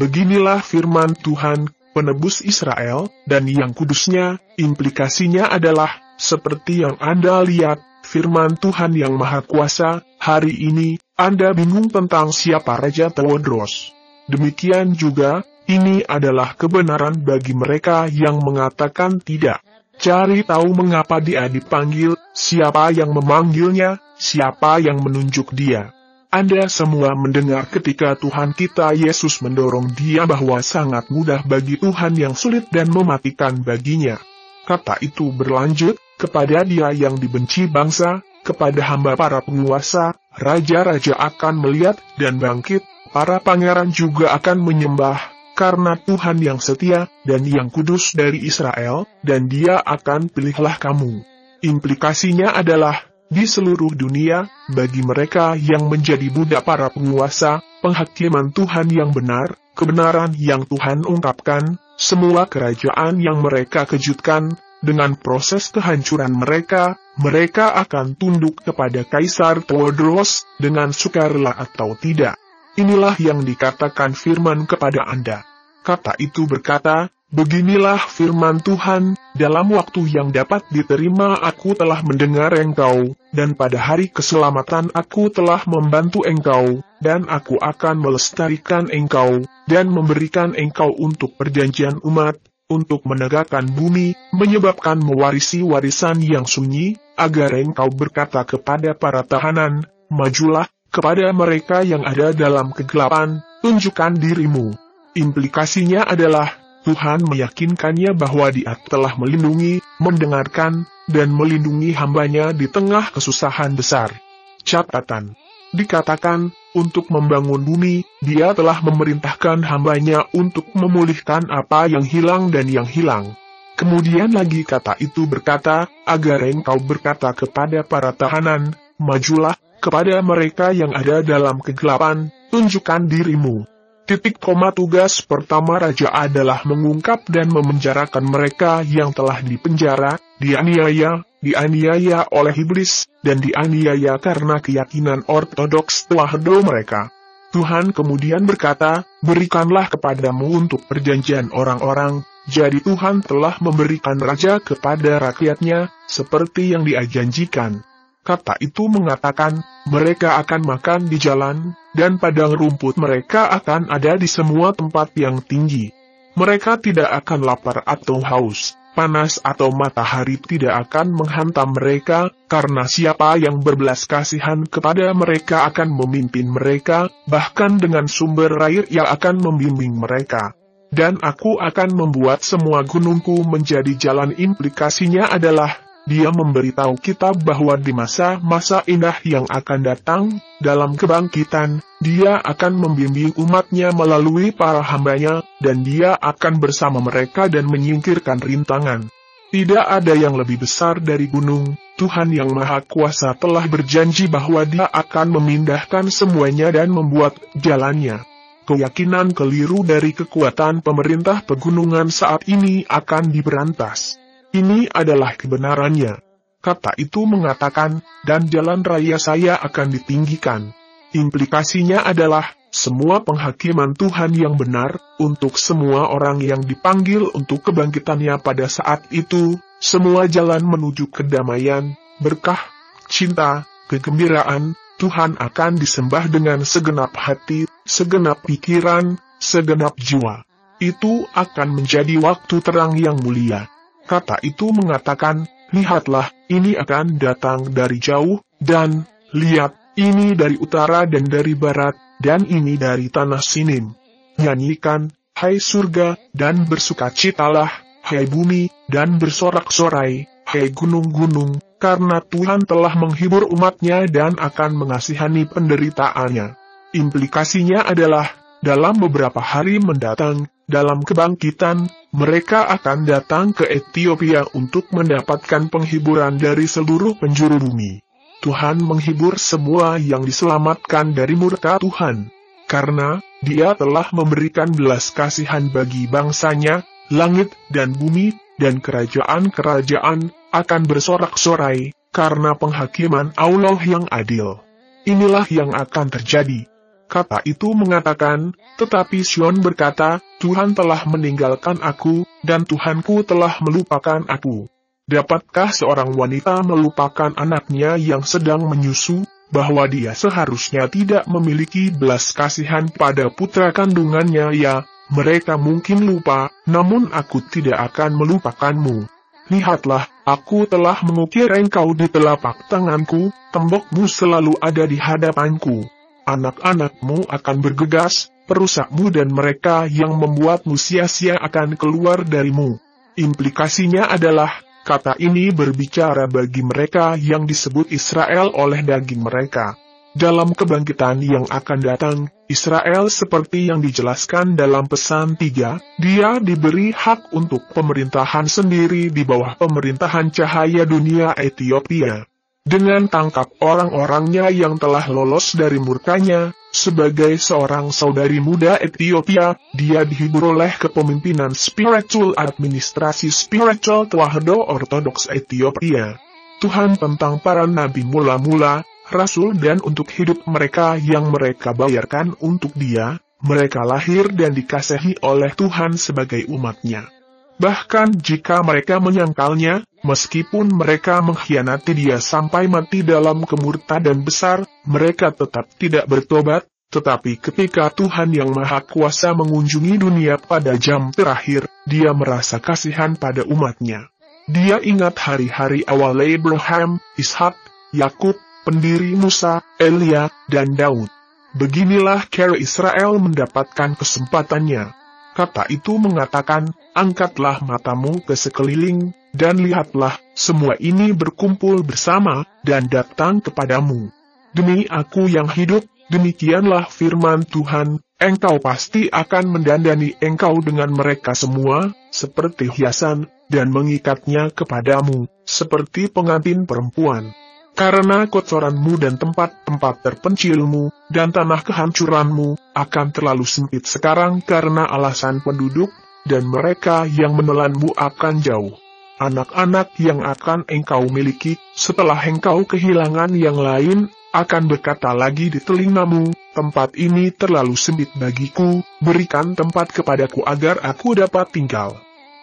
Beginilah firman Tuhan, penebus Israel, dan yang kudusnya, implikasinya adalah, seperti yang Anda lihat, firman Tuhan yang Maha Kuasa, hari ini, Anda bingung tentang siapa Raja Tewodros. Demikian juga, ini adalah kebenaran bagi mereka yang mengatakan tidak. Cari tahu mengapa dia dipanggil, siapa yang memanggilnya, siapa yang menunjuk dia. Anda semua mendengar ketika Tuhan kita Yesus mendorong dia bahwa sangat mudah bagi Tuhan yang sulit dan mematikan baginya. Kata itu berlanjut, kepada dia yang dibenci bangsa, kepada hamba para penguasa, raja-raja akan melihat dan bangkit, para pangeran juga akan menyembah, karena Tuhan yang setia dan yang kudus dari Israel, dan dia akan pilihlah kamu. Implikasinya adalah, di seluruh dunia, bagi mereka yang menjadi budak para penguasa, penghakiman Tuhan yang benar, kebenaran yang Tuhan ungkapkan, semua kerajaan yang mereka kejutkan, dengan proses kehancuran mereka, mereka akan tunduk kepada Kaisar Theodoros dengan sukarela atau tidak. Inilah yang dikatakan firman kepada Anda. Kata itu berkata, Beginilah firman Tuhan, dalam waktu yang dapat diterima aku telah mendengar engkau, dan pada hari keselamatan aku telah membantu engkau, dan aku akan melestarikan engkau, dan memberikan engkau untuk perjanjian umat, untuk menegakkan bumi, menyebabkan mewarisi warisan yang sunyi, agar engkau berkata kepada para tahanan, majulah, kepada mereka yang ada dalam kegelapan, tunjukkan dirimu. Implikasinya adalah, Tuhan meyakinkannya bahwa dia telah melindungi, mendengarkan, dan melindungi hambanya di tengah kesusahan besar. Catatan Dikatakan, untuk membangun bumi, dia telah memerintahkan hambanya untuk memulihkan apa yang hilang dan yang hilang. Kemudian lagi kata itu berkata, agar engkau berkata kepada para tahanan, majulah, kepada mereka yang ada dalam kegelapan, tunjukkan dirimu. Titik koma tugas pertama raja adalah mengungkap dan memenjarakan mereka yang telah dipenjara, dianiaya, dianiaya oleh iblis, dan dianiaya karena keyakinan ortodoks telah do mereka. Tuhan kemudian berkata, Berikanlah kepadamu untuk perjanjian orang-orang, jadi Tuhan telah memberikan raja kepada rakyatnya, seperti yang diajanjikan. Kata itu mengatakan, mereka akan makan di jalan, dan padang rumput mereka akan ada di semua tempat yang tinggi. Mereka tidak akan lapar atau haus panas atau matahari tidak akan menghantam mereka, karena siapa yang berbelas kasihan kepada mereka akan memimpin mereka, bahkan dengan sumber air yang akan membimbing mereka. Dan aku akan membuat semua gunungku menjadi jalan implikasinya adalah dia memberitahu kita bahwa di masa-masa indah yang akan datang, dalam kebangkitan, dia akan membimbing umatnya melalui para hambanya, dan dia akan bersama mereka dan menyingkirkan rintangan. Tidak ada yang lebih besar dari gunung, Tuhan Yang Maha Kuasa telah berjanji bahwa dia akan memindahkan semuanya dan membuat jalannya. Keyakinan keliru dari kekuatan pemerintah pegunungan saat ini akan diberantas. Ini adalah kebenarannya. Kata itu mengatakan, dan jalan raya saya akan ditinggikan. Implikasinya adalah, semua penghakiman Tuhan yang benar, untuk semua orang yang dipanggil untuk kebangkitannya pada saat itu, semua jalan menuju kedamaian, berkah, cinta, kegembiraan, Tuhan akan disembah dengan segenap hati, segenap pikiran, segenap jiwa. Itu akan menjadi waktu terang yang mulia. Kata itu mengatakan, Lihatlah, ini akan datang dari jauh, dan, lihat, ini dari utara dan dari barat, dan ini dari tanah sinim. Nyanyikan, hai surga, dan bersukacitalah, hai bumi, dan bersorak-sorai, hai gunung-gunung, karena Tuhan telah menghibur umatnya dan akan mengasihani penderitaannya. Implikasinya adalah, dalam beberapa hari mendatang, dalam kebangkitan, mereka akan datang ke Ethiopia untuk mendapatkan penghiburan dari seluruh penjuru bumi. Tuhan menghibur semua yang diselamatkan dari murka Tuhan. Karena, dia telah memberikan belas kasihan bagi bangsanya, langit dan bumi, dan kerajaan-kerajaan, akan bersorak-sorai, karena penghakiman Allah yang adil. Inilah yang akan terjadi Kata itu mengatakan, tetapi Sion berkata, Tuhan telah meninggalkan aku, dan Tuhanku telah melupakan aku. Dapatkah seorang wanita melupakan anaknya yang sedang menyusu, bahwa dia seharusnya tidak memiliki belas kasihan pada putra kandungannya ya, mereka mungkin lupa, namun aku tidak akan melupakanmu. Lihatlah, aku telah mengukir engkau di telapak tanganku, tembokmu selalu ada di hadapanku anak-anakmu akan bergegas, perusakmu dan mereka yang membuatmu sia-sia akan keluar darimu. Implikasinya adalah, kata ini berbicara bagi mereka yang disebut Israel oleh daging mereka. Dalam kebangkitan yang akan datang, Israel seperti yang dijelaskan dalam pesan tiga, dia diberi hak untuk pemerintahan sendiri di bawah pemerintahan cahaya dunia Ethiopia dengan tangkap orang-orangnya yang telah lolos dari murkanya. Sebagai seorang saudari muda Ethiopia, dia dihibur oleh kepemimpinan spiritual administrasi spiritual Tuahdo Ortodoks Ethiopia. Tuhan tentang para nabi mula-mula, rasul dan untuk hidup mereka yang mereka bayarkan untuk dia, mereka lahir dan dikasihi oleh Tuhan sebagai umatnya. Bahkan jika mereka menyangkalnya, meskipun mereka mengkhianati dia sampai mati dalam kemurtadan besar, mereka tetap tidak bertobat, tetapi ketika Tuhan Yang Maha Kuasa mengunjungi dunia pada jam terakhir, dia merasa kasihan pada umatnya. Dia ingat hari-hari awal Abraham, Ishak, Yakub, pendiri Musa, Elia, dan Daud. Beginilah cara Israel mendapatkan kesempatannya. Kata itu mengatakan, angkatlah matamu ke sekeliling, dan lihatlah, semua ini berkumpul bersama, dan datang kepadamu. Demi aku yang hidup, demikianlah firman Tuhan, engkau pasti akan mendandani engkau dengan mereka semua, seperti hiasan, dan mengikatnya kepadamu, seperti pengantin perempuan. Karena kotoranmu dan tempat-tempat terpencilmu, dan tanah kehancuranmu, akan terlalu sempit sekarang karena alasan penduduk, dan mereka yang menelanmu akan jauh. Anak-anak yang akan engkau miliki, setelah engkau kehilangan yang lain, akan berkata lagi di telingamu, tempat ini terlalu sempit bagiku, berikan tempat kepadaku agar aku dapat tinggal.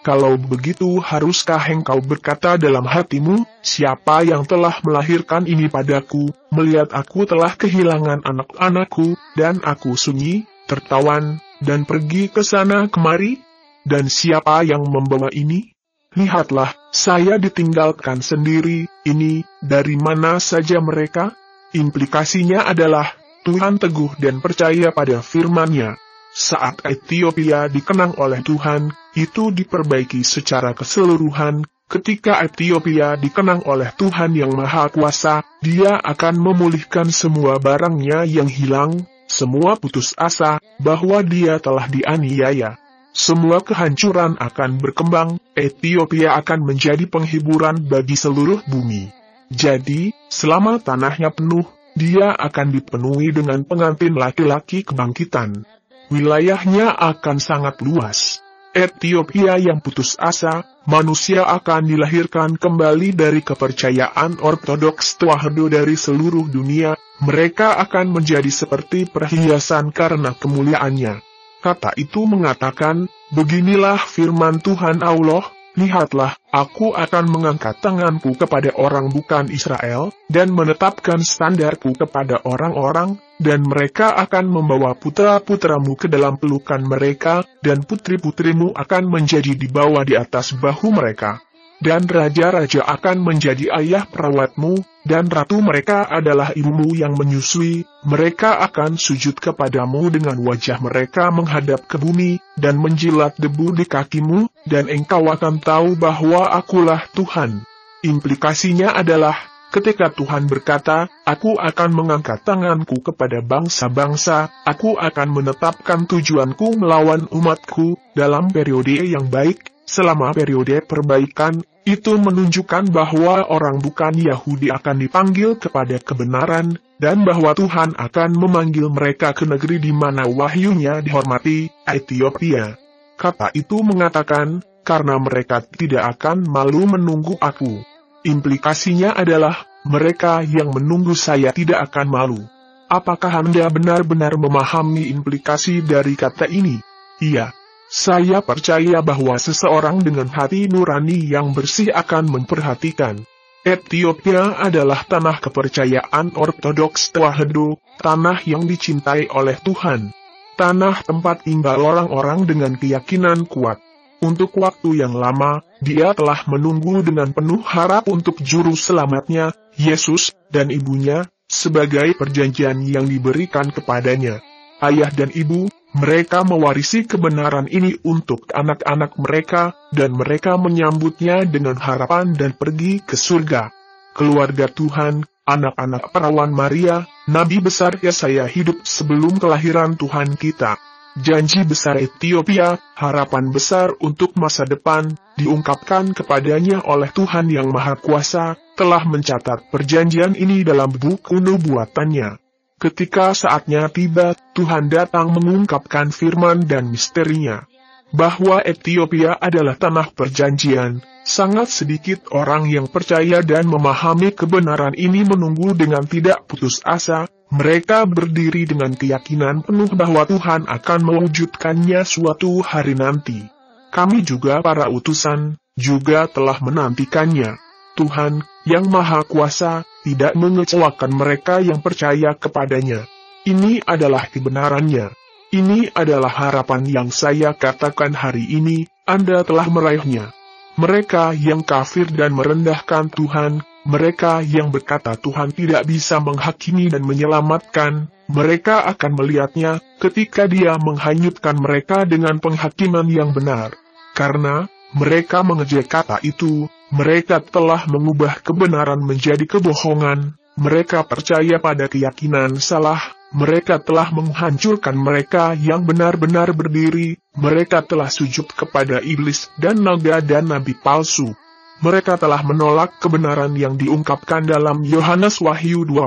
Kalau begitu haruskah engkau berkata dalam hatimu, siapa yang telah melahirkan ini padaku, melihat aku telah kehilangan anak-anakku, dan aku sunyi, tertawan, dan pergi ke sana kemari? Dan siapa yang membawa ini? Lihatlah, saya ditinggalkan sendiri, ini, dari mana saja mereka? Implikasinya adalah, Tuhan teguh dan percaya pada firman-Nya. Saat Ethiopia dikenang oleh Tuhan, itu diperbaiki secara keseluruhan Ketika Ethiopia dikenang oleh Tuhan Yang Maha Kuasa, dia akan memulihkan semua barangnya yang hilang, semua putus asa, bahwa dia telah dianiaya. Semua kehancuran akan berkembang, Ethiopia akan menjadi penghiburan bagi seluruh bumi. Jadi, selama tanahnya penuh, dia akan dipenuhi dengan pengantin laki-laki kebangkitan. Wilayahnya akan sangat luas. Etiopia yang putus asa, manusia akan dilahirkan kembali dari kepercayaan ortodoks Tuahdo dari seluruh dunia, mereka akan menjadi seperti perhiasan karena kemuliaannya. Kata itu mengatakan, beginilah firman Tuhan Allah, Lihatlah, aku akan mengangkat tanganku kepada orang bukan Israel, dan menetapkan standarku kepada orang-orang, dan mereka akan membawa putra-putramu ke dalam pelukan mereka, dan putri-putrimu akan menjadi dibawa di atas bahu mereka dan raja-raja akan menjadi ayah perawatmu, dan ratu mereka adalah ibumu yang menyusui, mereka akan sujud kepadamu dengan wajah mereka menghadap ke bumi, dan menjilat debu di kakimu, dan engkau akan tahu bahwa akulah Tuhan. Implikasinya adalah, ketika Tuhan berkata, Aku akan mengangkat tanganku kepada bangsa-bangsa, aku akan menetapkan tujuanku melawan umatku, dalam periode yang baik, selama periode perbaikan, itu menunjukkan bahwa orang bukan Yahudi akan dipanggil kepada kebenaran, dan bahwa Tuhan akan memanggil mereka ke negeri di mana wahyunya dihormati, Ethiopia. Kata itu mengatakan, karena mereka tidak akan malu menunggu aku. Implikasinya adalah, mereka yang menunggu saya tidak akan malu. Apakah Anda benar-benar memahami implikasi dari kata ini? Iya. Saya percaya bahwa seseorang dengan hati nurani yang bersih akan memperhatikan. Ethiopia adalah tanah kepercayaan Ortodoks Tewahedo, tanah yang dicintai oleh Tuhan. Tanah tempat tinggal orang-orang dengan keyakinan kuat. Untuk waktu yang lama, dia telah menunggu dengan penuh harap untuk juru selamatnya, Yesus, dan ibunya, sebagai perjanjian yang diberikan kepadanya. Ayah dan ibu, mereka mewarisi kebenaran ini untuk anak-anak mereka, dan mereka menyambutnya dengan harapan dan pergi ke surga. Keluarga Tuhan, anak-anak perawan Maria, Nabi besar Yesaya hidup sebelum kelahiran Tuhan kita. Janji besar Ethiopia, harapan besar untuk masa depan, diungkapkan kepadanya oleh Tuhan Yang Maha Kuasa, telah mencatat perjanjian ini dalam buku nubuatannya. Ketika saatnya tiba, Tuhan datang mengungkapkan firman dan misterinya. Bahwa Ethiopia adalah tanah perjanjian, sangat sedikit orang yang percaya dan memahami kebenaran ini menunggu dengan tidak putus asa, mereka berdiri dengan keyakinan penuh bahwa Tuhan akan mewujudkannya suatu hari nanti. Kami juga para utusan, juga telah menantikannya. Tuhan, yang Maha Kuasa, tidak mengecewakan mereka yang percaya kepadanya. Ini adalah kebenarannya. Ini adalah harapan yang saya katakan hari ini, Anda telah meraihnya. Mereka yang kafir dan merendahkan Tuhan, mereka yang berkata Tuhan tidak bisa menghakimi dan menyelamatkan, mereka akan melihatnya ketika dia menghanyutkan mereka dengan penghakiman yang benar. Karena, mereka mengejek kata itu, mereka telah mengubah kebenaran menjadi kebohongan, mereka percaya pada keyakinan salah, mereka telah menghancurkan mereka yang benar-benar berdiri, mereka telah sujud kepada iblis dan naga dan nabi palsu. Mereka telah menolak kebenaran yang diungkapkan dalam Yohanes Wahyu 20.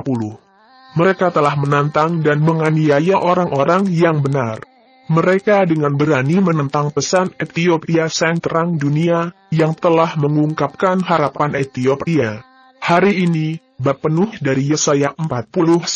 Mereka telah menantang dan menganiaya orang-orang yang benar. Mereka dengan berani menentang pesan Ethiopia Sang Terang Dunia, yang telah mengungkapkan harapan Ethiopia. Hari ini, bab penuh dari Yesaya 49,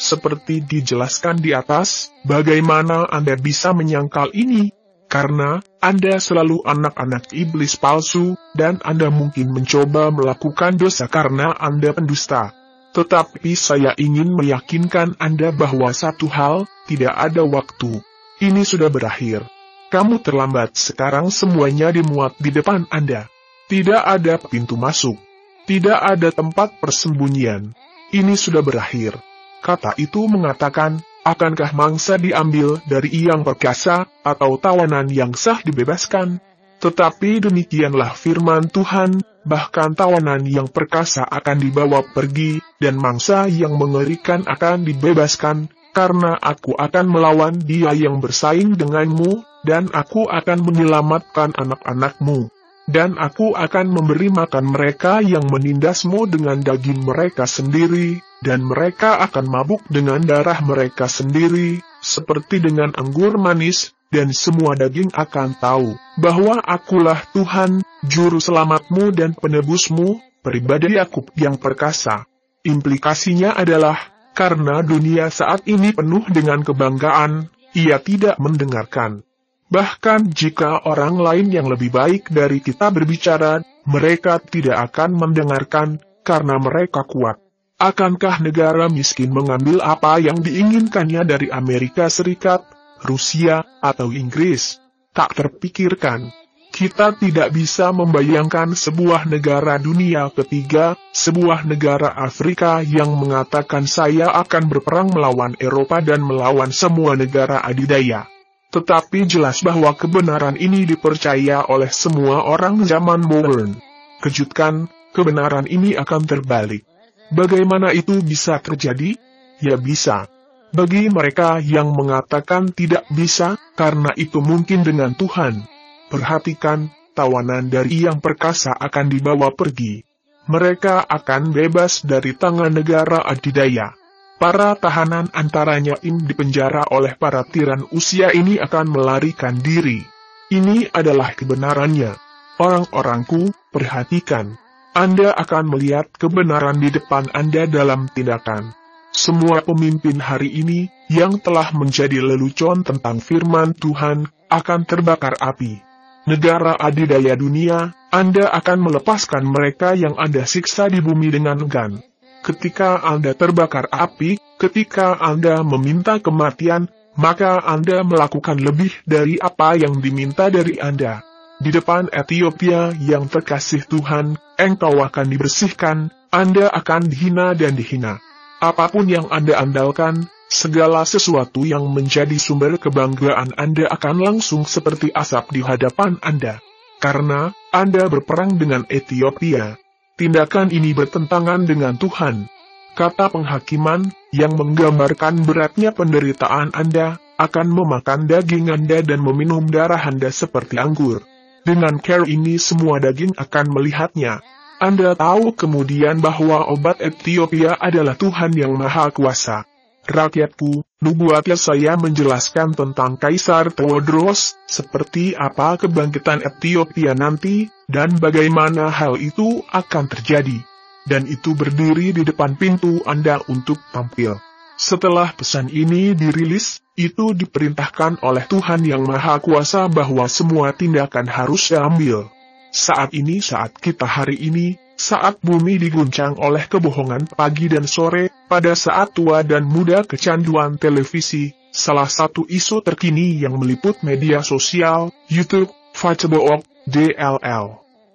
seperti dijelaskan di atas, bagaimana Anda bisa menyangkal ini? Karena, Anda selalu anak-anak iblis palsu, dan Anda mungkin mencoba melakukan dosa karena Anda pendusta. Tetapi saya ingin meyakinkan Anda bahwa satu hal, tidak ada waktu ini sudah berakhir. Kamu terlambat sekarang semuanya dimuat di depan Anda. Tidak ada pintu masuk. Tidak ada tempat persembunyian. Ini sudah berakhir. Kata itu mengatakan, akankah mangsa diambil dari yang perkasa, atau tawanan yang sah dibebaskan? Tetapi demikianlah firman Tuhan, bahkan tawanan yang perkasa akan dibawa pergi, dan mangsa yang mengerikan akan dibebaskan, karena aku akan melawan dia yang bersaing denganmu, dan aku akan menyelamatkan anak-anakmu. Dan aku akan memberi makan mereka yang menindasmu dengan daging mereka sendiri, dan mereka akan mabuk dengan darah mereka sendiri, seperti dengan anggur manis, dan semua daging akan tahu bahwa akulah Tuhan, Juru Selamatmu dan Penebusmu, pribadi Yakub yang perkasa. Implikasinya adalah karena dunia saat ini penuh dengan kebanggaan, ia tidak mendengarkan. Bahkan jika orang lain yang lebih baik dari kita berbicara, mereka tidak akan mendengarkan karena mereka kuat. Akankah negara miskin mengambil apa yang diinginkannya dari Amerika Serikat, Rusia, atau Inggris? Tak terpikirkan. Kita tidak bisa membayangkan sebuah negara dunia ketiga, sebuah negara Afrika yang mengatakan saya akan berperang melawan Eropa dan melawan semua negara adidaya. Tetapi jelas bahwa kebenaran ini dipercaya oleh semua orang zaman modern. Kejutkan, kebenaran ini akan terbalik. Bagaimana itu bisa terjadi? Ya bisa. Bagi mereka yang mengatakan tidak bisa, karena itu mungkin dengan Tuhan Perhatikan, tawanan dari yang perkasa akan dibawa pergi. Mereka akan bebas dari tangan negara adidaya. Para tahanan antaranya yang dipenjara oleh para tiran usia ini akan melarikan diri. Ini adalah kebenarannya. Orang-orangku, perhatikan. Anda akan melihat kebenaran di depan Anda dalam tindakan. Semua pemimpin hari ini, yang telah menjadi lelucon tentang firman Tuhan, akan terbakar api negara adidaya dunia, Anda akan melepaskan mereka yang Anda siksa di bumi dengan enggan. Ketika Anda terbakar api, ketika Anda meminta kematian, maka Anda melakukan lebih dari apa yang diminta dari Anda. Di depan Ethiopia yang terkasih Tuhan, engkau akan dibersihkan, Anda akan dihina dan dihina. Apapun yang Anda andalkan, Segala sesuatu yang menjadi sumber kebanggaan Anda akan langsung seperti asap di hadapan Anda. Karena, Anda berperang dengan Ethiopia. Tindakan ini bertentangan dengan Tuhan. Kata penghakiman, yang menggambarkan beratnya penderitaan Anda, akan memakan daging Anda dan meminum darah Anda seperti anggur. Dengan care ini semua daging akan melihatnya. Anda tahu kemudian bahwa obat Ethiopia adalah Tuhan yang Maha Kuasa. Rakyatku, nubuatnya saya menjelaskan tentang Kaisar Theodros, seperti apa kebangkitan Ethiopia nanti, dan bagaimana hal itu akan terjadi. Dan itu berdiri di depan pintu Anda untuk tampil. Setelah pesan ini dirilis, itu diperintahkan oleh Tuhan Yang Maha Kuasa bahwa semua tindakan harus diambil. Saat ini saat kita hari ini, saat bumi diguncang oleh kebohongan pagi dan sore, pada saat tua dan muda kecanduan televisi, salah satu isu terkini yang meliput media sosial, YouTube, Facebook, DLL.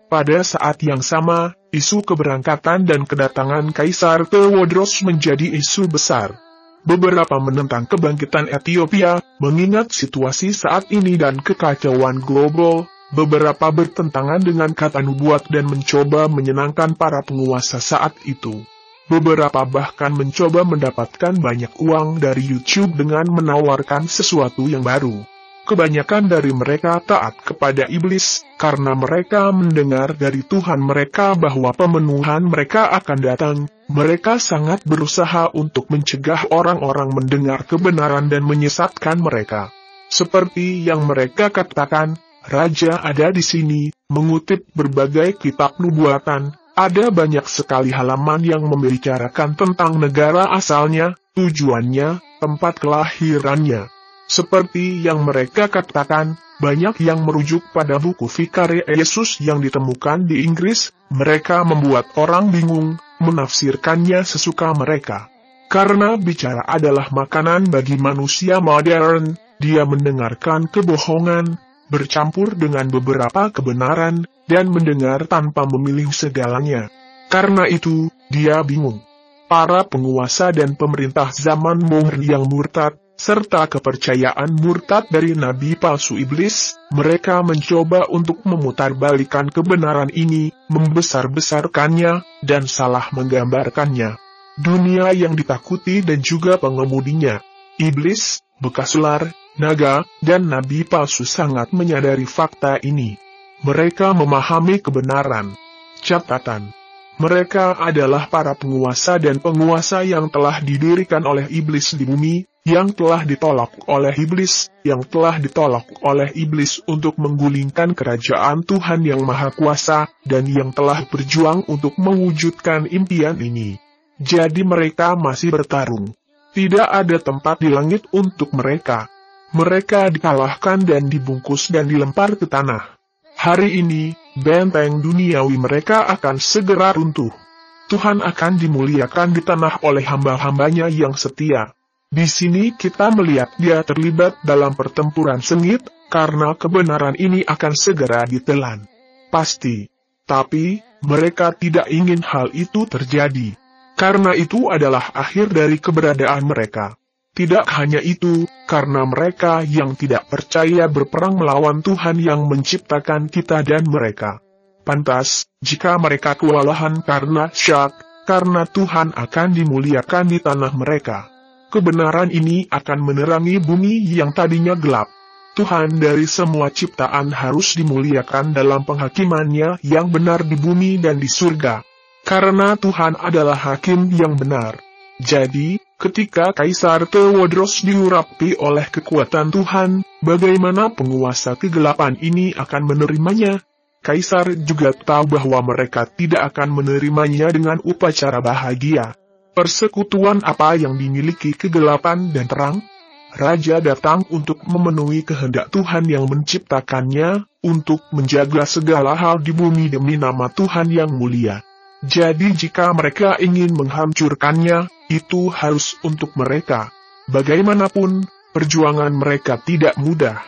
Pada saat yang sama, isu keberangkatan dan kedatangan Kaisar Tewodros menjadi isu besar. Beberapa menentang kebangkitan Ethiopia, mengingat situasi saat ini dan kekacauan global, beberapa bertentangan dengan kata nubuat dan mencoba menyenangkan para penguasa saat itu. Beberapa bahkan mencoba mendapatkan banyak uang dari YouTube dengan menawarkan sesuatu yang baru. Kebanyakan dari mereka taat kepada iblis, karena mereka mendengar dari Tuhan mereka bahwa pemenuhan mereka akan datang. Mereka sangat berusaha untuk mencegah orang-orang mendengar kebenaran dan menyesatkan mereka. Seperti yang mereka katakan, Raja ada di sini, mengutip berbagai kitab nubuatan, ada banyak sekali halaman yang membicarakan tentang negara asalnya, tujuannya, tempat kelahirannya. Seperti yang mereka katakan, banyak yang merujuk pada buku Vicare Yesus yang ditemukan di Inggris, mereka membuat orang bingung, menafsirkannya sesuka mereka. Karena bicara adalah makanan bagi manusia modern, dia mendengarkan kebohongan, bercampur dengan beberapa kebenaran, dan mendengar tanpa memilih segalanya. Karena itu, dia bingung. Para penguasa dan pemerintah zaman Muhr yang murtad, serta kepercayaan murtad dari nabi palsu iblis, mereka mencoba untuk memutarbalikan kebenaran ini, membesar-besarkannya, dan salah menggambarkannya. Dunia yang ditakuti dan juga pengemudinya. Iblis, bekas ular, naga, dan nabi palsu sangat menyadari fakta ini. Mereka memahami kebenaran. Catatan. Mereka adalah para penguasa dan penguasa yang telah didirikan oleh iblis di bumi, yang telah ditolak oleh iblis, yang telah ditolak oleh iblis untuk menggulingkan kerajaan Tuhan yang Maha Kuasa, dan yang telah berjuang untuk mewujudkan impian ini. Jadi mereka masih bertarung. Tidak ada tempat di langit untuk mereka. Mereka dikalahkan dan dibungkus dan dilempar ke tanah. Hari ini, benteng duniawi mereka akan segera runtuh. Tuhan akan dimuliakan di tanah oleh hamba-hambanya yang setia. Di sini kita melihat dia terlibat dalam pertempuran sengit, karena kebenaran ini akan segera ditelan. Pasti. Tapi, mereka tidak ingin hal itu terjadi. Karena itu adalah akhir dari keberadaan mereka. Tidak hanya itu, karena mereka yang tidak percaya berperang melawan Tuhan yang menciptakan kita dan mereka. Pantas, jika mereka kewalahan karena syak, karena Tuhan akan dimuliakan di tanah mereka. Kebenaran ini akan menerangi bumi yang tadinya gelap. Tuhan dari semua ciptaan harus dimuliakan dalam penghakimannya yang benar di bumi dan di surga. Karena Tuhan adalah hakim yang benar. Jadi, Ketika Kaisar Tewodros diurapi oleh kekuatan Tuhan, bagaimana penguasa kegelapan ini akan menerimanya? Kaisar juga tahu bahwa mereka tidak akan menerimanya dengan upacara bahagia. Persekutuan apa yang dimiliki kegelapan dan terang? Raja datang untuk memenuhi kehendak Tuhan yang menciptakannya, untuk menjaga segala hal di bumi demi nama Tuhan yang mulia. Jadi jika mereka ingin menghancurkannya, itu harus untuk mereka. Bagaimanapun, perjuangan mereka tidak mudah.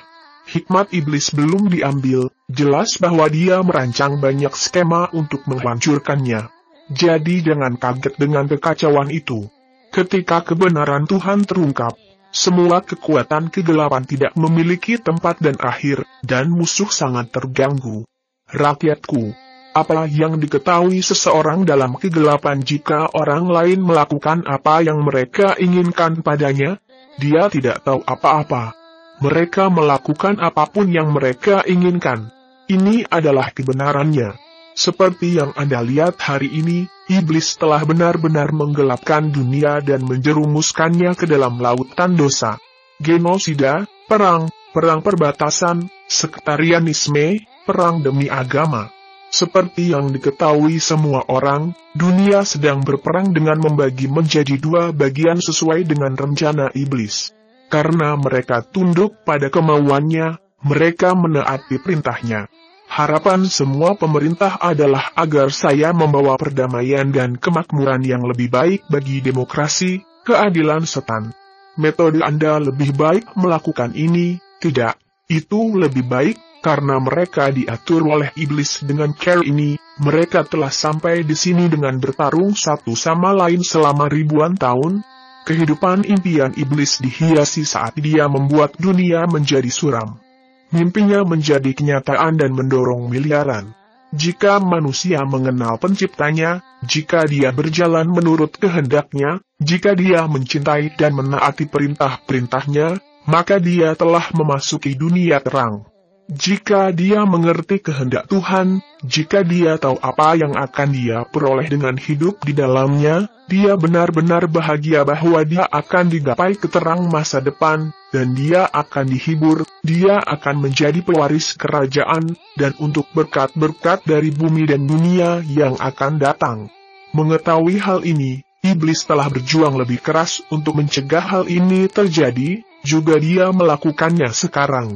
Hikmat iblis belum diambil, jelas bahwa dia merancang banyak skema untuk menghancurkannya. Jadi jangan kaget dengan kekacauan itu. Ketika kebenaran Tuhan terungkap, semua kekuatan kegelapan tidak memiliki tempat dan akhir, dan musuh sangat terganggu. Rakyatku, Apalah yang diketahui seseorang dalam kegelapan jika orang lain melakukan apa yang mereka inginkan padanya? Dia tidak tahu apa-apa. Mereka melakukan apapun yang mereka inginkan. Ini adalah kebenarannya. Seperti yang Anda lihat hari ini, iblis telah benar-benar menggelapkan dunia dan menjerumuskannya ke dalam lautan dosa. Genosida, perang, perang perbatasan, sektarianisme, perang demi agama seperti yang diketahui semua orang, dunia sedang berperang dengan membagi menjadi dua bagian sesuai dengan rencana iblis. Karena mereka tunduk pada kemauannya, mereka menaati perintahnya. Harapan semua pemerintah adalah agar saya membawa perdamaian dan kemakmuran yang lebih baik bagi demokrasi, keadilan setan. Metode Anda lebih baik melakukan ini, tidak, itu lebih baik karena mereka diatur oleh iblis dengan care ini, mereka telah sampai di sini dengan bertarung satu sama lain selama ribuan tahun. Kehidupan impian iblis dihiasi saat dia membuat dunia menjadi suram. Mimpinya menjadi kenyataan dan mendorong miliaran. Jika manusia mengenal penciptanya, jika dia berjalan menurut kehendaknya, jika dia mencintai dan menaati perintah-perintahnya, maka dia telah memasuki dunia terang. Jika dia mengerti kehendak Tuhan, jika dia tahu apa yang akan dia peroleh dengan hidup di dalamnya, dia benar-benar bahagia bahwa dia akan digapai keterang masa depan, dan dia akan dihibur, dia akan menjadi pewaris kerajaan, dan untuk berkat-berkat dari bumi dan dunia yang akan datang. Mengetahui hal ini, iblis telah berjuang lebih keras untuk mencegah hal ini terjadi, juga dia melakukannya sekarang.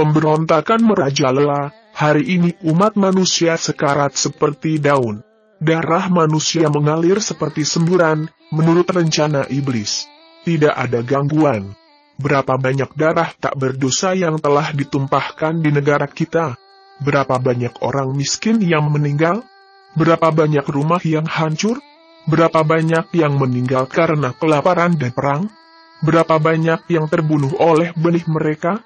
Pemberontakan merajalela, hari ini umat manusia sekarat seperti daun. Darah manusia mengalir seperti semburan, menurut rencana iblis. Tidak ada gangguan. Berapa banyak darah tak berdosa yang telah ditumpahkan di negara kita? Berapa banyak orang miskin yang meninggal? Berapa banyak rumah yang hancur? Berapa banyak yang meninggal karena kelaparan dan perang? Berapa banyak yang terbunuh oleh benih mereka?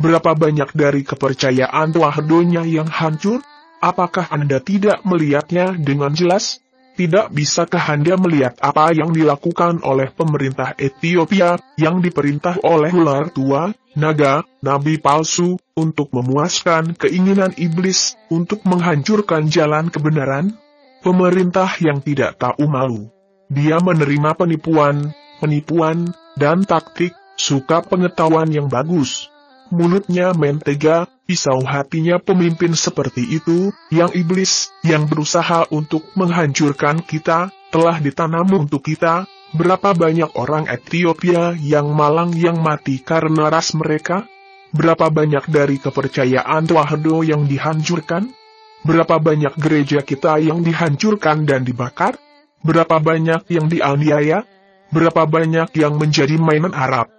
Berapa banyak dari kepercayaan Wahdonya yang hancur? Apakah Anda tidak melihatnya dengan jelas? Tidak bisakah Anda melihat apa yang dilakukan oleh pemerintah Ethiopia, yang diperintah oleh ular tua, naga, nabi palsu, untuk memuaskan keinginan iblis, untuk menghancurkan jalan kebenaran? Pemerintah yang tidak tahu malu. Dia menerima penipuan, penipuan, dan taktik, suka pengetahuan yang bagus mulutnya mentega, pisau hatinya pemimpin seperti itu, yang iblis, yang berusaha untuk menghancurkan kita, telah ditanam untuk kita, berapa banyak orang Ethiopia yang malang yang mati karena ras mereka? Berapa banyak dari kepercayaan Wahdo yang dihancurkan? Berapa banyak gereja kita yang dihancurkan dan dibakar? Berapa banyak yang dianiaya? Berapa banyak yang menjadi mainan Arab?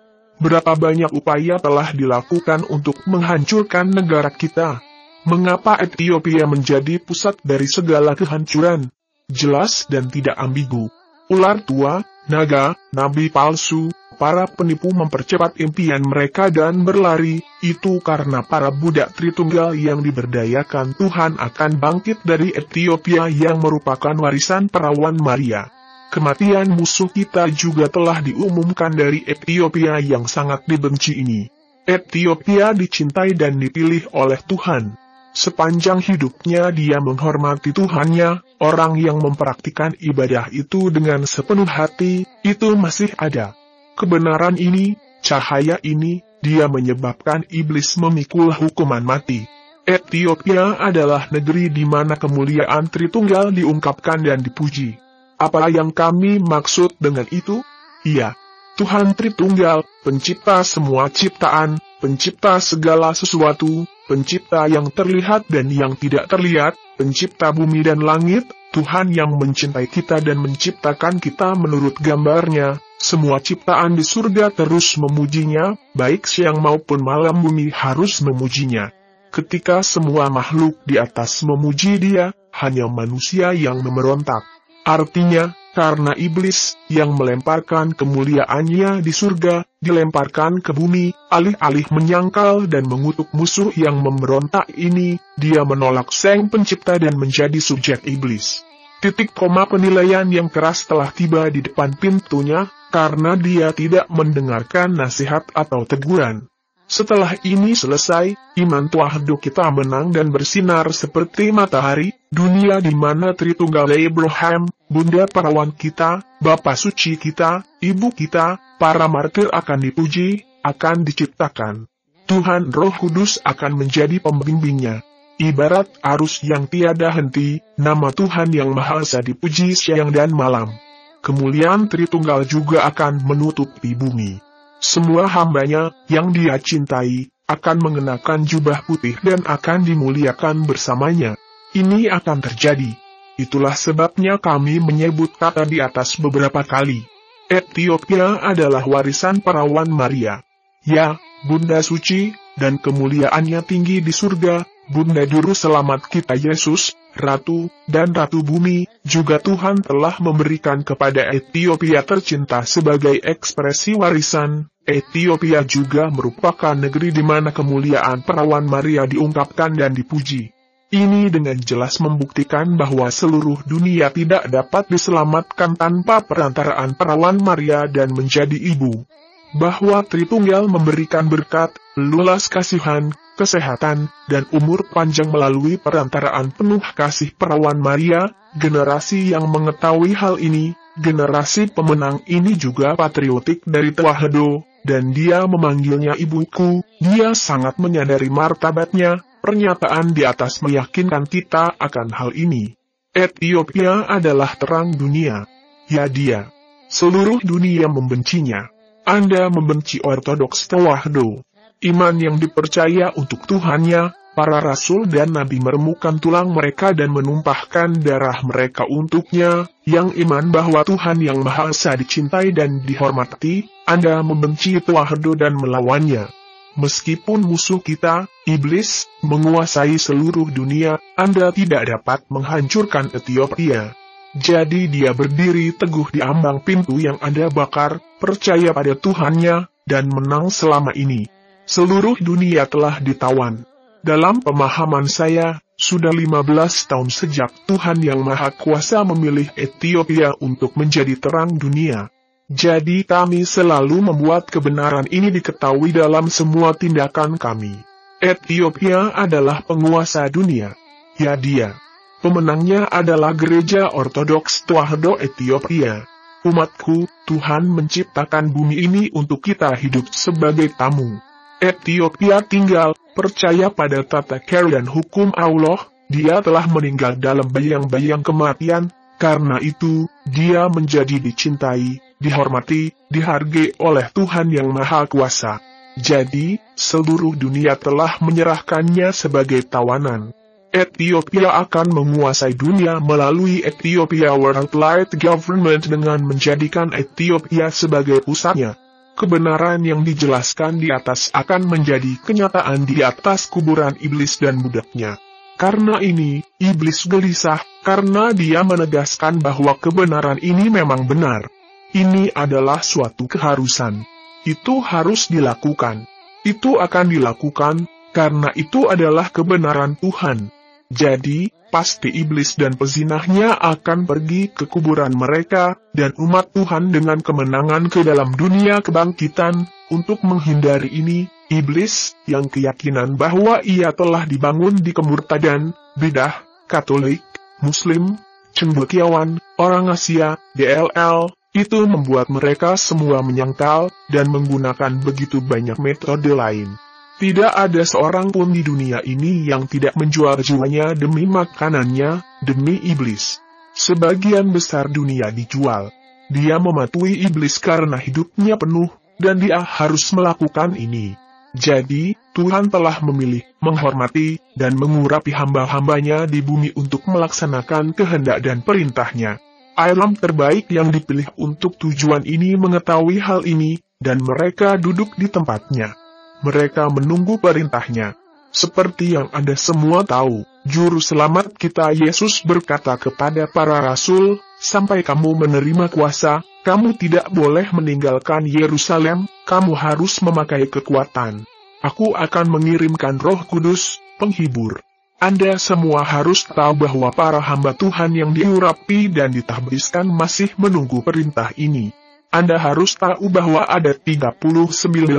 Berapa banyak upaya telah dilakukan untuk menghancurkan negara kita? Mengapa Ethiopia menjadi pusat dari segala kehancuran? Jelas dan tidak ambigu. Ular tua, naga, nabi palsu, para penipu mempercepat impian mereka dan berlari, itu karena para budak Tritunggal yang diberdayakan Tuhan akan bangkit dari Ethiopia yang merupakan warisan perawan Maria. Kematian musuh kita juga telah diumumkan dari Ethiopia yang sangat dibenci ini. Ethiopia dicintai dan dipilih oleh Tuhan. Sepanjang hidupnya dia menghormati Tuhannya, orang yang mempraktikkan ibadah itu dengan sepenuh hati, itu masih ada. Kebenaran ini, cahaya ini, dia menyebabkan iblis memikul hukuman mati. Ethiopia adalah negeri di mana kemuliaan Tritunggal diungkapkan dan dipuji. Apa yang kami maksud dengan itu? Iya, Tuhan Tritunggal, pencipta semua ciptaan, pencipta segala sesuatu, pencipta yang terlihat dan yang tidak terlihat, pencipta bumi dan langit, Tuhan yang mencintai kita dan menciptakan kita menurut gambarnya, semua ciptaan di surga terus memujinya, baik siang maupun malam bumi harus memujinya. Ketika semua makhluk di atas memuji dia, hanya manusia yang memberontak. Artinya, karena iblis yang melemparkan kemuliaannya di surga dilemparkan ke bumi, alih-alih menyangkal dan mengutuk musuh yang memberontak ini, dia menolak sang pencipta dan menjadi subjek iblis. Titik koma penilaian yang keras telah tiba di depan pintunya, karena dia tidak mendengarkan nasihat atau teguran. Setelah ini selesai, iman Tuahdu kita menang dan bersinar seperti matahari, dunia di mana Tritunggal Abraham, Bunda Parawan kita, Bapa Suci kita, Ibu kita, para martir akan dipuji, akan diciptakan. Tuhan Roh Kudus akan menjadi pembimbingnya. Ibarat arus yang tiada henti, nama Tuhan yang Maha Esa dipuji siang dan malam. Kemuliaan Tritunggal juga akan menutupi bumi. Semua hambanya, yang dia cintai, akan mengenakan jubah putih dan akan dimuliakan bersamanya. Ini akan terjadi. Itulah sebabnya kami menyebut kata di atas beberapa kali. Etiopia adalah warisan perawan Maria. Ya, Bunda Suci, dan kemuliaannya tinggi di surga, Bunda Juru Selamat kita Yesus, Ratu, dan Ratu Bumi, juga Tuhan telah memberikan kepada Etiopia tercinta sebagai ekspresi warisan, Ethiopia juga merupakan negeri di mana kemuliaan perawan Maria diungkapkan dan dipuji. Ini dengan jelas membuktikan bahwa seluruh dunia tidak dapat diselamatkan tanpa perantaraan perawan Maria dan menjadi ibu. Bahwa Tritunggal memberikan berkat, lulas kasihan, kesehatan, dan umur panjang melalui perantaraan penuh kasih perawan Maria, generasi yang mengetahui hal ini, generasi pemenang ini juga patriotik dari Tewahedo dan dia memanggilnya ibuku, dia sangat menyadari martabatnya, pernyataan di atas meyakinkan kita akan hal ini. Ethiopia adalah terang dunia. Ya dia. Seluruh dunia membencinya. Anda membenci Ortodoks Tawahdo. Iman yang dipercaya untuk Tuhannya, para rasul dan nabi meremukkan tulang mereka dan menumpahkan darah mereka untuknya, yang iman bahwa Tuhan Yang Maha Esa dicintai dan dihormati, Anda membenci Tuahdo dan melawannya. Meskipun musuh kita, iblis, menguasai seluruh dunia, Anda tidak dapat menghancurkan Ethiopia. Jadi dia berdiri teguh di ambang pintu yang Anda bakar, percaya pada Tuhannya, dan menang selama ini. Seluruh dunia telah ditawan. Dalam pemahaman saya, sudah 15 tahun sejak Tuhan Yang Maha Kuasa memilih Ethiopia untuk menjadi terang dunia. Jadi kami selalu membuat kebenaran ini diketahui dalam semua tindakan kami. Ethiopia adalah penguasa dunia. Ya dia. Pemenangnya adalah gereja ortodoks Tuahdo Ethiopia. Umatku, Tuhan menciptakan bumi ini untuk kita hidup sebagai tamu. Etiopia tinggal, percaya pada tata care dan hukum Allah, dia telah meninggal dalam bayang-bayang kematian, karena itu, dia menjadi dicintai, dihormati, dihargai oleh Tuhan Yang Maha Kuasa. Jadi, seluruh dunia telah menyerahkannya sebagai tawanan. Ethiopia akan menguasai dunia melalui Ethiopia Worldwide Government dengan menjadikan Ethiopia sebagai pusatnya. Kebenaran yang dijelaskan di atas akan menjadi kenyataan di atas kuburan iblis dan budaknya. Karena ini, iblis gelisah, karena dia menegaskan bahwa kebenaran ini memang benar. Ini adalah suatu keharusan. Itu harus dilakukan. Itu akan dilakukan, karena itu adalah kebenaran Tuhan. Jadi, pasti iblis dan pezinahnya akan pergi ke kuburan mereka, dan umat Tuhan dengan kemenangan ke dalam dunia kebangkitan. Untuk menghindari ini, iblis, yang keyakinan bahwa ia telah dibangun di kemurtadan, bidah, katolik, muslim, cendekiawan, orang Asia, DLL, itu membuat mereka semua menyangkal, dan menggunakan begitu banyak metode lain. Tidak ada seorang pun di dunia ini yang tidak menjual jiwanya demi makanannya, demi iblis. Sebagian besar dunia dijual. Dia mematuhi iblis karena hidupnya penuh, dan dia harus melakukan ini. Jadi, Tuhan telah memilih, menghormati, dan mengurapi hamba-hambanya di bumi untuk melaksanakan kehendak dan perintahnya. Alam terbaik yang dipilih untuk tujuan ini mengetahui hal ini, dan mereka duduk di tempatnya mereka menunggu perintahnya. Seperti yang Anda semua tahu, Juru Selamat kita Yesus berkata kepada para rasul, Sampai kamu menerima kuasa, kamu tidak boleh meninggalkan Yerusalem, kamu harus memakai kekuatan. Aku akan mengirimkan roh kudus, penghibur. Anda semua harus tahu bahwa para hamba Tuhan yang diurapi dan ditahbiskan masih menunggu perintah ini. Anda harus tahu bahwa ada 39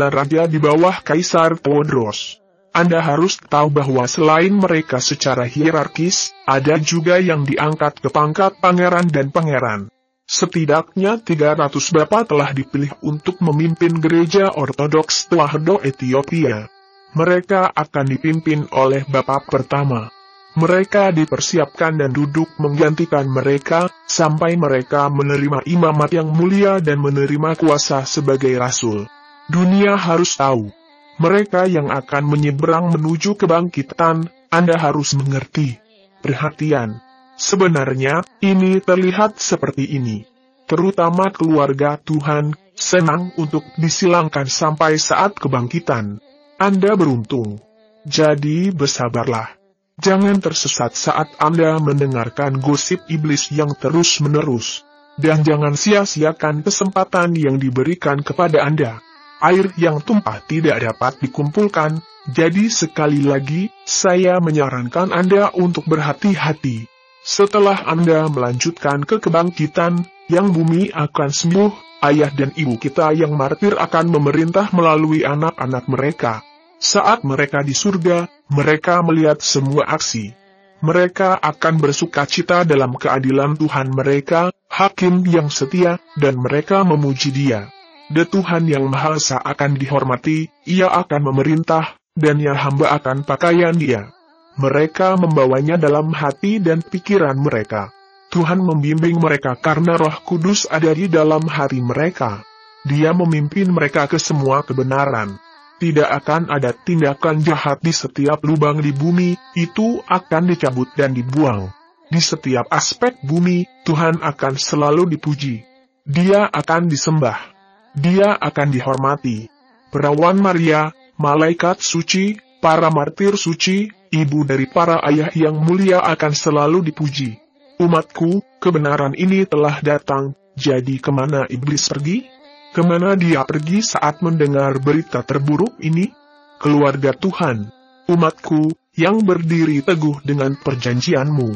raja di bawah Kaisar Theodros. Anda harus tahu bahwa selain mereka secara hierarkis, ada juga yang diangkat ke pangkat pangeran dan pangeran. Setidaknya 300 bapak telah dipilih untuk memimpin gereja ortodoks Tuahdo Ethiopia. Mereka akan dipimpin oleh bapak pertama, mereka dipersiapkan dan duduk menggantikan mereka, sampai mereka menerima imamat yang mulia dan menerima kuasa sebagai rasul. Dunia harus tahu. Mereka yang akan menyeberang menuju kebangkitan, Anda harus mengerti. Perhatian. Sebenarnya, ini terlihat seperti ini. Terutama keluarga Tuhan, senang untuk disilangkan sampai saat kebangkitan. Anda beruntung. Jadi bersabarlah. Jangan tersesat saat Anda mendengarkan gosip iblis yang terus-menerus. Dan jangan sia-siakan kesempatan yang diberikan kepada Anda. Air yang tumpah tidak dapat dikumpulkan, jadi sekali lagi, saya menyarankan Anda untuk berhati-hati. Setelah Anda melanjutkan ke kebangkitan, yang bumi akan sembuh, ayah dan ibu kita yang martir akan memerintah melalui anak-anak mereka. Saat mereka di surga, mereka melihat semua aksi. Mereka akan bersuka cita dalam keadilan Tuhan mereka, Hakim yang setia, dan mereka memuji dia. The Tuhan yang Maha Esa akan dihormati, ia akan memerintah, dan yang hamba akan pakaian dia. Mereka membawanya dalam hati dan pikiran mereka. Tuhan membimbing mereka karena roh kudus ada di dalam hari mereka. Dia memimpin mereka ke semua kebenaran tidak akan ada tindakan jahat di setiap lubang di bumi, itu akan dicabut dan dibuang. Di setiap aspek bumi, Tuhan akan selalu dipuji. Dia akan disembah. Dia akan dihormati. Perawan Maria, malaikat suci, para martir suci, ibu dari para ayah yang mulia akan selalu dipuji. Umatku, kebenaran ini telah datang, jadi kemana iblis pergi? Kemana dia pergi saat mendengar berita terburuk ini? Keluarga Tuhan, umatku, yang berdiri teguh dengan perjanjianmu.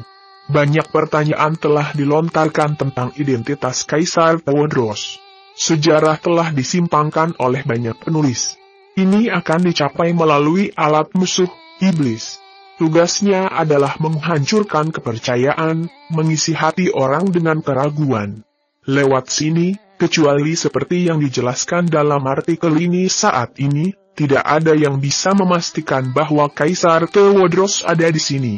Banyak pertanyaan telah dilontarkan tentang identitas Kaisar Theodros. Sejarah telah disimpangkan oleh banyak penulis. Ini akan dicapai melalui alat musuh, iblis. Tugasnya adalah menghancurkan kepercayaan, mengisi hati orang dengan keraguan, lewat sini, kecuali seperti yang dijelaskan dalam artikel ini saat ini, tidak ada yang bisa memastikan bahwa Kaisar Tewodros ada di sini.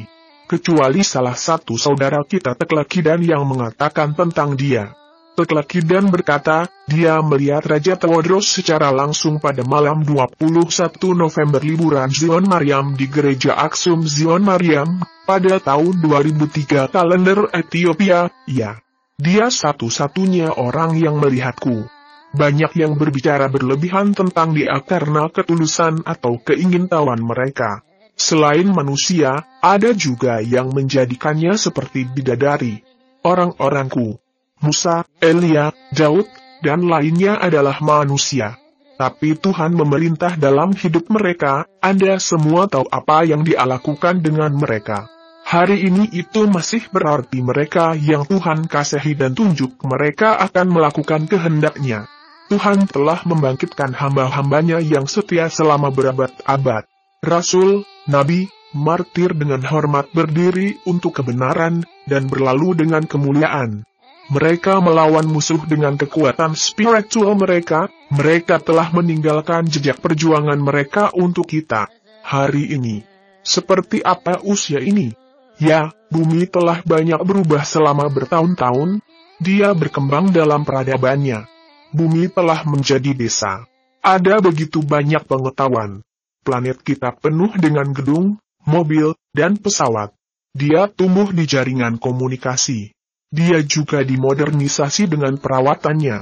Kecuali salah satu saudara kita Teklakidan yang mengatakan tentang dia. Teklakidan berkata, dia melihat Raja Tewodros secara langsung pada malam 21 November liburan Zion Mariam di gereja Aksum Zion Mariam, pada tahun 2003 kalender Ethiopia, ya. Dia satu-satunya orang yang melihatku. Banyak yang berbicara berlebihan tentang dia karena ketulusan atau keingintahuan mereka. Selain manusia, ada juga yang menjadikannya seperti bidadari. Orang-orangku, Musa, Elia, Daud, dan lainnya adalah manusia. Tapi Tuhan memerintah dalam hidup mereka, Anda semua tahu apa yang dia lakukan dengan mereka. Hari ini itu masih berarti mereka yang Tuhan kasihi dan tunjuk mereka akan melakukan kehendaknya. Tuhan telah membangkitkan hamba-hambanya yang setia selama berabad-abad. Rasul, Nabi, martir dengan hormat berdiri untuk kebenaran, dan berlalu dengan kemuliaan. Mereka melawan musuh dengan kekuatan spiritual mereka, mereka telah meninggalkan jejak perjuangan mereka untuk kita. Hari ini, seperti apa usia ini? Ya, bumi telah banyak berubah selama bertahun-tahun, dia berkembang dalam peradabannya. Bumi telah menjadi desa. Ada begitu banyak pengetahuan. Planet kita penuh dengan gedung, mobil, dan pesawat. Dia tumbuh di jaringan komunikasi. Dia juga dimodernisasi dengan perawatannya.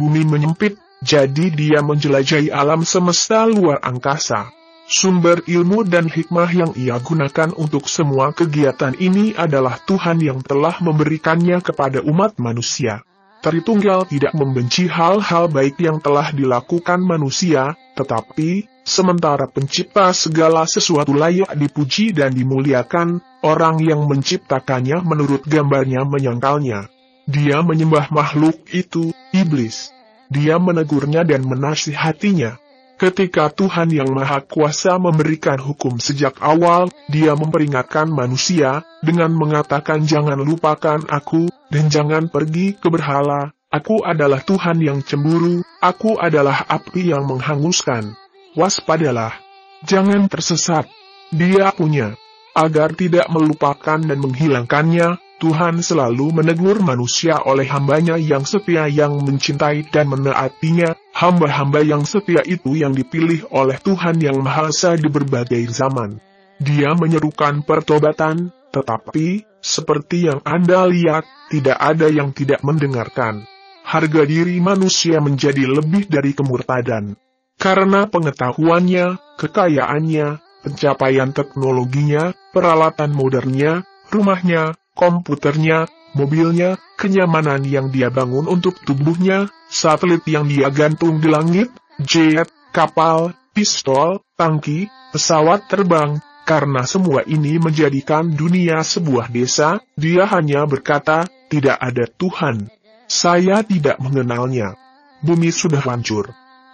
Bumi menyempit, jadi dia menjelajahi alam semesta luar angkasa. Sumber ilmu dan hikmah yang ia gunakan untuk semua kegiatan ini adalah Tuhan yang telah memberikannya kepada umat manusia. Tritunggal tidak membenci hal-hal baik yang telah dilakukan manusia, tetapi, sementara pencipta segala sesuatu layak dipuji dan dimuliakan, orang yang menciptakannya menurut gambarnya menyangkalnya. Dia menyembah makhluk itu, iblis. Dia menegurnya dan menasihatinya Ketika Tuhan Yang Maha Kuasa memberikan hukum sejak awal, Dia memperingatkan manusia dengan mengatakan, "Jangan lupakan Aku dan jangan pergi ke berhala. Aku adalah Tuhan yang cemburu, Aku adalah api yang menghanguskan. Waspadalah, jangan tersesat. Dia punya agar tidak melupakan dan menghilangkannya, Tuhan selalu menegur manusia oleh hambanya yang setia yang mencintai dan menaatinya, hamba-hamba yang setia itu yang dipilih oleh Tuhan yang Mahasa di berbagai zaman. Dia menyerukan pertobatan, tetapi, seperti yang Anda lihat, tidak ada yang tidak mendengarkan. Harga diri manusia menjadi lebih dari kemurtadan. Karena pengetahuannya, kekayaannya, pencapaian teknologinya, peralatan modernnya, rumahnya, komputernya, mobilnya, kenyamanan yang dia bangun untuk tubuhnya, satelit yang dia gantung di langit, jet, kapal, pistol, tangki, pesawat terbang, karena semua ini menjadikan dunia sebuah desa, dia hanya berkata, tidak ada Tuhan. Saya tidak mengenalnya. Bumi sudah hancur.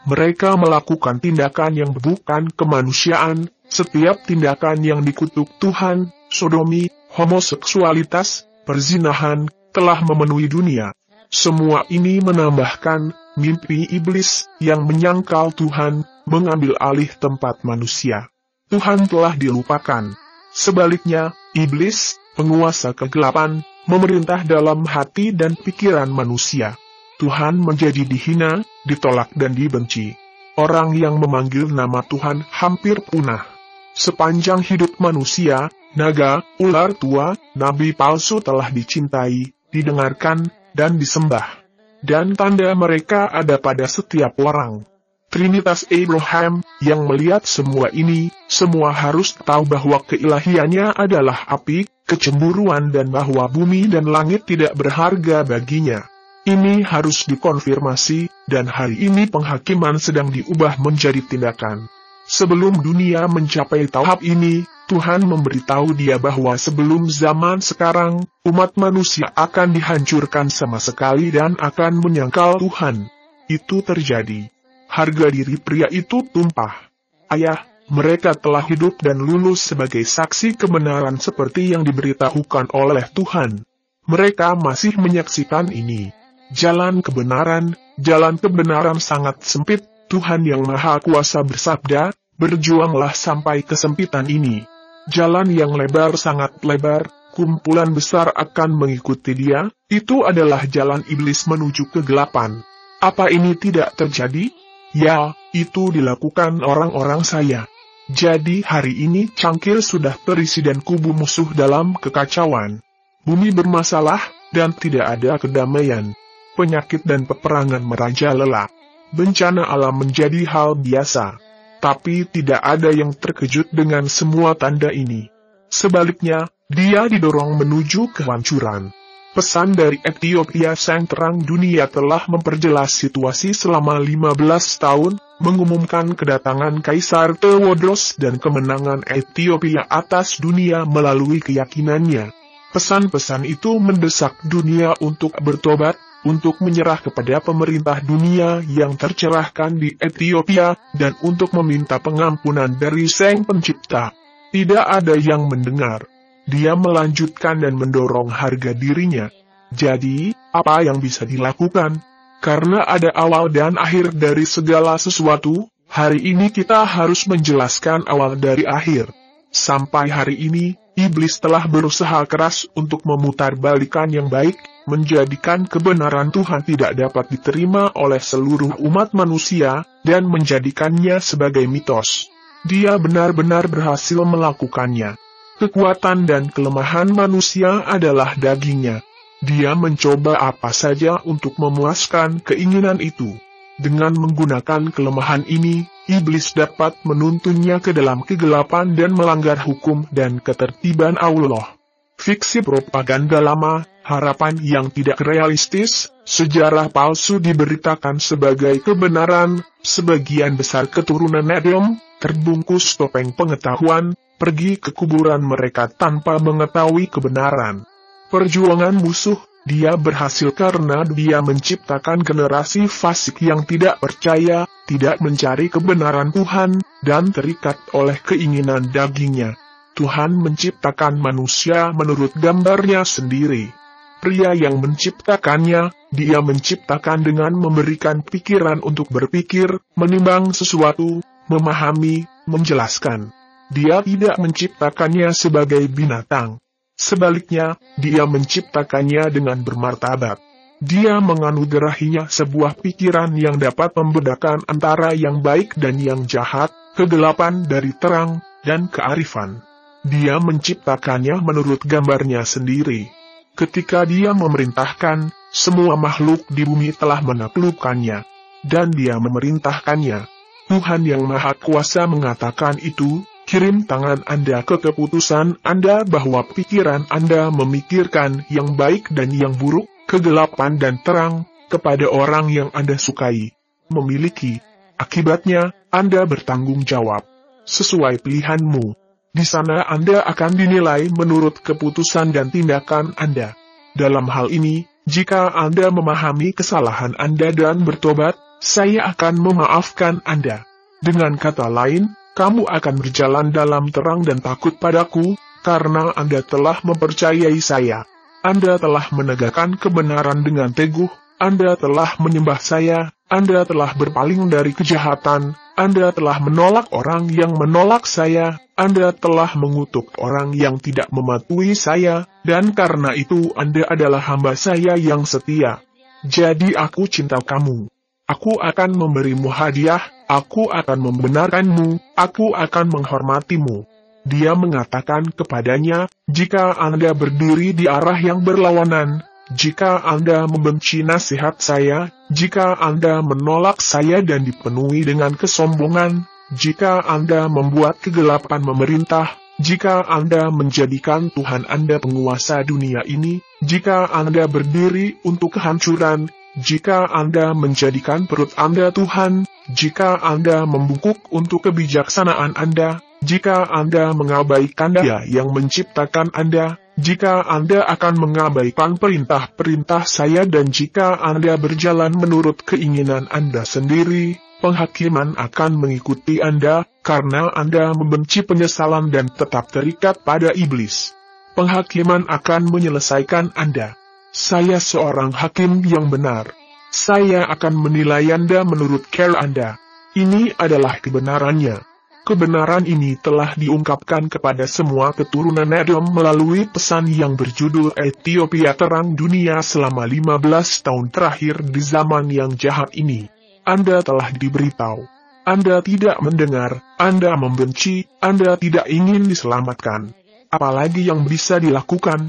Mereka melakukan tindakan yang bukan kemanusiaan, setiap tindakan yang dikutuk Tuhan, sodomi, homoseksualitas, perzinahan, telah memenuhi dunia. Semua ini menambahkan mimpi iblis yang menyangkal Tuhan mengambil alih tempat manusia. Tuhan telah dilupakan. Sebaliknya, iblis, penguasa kegelapan, memerintah dalam hati dan pikiran manusia. Tuhan menjadi dihina, ditolak dan dibenci. Orang yang memanggil nama Tuhan hampir punah. Sepanjang hidup manusia, naga, ular tua, nabi palsu telah dicintai, didengarkan, dan disembah. Dan tanda mereka ada pada setiap orang. Trinitas Abraham, yang melihat semua ini, semua harus tahu bahwa keilahiannya adalah api, kecemburuan dan bahwa bumi dan langit tidak berharga baginya. Ini harus dikonfirmasi, dan hari ini penghakiman sedang diubah menjadi tindakan. Sebelum dunia mencapai tahap ini, Tuhan memberitahu dia bahwa sebelum zaman sekarang, umat manusia akan dihancurkan sama sekali dan akan menyangkal Tuhan. Itu terjadi. Harga diri pria itu tumpah. Ayah, mereka telah hidup dan lulus sebagai saksi kebenaran seperti yang diberitahukan oleh Tuhan. Mereka masih menyaksikan ini. Jalan kebenaran, jalan kebenaran sangat sempit, Tuhan Yang Maha Kuasa bersabda, berjuanglah sampai kesempitan ini. Jalan yang lebar sangat lebar, kumpulan besar akan mengikuti dia, itu adalah jalan iblis menuju kegelapan. Apa ini tidak terjadi? Ya, itu dilakukan orang-orang saya. Jadi hari ini cangkir sudah terisi dan kubu musuh dalam kekacauan. Bumi bermasalah, dan tidak ada kedamaian. Penyakit dan peperangan merajalela bencana alam menjadi hal biasa. Tapi tidak ada yang terkejut dengan semua tanda ini. Sebaliknya, dia didorong menuju kehancuran. Pesan dari Ethiopia Sang Terang Dunia telah memperjelas situasi selama 15 tahun, mengumumkan kedatangan Kaisar Tewodros dan kemenangan Ethiopia atas dunia melalui keyakinannya. Pesan-pesan itu mendesak dunia untuk bertobat, untuk menyerah kepada pemerintah dunia yang tercerahkan di Ethiopia, dan untuk meminta pengampunan dari Sang Pencipta. Tidak ada yang mendengar. Dia melanjutkan dan mendorong harga dirinya. Jadi, apa yang bisa dilakukan? Karena ada awal dan akhir dari segala sesuatu, hari ini kita harus menjelaskan awal dari akhir. Sampai hari ini, Iblis telah berusaha keras untuk memutarbalikan yang baik, menjadikan kebenaran Tuhan tidak dapat diterima oleh seluruh umat manusia, dan menjadikannya sebagai mitos. Dia benar-benar berhasil melakukannya. Kekuatan dan kelemahan manusia adalah dagingnya. Dia mencoba apa saja untuk memuaskan keinginan itu. Dengan menggunakan kelemahan ini, iblis dapat menuntunnya ke dalam kegelapan dan melanggar hukum dan ketertiban Allah. Fiksi propaganda lama, harapan yang tidak realistis, sejarah palsu diberitakan sebagai kebenaran, sebagian besar keturunan Adam, terbungkus topeng pengetahuan, pergi ke kuburan mereka tanpa mengetahui kebenaran. Perjuangan musuh dia berhasil karena dia menciptakan generasi fasik yang tidak percaya, tidak mencari kebenaran Tuhan, dan terikat oleh keinginan dagingnya. Tuhan menciptakan manusia menurut gambarnya sendiri. Pria yang menciptakannya, dia menciptakan dengan memberikan pikiran untuk berpikir, menimbang sesuatu, memahami, menjelaskan. Dia tidak menciptakannya sebagai binatang. Sebaliknya, dia menciptakannya dengan bermartabat. Dia menganugerahinya sebuah pikiran yang dapat membedakan antara yang baik dan yang jahat, kegelapan dari terang, dan kearifan. Dia menciptakannya menurut gambarnya sendiri. Ketika dia memerintahkan, semua makhluk di bumi telah menaklukkannya. Dan dia memerintahkannya. Tuhan Yang Maha Kuasa mengatakan itu, Kirim tangan Anda ke keputusan Anda bahwa pikiran Anda memikirkan yang baik dan yang buruk, kegelapan dan terang, kepada orang yang Anda sukai. Memiliki. Akibatnya, Anda bertanggung jawab. Sesuai pilihanmu. Di sana Anda akan dinilai menurut keputusan dan tindakan Anda. Dalam hal ini, jika Anda memahami kesalahan Anda dan bertobat, saya akan memaafkan Anda. Dengan kata lain, kamu akan berjalan dalam terang dan takut padaku, karena Anda telah mempercayai saya. Anda telah menegakkan kebenaran dengan teguh, Anda telah menyembah saya, Anda telah berpaling dari kejahatan, Anda telah menolak orang yang menolak saya, Anda telah mengutuk orang yang tidak mematuhi saya, dan karena itu Anda adalah hamba saya yang setia. Jadi aku cinta kamu. Aku akan memberimu hadiah, aku akan membenarkanmu, aku akan menghormatimu. Dia mengatakan kepadanya, jika Anda berdiri di arah yang berlawanan, jika Anda membenci nasihat saya, jika Anda menolak saya dan dipenuhi dengan kesombongan, jika Anda membuat kegelapan memerintah, jika Anda menjadikan Tuhan Anda penguasa dunia ini, jika Anda berdiri untuk kehancuran, jika Anda menjadikan perut Anda Tuhan, jika Anda membungkuk untuk kebijaksanaan Anda, jika Anda mengabaikan Dia yang menciptakan Anda, jika Anda akan mengabaikan perintah-perintah saya dan jika Anda berjalan menurut keinginan Anda sendiri, penghakiman akan mengikuti Anda, karena Anda membenci penyesalan dan tetap terikat pada iblis. Penghakiman akan menyelesaikan Anda. Saya seorang hakim yang benar. Saya akan menilai Anda menurut care Anda. Ini adalah kebenarannya. Kebenaran ini telah diungkapkan kepada semua keturunan Adam melalui pesan yang berjudul Ethiopia Terang Dunia selama 15 tahun terakhir di zaman yang jahat ini. Anda telah diberitahu. Anda tidak mendengar, Anda membenci, Anda tidak ingin diselamatkan. Apalagi yang bisa dilakukan,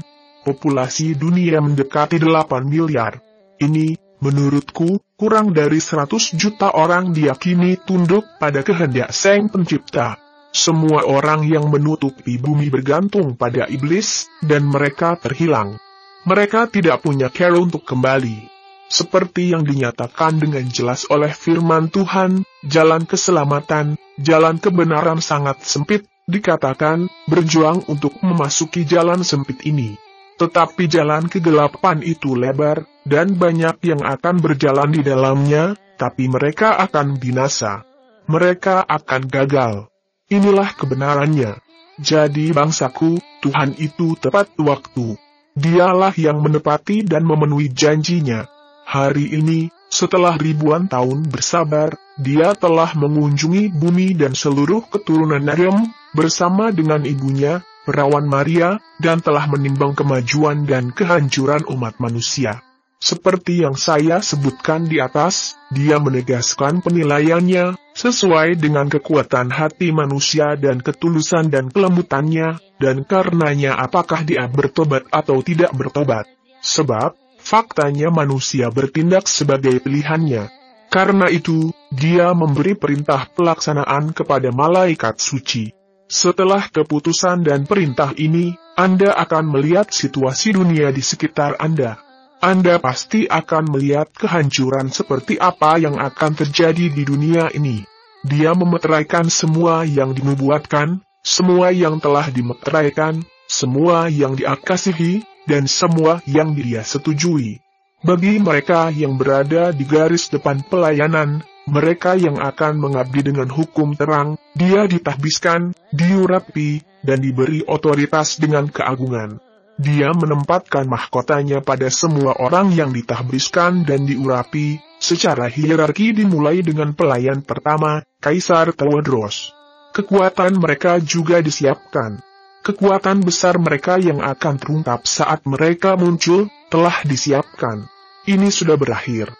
populasi dunia mendekati 8 miliar. Ini, menurutku, kurang dari 100 juta orang diyakini tunduk pada kehendak Sang Pencipta. Semua orang yang menutupi bumi bergantung pada iblis, dan mereka terhilang. Mereka tidak punya care untuk kembali. Seperti yang dinyatakan dengan jelas oleh firman Tuhan, jalan keselamatan, jalan kebenaran sangat sempit, dikatakan, berjuang untuk memasuki jalan sempit ini. Tetapi jalan kegelapan itu lebar, dan banyak yang akan berjalan di dalamnya, tapi mereka akan binasa. Mereka akan gagal. Inilah kebenarannya. Jadi bangsaku, Tuhan itu tepat waktu. Dialah yang menepati dan memenuhi janjinya. Hari ini, setelah ribuan tahun bersabar, dia telah mengunjungi bumi dan seluruh keturunan Naryam, bersama dengan ibunya, perawan Maria, dan telah menimbang kemajuan dan kehancuran umat manusia. Seperti yang saya sebutkan di atas, dia menegaskan penilaiannya sesuai dengan kekuatan hati manusia dan ketulusan dan kelembutannya, dan karenanya apakah dia bertobat atau tidak bertobat. Sebab, faktanya manusia bertindak sebagai pilihannya. Karena itu, dia memberi perintah pelaksanaan kepada malaikat suci. Setelah keputusan dan perintah ini, Anda akan melihat situasi dunia di sekitar Anda. Anda pasti akan melihat kehancuran seperti apa yang akan terjadi di dunia ini. Dia memeteraikan semua yang dinubuatkan, semua yang telah dimeteraikan, semua yang diakasihi, dan semua yang dia setujui. Bagi mereka yang berada di garis depan pelayanan, mereka yang akan mengabdi dengan hukum terang, dia ditahbiskan, diurapi, dan diberi otoritas dengan keagungan. Dia menempatkan mahkotanya pada semua orang yang ditahbiskan dan diurapi, secara hierarki dimulai dengan pelayan pertama, Kaisar Tewodros. Kekuatan mereka juga disiapkan. Kekuatan besar mereka yang akan terungkap saat mereka muncul, telah disiapkan. Ini sudah berakhir.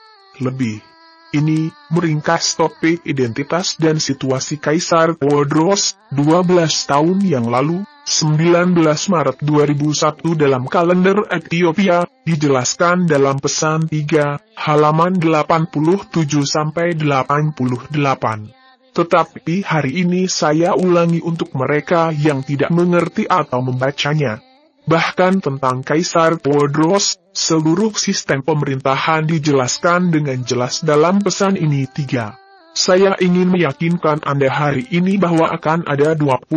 Lebih ini meringkas topik identitas dan situasi Kaisar Wodros 12 tahun yang lalu, 19 Maret 2001 dalam kalender Ethiopia, dijelaskan dalam pesan 3, halaman 87-88. Tetapi hari ini saya ulangi untuk mereka yang tidak mengerti atau membacanya. Bahkan tentang Kaisar Poldros, seluruh sistem pemerintahan dijelaskan dengan jelas dalam pesan ini tiga. Saya ingin meyakinkan Anda hari ini bahwa akan ada 21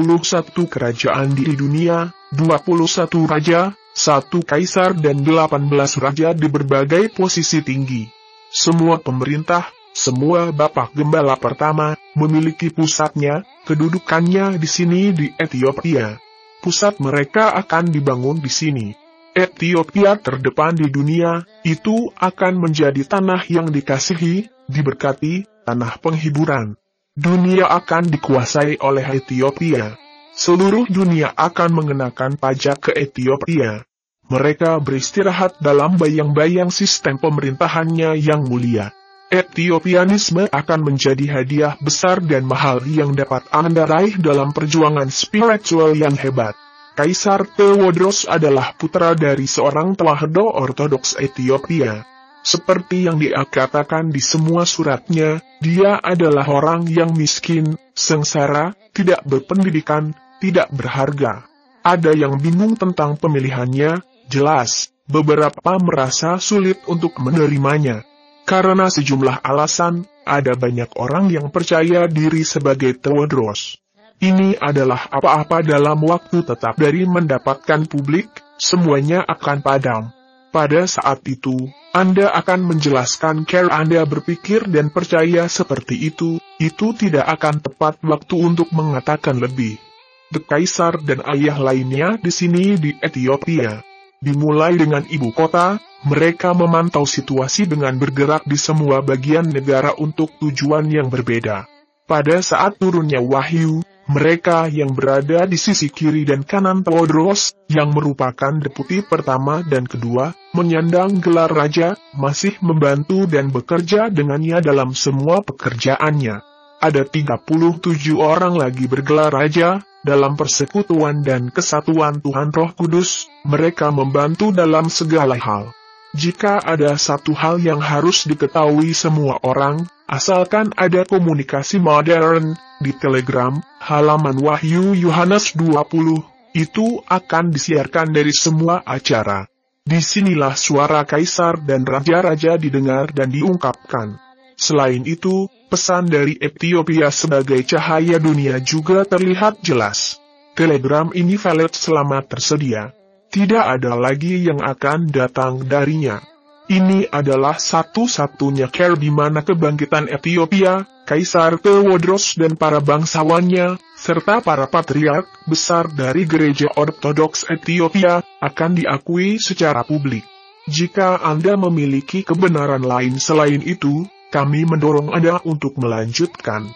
kerajaan di dunia, 21 raja, 1 kaisar dan 18 raja di berbagai posisi tinggi. Semua pemerintah, semua bapak gembala pertama, memiliki pusatnya, kedudukannya di sini di Ethiopia pusat mereka akan dibangun di sini. Ethiopia terdepan di dunia, itu akan menjadi tanah yang dikasihi, diberkati, tanah penghiburan. Dunia akan dikuasai oleh Ethiopia. Seluruh dunia akan mengenakan pajak ke Ethiopia. Mereka beristirahat dalam bayang-bayang sistem pemerintahannya yang mulia. Etiopianisme akan menjadi hadiah besar dan mahal yang dapat Anda raih dalam perjuangan spiritual yang hebat. Kaisar Theodros adalah putra dari seorang telahdo ortodoks Ethiopia. Seperti yang dia katakan di semua suratnya, dia adalah orang yang miskin, sengsara, tidak berpendidikan, tidak berharga. Ada yang bingung tentang pemilihannya, jelas, beberapa merasa sulit untuk menerimanya karena sejumlah alasan, ada banyak orang yang percaya diri sebagai Tewodros. Ini adalah apa-apa dalam waktu tetap dari mendapatkan publik, semuanya akan padam. Pada saat itu, Anda akan menjelaskan care Anda berpikir dan percaya seperti itu, itu tidak akan tepat waktu untuk mengatakan lebih. The Kaisar dan ayah lainnya di sini di Ethiopia. Dimulai dengan ibu kota, mereka memantau situasi dengan bergerak di semua bagian negara untuk tujuan yang berbeda. Pada saat turunnya wahyu, mereka yang berada di sisi kiri dan kanan Theodros, yang merupakan deputi pertama dan kedua, menyandang gelar raja, masih membantu dan bekerja dengannya dalam semua pekerjaannya. Ada 37 orang lagi bergelar raja, dalam persekutuan dan kesatuan Tuhan Roh Kudus, mereka membantu dalam segala hal. Jika ada satu hal yang harus diketahui semua orang, asalkan ada komunikasi modern, di Telegram, halaman Wahyu Yohanes 20, itu akan disiarkan dari semua acara. Disinilah suara kaisar dan raja-raja didengar dan diungkapkan. Selain itu, pesan dari Ethiopia sebagai cahaya dunia juga terlihat jelas. Telegram ini valid selama tersedia. Tidak ada lagi yang akan datang darinya. Ini adalah satu-satunya care di mana kebangkitan Ethiopia, Kaisar Tewodros dan para bangsawannya, serta para patriark besar dari gereja ortodoks Ethiopia, akan diakui secara publik. Jika Anda memiliki kebenaran lain selain itu, kami mendorong Anda untuk melanjutkan.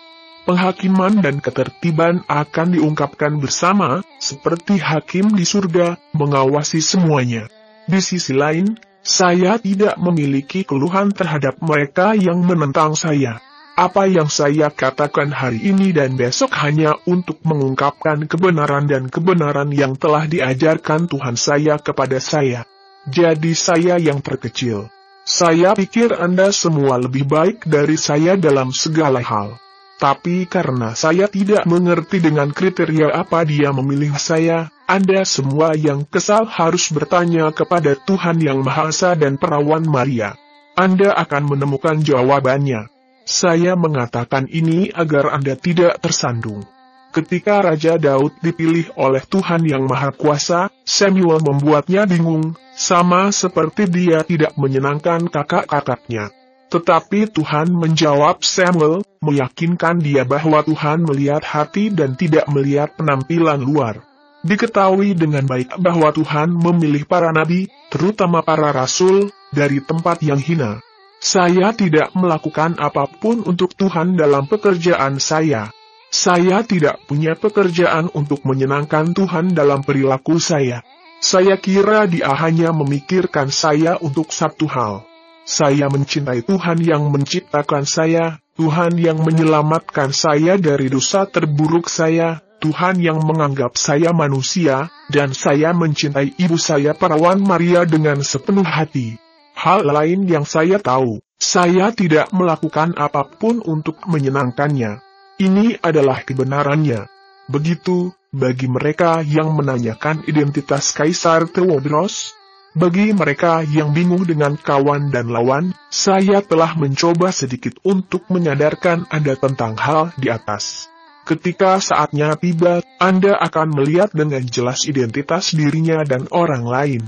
Penghakiman dan ketertiban akan diungkapkan bersama, seperti hakim di surga mengawasi semuanya. Di sisi lain, saya tidak memiliki keluhan terhadap mereka yang menentang saya. Apa yang saya katakan hari ini dan besok hanya untuk mengungkapkan kebenaran dan kebenaran yang telah diajarkan Tuhan saya kepada saya. Jadi saya yang terkecil saya pikir Anda semua lebih baik dari saya dalam segala hal. Tapi karena saya tidak mengerti dengan kriteria apa dia memilih saya, Anda semua yang kesal harus bertanya kepada Tuhan Yang Maha Esa dan Perawan Maria. Anda akan menemukan jawabannya. Saya mengatakan ini agar Anda tidak tersandung. Ketika Raja Daud dipilih oleh Tuhan Yang Maha Kuasa, Samuel membuatnya bingung, sama seperti dia tidak menyenangkan kakak-kakaknya. Tetapi Tuhan menjawab Samuel, meyakinkan dia bahwa Tuhan melihat hati dan tidak melihat penampilan luar. Diketahui dengan baik bahwa Tuhan memilih para nabi, terutama para rasul, dari tempat yang hina. Saya tidak melakukan apapun untuk Tuhan dalam pekerjaan saya, saya tidak punya pekerjaan untuk menyenangkan Tuhan dalam perilaku saya. Saya kira dia hanya memikirkan saya untuk satu hal. Saya mencintai Tuhan yang menciptakan saya, Tuhan yang menyelamatkan saya dari dosa terburuk saya, Tuhan yang menganggap saya manusia, dan saya mencintai ibu saya perawan Maria dengan sepenuh hati. Hal lain yang saya tahu, saya tidak melakukan apapun untuk menyenangkannya. Ini adalah kebenarannya. Begitu, bagi mereka yang menanyakan identitas Kaisar Theodoros, bagi mereka yang bingung dengan kawan dan lawan, saya telah mencoba sedikit untuk menyadarkan Anda tentang hal di atas. Ketika saatnya tiba, Anda akan melihat dengan jelas identitas dirinya dan orang lain.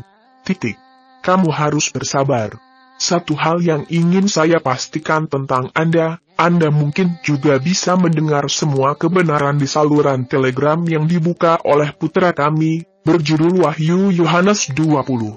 Titik. Kamu harus bersabar. Satu hal yang ingin saya pastikan tentang Anda, anda mungkin juga bisa mendengar semua kebenaran di saluran Telegram yang dibuka oleh putra kami, berjudul Wahyu Yohanes 20.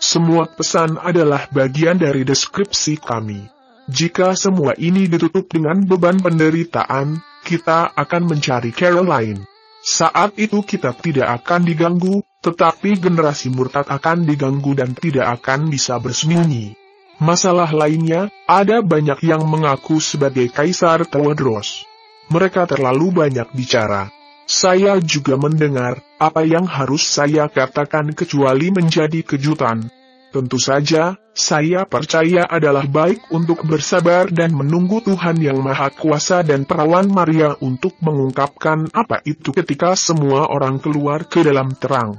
Semua pesan adalah bagian dari deskripsi kami. Jika semua ini ditutup dengan beban penderitaan, kita akan mencari cara lain. Saat itu kita tidak akan diganggu, tetapi generasi murtad akan diganggu dan tidak akan bisa bersembunyi. Masalah lainnya, ada banyak yang mengaku sebagai Kaisar Tewodros. Mereka terlalu banyak bicara. Saya juga mendengar apa yang harus saya katakan kecuali menjadi kejutan. Tentu saja, saya percaya adalah baik untuk bersabar dan menunggu Tuhan Yang Maha Kuasa dan perawan Maria untuk mengungkapkan apa itu ketika semua orang keluar ke dalam terang.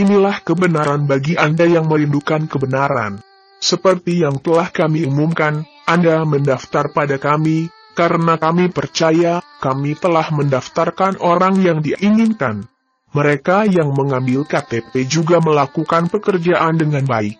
Inilah kebenaran bagi Anda yang merindukan kebenaran. Seperti yang telah kami umumkan, Anda mendaftar pada kami, karena kami percaya kami telah mendaftarkan orang yang diinginkan. Mereka yang mengambil KTP juga melakukan pekerjaan dengan baik.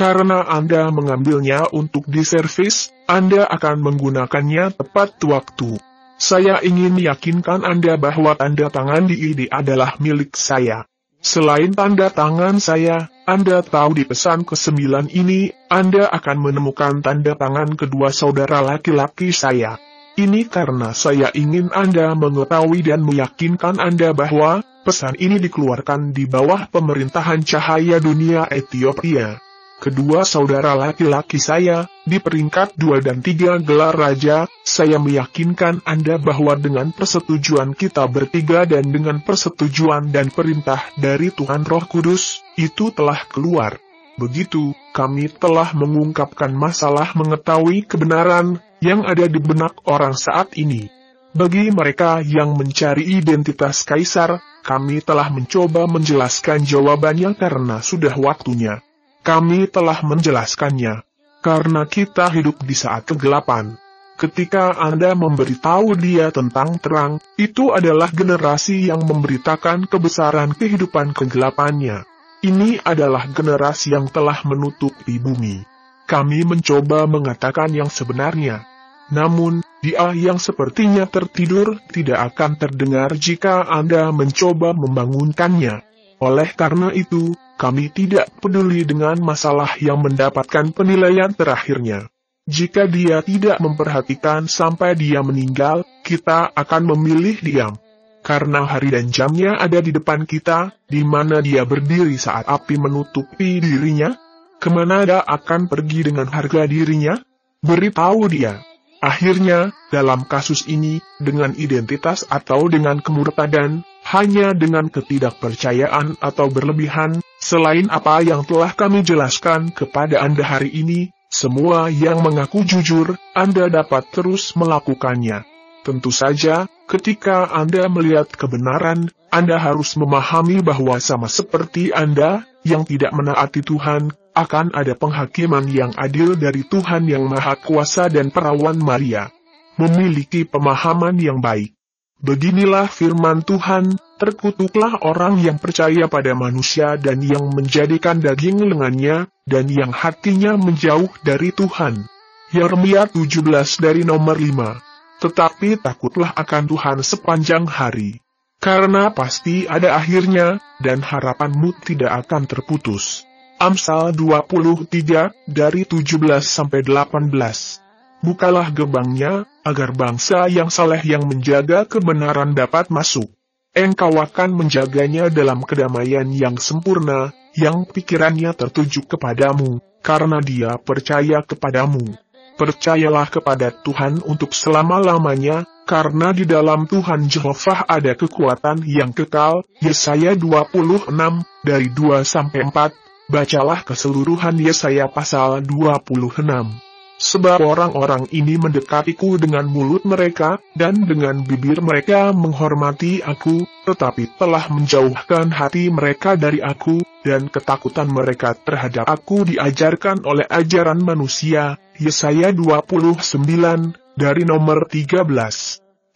Karena Anda mengambilnya untuk diservis, Anda akan menggunakannya tepat waktu. Saya ingin meyakinkan Anda bahwa tanda tangan di ID adalah milik saya. Selain tanda tangan saya, Anda tahu di pesan ke-9 ini, Anda akan menemukan tanda tangan kedua saudara laki-laki saya. Ini karena saya ingin Anda mengetahui dan meyakinkan Anda bahwa pesan ini dikeluarkan di bawah pemerintahan cahaya dunia Ethiopia. Kedua saudara laki-laki saya, di peringkat dua dan tiga gelar raja, saya meyakinkan Anda bahwa dengan persetujuan kita bertiga dan dengan persetujuan dan perintah dari Tuhan Roh Kudus, itu telah keluar. Begitu, kami telah mengungkapkan masalah mengetahui kebenaran yang ada di benak orang saat ini. Bagi mereka yang mencari identitas kaisar, kami telah mencoba menjelaskan jawabannya karena sudah waktunya. Kami telah menjelaskannya, karena kita hidup di saat kegelapan. Ketika Anda memberitahu dia tentang terang, itu adalah generasi yang memberitakan kebesaran kehidupan kegelapannya. Ini adalah generasi yang telah menutupi bumi. Kami mencoba mengatakan yang sebenarnya. Namun, dia yang sepertinya tertidur tidak akan terdengar jika Anda mencoba membangunkannya. Oleh karena itu, kami tidak peduli dengan masalah yang mendapatkan penilaian terakhirnya. Jika dia tidak memperhatikan sampai dia meninggal, kita akan memilih diam. Karena hari dan jamnya ada di depan kita, di mana dia berdiri saat api menutupi dirinya, kemana dia akan pergi dengan harga dirinya? Beritahu dia. Akhirnya, dalam kasus ini, dengan identitas atau dengan kemurtadan, hanya dengan ketidakpercayaan atau berlebihan, selain apa yang telah kami jelaskan kepada Anda hari ini, semua yang mengaku jujur, Anda dapat terus melakukannya. Tentu saja, ketika Anda melihat kebenaran, Anda harus memahami bahwa sama seperti Anda, yang tidak menaati Tuhan, akan ada penghakiman yang adil dari Tuhan Yang Maha Kuasa dan Perawan Maria. Memiliki pemahaman yang baik Beginilah firman Tuhan, terkutuklah orang yang percaya pada manusia dan yang menjadikan daging lengannya, dan yang hatinya menjauh dari Tuhan. Yeremia 17 dari nomor 5 Tetapi takutlah akan Tuhan sepanjang hari. Karena pasti ada akhirnya, dan harapanmu tidak akan terputus. Amsal 23 dari 17 sampai 18 Bukalah gerbangnya, agar bangsa yang saleh yang menjaga kebenaran dapat masuk. Engkau akan menjaganya dalam kedamaian yang sempurna, yang pikirannya tertuju kepadamu, karena dia percaya kepadamu. Percayalah kepada Tuhan untuk selama-lamanya, karena di dalam Tuhan Jehovah ada kekuatan yang kekal, Yesaya 26, dari 2 4, bacalah keseluruhan Yesaya pasal 26. Sebab orang-orang ini mendekatiku dengan mulut mereka, dan dengan bibir mereka menghormati aku, tetapi telah menjauhkan hati mereka dari aku, dan ketakutan mereka terhadap aku diajarkan oleh ajaran manusia, Yesaya 29, dari nomor 13.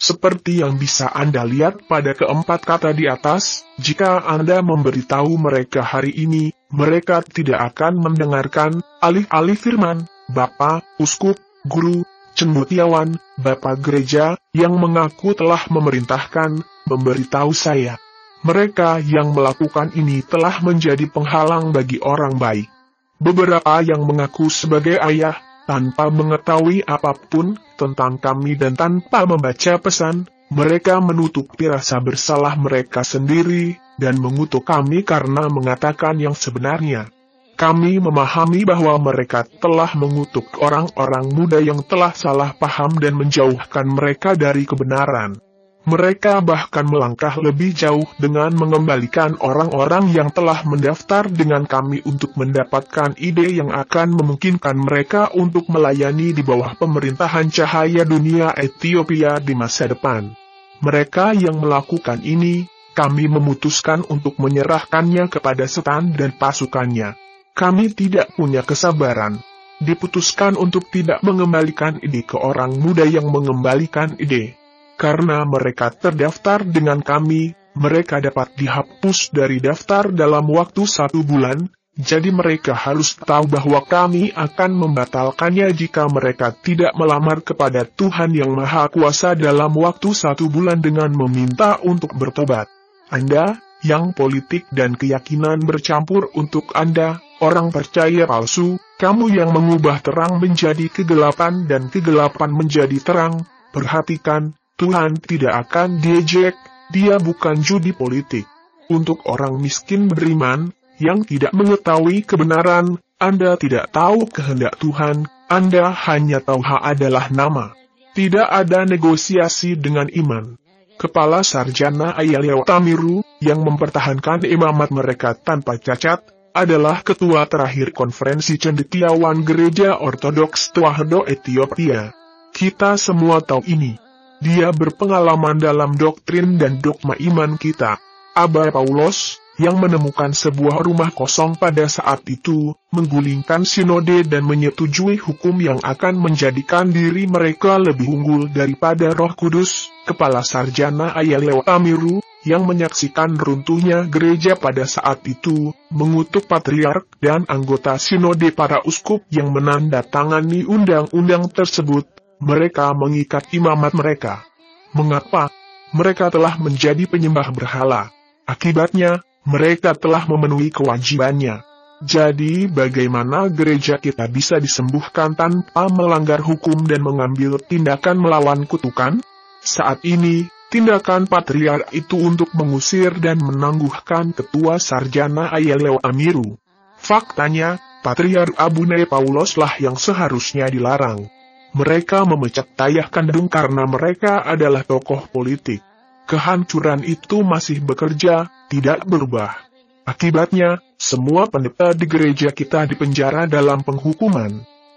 Seperti yang bisa Anda lihat pada keempat kata di atas, jika Anda memberitahu mereka hari ini, mereka tidak akan mendengarkan, alih-alih firman Bapak, Uskup, Guru, Cendutiawan, Bapak Gereja, yang mengaku telah memerintahkan, memberitahu saya. Mereka yang melakukan ini telah menjadi penghalang bagi orang baik. Beberapa yang mengaku sebagai ayah, tanpa mengetahui apapun tentang kami dan tanpa membaca pesan, mereka menutupi rasa bersalah mereka sendiri, dan mengutuk kami karena mengatakan yang sebenarnya. Kami memahami bahwa mereka telah mengutuk orang-orang muda yang telah salah paham dan menjauhkan mereka dari kebenaran. Mereka bahkan melangkah lebih jauh dengan mengembalikan orang-orang yang telah mendaftar dengan kami untuk mendapatkan ide yang akan memungkinkan mereka untuk melayani di bawah pemerintahan cahaya dunia Ethiopia di masa depan. Mereka yang melakukan ini, kami memutuskan untuk menyerahkannya kepada setan dan pasukannya. Kami tidak punya kesabaran. Diputuskan untuk tidak mengembalikan ide ke orang muda yang mengembalikan ide. Karena mereka terdaftar dengan kami, mereka dapat dihapus dari daftar dalam waktu satu bulan, jadi mereka harus tahu bahwa kami akan membatalkannya jika mereka tidak melamar kepada Tuhan Yang Maha Kuasa dalam waktu satu bulan dengan meminta untuk bertobat. Anda, yang politik dan keyakinan bercampur untuk Anda, orang percaya palsu, kamu yang mengubah terang menjadi kegelapan dan kegelapan menjadi terang, perhatikan, Tuhan tidak akan diejek, dia bukan judi politik. Untuk orang miskin beriman, yang tidak mengetahui kebenaran, Anda tidak tahu kehendak Tuhan, Anda hanya tahu hak adalah nama. Tidak ada negosiasi dengan iman. Kepala Sarjana Ayalewa Tamiru, yang mempertahankan imamat mereka tanpa cacat, adalah ketua terakhir konferensi cendekiawan gereja ortodoks Tuahdo Ethiopia. Kita semua tahu ini. Dia berpengalaman dalam doktrin dan dogma iman kita. Aba Paulus, yang menemukan sebuah rumah kosong pada saat itu, menggulingkan sinode dan menyetujui hukum yang akan menjadikan diri mereka lebih unggul daripada roh kudus, kepala sarjana Ayalewa Amiru, yang menyaksikan runtuhnya gereja pada saat itu, mengutuk patriark dan anggota sinode para uskup yang menandatangani undang-undang tersebut, mereka mengikat imamat mereka. Mengapa? Mereka telah menjadi penyembah berhala. Akibatnya, mereka telah memenuhi kewajibannya. Jadi, bagaimana gereja kita bisa disembuhkan tanpa melanggar hukum dan mengambil tindakan melawan kutukan? Saat ini, Tindakan patriar itu untuk mengusir dan menangguhkan ketua sarjana Ayeleo Amiru. Faktanya, patriar Abune Pauloslah yang seharusnya dilarang. Mereka memecat tayah kandung karena mereka adalah tokoh politik. Kehancuran itu masih bekerja, tidak berubah. Akibatnya, semua pendeta di gereja kita dipenjara dalam penghukuman.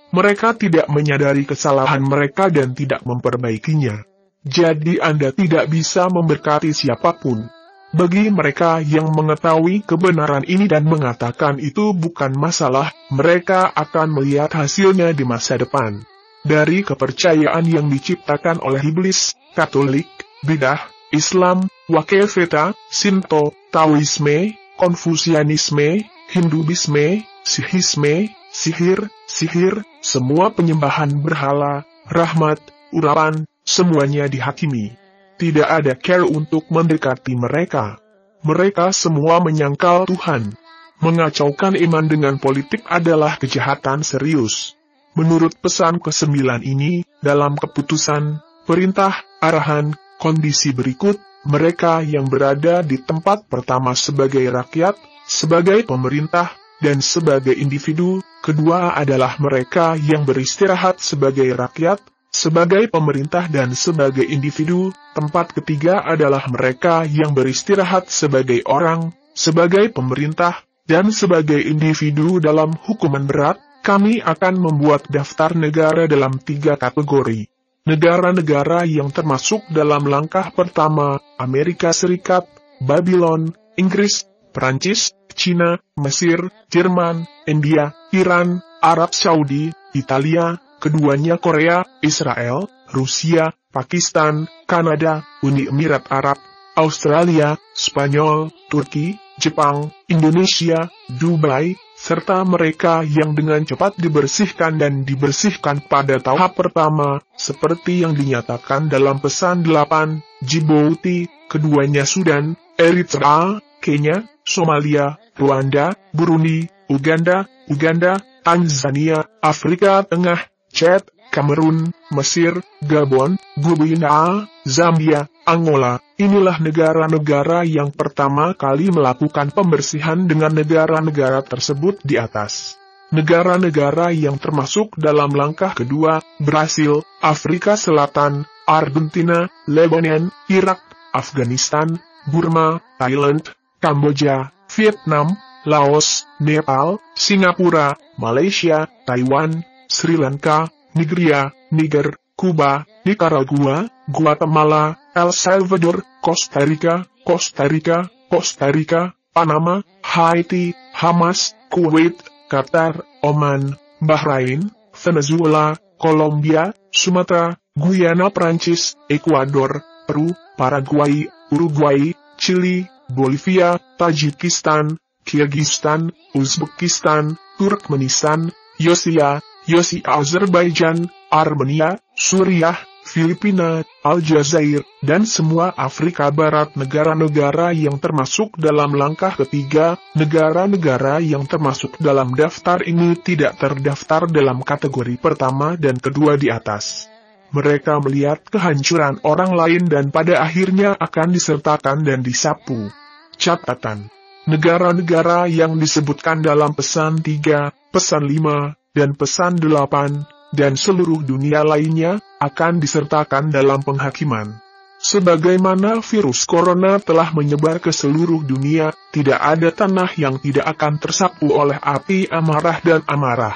Mereka tidak menyadari kesalahan mereka dan tidak memperbaikinya. Jadi Anda tidak bisa memberkati siapapun. Bagi mereka yang mengetahui kebenaran ini dan mengatakan itu bukan masalah, mereka akan melihat hasilnya di masa depan. Dari kepercayaan yang diciptakan oleh iblis, Katolik, Bidah, Islam, Wakefeta, Sinto, Taoisme, Konfusianisme, Hinduisme, Sihisme, sihir, sihir, semua penyembahan berhala, rahmat, urapan, Semuanya dihakimi. Tidak ada care untuk mendekati mereka. Mereka semua menyangkal Tuhan. Mengacaukan iman dengan politik adalah kejahatan serius. Menurut pesan ke-9 ini, dalam keputusan, perintah, arahan, kondisi berikut, mereka yang berada di tempat pertama sebagai rakyat, sebagai pemerintah, dan sebagai individu, kedua adalah mereka yang beristirahat sebagai rakyat, sebagai pemerintah dan sebagai individu, tempat ketiga adalah mereka yang beristirahat sebagai orang, sebagai pemerintah, dan sebagai individu dalam hukuman berat, kami akan membuat daftar negara dalam tiga kategori. Negara-negara yang termasuk dalam langkah pertama, Amerika Serikat, Babylon, Inggris, Perancis, China, Mesir, Jerman, India, Iran, Arab Saudi, Italia, Keduanya Korea, Israel, Rusia, Pakistan, Kanada, Uni Emirat Arab, Australia, Spanyol, Turki, Jepang, Indonesia, Dubai, serta mereka yang dengan cepat dibersihkan dan dibersihkan pada tahap pertama, seperti yang dinyatakan dalam pesan 8, Djibouti, keduanya Sudan, Eritrea, Kenya, Somalia, Rwanda, Burundi, Uganda, Uganda, Tanzania, Afrika Tengah, Chad, Kamerun, Mesir, Gabon, Guinea, Zambia, Angola. Inilah negara-negara yang pertama kali melakukan pembersihan dengan negara-negara tersebut di atas. Negara-negara yang termasuk dalam langkah kedua, Brasil, Afrika Selatan, Argentina, Lebanon, Irak, Afghanistan, Burma, Thailand, Kamboja, Vietnam, Laos, Nepal, Singapura, Malaysia, Taiwan, Sri Lanka, Nigeria, Niger, Kuba, Nicaragua, Guatemala, El Salvador, Costa Rica, Costa Rica, Costa Rica, Panama, Haiti, Hamas, Kuwait, Qatar, Oman, Bahrain, Venezuela, Colombia, Sumatera, Guyana Prancis, Ecuador, Peru, Paraguay, Uruguay, Chili, Bolivia, Tajikistan, Kyrgyzstan, Uzbekistan, Turkmenistan, Yosia, Yosi Azerbaijan, Armenia, Suriah, Filipina, Aljazair, dan semua Afrika Barat negara-negara yang termasuk dalam langkah ketiga, negara-negara yang termasuk dalam daftar ini tidak terdaftar dalam kategori pertama dan kedua di atas. Mereka melihat kehancuran orang lain dan pada akhirnya akan disertakan dan disapu. Catatan Negara-negara yang disebutkan dalam pesan 3, pesan 5, dan pesan delapan, dan seluruh dunia lainnya, akan disertakan dalam penghakiman. Sebagaimana virus corona telah menyebar ke seluruh dunia, tidak ada tanah yang tidak akan tersapu oleh api amarah dan amarah.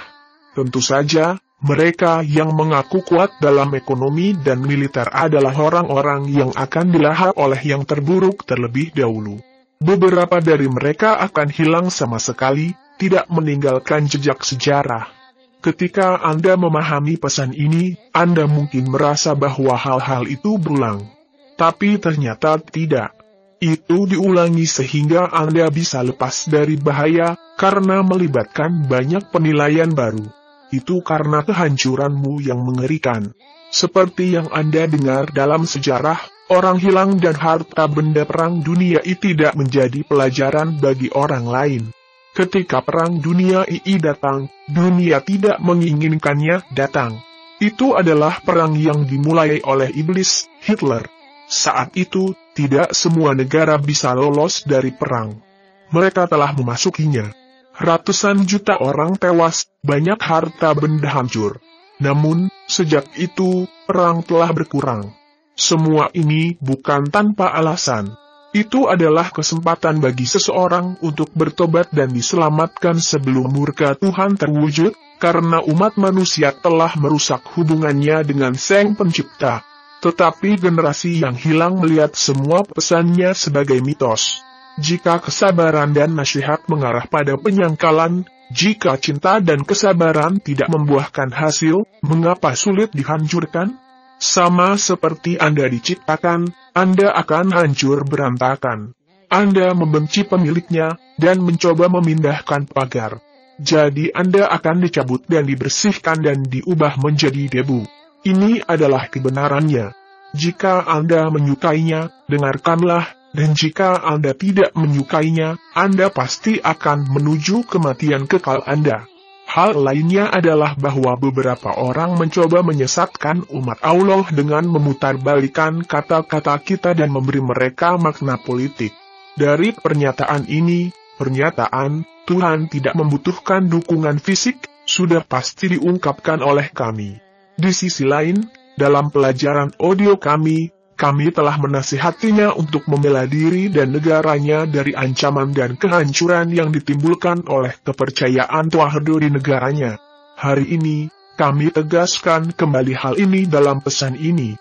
Tentu saja, mereka yang mengaku kuat dalam ekonomi dan militer adalah orang-orang yang akan dilahap oleh yang terburuk terlebih dahulu. Beberapa dari mereka akan hilang sama sekali, tidak meninggalkan jejak sejarah. Ketika Anda memahami pesan ini, Anda mungkin merasa bahwa hal-hal itu berulang. Tapi ternyata tidak. Itu diulangi sehingga Anda bisa lepas dari bahaya, karena melibatkan banyak penilaian baru. Itu karena kehancuranmu yang mengerikan. Seperti yang Anda dengar dalam sejarah, orang hilang dan harta benda perang dunia itu tidak menjadi pelajaran bagi orang lain. Ketika perang dunia II datang, dunia tidak menginginkannya datang. Itu adalah perang yang dimulai oleh iblis, Hitler. Saat itu, tidak semua negara bisa lolos dari perang. Mereka telah memasukinya. Ratusan juta orang tewas, banyak harta benda hancur. Namun, sejak itu, perang telah berkurang. Semua ini bukan tanpa alasan. Itu adalah kesempatan bagi seseorang untuk bertobat dan diselamatkan sebelum murka Tuhan terwujud, karena umat manusia telah merusak hubungannya dengan Sang Pencipta. Tetapi generasi yang hilang melihat semua pesannya sebagai mitos. Jika kesabaran dan nasihat mengarah pada penyangkalan, jika cinta dan kesabaran tidak membuahkan hasil, mengapa sulit dihancurkan? Sama seperti Anda diciptakan, Anda akan hancur berantakan. Anda membenci pemiliknya dan mencoba memindahkan pagar. Jadi Anda akan dicabut dan dibersihkan dan diubah menjadi debu. Ini adalah kebenarannya. Jika Anda menyukainya, dengarkanlah, dan jika Anda tidak menyukainya, Anda pasti akan menuju kematian kekal Anda. Hal lainnya adalah bahwa beberapa orang mencoba menyesatkan umat Allah dengan memutarbalikan kata-kata kita dan memberi mereka makna politik. Dari pernyataan ini, pernyataan Tuhan tidak membutuhkan dukungan fisik sudah pasti diungkapkan oleh kami. Di sisi lain, dalam pelajaran audio kami, kami telah menasihatinya untuk membela diri dan negaranya dari ancaman dan kehancuran yang ditimbulkan oleh kepercayaan Tuahdo di negaranya. Hari ini, kami tegaskan kembali hal ini dalam pesan ini.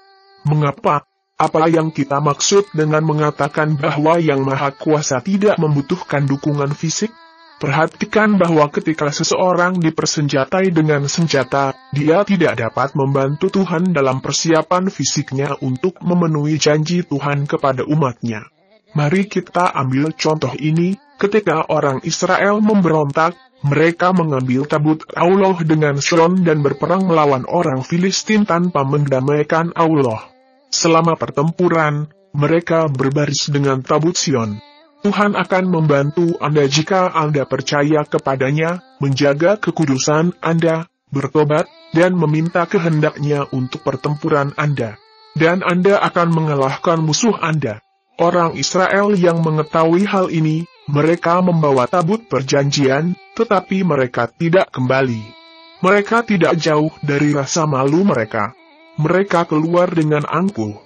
Mengapa? Apa yang kita maksud dengan mengatakan bahwa Yang Maha Kuasa tidak membutuhkan dukungan fisik? Perhatikan bahwa ketika seseorang dipersenjatai dengan senjata, dia tidak dapat membantu Tuhan dalam persiapan fisiknya untuk memenuhi janji Tuhan kepada umatnya. Mari kita ambil contoh ini, ketika orang Israel memberontak, mereka mengambil tabut Allah dengan Sion dan berperang melawan orang Filistin tanpa mendamaikan Allah. Selama pertempuran, mereka berbaris dengan tabut Sion. Tuhan akan membantu Anda jika Anda percaya kepadanya, menjaga kekudusan Anda, bertobat, dan meminta kehendaknya untuk pertempuran Anda. Dan Anda akan mengalahkan musuh Anda. Orang Israel yang mengetahui hal ini, mereka membawa tabut perjanjian, tetapi mereka tidak kembali. Mereka tidak jauh dari rasa malu mereka. Mereka keluar dengan angkuh.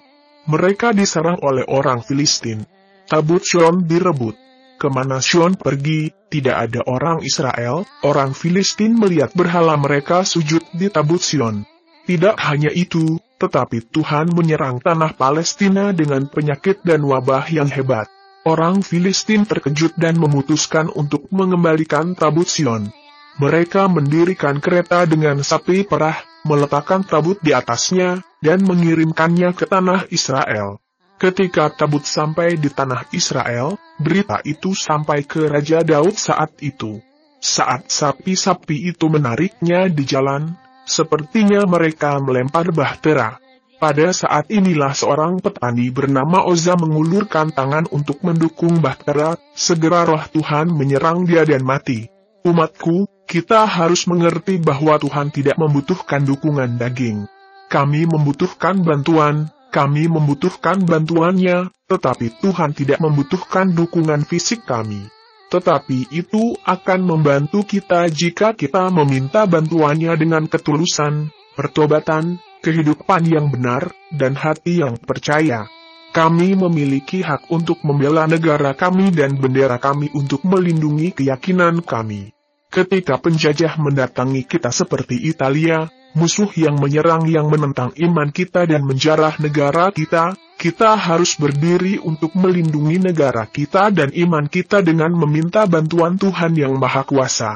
Mereka diserang oleh orang Filistin. Tabut Sion direbut. Kemana Sion pergi, tidak ada orang Israel, orang Filistin melihat berhala mereka sujud di tabut Sion. Tidak hanya itu, tetapi Tuhan menyerang tanah Palestina dengan penyakit dan wabah yang hebat. Orang Filistin terkejut dan memutuskan untuk mengembalikan tabut Sion. Mereka mendirikan kereta dengan sapi perah, meletakkan tabut di atasnya, dan mengirimkannya ke tanah Israel. Ketika tabut sampai di tanah Israel, berita itu sampai ke Raja Daud saat itu. Saat sapi-sapi itu menariknya di jalan, sepertinya mereka melempar bahtera. Pada saat inilah seorang petani bernama Oza mengulurkan tangan untuk mendukung bahtera, segera roh Tuhan menyerang dia dan mati. Umatku, kita harus mengerti bahwa Tuhan tidak membutuhkan dukungan daging. Kami membutuhkan bantuan, kami membutuhkan bantuannya, tetapi Tuhan tidak membutuhkan dukungan fisik kami. Tetapi itu akan membantu kita jika kita meminta bantuannya dengan ketulusan, pertobatan, kehidupan yang benar, dan hati yang percaya. Kami memiliki hak untuk membela negara kami dan bendera kami untuk melindungi keyakinan kami. Ketika penjajah mendatangi kita seperti Italia, musuh yang menyerang yang menentang iman kita dan menjarah negara kita, kita harus berdiri untuk melindungi negara kita dan iman kita dengan meminta bantuan Tuhan Yang Maha Kuasa.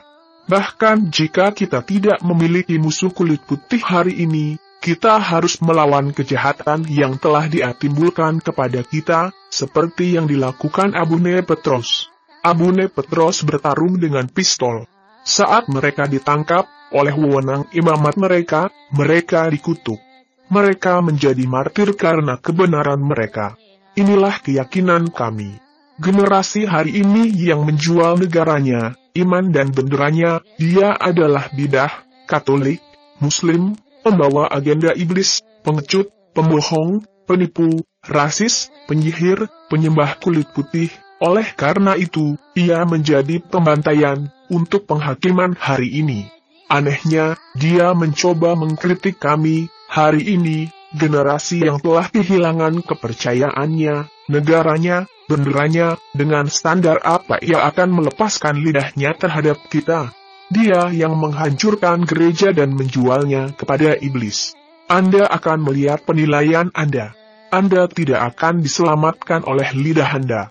Bahkan jika kita tidak memiliki musuh kulit putih hari ini, kita harus melawan kejahatan yang telah diatimbulkan kepada kita, seperti yang dilakukan Abu Petros. Abu Petros bertarung dengan pistol. Saat mereka ditangkap, oleh wewenang imamat mereka, mereka dikutuk. Mereka menjadi martir karena kebenaran mereka. Inilah keyakinan kami. Generasi hari ini yang menjual negaranya, iman dan benderanya, dia adalah bidah, katolik, muslim, pembawa agenda iblis, pengecut, pembohong, penipu, rasis, penyihir, penyembah kulit putih, oleh karena itu, ia menjadi pembantaian untuk penghakiman hari ini. Anehnya, dia mencoba mengkritik kami, hari ini, generasi yang telah kehilangan kepercayaannya, negaranya, benderanya, dengan standar apa ia akan melepaskan lidahnya terhadap kita. Dia yang menghancurkan gereja dan menjualnya kepada iblis. Anda akan melihat penilaian Anda. Anda tidak akan diselamatkan oleh lidah Anda.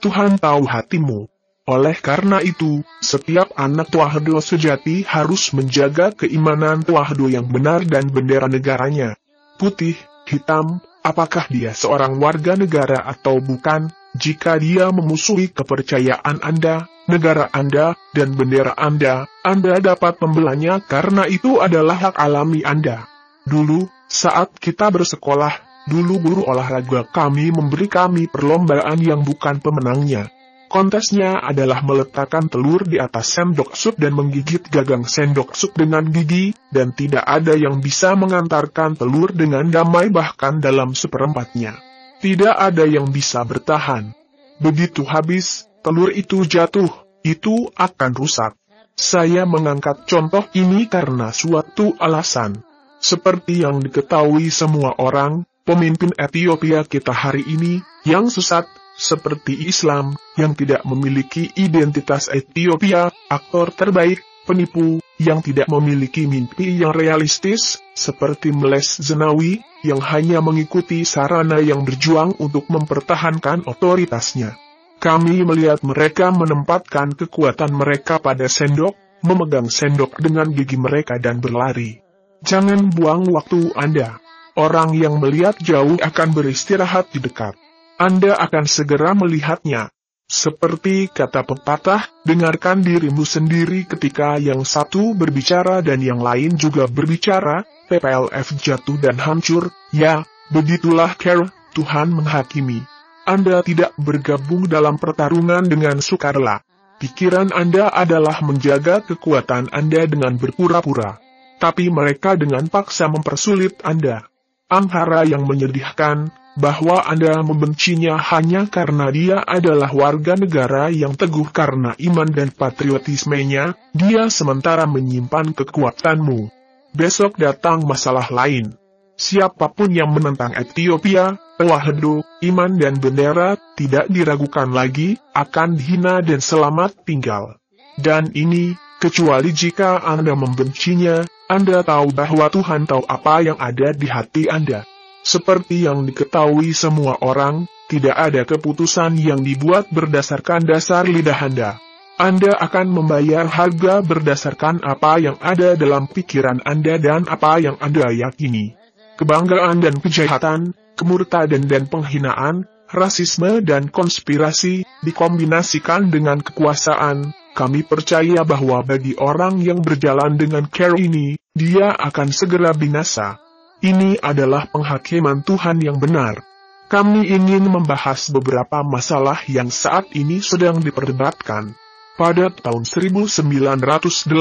Tuhan tahu hatimu. Oleh karena itu, setiap anak Wahdo sejati harus menjaga keimanan Wahdo yang benar dan bendera negaranya. Putih, hitam, apakah dia seorang warga negara atau bukan, jika dia memusuhi kepercayaan Anda, negara Anda, dan bendera Anda, Anda dapat membelanya karena itu adalah hak alami Anda. Dulu, saat kita bersekolah, dulu guru olahraga kami memberi kami perlombaan yang bukan pemenangnya. Kontesnya adalah meletakkan telur di atas sendok sup dan menggigit gagang sendok sup dengan gigi, dan tidak ada yang bisa mengantarkan telur dengan damai bahkan dalam seperempatnya. Tidak ada yang bisa bertahan. Begitu habis, telur itu jatuh, itu akan rusak. Saya mengangkat contoh ini karena suatu alasan. Seperti yang diketahui semua orang, pemimpin Ethiopia kita hari ini, yang sesat, seperti Islam, yang tidak memiliki identitas Ethiopia, aktor terbaik, penipu, yang tidak memiliki mimpi yang realistis, seperti Meles Zenawi, yang hanya mengikuti sarana yang berjuang untuk mempertahankan otoritasnya. Kami melihat mereka menempatkan kekuatan mereka pada sendok, memegang sendok dengan gigi mereka dan berlari. Jangan buang waktu Anda. Orang yang melihat jauh akan beristirahat di dekat. Anda akan segera melihatnya. Seperti kata pepatah, dengarkan dirimu sendiri ketika yang satu berbicara dan yang lain juga berbicara, PPLF jatuh dan hancur, ya, begitulah care, Tuhan menghakimi. Anda tidak bergabung dalam pertarungan dengan sukarela. Pikiran Anda adalah menjaga kekuatan Anda dengan berpura-pura. Tapi mereka dengan paksa mempersulit Anda. Angkara yang menyedihkan, bahwa Anda membencinya hanya karena dia adalah warga negara yang teguh karena iman dan patriotismenya, dia sementara menyimpan kekuatanmu. Besok datang masalah lain. Siapapun yang menentang Ethiopia, Wahedu, iman dan bendera, tidak diragukan lagi, akan dihina dan selamat tinggal. Dan ini, kecuali jika Anda membencinya, Anda tahu bahwa Tuhan tahu apa yang ada di hati Anda. Seperti yang diketahui semua orang, tidak ada keputusan yang dibuat berdasarkan dasar lidah Anda. Anda akan membayar harga berdasarkan apa yang ada dalam pikiran Anda dan apa yang Anda yakini. Kebanggaan dan kejahatan, kemurtadan dan penghinaan, rasisme dan konspirasi, dikombinasikan dengan kekuasaan, kami percaya bahwa bagi orang yang berjalan dengan care ini, dia akan segera binasa. Ini adalah penghakiman Tuhan yang benar. Kami ingin membahas beberapa masalah yang saat ini sedang diperdebatkan. Pada tahun 1988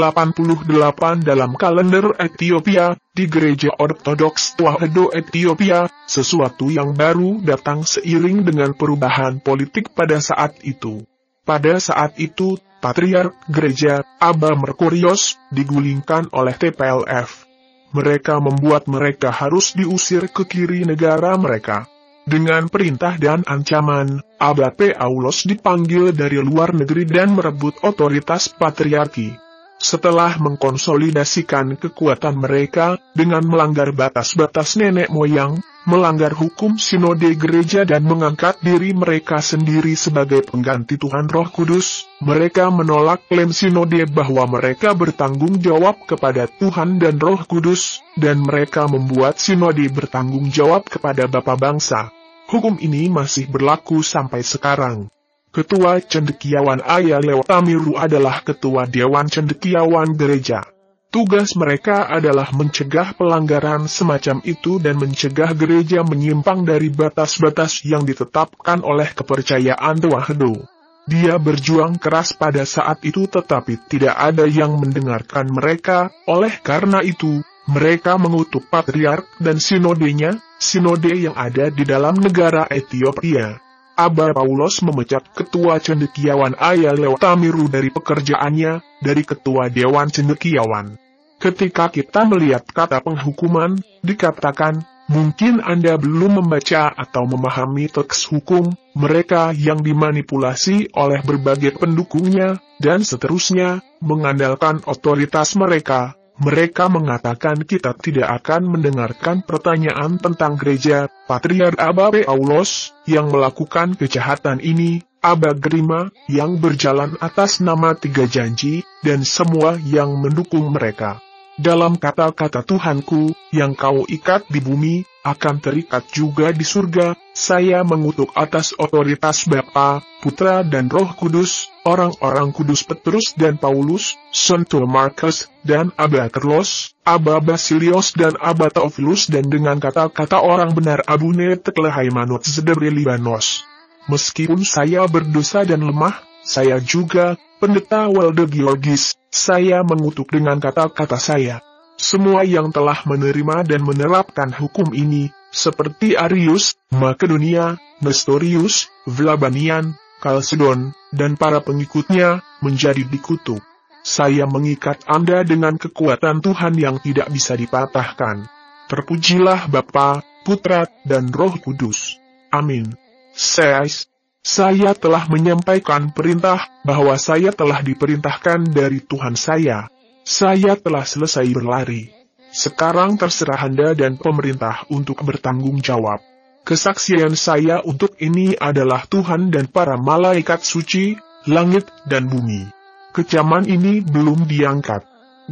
dalam kalender Ethiopia, di gereja ortodoks Tuahedo Ethiopia, sesuatu yang baru datang seiring dengan perubahan politik pada saat itu. Pada saat itu, Patriark Gereja, Aba Merkurios, digulingkan oleh TPLF mereka membuat mereka harus diusir ke kiri negara mereka. Dengan perintah dan ancaman, Abate Aulos dipanggil dari luar negeri dan merebut otoritas patriarki. Setelah mengkonsolidasikan kekuatan mereka dengan melanggar batas-batas nenek moyang, melanggar hukum sinode gereja dan mengangkat diri mereka sendiri sebagai pengganti Tuhan Roh Kudus, mereka menolak klaim sinode bahwa mereka bertanggung jawab kepada Tuhan dan Roh Kudus, dan mereka membuat sinode bertanggung jawab kepada Bapa Bangsa. Hukum ini masih berlaku sampai sekarang. Ketua Cendekiawan Ayah Tamiru adalah Ketua Dewan Cendekiawan Gereja. Tugas mereka adalah mencegah pelanggaran semacam itu dan mencegah gereja menyimpang dari batas-batas yang ditetapkan oleh kepercayaan Tewahedo. Dia berjuang keras pada saat itu tetapi tidak ada yang mendengarkan mereka, oleh karena itu, mereka mengutuk patriark dan sinodenya, sinode yang ada di dalam negara Ethiopia. Aba Paulus memecat Ketua Cendekiawan lewat tamiru dari pekerjaannya, dari Ketua Dewan Cendekiawan. Ketika kita melihat kata penghukuman, dikatakan, mungkin Anda belum membaca atau memahami teks hukum, mereka yang dimanipulasi oleh berbagai pendukungnya, dan seterusnya, mengandalkan otoritas mereka, mereka mengatakan kita tidak akan mendengarkan pertanyaan tentang gereja, Patriar Abba Paulus, yang melakukan kejahatan ini, Abba Gerima, yang berjalan atas nama tiga janji, dan semua yang mendukung mereka. Dalam kata-kata Tuhanku, yang kau ikat di bumi, akan terikat juga di surga, saya mengutuk atas otoritas Bapa, Putra dan Roh Kudus, orang-orang kudus Petrus dan Paulus, Santo Markus, dan Abba Carlos, Abba Basilios dan Abba Teofilus dan dengan kata-kata orang benar Abune Teklehai Manut Zedebri Libanos. Meskipun saya berdosa dan lemah, saya juga, pendeta Walde Georgis, saya mengutuk dengan kata-kata saya. Semua yang telah menerima dan menerapkan hukum ini, seperti Arius, Makedonia, Nestorius, Vlabanian, Kalsedon, dan para pengikutnya, menjadi dikutuk. Saya mengikat Anda dengan kekuatan Tuhan yang tidak bisa dipatahkan. Terpujilah Bapa, Putra, dan Roh Kudus. Amin. Says, saya telah menyampaikan perintah bahwa saya telah diperintahkan dari Tuhan saya. Saya telah selesai berlari. Sekarang terserah Anda dan pemerintah untuk bertanggung jawab. Kesaksian saya untuk ini adalah Tuhan dan para malaikat suci, langit dan bumi. Kecaman ini belum diangkat.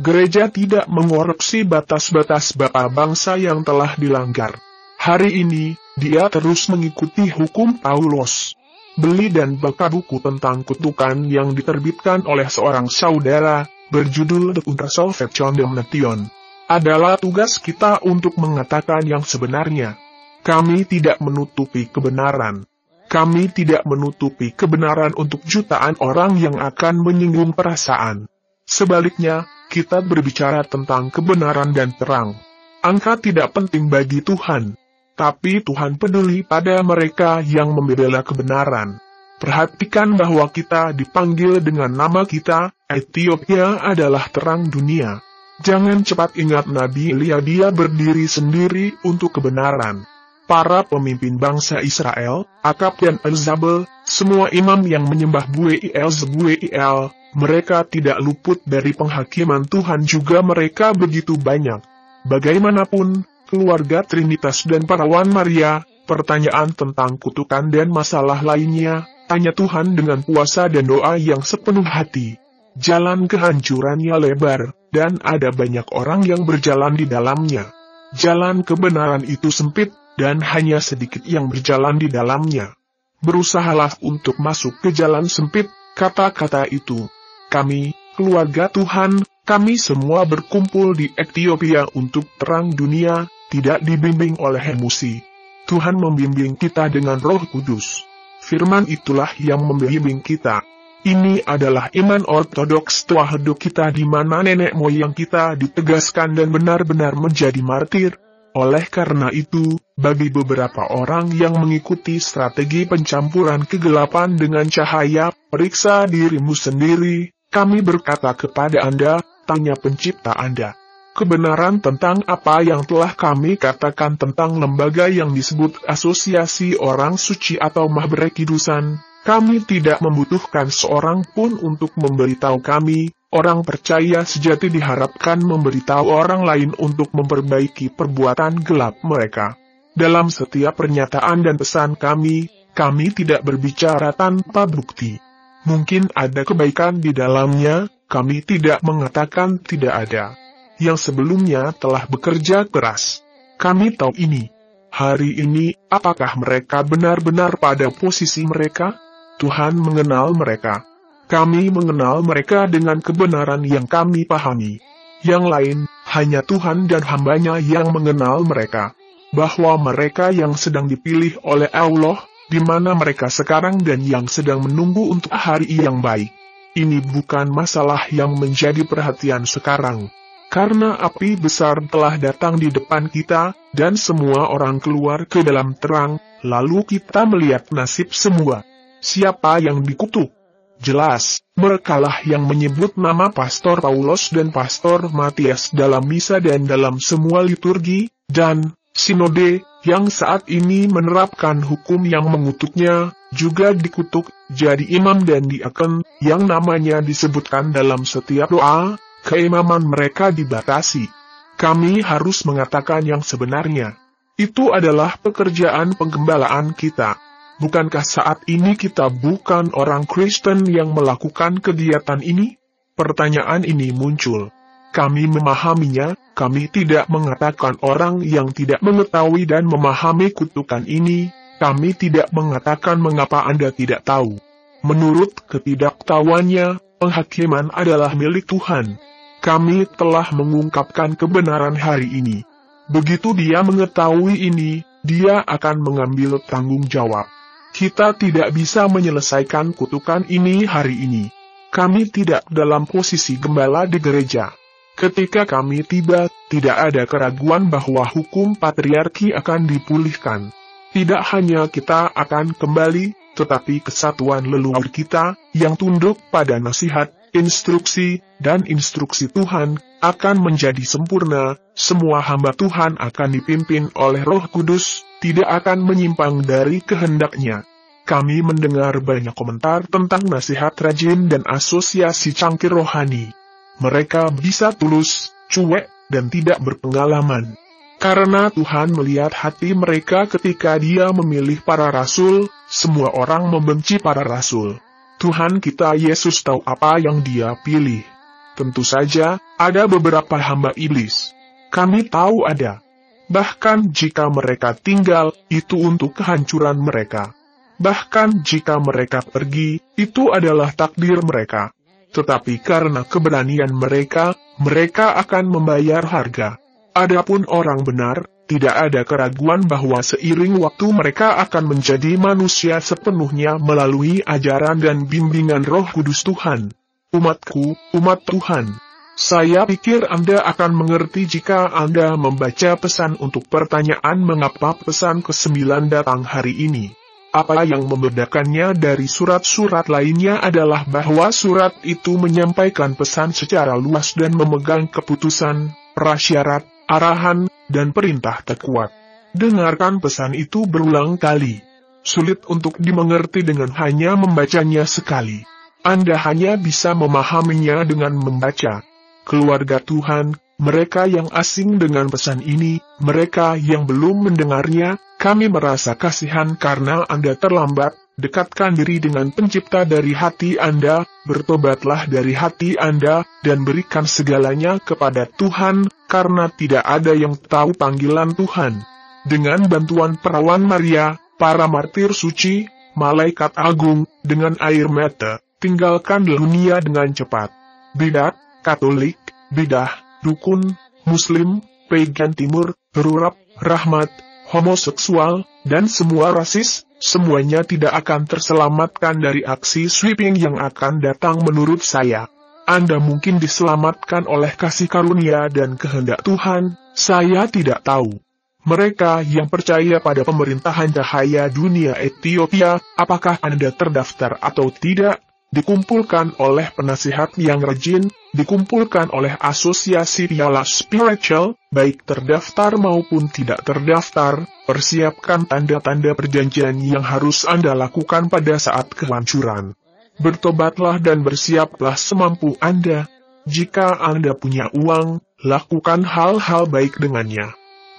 Gereja tidak mengoreksi batas-batas bapa bangsa yang telah dilanggar. Hari ini, dia terus mengikuti hukum Paulus beli dan baca buku tentang kutukan yang diterbitkan oleh seorang saudara, berjudul The Untersolvation Nation. Adalah tugas kita untuk mengatakan yang sebenarnya. Kami tidak menutupi kebenaran. Kami tidak menutupi kebenaran untuk jutaan orang yang akan menyinggung perasaan. Sebaliknya, kita berbicara tentang kebenaran dan terang. Angka tidak penting bagi Tuhan. Tapi Tuhan peduli pada mereka yang membela kebenaran. Perhatikan bahwa kita dipanggil dengan nama kita, Ethiopia adalah terang dunia. Jangan cepat ingat Nabi Elia dia berdiri sendiri untuk kebenaran. Para pemimpin bangsa Israel, Akab dan Elzabel, semua imam yang menyembah Buel Zebuel, mereka tidak luput dari penghakiman Tuhan juga mereka begitu banyak. Bagaimanapun, keluarga Trinitas dan Wan Maria, pertanyaan tentang kutukan dan masalah lainnya, tanya Tuhan dengan puasa dan doa yang sepenuh hati. Jalan kehancurannya lebar, dan ada banyak orang yang berjalan di dalamnya. Jalan kebenaran itu sempit, dan hanya sedikit yang berjalan di dalamnya. Berusahalah untuk masuk ke jalan sempit, kata-kata itu. Kami, keluarga Tuhan, kami semua berkumpul di Ethiopia untuk terang dunia, tidak dibimbing oleh emosi. Tuhan membimbing kita dengan roh kudus. Firman itulah yang membimbing kita. Ini adalah iman ortodoks Tuahedo kita di mana nenek moyang kita ditegaskan dan benar-benar menjadi martir. Oleh karena itu, bagi beberapa orang yang mengikuti strategi pencampuran kegelapan dengan cahaya, periksa dirimu sendiri, kami berkata kepada Anda, tanya pencipta Anda kebenaran tentang apa yang telah kami katakan tentang lembaga yang disebut Asosiasi Orang Suci atau Mahberekidusan, Kidusan, kami tidak membutuhkan seorang pun untuk memberitahu kami, orang percaya sejati diharapkan memberitahu orang lain untuk memperbaiki perbuatan gelap mereka. Dalam setiap pernyataan dan pesan kami, kami tidak berbicara tanpa bukti. Mungkin ada kebaikan di dalamnya, kami tidak mengatakan tidak ada yang sebelumnya telah bekerja keras. Kami tahu ini. Hari ini, apakah mereka benar-benar pada posisi mereka? Tuhan mengenal mereka. Kami mengenal mereka dengan kebenaran yang kami pahami. Yang lain, hanya Tuhan dan hambanya yang mengenal mereka. Bahwa mereka yang sedang dipilih oleh Allah, di mana mereka sekarang dan yang sedang menunggu untuk hari yang baik. Ini bukan masalah yang menjadi perhatian sekarang. Karena api besar telah datang di depan kita, dan semua orang keluar ke dalam terang, lalu kita melihat nasib semua. Siapa yang dikutuk? Jelas, merekalah yang menyebut nama Pastor Paulus dan Pastor Matias dalam misa dan dalam semua liturgi, dan sinode yang saat ini menerapkan hukum yang mengutuknya, juga dikutuk jadi imam dan diaken yang namanya disebutkan dalam setiap doa, keimaman mereka dibatasi. Kami harus mengatakan yang sebenarnya. Itu adalah pekerjaan penggembalaan kita. Bukankah saat ini kita bukan orang Kristen yang melakukan kegiatan ini? Pertanyaan ini muncul. Kami memahaminya, kami tidak mengatakan orang yang tidak mengetahui dan memahami kutukan ini, kami tidak mengatakan mengapa Anda tidak tahu. Menurut ketidaktahuannya, penghakiman adalah milik Tuhan kami telah mengungkapkan kebenaran hari ini. Begitu dia mengetahui ini, dia akan mengambil tanggung jawab. Kita tidak bisa menyelesaikan kutukan ini hari ini. Kami tidak dalam posisi gembala di gereja. Ketika kami tiba, tidak ada keraguan bahwa hukum patriarki akan dipulihkan. Tidak hanya kita akan kembali, tetapi kesatuan leluhur kita yang tunduk pada nasihat, instruksi, dan instruksi Tuhan akan menjadi sempurna, semua hamba Tuhan akan dipimpin oleh roh kudus, tidak akan menyimpang dari kehendaknya. Kami mendengar banyak komentar tentang nasihat rajin dan asosiasi cangkir rohani. Mereka bisa tulus, cuek, dan tidak berpengalaman. Karena Tuhan melihat hati mereka ketika dia memilih para rasul, semua orang membenci para rasul. Tuhan kita Yesus tahu apa yang dia pilih. Tentu saja, ada beberapa hamba iblis. Kami tahu ada. Bahkan jika mereka tinggal, itu untuk kehancuran mereka. Bahkan jika mereka pergi, itu adalah takdir mereka. Tetapi karena keberanian mereka, mereka akan membayar harga. Adapun orang benar, tidak ada keraguan bahwa seiring waktu mereka akan menjadi manusia sepenuhnya melalui ajaran dan bimbingan Roh Kudus Tuhan. Umatku, umat Tuhan. Saya pikir Anda akan mengerti jika Anda membaca pesan untuk pertanyaan mengapa pesan ke-9 datang hari ini. Apa yang membedakannya dari surat-surat lainnya adalah bahwa surat itu menyampaikan pesan secara luas dan memegang keputusan, prasyarat, arahan, dan perintah terkuat. Dengarkan pesan itu berulang kali. Sulit untuk dimengerti dengan hanya membacanya sekali. Anda hanya bisa memahaminya dengan membaca. Keluarga Tuhan, mereka yang asing dengan pesan ini, mereka yang belum mendengarnya, kami merasa kasihan karena Anda terlambat. Dekatkan diri dengan pencipta dari hati Anda, bertobatlah dari hati Anda, dan berikan segalanya kepada Tuhan, karena tidak ada yang tahu panggilan Tuhan. Dengan bantuan perawan Maria, para martir suci, malaikat agung, dengan air mata, tinggalkan dunia dengan cepat. Bidat, Katolik, Bidah, Dukun, Muslim, Pagan Timur, Rurap, Rahmat, homoseksual, dan semua rasis, semuanya tidak akan terselamatkan dari aksi sweeping yang akan datang menurut saya. Anda mungkin diselamatkan oleh kasih karunia dan kehendak Tuhan, saya tidak tahu. Mereka yang percaya pada pemerintahan cahaya dunia Ethiopia, apakah Anda terdaftar atau tidak, dikumpulkan oleh penasihat yang rajin, dikumpulkan oleh asosiasi piala spiritual, baik terdaftar maupun tidak terdaftar, persiapkan tanda-tanda perjanjian yang harus Anda lakukan pada saat kehancuran. Bertobatlah dan bersiaplah semampu Anda. Jika Anda punya uang, lakukan hal-hal baik dengannya.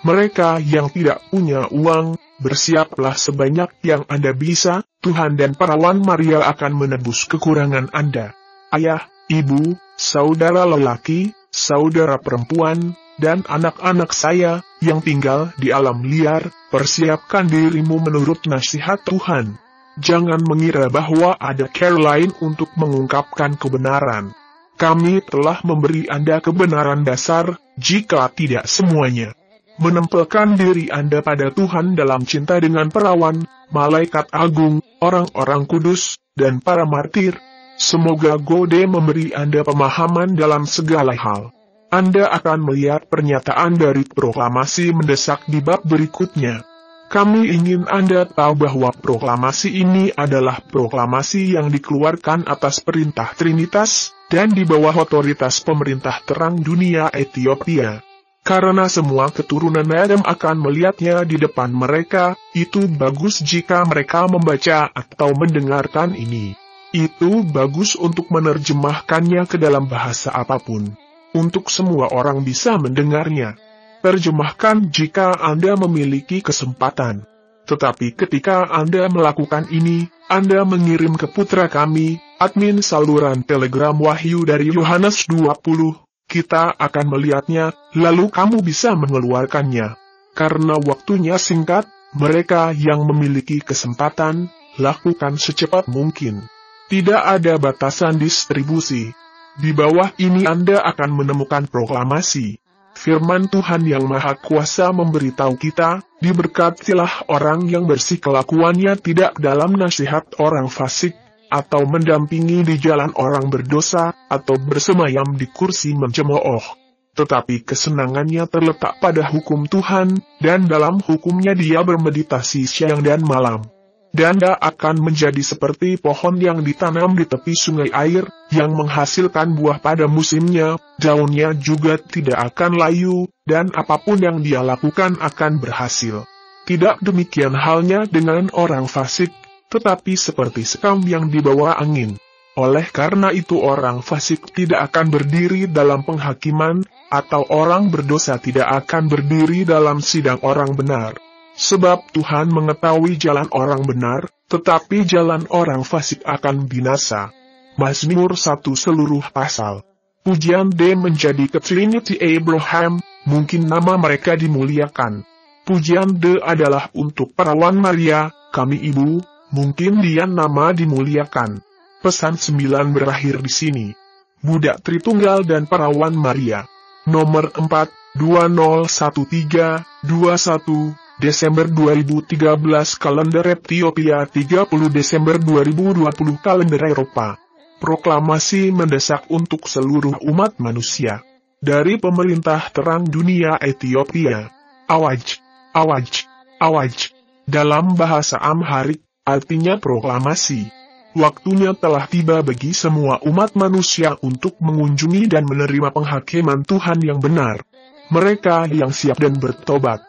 Mereka yang tidak punya uang, bersiaplah sebanyak yang Anda bisa, Tuhan dan perawan Maria akan menebus kekurangan Anda. Ayah, ibu, saudara lelaki, saudara perempuan, dan anak-anak saya yang tinggal di alam liar, persiapkan dirimu menurut nasihat Tuhan. Jangan mengira bahwa ada care lain untuk mengungkapkan kebenaran. Kami telah memberi Anda kebenaran dasar, jika tidak semuanya menempelkan diri Anda pada Tuhan dalam cinta dengan perawan, malaikat agung, orang-orang kudus, dan para martir. Semoga Gode memberi Anda pemahaman dalam segala hal. Anda akan melihat pernyataan dari proklamasi mendesak di bab berikutnya. Kami ingin Anda tahu bahwa proklamasi ini adalah proklamasi yang dikeluarkan atas perintah Trinitas dan di bawah otoritas pemerintah terang dunia Ethiopia. Karena semua keturunan Adam akan melihatnya di depan mereka, itu bagus jika mereka membaca atau mendengarkan ini. Itu bagus untuk menerjemahkannya ke dalam bahasa apapun. Untuk semua orang bisa mendengarnya. Terjemahkan jika Anda memiliki kesempatan. Tetapi ketika Anda melakukan ini, Anda mengirim ke putra kami, admin saluran telegram Wahyu dari Yohanes 20, kita akan melihatnya, lalu kamu bisa mengeluarkannya. Karena waktunya singkat, mereka yang memiliki kesempatan, lakukan secepat mungkin. Tidak ada batasan distribusi. Di bawah ini Anda akan menemukan proklamasi. Firman Tuhan yang Maha Kuasa memberitahu kita, diberkatilah orang yang bersih kelakuannya tidak dalam nasihat orang fasik, atau mendampingi di jalan orang berdosa, atau bersemayam di kursi mencemooh. Tetapi kesenangannya terletak pada hukum Tuhan, dan dalam hukumnya dia bermeditasi siang dan malam. Dan dia akan menjadi seperti pohon yang ditanam di tepi sungai air, yang menghasilkan buah pada musimnya, daunnya juga tidak akan layu, dan apapun yang dia lakukan akan berhasil. Tidak demikian halnya dengan orang fasik tetapi seperti sekam yang dibawa angin. Oleh karena itu orang fasik tidak akan berdiri dalam penghakiman, atau orang berdosa tidak akan berdiri dalam sidang orang benar. Sebab Tuhan mengetahui jalan orang benar, tetapi jalan orang fasik akan binasa. Mazmur satu seluruh pasal. Pujian D menjadi ke Trinity Abraham, mungkin nama mereka dimuliakan. Pujian D adalah untuk perawan Maria, kami ibu, Mungkin dia nama dimuliakan. Pesan 9 berakhir di sini. Budak Tritunggal dan Perawan Maria. Nomor 4, 2013, 21, Desember 2013 Kalender Ethiopia 30 Desember 2020 Kalender Eropa. Proklamasi mendesak untuk seluruh umat manusia. Dari pemerintah terang dunia Ethiopia. Awaj, awaj, awaj. Dalam bahasa Amharik, artinya proklamasi. Waktunya telah tiba bagi semua umat manusia untuk mengunjungi dan menerima penghakiman Tuhan yang benar. Mereka yang siap dan bertobat.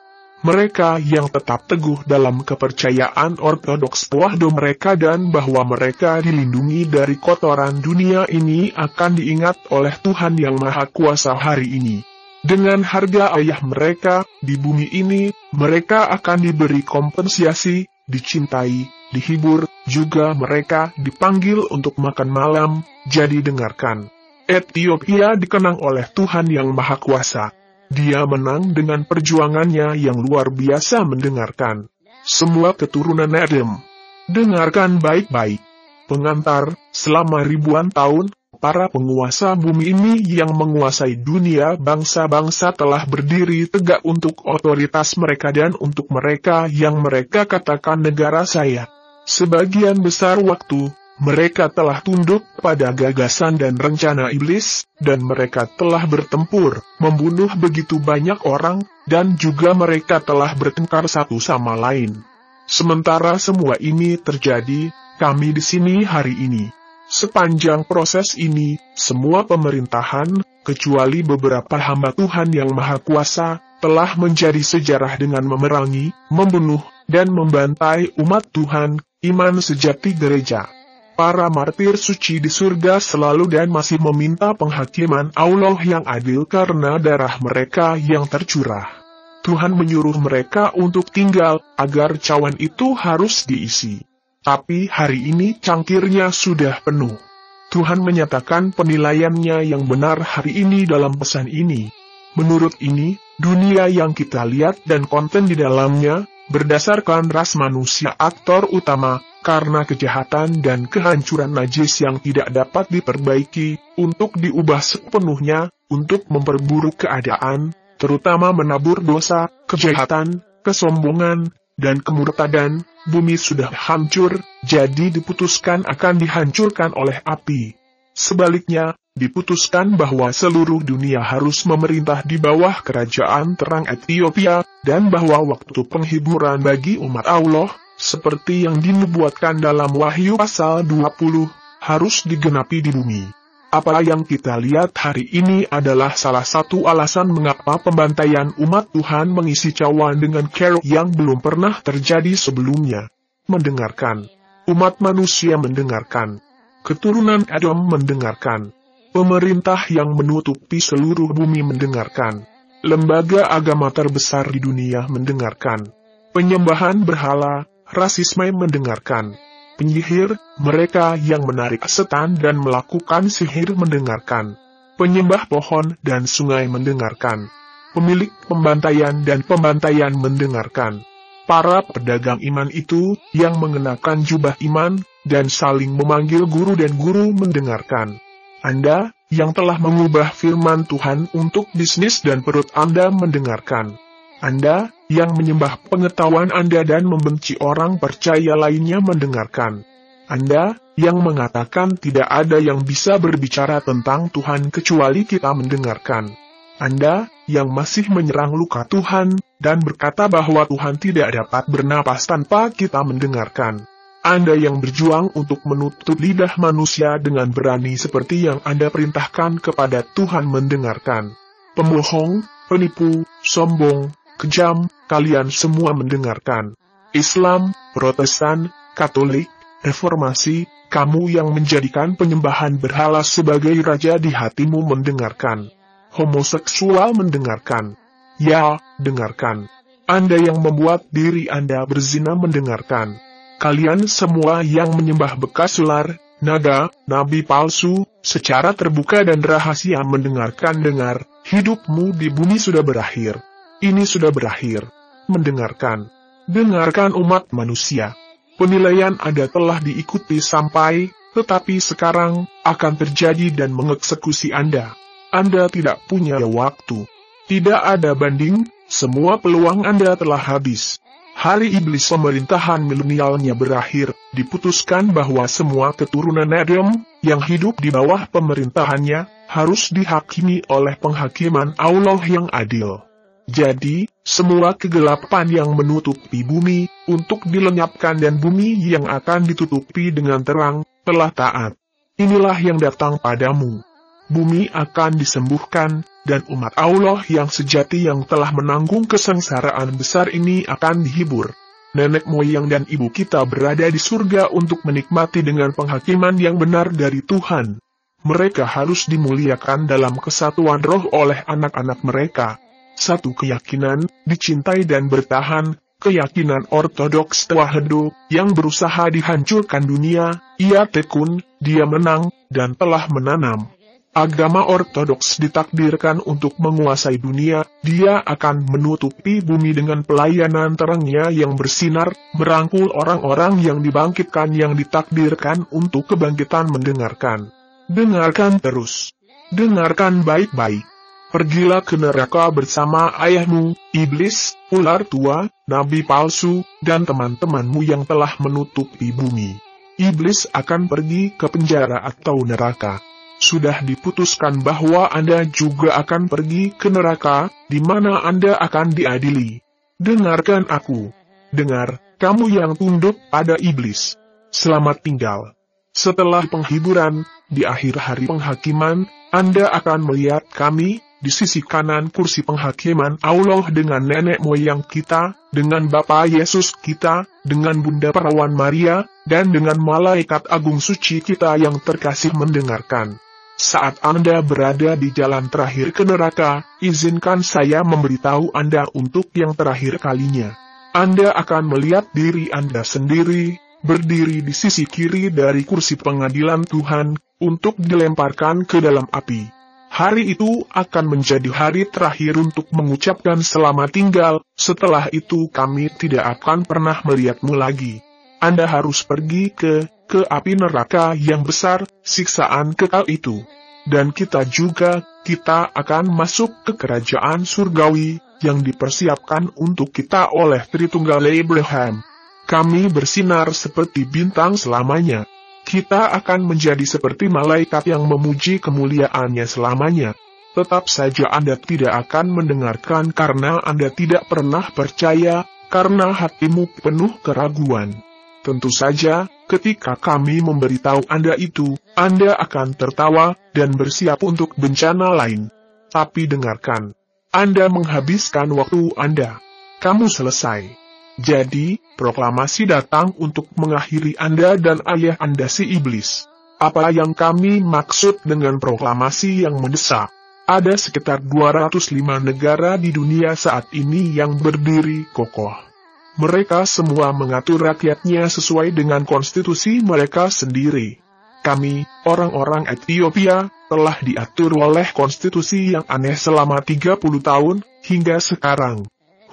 Mereka yang tetap teguh dalam kepercayaan ortodoks Wahdo mereka dan bahwa mereka dilindungi dari kotoran dunia ini akan diingat oleh Tuhan Yang Maha Kuasa hari ini. Dengan harga ayah mereka, di bumi ini, mereka akan diberi kompensasi, dicintai, dihibur, juga mereka dipanggil untuk makan malam, jadi dengarkan. Ethiopia dikenang oleh Tuhan Yang Maha Kuasa. Dia menang dengan perjuangannya yang luar biasa mendengarkan. Semua keturunan Adam. Dengarkan baik-baik. Pengantar, selama ribuan tahun, Para penguasa bumi ini yang menguasai dunia bangsa-bangsa telah berdiri tegak untuk otoritas mereka dan untuk mereka yang mereka katakan negara saya. Sebagian besar waktu, mereka telah tunduk pada gagasan dan rencana iblis, dan mereka telah bertempur, membunuh begitu banyak orang, dan juga mereka telah bertengkar satu sama lain. Sementara semua ini terjadi, kami di sini hari ini Sepanjang proses ini, semua pemerintahan, kecuali beberapa hamba Tuhan yang Maha Kuasa, telah menjadi sejarah dengan memerangi, membunuh, dan membantai umat Tuhan, iman sejati gereja. Para martir suci di surga selalu dan masih meminta penghakiman Allah yang adil karena darah mereka yang tercurah. Tuhan menyuruh mereka untuk tinggal, agar cawan itu harus diisi. Tapi hari ini cangkirnya sudah penuh. Tuhan menyatakan penilaiannya yang benar hari ini dalam pesan ini. Menurut ini, dunia yang kita lihat dan konten di dalamnya, berdasarkan ras manusia aktor utama, karena kejahatan dan kehancuran najis yang tidak dapat diperbaiki, untuk diubah sepenuhnya, untuk memperburuk keadaan, terutama menabur dosa, kejahatan, kesombongan, dan kemurtadan, bumi sudah hancur, jadi diputuskan akan dihancurkan oleh api. Sebaliknya, diputuskan bahwa seluruh dunia harus memerintah di bawah kerajaan terang Ethiopia, dan bahwa waktu penghiburan bagi umat Allah, seperti yang dinubuatkan dalam Wahyu pasal 20, harus digenapi di bumi. Apa yang kita lihat hari ini adalah salah satu alasan mengapa pembantaian umat Tuhan mengisi cawan dengan kerok yang belum pernah terjadi sebelumnya. Mendengarkan. Umat manusia mendengarkan. Keturunan Adam mendengarkan. Pemerintah yang menutupi seluruh bumi mendengarkan. Lembaga agama terbesar di dunia mendengarkan. Penyembahan berhala, rasisme mendengarkan penyihir, mereka yang menarik setan dan melakukan sihir mendengarkan. Penyembah pohon dan sungai mendengarkan. Pemilik pembantaian dan pembantaian mendengarkan. Para pedagang iman itu, yang mengenakan jubah iman, dan saling memanggil guru dan guru mendengarkan. Anda, yang telah mengubah firman Tuhan untuk bisnis dan perut Anda mendengarkan. Anda, yang menyembah pengetahuan Anda dan membenci orang percaya lainnya mendengarkan. Anda, yang mengatakan tidak ada yang bisa berbicara tentang Tuhan kecuali kita mendengarkan. Anda, yang masih menyerang luka Tuhan, dan berkata bahwa Tuhan tidak dapat bernapas tanpa kita mendengarkan. Anda yang berjuang untuk menutup lidah manusia dengan berani seperti yang Anda perintahkan kepada Tuhan mendengarkan. Pembohong, penipu, sombong, kejam, kalian semua mendengarkan. Islam, Protestan, Katolik, Reformasi, kamu yang menjadikan penyembahan berhala sebagai raja di hatimu mendengarkan. Homoseksual mendengarkan. Ya, dengarkan. Anda yang membuat diri Anda berzina mendengarkan. Kalian semua yang menyembah bekas ular, naga, nabi palsu, secara terbuka dan rahasia mendengarkan dengar, hidupmu di bumi sudah berakhir. Ini sudah berakhir. Mendengarkan. Dengarkan umat manusia. Penilaian Anda telah diikuti sampai, tetapi sekarang, akan terjadi dan mengeksekusi Anda. Anda tidak punya waktu. Tidak ada banding, semua peluang Anda telah habis. Hari iblis pemerintahan milenialnya berakhir, diputuskan bahwa semua keturunan Adam yang hidup di bawah pemerintahannya harus dihakimi oleh penghakiman Allah yang adil. Jadi, semua kegelapan yang menutupi bumi, untuk dilenyapkan dan bumi yang akan ditutupi dengan terang, telah taat. Inilah yang datang padamu. Bumi akan disembuhkan, dan umat Allah yang sejati yang telah menanggung kesengsaraan besar ini akan dihibur. Nenek moyang dan ibu kita berada di surga untuk menikmati dengan penghakiman yang benar dari Tuhan. Mereka harus dimuliakan dalam kesatuan roh oleh anak-anak mereka. Satu keyakinan, dicintai dan bertahan, keyakinan ortodoks Tewahedo, yang berusaha dihancurkan dunia, ia tekun, dia menang, dan telah menanam. Agama ortodoks ditakdirkan untuk menguasai dunia, dia akan menutupi bumi dengan pelayanan terangnya yang bersinar, merangkul orang-orang yang dibangkitkan yang ditakdirkan untuk kebangkitan mendengarkan. Dengarkan terus. Dengarkan baik-baik. Pergilah ke neraka bersama ayahmu, iblis, ular tua, nabi palsu, dan teman-temanmu yang telah menutupi bumi. Iblis akan pergi ke penjara atau neraka. Sudah diputuskan bahwa Anda juga akan pergi ke neraka, di mana Anda akan diadili. Dengarkan aku. Dengar, kamu yang tunduk pada iblis. Selamat tinggal. Setelah penghiburan, di akhir hari penghakiman, Anda akan melihat kami, di sisi kanan kursi penghakiman Allah dengan nenek moyang kita, dengan Bapa Yesus kita, dengan Bunda Perawan Maria, dan dengan malaikat agung suci kita yang terkasih mendengarkan. Saat Anda berada di jalan terakhir ke neraka, izinkan saya memberitahu Anda untuk yang terakhir kalinya. Anda akan melihat diri Anda sendiri, berdiri di sisi kiri dari kursi pengadilan Tuhan, untuk dilemparkan ke dalam api. Hari itu akan menjadi hari terakhir untuk mengucapkan selamat tinggal, setelah itu kami tidak akan pernah melihatmu lagi. Anda harus pergi ke, ke api neraka yang besar, siksaan kekal itu. Dan kita juga, kita akan masuk ke kerajaan surgawi, yang dipersiapkan untuk kita oleh Tritunggal Abraham. Kami bersinar seperti bintang selamanya kita akan menjadi seperti malaikat yang memuji kemuliaannya selamanya. Tetap saja Anda tidak akan mendengarkan karena Anda tidak pernah percaya, karena hatimu penuh keraguan. Tentu saja, ketika kami memberitahu Anda itu, Anda akan tertawa dan bersiap untuk bencana lain. Tapi dengarkan, Anda menghabiskan waktu Anda. Kamu selesai. Jadi, proklamasi datang untuk mengakhiri Anda dan ayah Anda si iblis. Apa yang kami maksud dengan proklamasi yang mendesak? Ada sekitar 205 negara di dunia saat ini yang berdiri kokoh. Mereka semua mengatur rakyatnya sesuai dengan konstitusi mereka sendiri. Kami, orang-orang Ethiopia, telah diatur oleh konstitusi yang aneh selama 30 tahun, hingga sekarang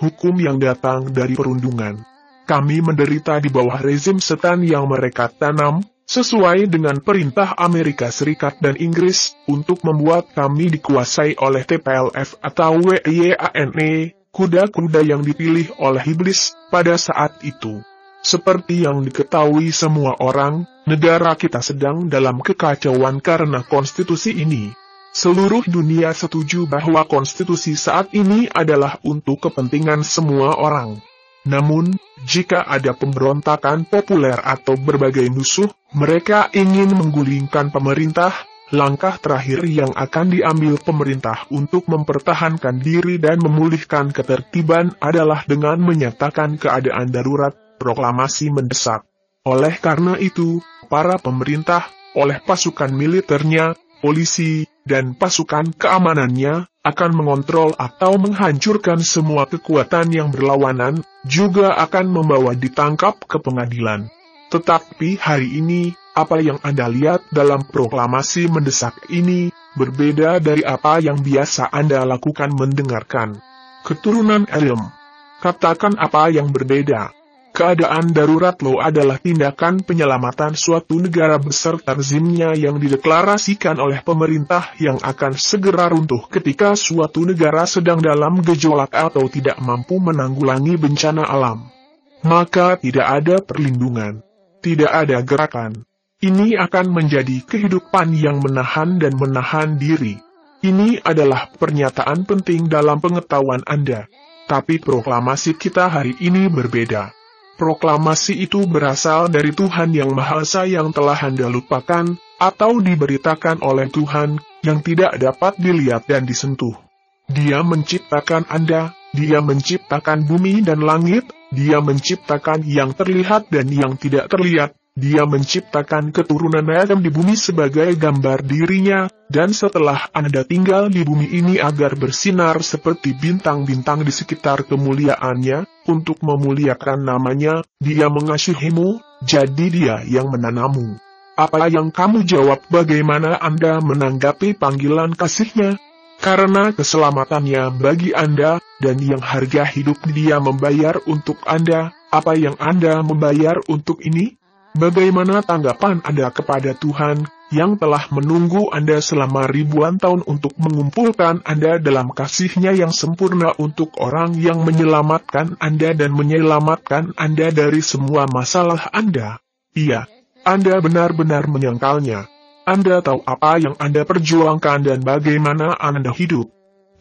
hukum yang datang dari perundungan. Kami menderita di bawah rezim setan yang mereka tanam, sesuai dengan perintah Amerika Serikat dan Inggris, untuk membuat kami dikuasai oleh TPLF atau WYANE, kuda-kuda yang dipilih oleh iblis pada saat itu. Seperti yang diketahui semua orang, negara kita sedang dalam kekacauan karena konstitusi ini. Seluruh dunia setuju bahwa konstitusi saat ini adalah untuk kepentingan semua orang. Namun, jika ada pemberontakan populer atau berbagai musuh, mereka ingin menggulingkan pemerintah, langkah terakhir yang akan diambil pemerintah untuk mempertahankan diri dan memulihkan ketertiban adalah dengan menyatakan keadaan darurat, proklamasi mendesak. Oleh karena itu, para pemerintah, oleh pasukan militernya, polisi, dan pasukan keamanannya akan mengontrol atau menghancurkan semua kekuatan yang berlawanan, juga akan membawa ditangkap ke pengadilan. Tetapi hari ini, apa yang Anda lihat dalam proklamasi mendesak ini berbeda dari apa yang biasa Anda lakukan mendengarkan. Keturunan Elim, katakan apa yang berbeda. Keadaan darurat lo adalah tindakan penyelamatan suatu negara besar terzimnya yang dideklarasikan oleh pemerintah yang akan segera runtuh ketika suatu negara sedang dalam gejolak atau tidak mampu menanggulangi bencana alam. Maka tidak ada perlindungan, tidak ada gerakan. Ini akan menjadi kehidupan yang menahan dan menahan diri. Ini adalah pernyataan penting dalam pengetahuan Anda. Tapi proklamasi kita hari ini berbeda proklamasi itu berasal dari Tuhan Yang Maha Esa yang telah Anda lupakan, atau diberitakan oleh Tuhan, yang tidak dapat dilihat dan disentuh. Dia menciptakan Anda, Dia menciptakan bumi dan langit, Dia menciptakan yang terlihat dan yang tidak terlihat, dia menciptakan keturunan Adam di bumi sebagai gambar dirinya, dan setelah Anda tinggal di bumi ini agar bersinar seperti bintang-bintang di sekitar kemuliaannya, untuk memuliakan namanya, dia mengasihimu, jadi dia yang menanamu. Apa yang kamu jawab bagaimana Anda menanggapi panggilan kasihnya? Karena keselamatannya bagi Anda, dan yang harga hidup dia membayar untuk Anda, apa yang Anda membayar untuk ini? Bagaimana tanggapan Anda kepada Tuhan yang telah menunggu Anda selama ribuan tahun untuk mengumpulkan Anda dalam kasihnya yang sempurna untuk orang yang menyelamatkan Anda dan menyelamatkan Anda dari semua masalah Anda? Iya, Anda benar-benar menyangkalnya. Anda tahu apa yang Anda perjuangkan dan bagaimana Anda hidup.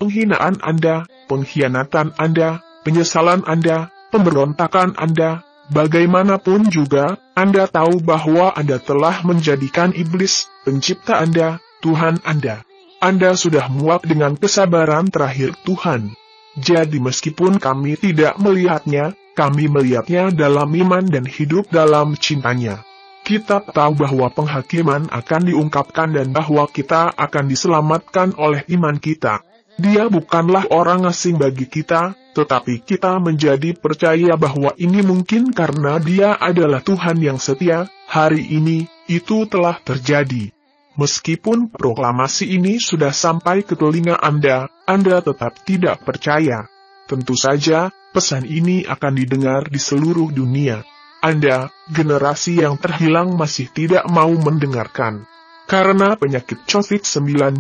Penghinaan Anda, pengkhianatan Anda, penyesalan Anda, pemberontakan Anda, Bagaimanapun juga, Anda tahu bahwa Anda telah menjadikan iblis, pencipta Anda, Tuhan Anda. Anda sudah muak dengan kesabaran terakhir Tuhan. Jadi meskipun kami tidak melihatnya, kami melihatnya dalam iman dan hidup dalam cintanya. Kita tahu bahwa penghakiman akan diungkapkan dan bahwa kita akan diselamatkan oleh iman kita. Dia bukanlah orang asing bagi kita, tetapi kita menjadi percaya bahwa ini mungkin karena dia adalah Tuhan yang setia. Hari ini, itu telah terjadi. Meskipun proklamasi ini sudah sampai ke telinga Anda, Anda tetap tidak percaya. Tentu saja, pesan ini akan didengar di seluruh dunia. Anda, generasi yang terhilang masih tidak mau mendengarkan. Karena penyakit COVID-19,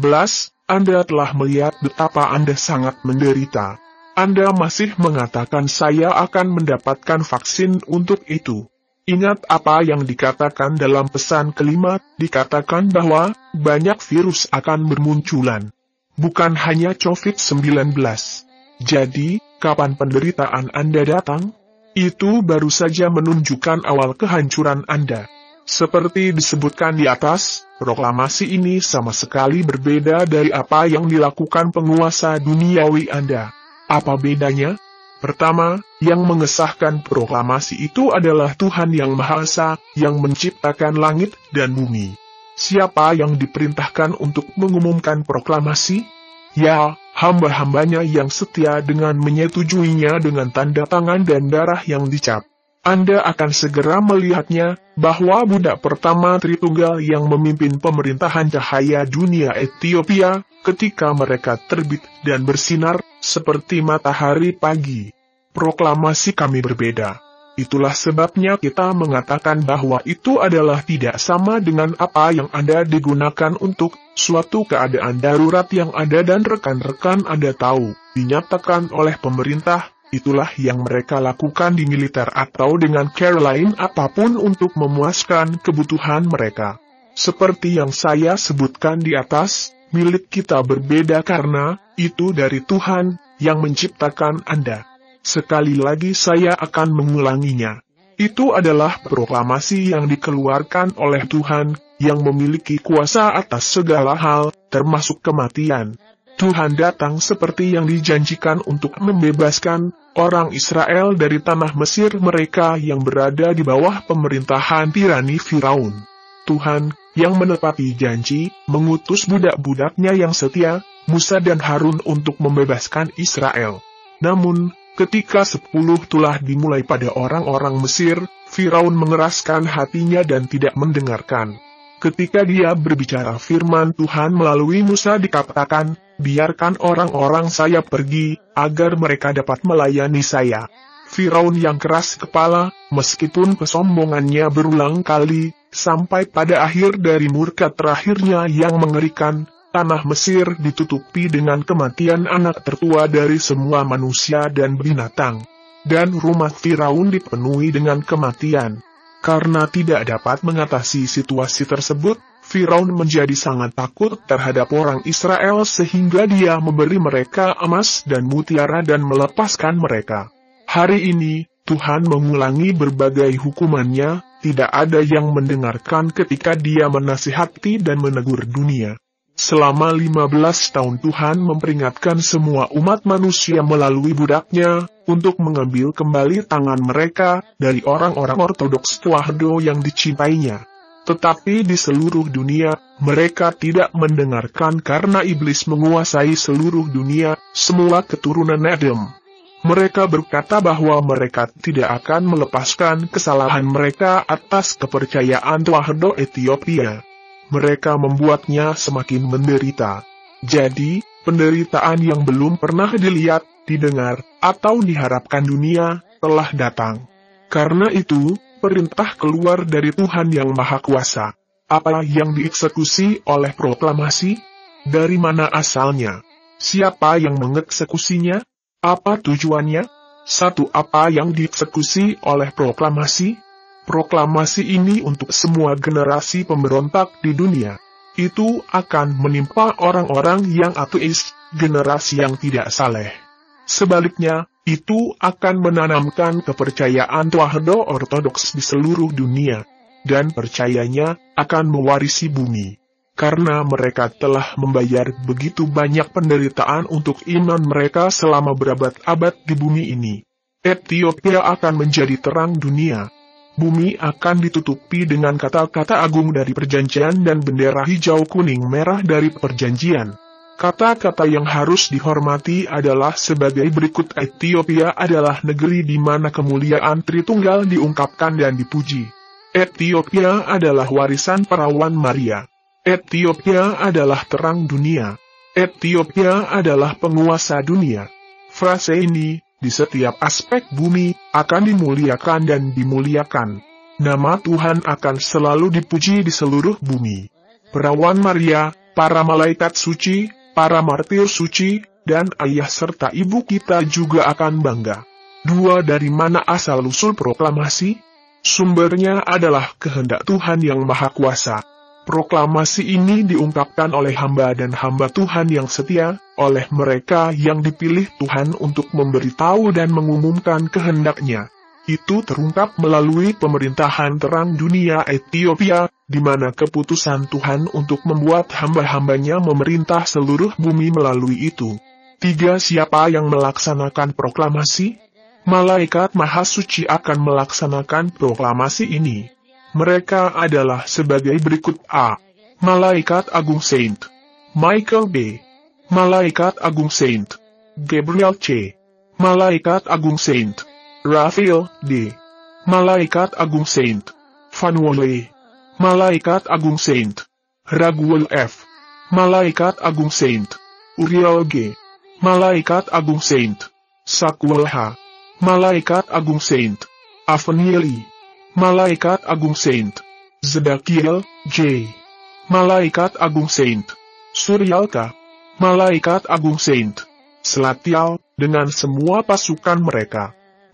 anda telah melihat betapa Anda sangat menderita. Anda masih mengatakan saya akan mendapatkan vaksin untuk itu. Ingat apa yang dikatakan dalam pesan kelima, dikatakan bahwa banyak virus akan bermunculan. Bukan hanya COVID-19. Jadi, kapan penderitaan Anda datang? Itu baru saja menunjukkan awal kehancuran Anda. Seperti disebutkan di atas, proklamasi ini sama sekali berbeda dari apa yang dilakukan penguasa duniawi Anda. Apa bedanya? Pertama, yang mengesahkan proklamasi itu adalah Tuhan Yang Maha Esa, yang menciptakan langit dan bumi. Siapa yang diperintahkan untuk mengumumkan proklamasi? Ya, hamba-hambanya yang setia dengan menyetujuinya dengan tanda tangan dan darah yang dicap. Anda akan segera melihatnya bahwa budak pertama Tritunggal yang memimpin pemerintahan cahaya dunia Ethiopia ketika mereka terbit dan bersinar seperti matahari pagi. Proklamasi kami berbeda. Itulah sebabnya kita mengatakan bahwa itu adalah tidak sama dengan apa yang Anda digunakan untuk suatu keadaan darurat yang ada dan rekan-rekan Anda tahu, dinyatakan oleh pemerintah Itulah yang mereka lakukan di militer atau dengan care lain apapun untuk memuaskan kebutuhan mereka. Seperti yang saya sebutkan di atas, milik kita berbeda karena itu dari Tuhan yang menciptakan Anda. Sekali lagi saya akan mengulanginya. Itu adalah proklamasi yang dikeluarkan oleh Tuhan yang memiliki kuasa atas segala hal, termasuk kematian. Tuhan datang seperti yang dijanjikan untuk membebaskan orang Israel dari tanah Mesir mereka yang berada di bawah pemerintahan tirani Firaun. Tuhan, yang menepati janji, mengutus budak-budaknya yang setia, Musa dan Harun untuk membebaskan Israel. Namun, ketika sepuluh tulah dimulai pada orang-orang Mesir, Firaun mengeraskan hatinya dan tidak mendengarkan. Ketika dia berbicara firman Tuhan melalui Musa dikatakan, biarkan orang-orang saya pergi, agar mereka dapat melayani saya. Firaun yang keras kepala, meskipun kesombongannya berulang kali, sampai pada akhir dari murka terakhirnya yang mengerikan, tanah Mesir ditutupi dengan kematian anak tertua dari semua manusia dan binatang. Dan rumah Firaun dipenuhi dengan kematian. Karena tidak dapat mengatasi situasi tersebut, Firaun menjadi sangat takut terhadap orang Israel sehingga dia memberi mereka emas dan mutiara dan melepaskan mereka. Hari ini, Tuhan mengulangi berbagai hukumannya, tidak ada yang mendengarkan ketika dia menasihati dan menegur dunia. Selama 15 tahun Tuhan memperingatkan semua umat manusia melalui budaknya, untuk mengambil kembali tangan mereka, dari orang-orang ortodoks Tuahdo yang dicintainya. Tetapi di seluruh dunia, mereka tidak mendengarkan karena iblis menguasai seluruh dunia, semua keturunan Adam. Mereka berkata bahwa mereka tidak akan melepaskan kesalahan mereka atas kepercayaan Wahdo Ethiopia. Mereka membuatnya semakin menderita. Jadi, penderitaan yang belum pernah dilihat, didengar, atau diharapkan dunia, telah datang. Karena itu, perintah keluar dari Tuhan yang Maha Kuasa. Apa yang dieksekusi oleh proklamasi? Dari mana asalnya? Siapa yang mengeksekusinya? Apa tujuannya? Satu apa yang dieksekusi oleh proklamasi? Proklamasi ini untuk semua generasi pemberontak di dunia. Itu akan menimpa orang-orang yang ateis, generasi yang tidak saleh. Sebaliknya, itu akan menanamkan kepercayaan Wahdo Ortodoks di seluruh dunia, dan percayanya akan mewarisi bumi. Karena mereka telah membayar begitu banyak penderitaan untuk iman mereka selama berabad-abad di bumi ini. Ethiopia akan menjadi terang dunia. Bumi akan ditutupi dengan kata-kata agung dari perjanjian dan bendera hijau kuning merah dari perjanjian. Kata-kata yang harus dihormati adalah sebagai berikut Ethiopia adalah negeri di mana kemuliaan Tritunggal diungkapkan dan dipuji. Ethiopia adalah warisan perawan Maria. Ethiopia adalah terang dunia. Ethiopia adalah penguasa dunia. Frase ini, di setiap aspek bumi, akan dimuliakan dan dimuliakan. Nama Tuhan akan selalu dipuji di seluruh bumi. Perawan Maria, para malaikat suci, para martir suci, dan ayah serta ibu kita juga akan bangga. Dua dari mana asal-usul proklamasi? Sumbernya adalah kehendak Tuhan yang Maha Kuasa. Proklamasi ini diungkapkan oleh hamba dan hamba Tuhan yang setia, oleh mereka yang dipilih Tuhan untuk memberitahu dan mengumumkan kehendaknya. Itu terungkap melalui pemerintahan terang dunia Ethiopia, di mana keputusan Tuhan untuk membuat hamba-hambanya memerintah seluruh bumi melalui itu. Tiga siapa yang melaksanakan proklamasi? Malaikat Maha Suci akan melaksanakan proklamasi ini. Mereka adalah sebagai berikut A. Malaikat Agung Saint. Michael B. Malaikat Agung Saint. Gabriel C. Malaikat Agung Saint. Raphael D. Malaikat Agung Saint. Fanuele. Malaikat Agung Saint. Raguel F. Malaikat Agung Saint. Uriel G. Malaikat Agung Saint. Sakwal H. Malaikat Agung Saint. Avenieli. Malaikat Agung Saint. Zedakiel J. Malaikat Agung Saint. Suryalka. Malaikat Agung Saint. Selatial, dengan semua pasukan mereka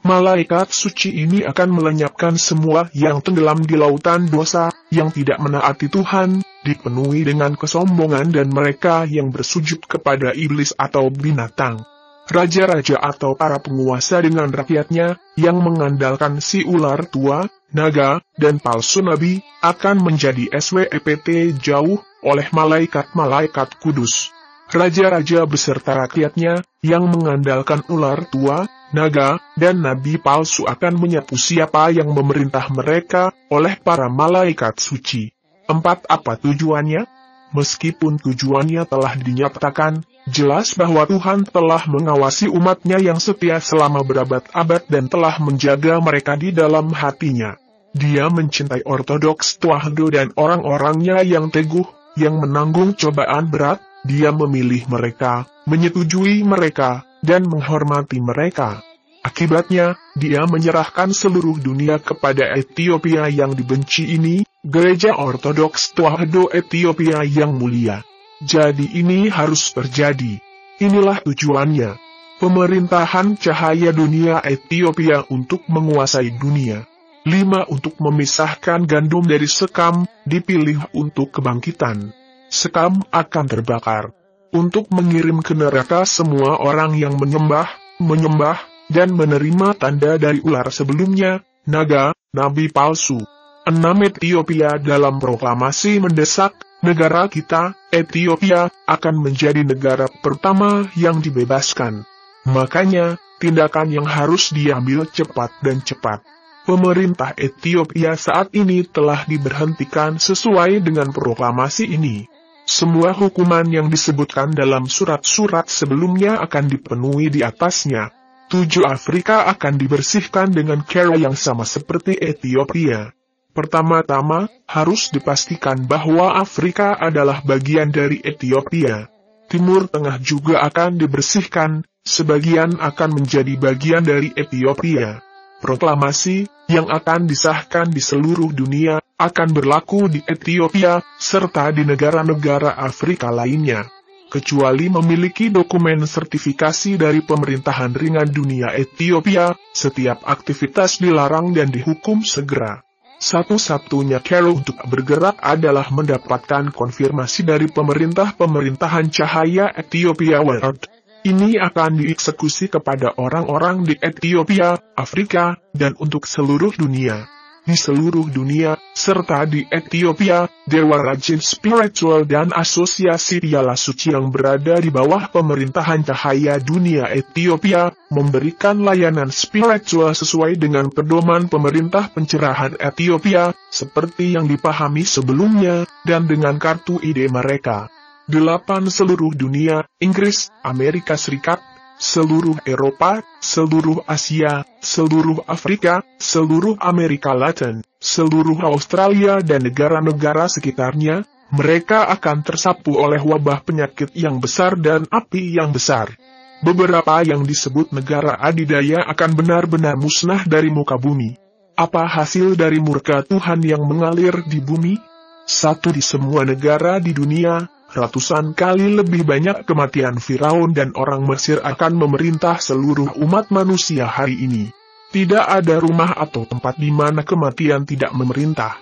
malaikat suci ini akan melenyapkan semua yang tenggelam di lautan dosa, yang tidak menaati Tuhan, dipenuhi dengan kesombongan dan mereka yang bersujud kepada iblis atau binatang. Raja-raja atau para penguasa dengan rakyatnya, yang mengandalkan si ular tua, naga, dan palsu nabi, akan menjadi SWEPT jauh oleh malaikat-malaikat kudus. Raja-raja beserta rakyatnya, yang mengandalkan ular tua, naga, dan nabi palsu akan menyapu siapa yang memerintah mereka oleh para malaikat suci. Empat Apa tujuannya? Meskipun tujuannya telah dinyatakan, jelas bahwa Tuhan telah mengawasi umatnya yang setia selama berabad-abad dan telah menjaga mereka di dalam hatinya. Dia mencintai ortodoks Tuahdo dan orang-orangnya yang teguh, yang menanggung cobaan berat, dia memilih mereka, menyetujui mereka, dan menghormati mereka. Akibatnya, dia menyerahkan seluruh dunia kepada Ethiopia yang dibenci ini, gereja ortodoks Tuahdo Ethiopia yang mulia. Jadi ini harus terjadi. Inilah tujuannya. Pemerintahan cahaya dunia Ethiopia untuk menguasai dunia. Lima Untuk memisahkan gandum dari sekam, dipilih untuk kebangkitan sekam akan terbakar. Untuk mengirim ke neraka semua orang yang menyembah, menyembah, dan menerima tanda dari ular sebelumnya, naga, nabi palsu. enam Ethiopia dalam proklamasi mendesak, negara kita, Ethiopia, akan menjadi negara pertama yang dibebaskan. Makanya, tindakan yang harus diambil cepat dan cepat. Pemerintah Ethiopia saat ini telah diberhentikan sesuai dengan proklamasi ini. Semua hukuman yang disebutkan dalam surat-surat sebelumnya akan dipenuhi di atasnya. Tujuh Afrika akan dibersihkan dengan cara yang sama seperti Ethiopia. Pertama-tama, harus dipastikan bahwa Afrika adalah bagian dari Ethiopia. Timur Tengah juga akan dibersihkan, sebagian akan menjadi bagian dari Ethiopia proklamasi yang akan disahkan di seluruh dunia akan berlaku di Ethiopia serta di negara-negara Afrika lainnya. Kecuali memiliki dokumen sertifikasi dari pemerintahan ringan dunia Ethiopia, setiap aktivitas dilarang dan dihukum segera. Satu-satunya cara untuk bergerak adalah mendapatkan konfirmasi dari pemerintah-pemerintahan cahaya Ethiopia World. Ini akan dieksekusi kepada orang-orang di Ethiopia, Afrika, dan untuk seluruh dunia. Di seluruh dunia, serta di Ethiopia, Dewa Rajin Spiritual dan Asosiasi Piala Suci yang berada di bawah pemerintahan cahaya dunia Ethiopia, memberikan layanan spiritual sesuai dengan pedoman pemerintah pencerahan Ethiopia, seperti yang dipahami sebelumnya, dan dengan kartu ide mereka. 8. Seluruh dunia, Inggris, Amerika Serikat, seluruh Eropa, seluruh Asia, seluruh Afrika, seluruh Amerika Latin, seluruh Australia dan negara-negara sekitarnya, mereka akan tersapu oleh wabah penyakit yang besar dan api yang besar. Beberapa yang disebut negara adidaya akan benar-benar musnah dari muka bumi. Apa hasil dari murka Tuhan yang mengalir di bumi? Satu di semua negara di dunia, ratusan kali lebih banyak kematian Firaun dan orang Mesir akan memerintah seluruh umat manusia hari ini. Tidak ada rumah atau tempat di mana kematian tidak memerintah.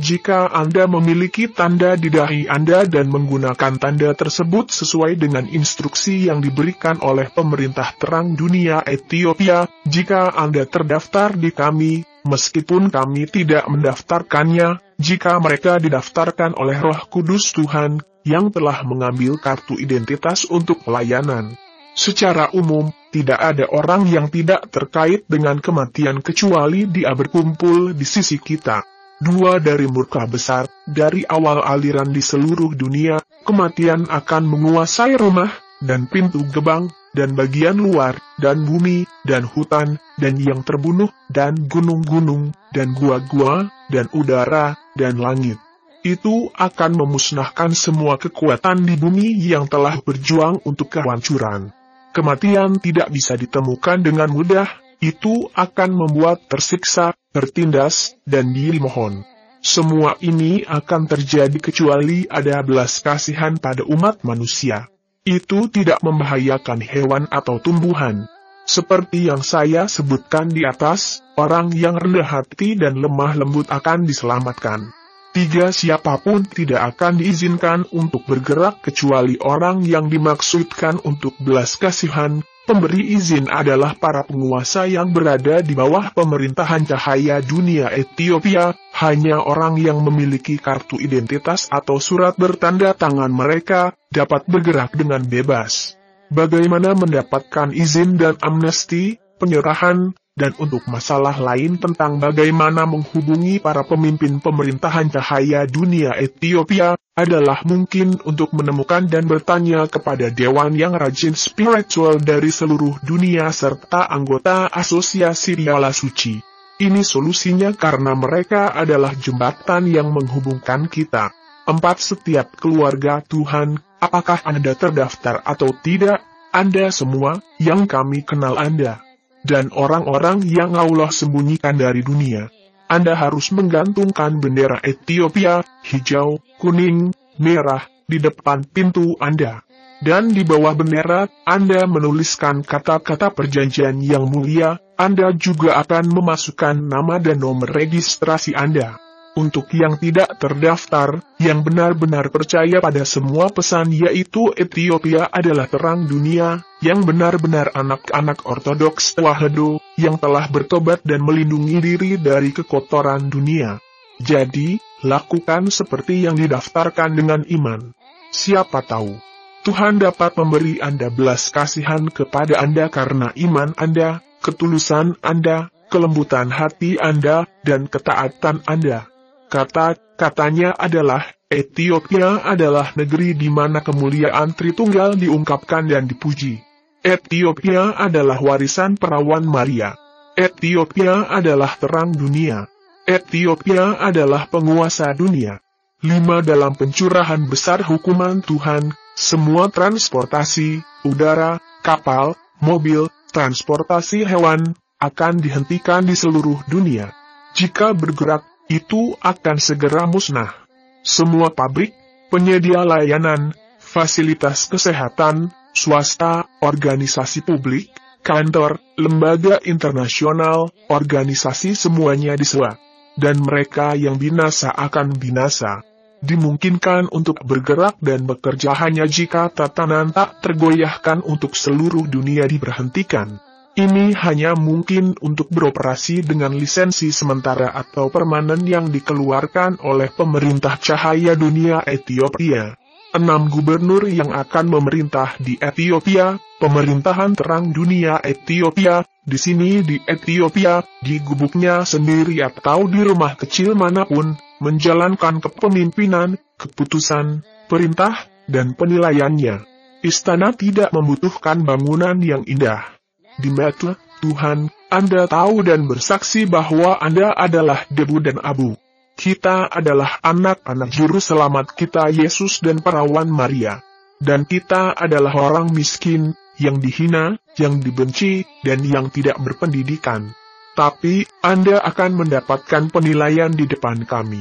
Jika Anda memiliki tanda di dahi Anda dan menggunakan tanda tersebut sesuai dengan instruksi yang diberikan oleh pemerintah terang dunia Ethiopia, jika Anda terdaftar di kami, Meskipun kami tidak mendaftarkannya, jika mereka didaftarkan oleh Roh Kudus Tuhan yang telah mengambil kartu identitas untuk pelayanan. Secara umum, tidak ada orang yang tidak terkait dengan kematian kecuali dia berkumpul di sisi kita. Dua dari murka besar, dari awal aliran di seluruh dunia, kematian akan menguasai rumah, dan pintu gebang, dan bagian luar, dan bumi, dan hutan, dan yang terbunuh, dan gunung-gunung, dan gua-gua, dan udara, dan langit. Itu akan memusnahkan semua kekuatan di bumi yang telah berjuang untuk kehancuran. Kematian tidak bisa ditemukan dengan mudah, itu akan membuat tersiksa, tertindas, dan dimohon. Semua ini akan terjadi kecuali ada belas kasihan pada umat manusia. Itu tidak membahayakan hewan atau tumbuhan. Seperti yang saya sebutkan di atas, orang yang rendah hati dan lemah lembut akan diselamatkan. Tiga siapapun tidak akan diizinkan untuk bergerak kecuali orang yang dimaksudkan untuk belas kasihan Pemberi izin adalah para penguasa yang berada di bawah pemerintahan cahaya dunia Ethiopia, hanya orang yang memiliki kartu identitas atau surat bertanda tangan mereka dapat bergerak dengan bebas. Bagaimana mendapatkan izin dan amnesti, penyerahan, dan untuk masalah lain tentang bagaimana menghubungi para pemimpin pemerintahan cahaya dunia Ethiopia, adalah mungkin untuk menemukan dan bertanya kepada dewan yang rajin spiritual dari seluruh dunia serta anggota asosiasi Piala Suci. Ini solusinya karena mereka adalah jembatan yang menghubungkan kita. Empat Setiap keluarga Tuhan, apakah Anda terdaftar atau tidak? Anda semua, yang kami kenal Anda dan orang-orang yang Allah sembunyikan dari dunia. Anda harus menggantungkan bendera Ethiopia, hijau, kuning, merah, di depan pintu Anda. Dan di bawah bendera, Anda menuliskan kata-kata perjanjian yang mulia, Anda juga akan memasukkan nama dan nomor registrasi Anda. Untuk yang tidak terdaftar, yang benar-benar percaya pada semua pesan yaitu Ethiopia adalah terang dunia, yang benar-benar anak-anak ortodoks Wahedo, yang telah bertobat dan melindungi diri dari kekotoran dunia. Jadi, lakukan seperti yang didaftarkan dengan iman. Siapa tahu, Tuhan dapat memberi Anda belas kasihan kepada Anda karena iman Anda, ketulusan Anda, kelembutan hati Anda, dan ketaatan Anda. Kata-katanya adalah, Ethiopia adalah negeri di mana kemuliaan Tritunggal diungkapkan dan dipuji. Ethiopia adalah warisan perawan Maria. Ethiopia adalah terang dunia. Ethiopia adalah penguasa dunia. Lima Dalam pencurahan besar hukuman Tuhan, semua transportasi, udara, kapal, mobil, transportasi hewan, akan dihentikan di seluruh dunia. Jika bergerak itu akan segera musnah. Semua pabrik, penyedia layanan, fasilitas kesehatan, swasta, organisasi publik, kantor, lembaga internasional, organisasi semuanya disewa. Dan mereka yang binasa akan binasa. Dimungkinkan untuk bergerak dan bekerja hanya jika tatanan tak tergoyahkan untuk seluruh dunia diberhentikan. Ini hanya mungkin untuk beroperasi dengan lisensi sementara atau permanen yang dikeluarkan oleh pemerintah cahaya dunia Ethiopia. Enam gubernur yang akan memerintah di Ethiopia, pemerintahan terang dunia Ethiopia, di sini di Ethiopia, di gubuknya sendiri atau di rumah kecil manapun, menjalankan kepemimpinan, keputusan, perintah, dan penilaiannya. Istana tidak membutuhkan bangunan yang indah di mata Tuhan, Anda tahu dan bersaksi bahwa Anda adalah debu dan abu. Kita adalah anak-anak juru selamat kita Yesus dan perawan Maria. Dan kita adalah orang miskin, yang dihina, yang dibenci, dan yang tidak berpendidikan. Tapi, Anda akan mendapatkan penilaian di depan kami.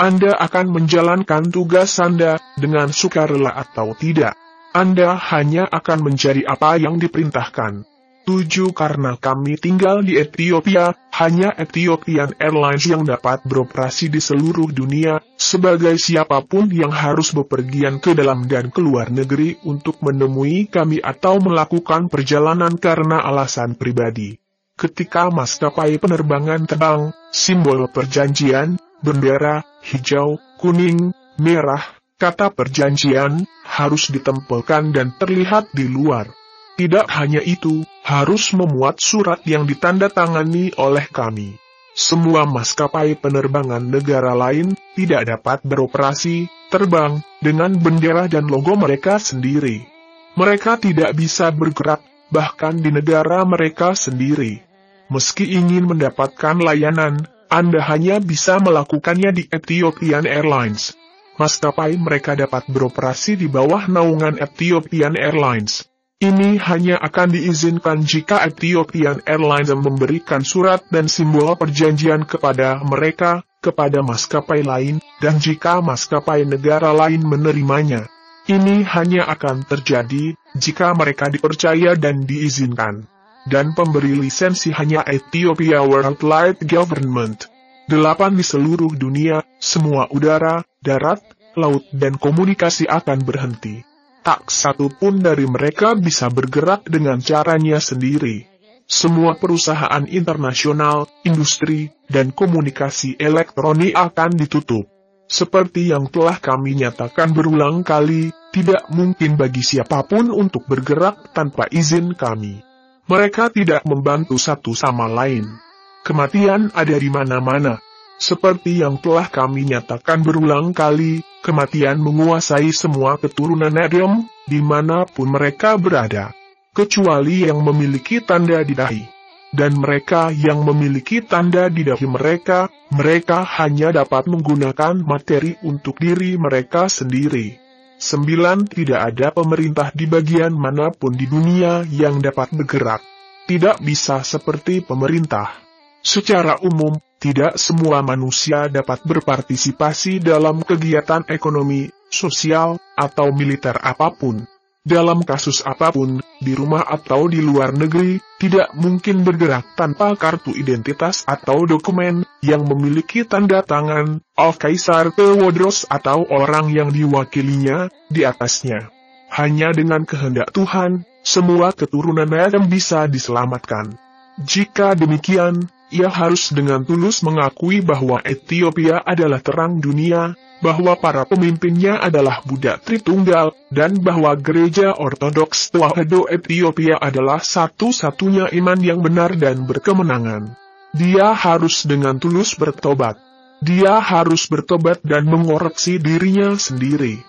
Anda akan menjalankan tugas Anda dengan sukarela atau tidak. Anda hanya akan menjadi apa yang diperintahkan. 7 karena kami tinggal di Ethiopia, hanya Ethiopian Airlines yang dapat beroperasi di seluruh dunia, sebagai siapapun yang harus bepergian ke dalam dan keluar negeri untuk menemui kami atau melakukan perjalanan karena alasan pribadi. Ketika maskapai penerbangan terbang, simbol perjanjian, bendera, hijau, kuning, merah, kata perjanjian, harus ditempelkan dan terlihat di luar. Tidak hanya itu, harus memuat surat yang ditandatangani oleh kami. Semua maskapai penerbangan negara lain tidak dapat beroperasi, terbang, dengan bendera dan logo mereka sendiri. Mereka tidak bisa bergerak, bahkan di negara mereka sendiri. Meski ingin mendapatkan layanan, Anda hanya bisa melakukannya di Ethiopian Airlines. Maskapai mereka dapat beroperasi di bawah naungan Ethiopian Airlines. Ini hanya akan diizinkan jika Ethiopian Airlines memberikan surat dan simbol perjanjian kepada mereka, kepada maskapai lain, dan jika maskapai negara lain menerimanya. Ini hanya akan terjadi jika mereka dipercaya dan diizinkan. Dan pemberi lisensi hanya Ethiopia World Light Government. Delapan di seluruh dunia, semua udara, darat, laut dan komunikasi akan berhenti. Tak satu pun dari mereka bisa bergerak dengan caranya sendiri. Semua perusahaan internasional, industri, dan komunikasi elektronik akan ditutup. Seperti yang telah kami nyatakan berulang kali, tidak mungkin bagi siapapun untuk bergerak tanpa izin kami. Mereka tidak membantu satu sama lain. Kematian ada di mana-mana, seperti yang telah kami nyatakan berulang kali, kematian menguasai semua keturunan Adam, dimanapun mereka berada, kecuali yang memiliki tanda di dahi. Dan mereka yang memiliki tanda di dahi mereka, mereka hanya dapat menggunakan materi untuk diri mereka sendiri. 9. Tidak ada pemerintah di bagian manapun di dunia yang dapat bergerak. Tidak bisa seperti pemerintah. Secara umum, tidak semua manusia dapat berpartisipasi dalam kegiatan ekonomi, sosial, atau militer apapun. Dalam kasus apapun, di rumah atau di luar negeri, tidak mungkin bergerak tanpa kartu identitas atau dokumen yang memiliki tanda tangan, Al Kaisar Tewodros atau orang yang diwakilinya di atasnya. Hanya dengan kehendak Tuhan, semua keturunan Adam bisa diselamatkan. Jika demikian, ia harus dengan tulus mengakui bahwa Ethiopia adalah terang dunia, bahwa para pemimpinnya adalah budak Tritunggal, dan bahwa gereja ortodoks Tuahedo Ethiopia adalah satu-satunya iman yang benar dan berkemenangan. Dia harus dengan tulus bertobat. Dia harus bertobat dan mengoreksi dirinya sendiri.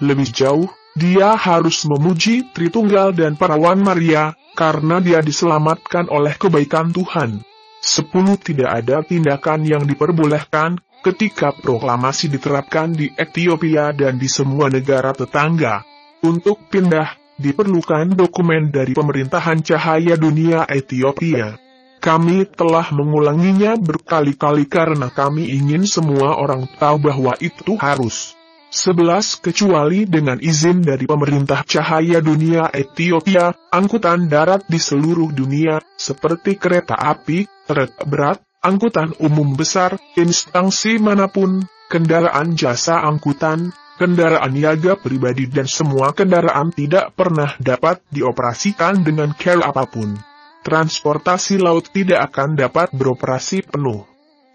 Lebih jauh, dia harus memuji Tritunggal dan Perawan Maria, karena dia diselamatkan oleh kebaikan Tuhan. 10. Tidak ada tindakan yang diperbolehkan ketika proklamasi diterapkan di Ethiopia dan di semua negara tetangga. Untuk pindah, diperlukan dokumen dari pemerintahan cahaya dunia Ethiopia. Kami telah mengulanginya berkali-kali karena kami ingin semua orang tahu bahwa itu harus. 11. Kecuali dengan izin dari pemerintah cahaya dunia Ethiopia, angkutan darat di seluruh dunia, seperti kereta api, berat, angkutan umum besar, instansi manapun, kendaraan jasa angkutan, kendaraan niaga pribadi dan semua kendaraan tidak pernah dapat dioperasikan dengan care apapun. Transportasi laut tidak akan dapat beroperasi penuh.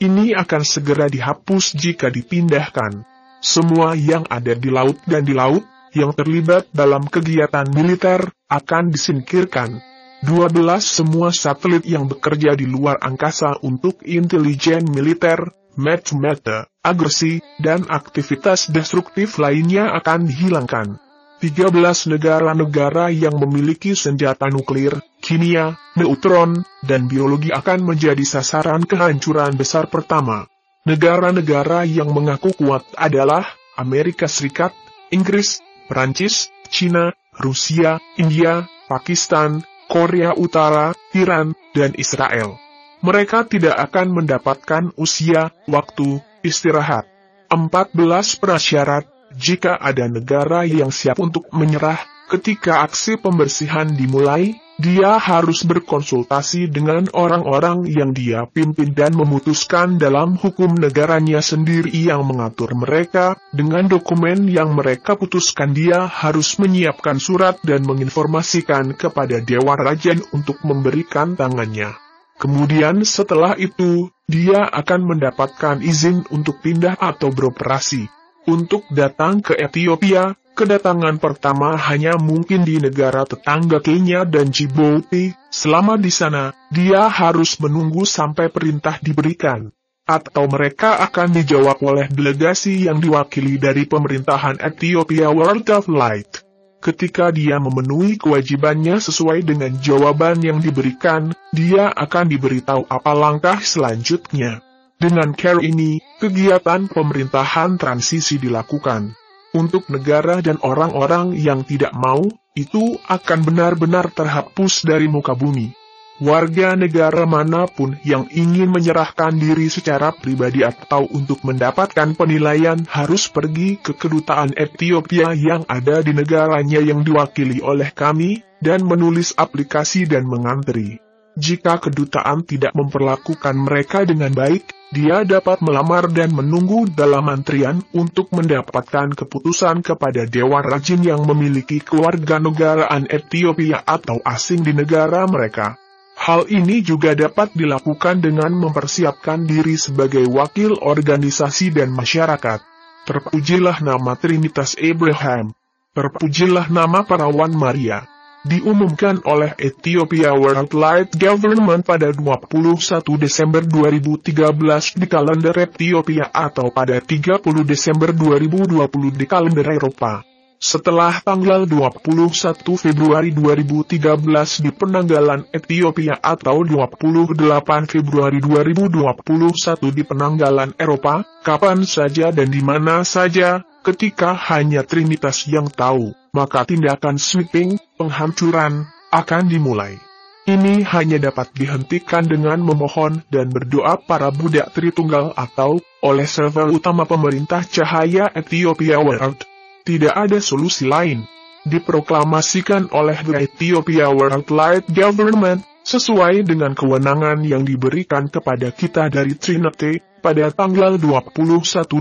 Ini akan segera dihapus jika dipindahkan. Semua yang ada di laut dan di laut, yang terlibat dalam kegiatan militer, akan disingkirkan. 12 semua satelit yang bekerja di luar angkasa untuk intelijen militer, mata agresi, dan aktivitas destruktif lainnya akan dihilangkan. 13 negara-negara yang memiliki senjata nuklir, kimia, neutron, dan biologi akan menjadi sasaran kehancuran besar pertama. Negara-negara yang mengaku kuat adalah Amerika Serikat, Inggris, Perancis, China, Rusia, India, Pakistan, Korea Utara, Iran, dan Israel. Mereka tidak akan mendapatkan usia, waktu, istirahat. 14 prasyarat, jika ada negara yang siap untuk menyerah, Ketika aksi pembersihan dimulai, dia harus berkonsultasi dengan orang-orang yang dia pimpin dan memutuskan dalam hukum negaranya sendiri yang mengatur mereka. Dengan dokumen yang mereka putuskan dia harus menyiapkan surat dan menginformasikan kepada Dewa Rajan untuk memberikan tangannya. Kemudian setelah itu, dia akan mendapatkan izin untuk pindah atau beroperasi. Untuk datang ke Ethiopia, Kedatangan pertama hanya mungkin di negara tetangga Kenya dan Djibouti. Selama di sana, dia harus menunggu sampai perintah diberikan. Atau mereka akan dijawab oleh delegasi yang diwakili dari pemerintahan Ethiopia World of Light. Ketika dia memenuhi kewajibannya sesuai dengan jawaban yang diberikan, dia akan diberitahu apa langkah selanjutnya. Dengan care ini, kegiatan pemerintahan transisi dilakukan untuk negara dan orang-orang yang tidak mau, itu akan benar-benar terhapus dari muka bumi. Warga negara manapun yang ingin menyerahkan diri secara pribadi atau untuk mendapatkan penilaian harus pergi ke kedutaan Ethiopia yang ada di negaranya yang diwakili oleh kami, dan menulis aplikasi dan mengantri. Jika kedutaan tidak memperlakukan mereka dengan baik, dia dapat melamar dan menunggu dalam antrian untuk mendapatkan keputusan kepada Dewan Rajin yang memiliki keluarga negaraan Ethiopia atau asing di negara mereka. Hal ini juga dapat dilakukan dengan mempersiapkan diri sebagai wakil organisasi dan masyarakat. Terpujilah nama Trinitas Abraham. Terpujilah nama Perawan Maria diumumkan oleh Ethiopia World Worldwide Government pada 21 Desember 2013 di kalender Ethiopia atau pada 30 Desember 2020 di kalender Eropa. Setelah tanggal 21 Februari 2013 di penanggalan Ethiopia atau 28 Februari 2021 di penanggalan Eropa, kapan saja dan di mana saja, ketika hanya Trinitas yang tahu, maka tindakan sweeping, penghancuran, akan dimulai. Ini hanya dapat dihentikan dengan memohon dan berdoa para budak Tritunggal atau oleh server utama pemerintah cahaya Ethiopia World tidak ada solusi lain. Diproklamasikan oleh The Ethiopia World Light Government, sesuai dengan kewenangan yang diberikan kepada kita dari Trinity, pada tanggal 21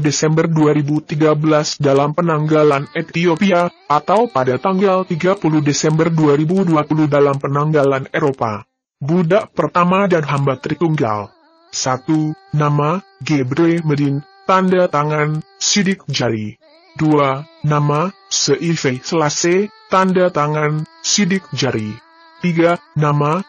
Desember 2013 dalam penanggalan Ethiopia, atau pada tanggal 30 Desember 2020 dalam penanggalan Eropa. Budak pertama dan hamba Tritunggal. 1. Nama, Gebre Medin, tanda tangan, sidik jari. 2. Nama, Seife Selase, tanda tangan, sidik jari. 3. Nama,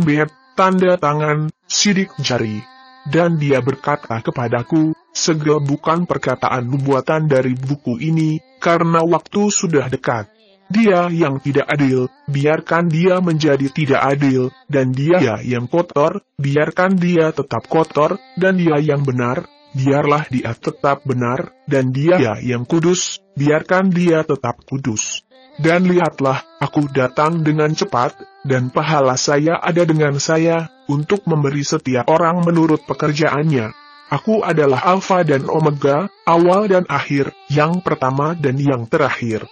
Beb, tanda tangan, sidik jari. Dan dia berkata kepadaku, segel bukan perkataan buatan dari buku ini, karena waktu sudah dekat. Dia yang tidak adil, biarkan dia menjadi tidak adil, dan dia yang kotor, biarkan dia tetap kotor, dan dia yang benar, biarlah dia tetap benar, dan dia yang kudus, biarkan dia tetap kudus. Dan lihatlah, aku datang dengan cepat, dan pahala saya ada dengan saya, untuk memberi setiap orang menurut pekerjaannya. Aku adalah Alfa dan Omega, awal dan akhir, yang pertama dan yang terakhir.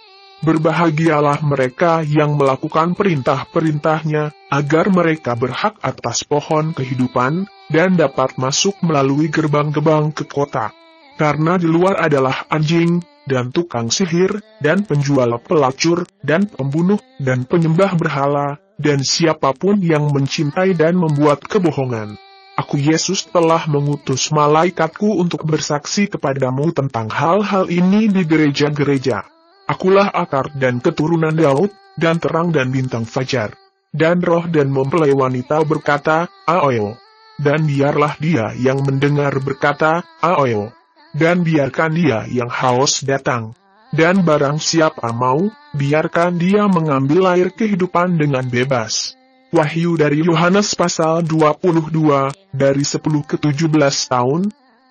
Berbahagialah mereka yang melakukan perintah-perintahnya, agar mereka berhak atas pohon kehidupan, dan dapat masuk melalui gerbang-gerbang ke kota. Karena di luar adalah anjing, dan tukang sihir, dan penjual pelacur, dan pembunuh, dan penyembah berhala, dan siapapun yang mencintai dan membuat kebohongan. Aku Yesus telah mengutus malaikatku untuk bersaksi kepadamu tentang hal-hal ini di gereja-gereja. Akulah akar dan keturunan Daud, dan terang dan bintang fajar. Dan roh dan mempelai wanita berkata, Aoyo. Dan biarlah dia yang mendengar berkata, Aoyo. Dan biarkan dia yang haus datang. Dan barang siapa mau, biarkan dia mengambil air kehidupan dengan bebas. Wahyu dari Yohanes pasal 22, dari 10 ke 17 tahun,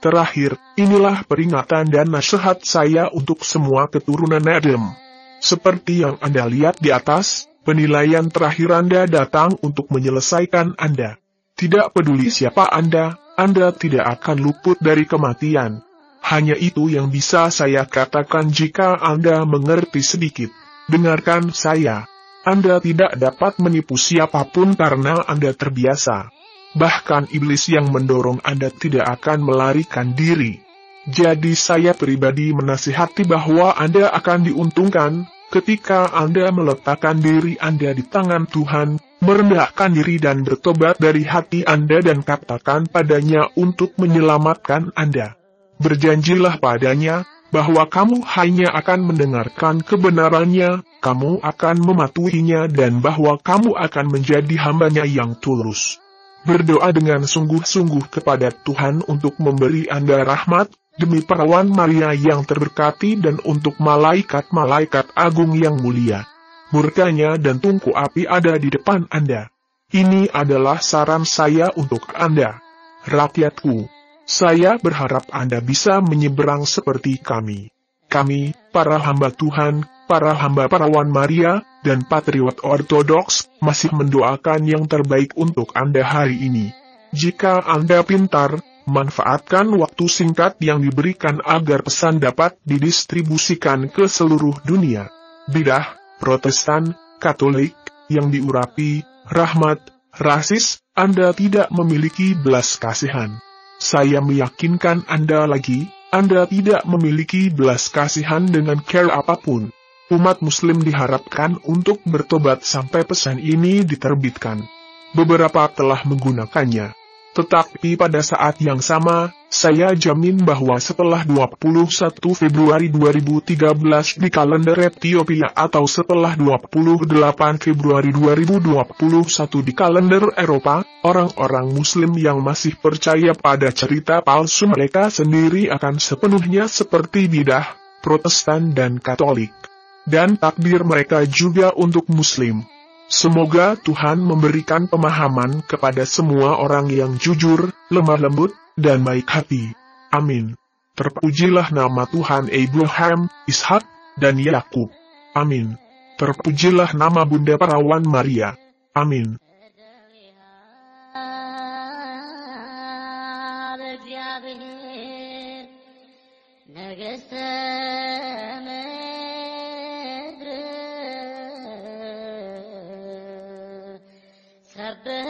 Terakhir, inilah peringatan dan nasihat saya untuk semua keturunan Adam. Seperti yang Anda lihat di atas, penilaian terakhir Anda datang untuk menyelesaikan Anda. Tidak peduli siapa Anda, Anda tidak akan luput dari kematian. Hanya itu yang bisa saya katakan jika Anda mengerti sedikit. Dengarkan saya. Anda tidak dapat menipu siapapun karena Anda terbiasa. Bahkan iblis yang mendorong Anda tidak akan melarikan diri. Jadi saya pribadi menasihati bahwa Anda akan diuntungkan ketika Anda meletakkan diri Anda di tangan Tuhan, merendahkan diri dan bertobat dari hati Anda dan katakan padanya untuk menyelamatkan Anda. Berjanjilah padanya bahwa kamu hanya akan mendengarkan kebenarannya, kamu akan mematuhinya dan bahwa kamu akan menjadi hambanya yang tulus. Berdoa dengan sungguh-sungguh kepada Tuhan untuk memberi Anda rahmat, demi perawan Maria yang terberkati dan untuk malaikat-malaikat agung yang mulia burkanya dan tungku api ada di depan Anda. Ini adalah saran saya untuk Anda. Rakyatku, saya berharap Anda bisa menyeberang seperti kami. Kami, para hamba Tuhan, para hamba perawan Maria, dan patriot ortodoks, masih mendoakan yang terbaik untuk Anda hari ini. Jika Anda pintar, manfaatkan waktu singkat yang diberikan agar pesan dapat didistribusikan ke seluruh dunia. Bidah, Protestan, Katolik, yang diurapi, rahmat, rasis, Anda tidak memiliki belas kasihan. Saya meyakinkan Anda lagi, Anda tidak memiliki belas kasihan dengan care apapun. Umat muslim diharapkan untuk bertobat sampai pesan ini diterbitkan. Beberapa telah menggunakannya. Tetapi pada saat yang sama, saya jamin bahwa setelah 21 Februari 2013 di kalender Ethiopia atau setelah 28 Februari 2021 di kalender Eropa, orang-orang Muslim yang masih percaya pada cerita palsu mereka sendiri akan sepenuhnya seperti bidah, Protestan dan Katolik. Dan takdir mereka juga untuk Muslim. Semoga Tuhan memberikan pemahaman kepada semua orang yang jujur, lemah lembut, dan baik hati. Amin. Terpujilah nama Tuhan Abraham, Ishak, dan Yakub. Amin. Terpujilah nama Bunda Perawan Maria. Amin. sabr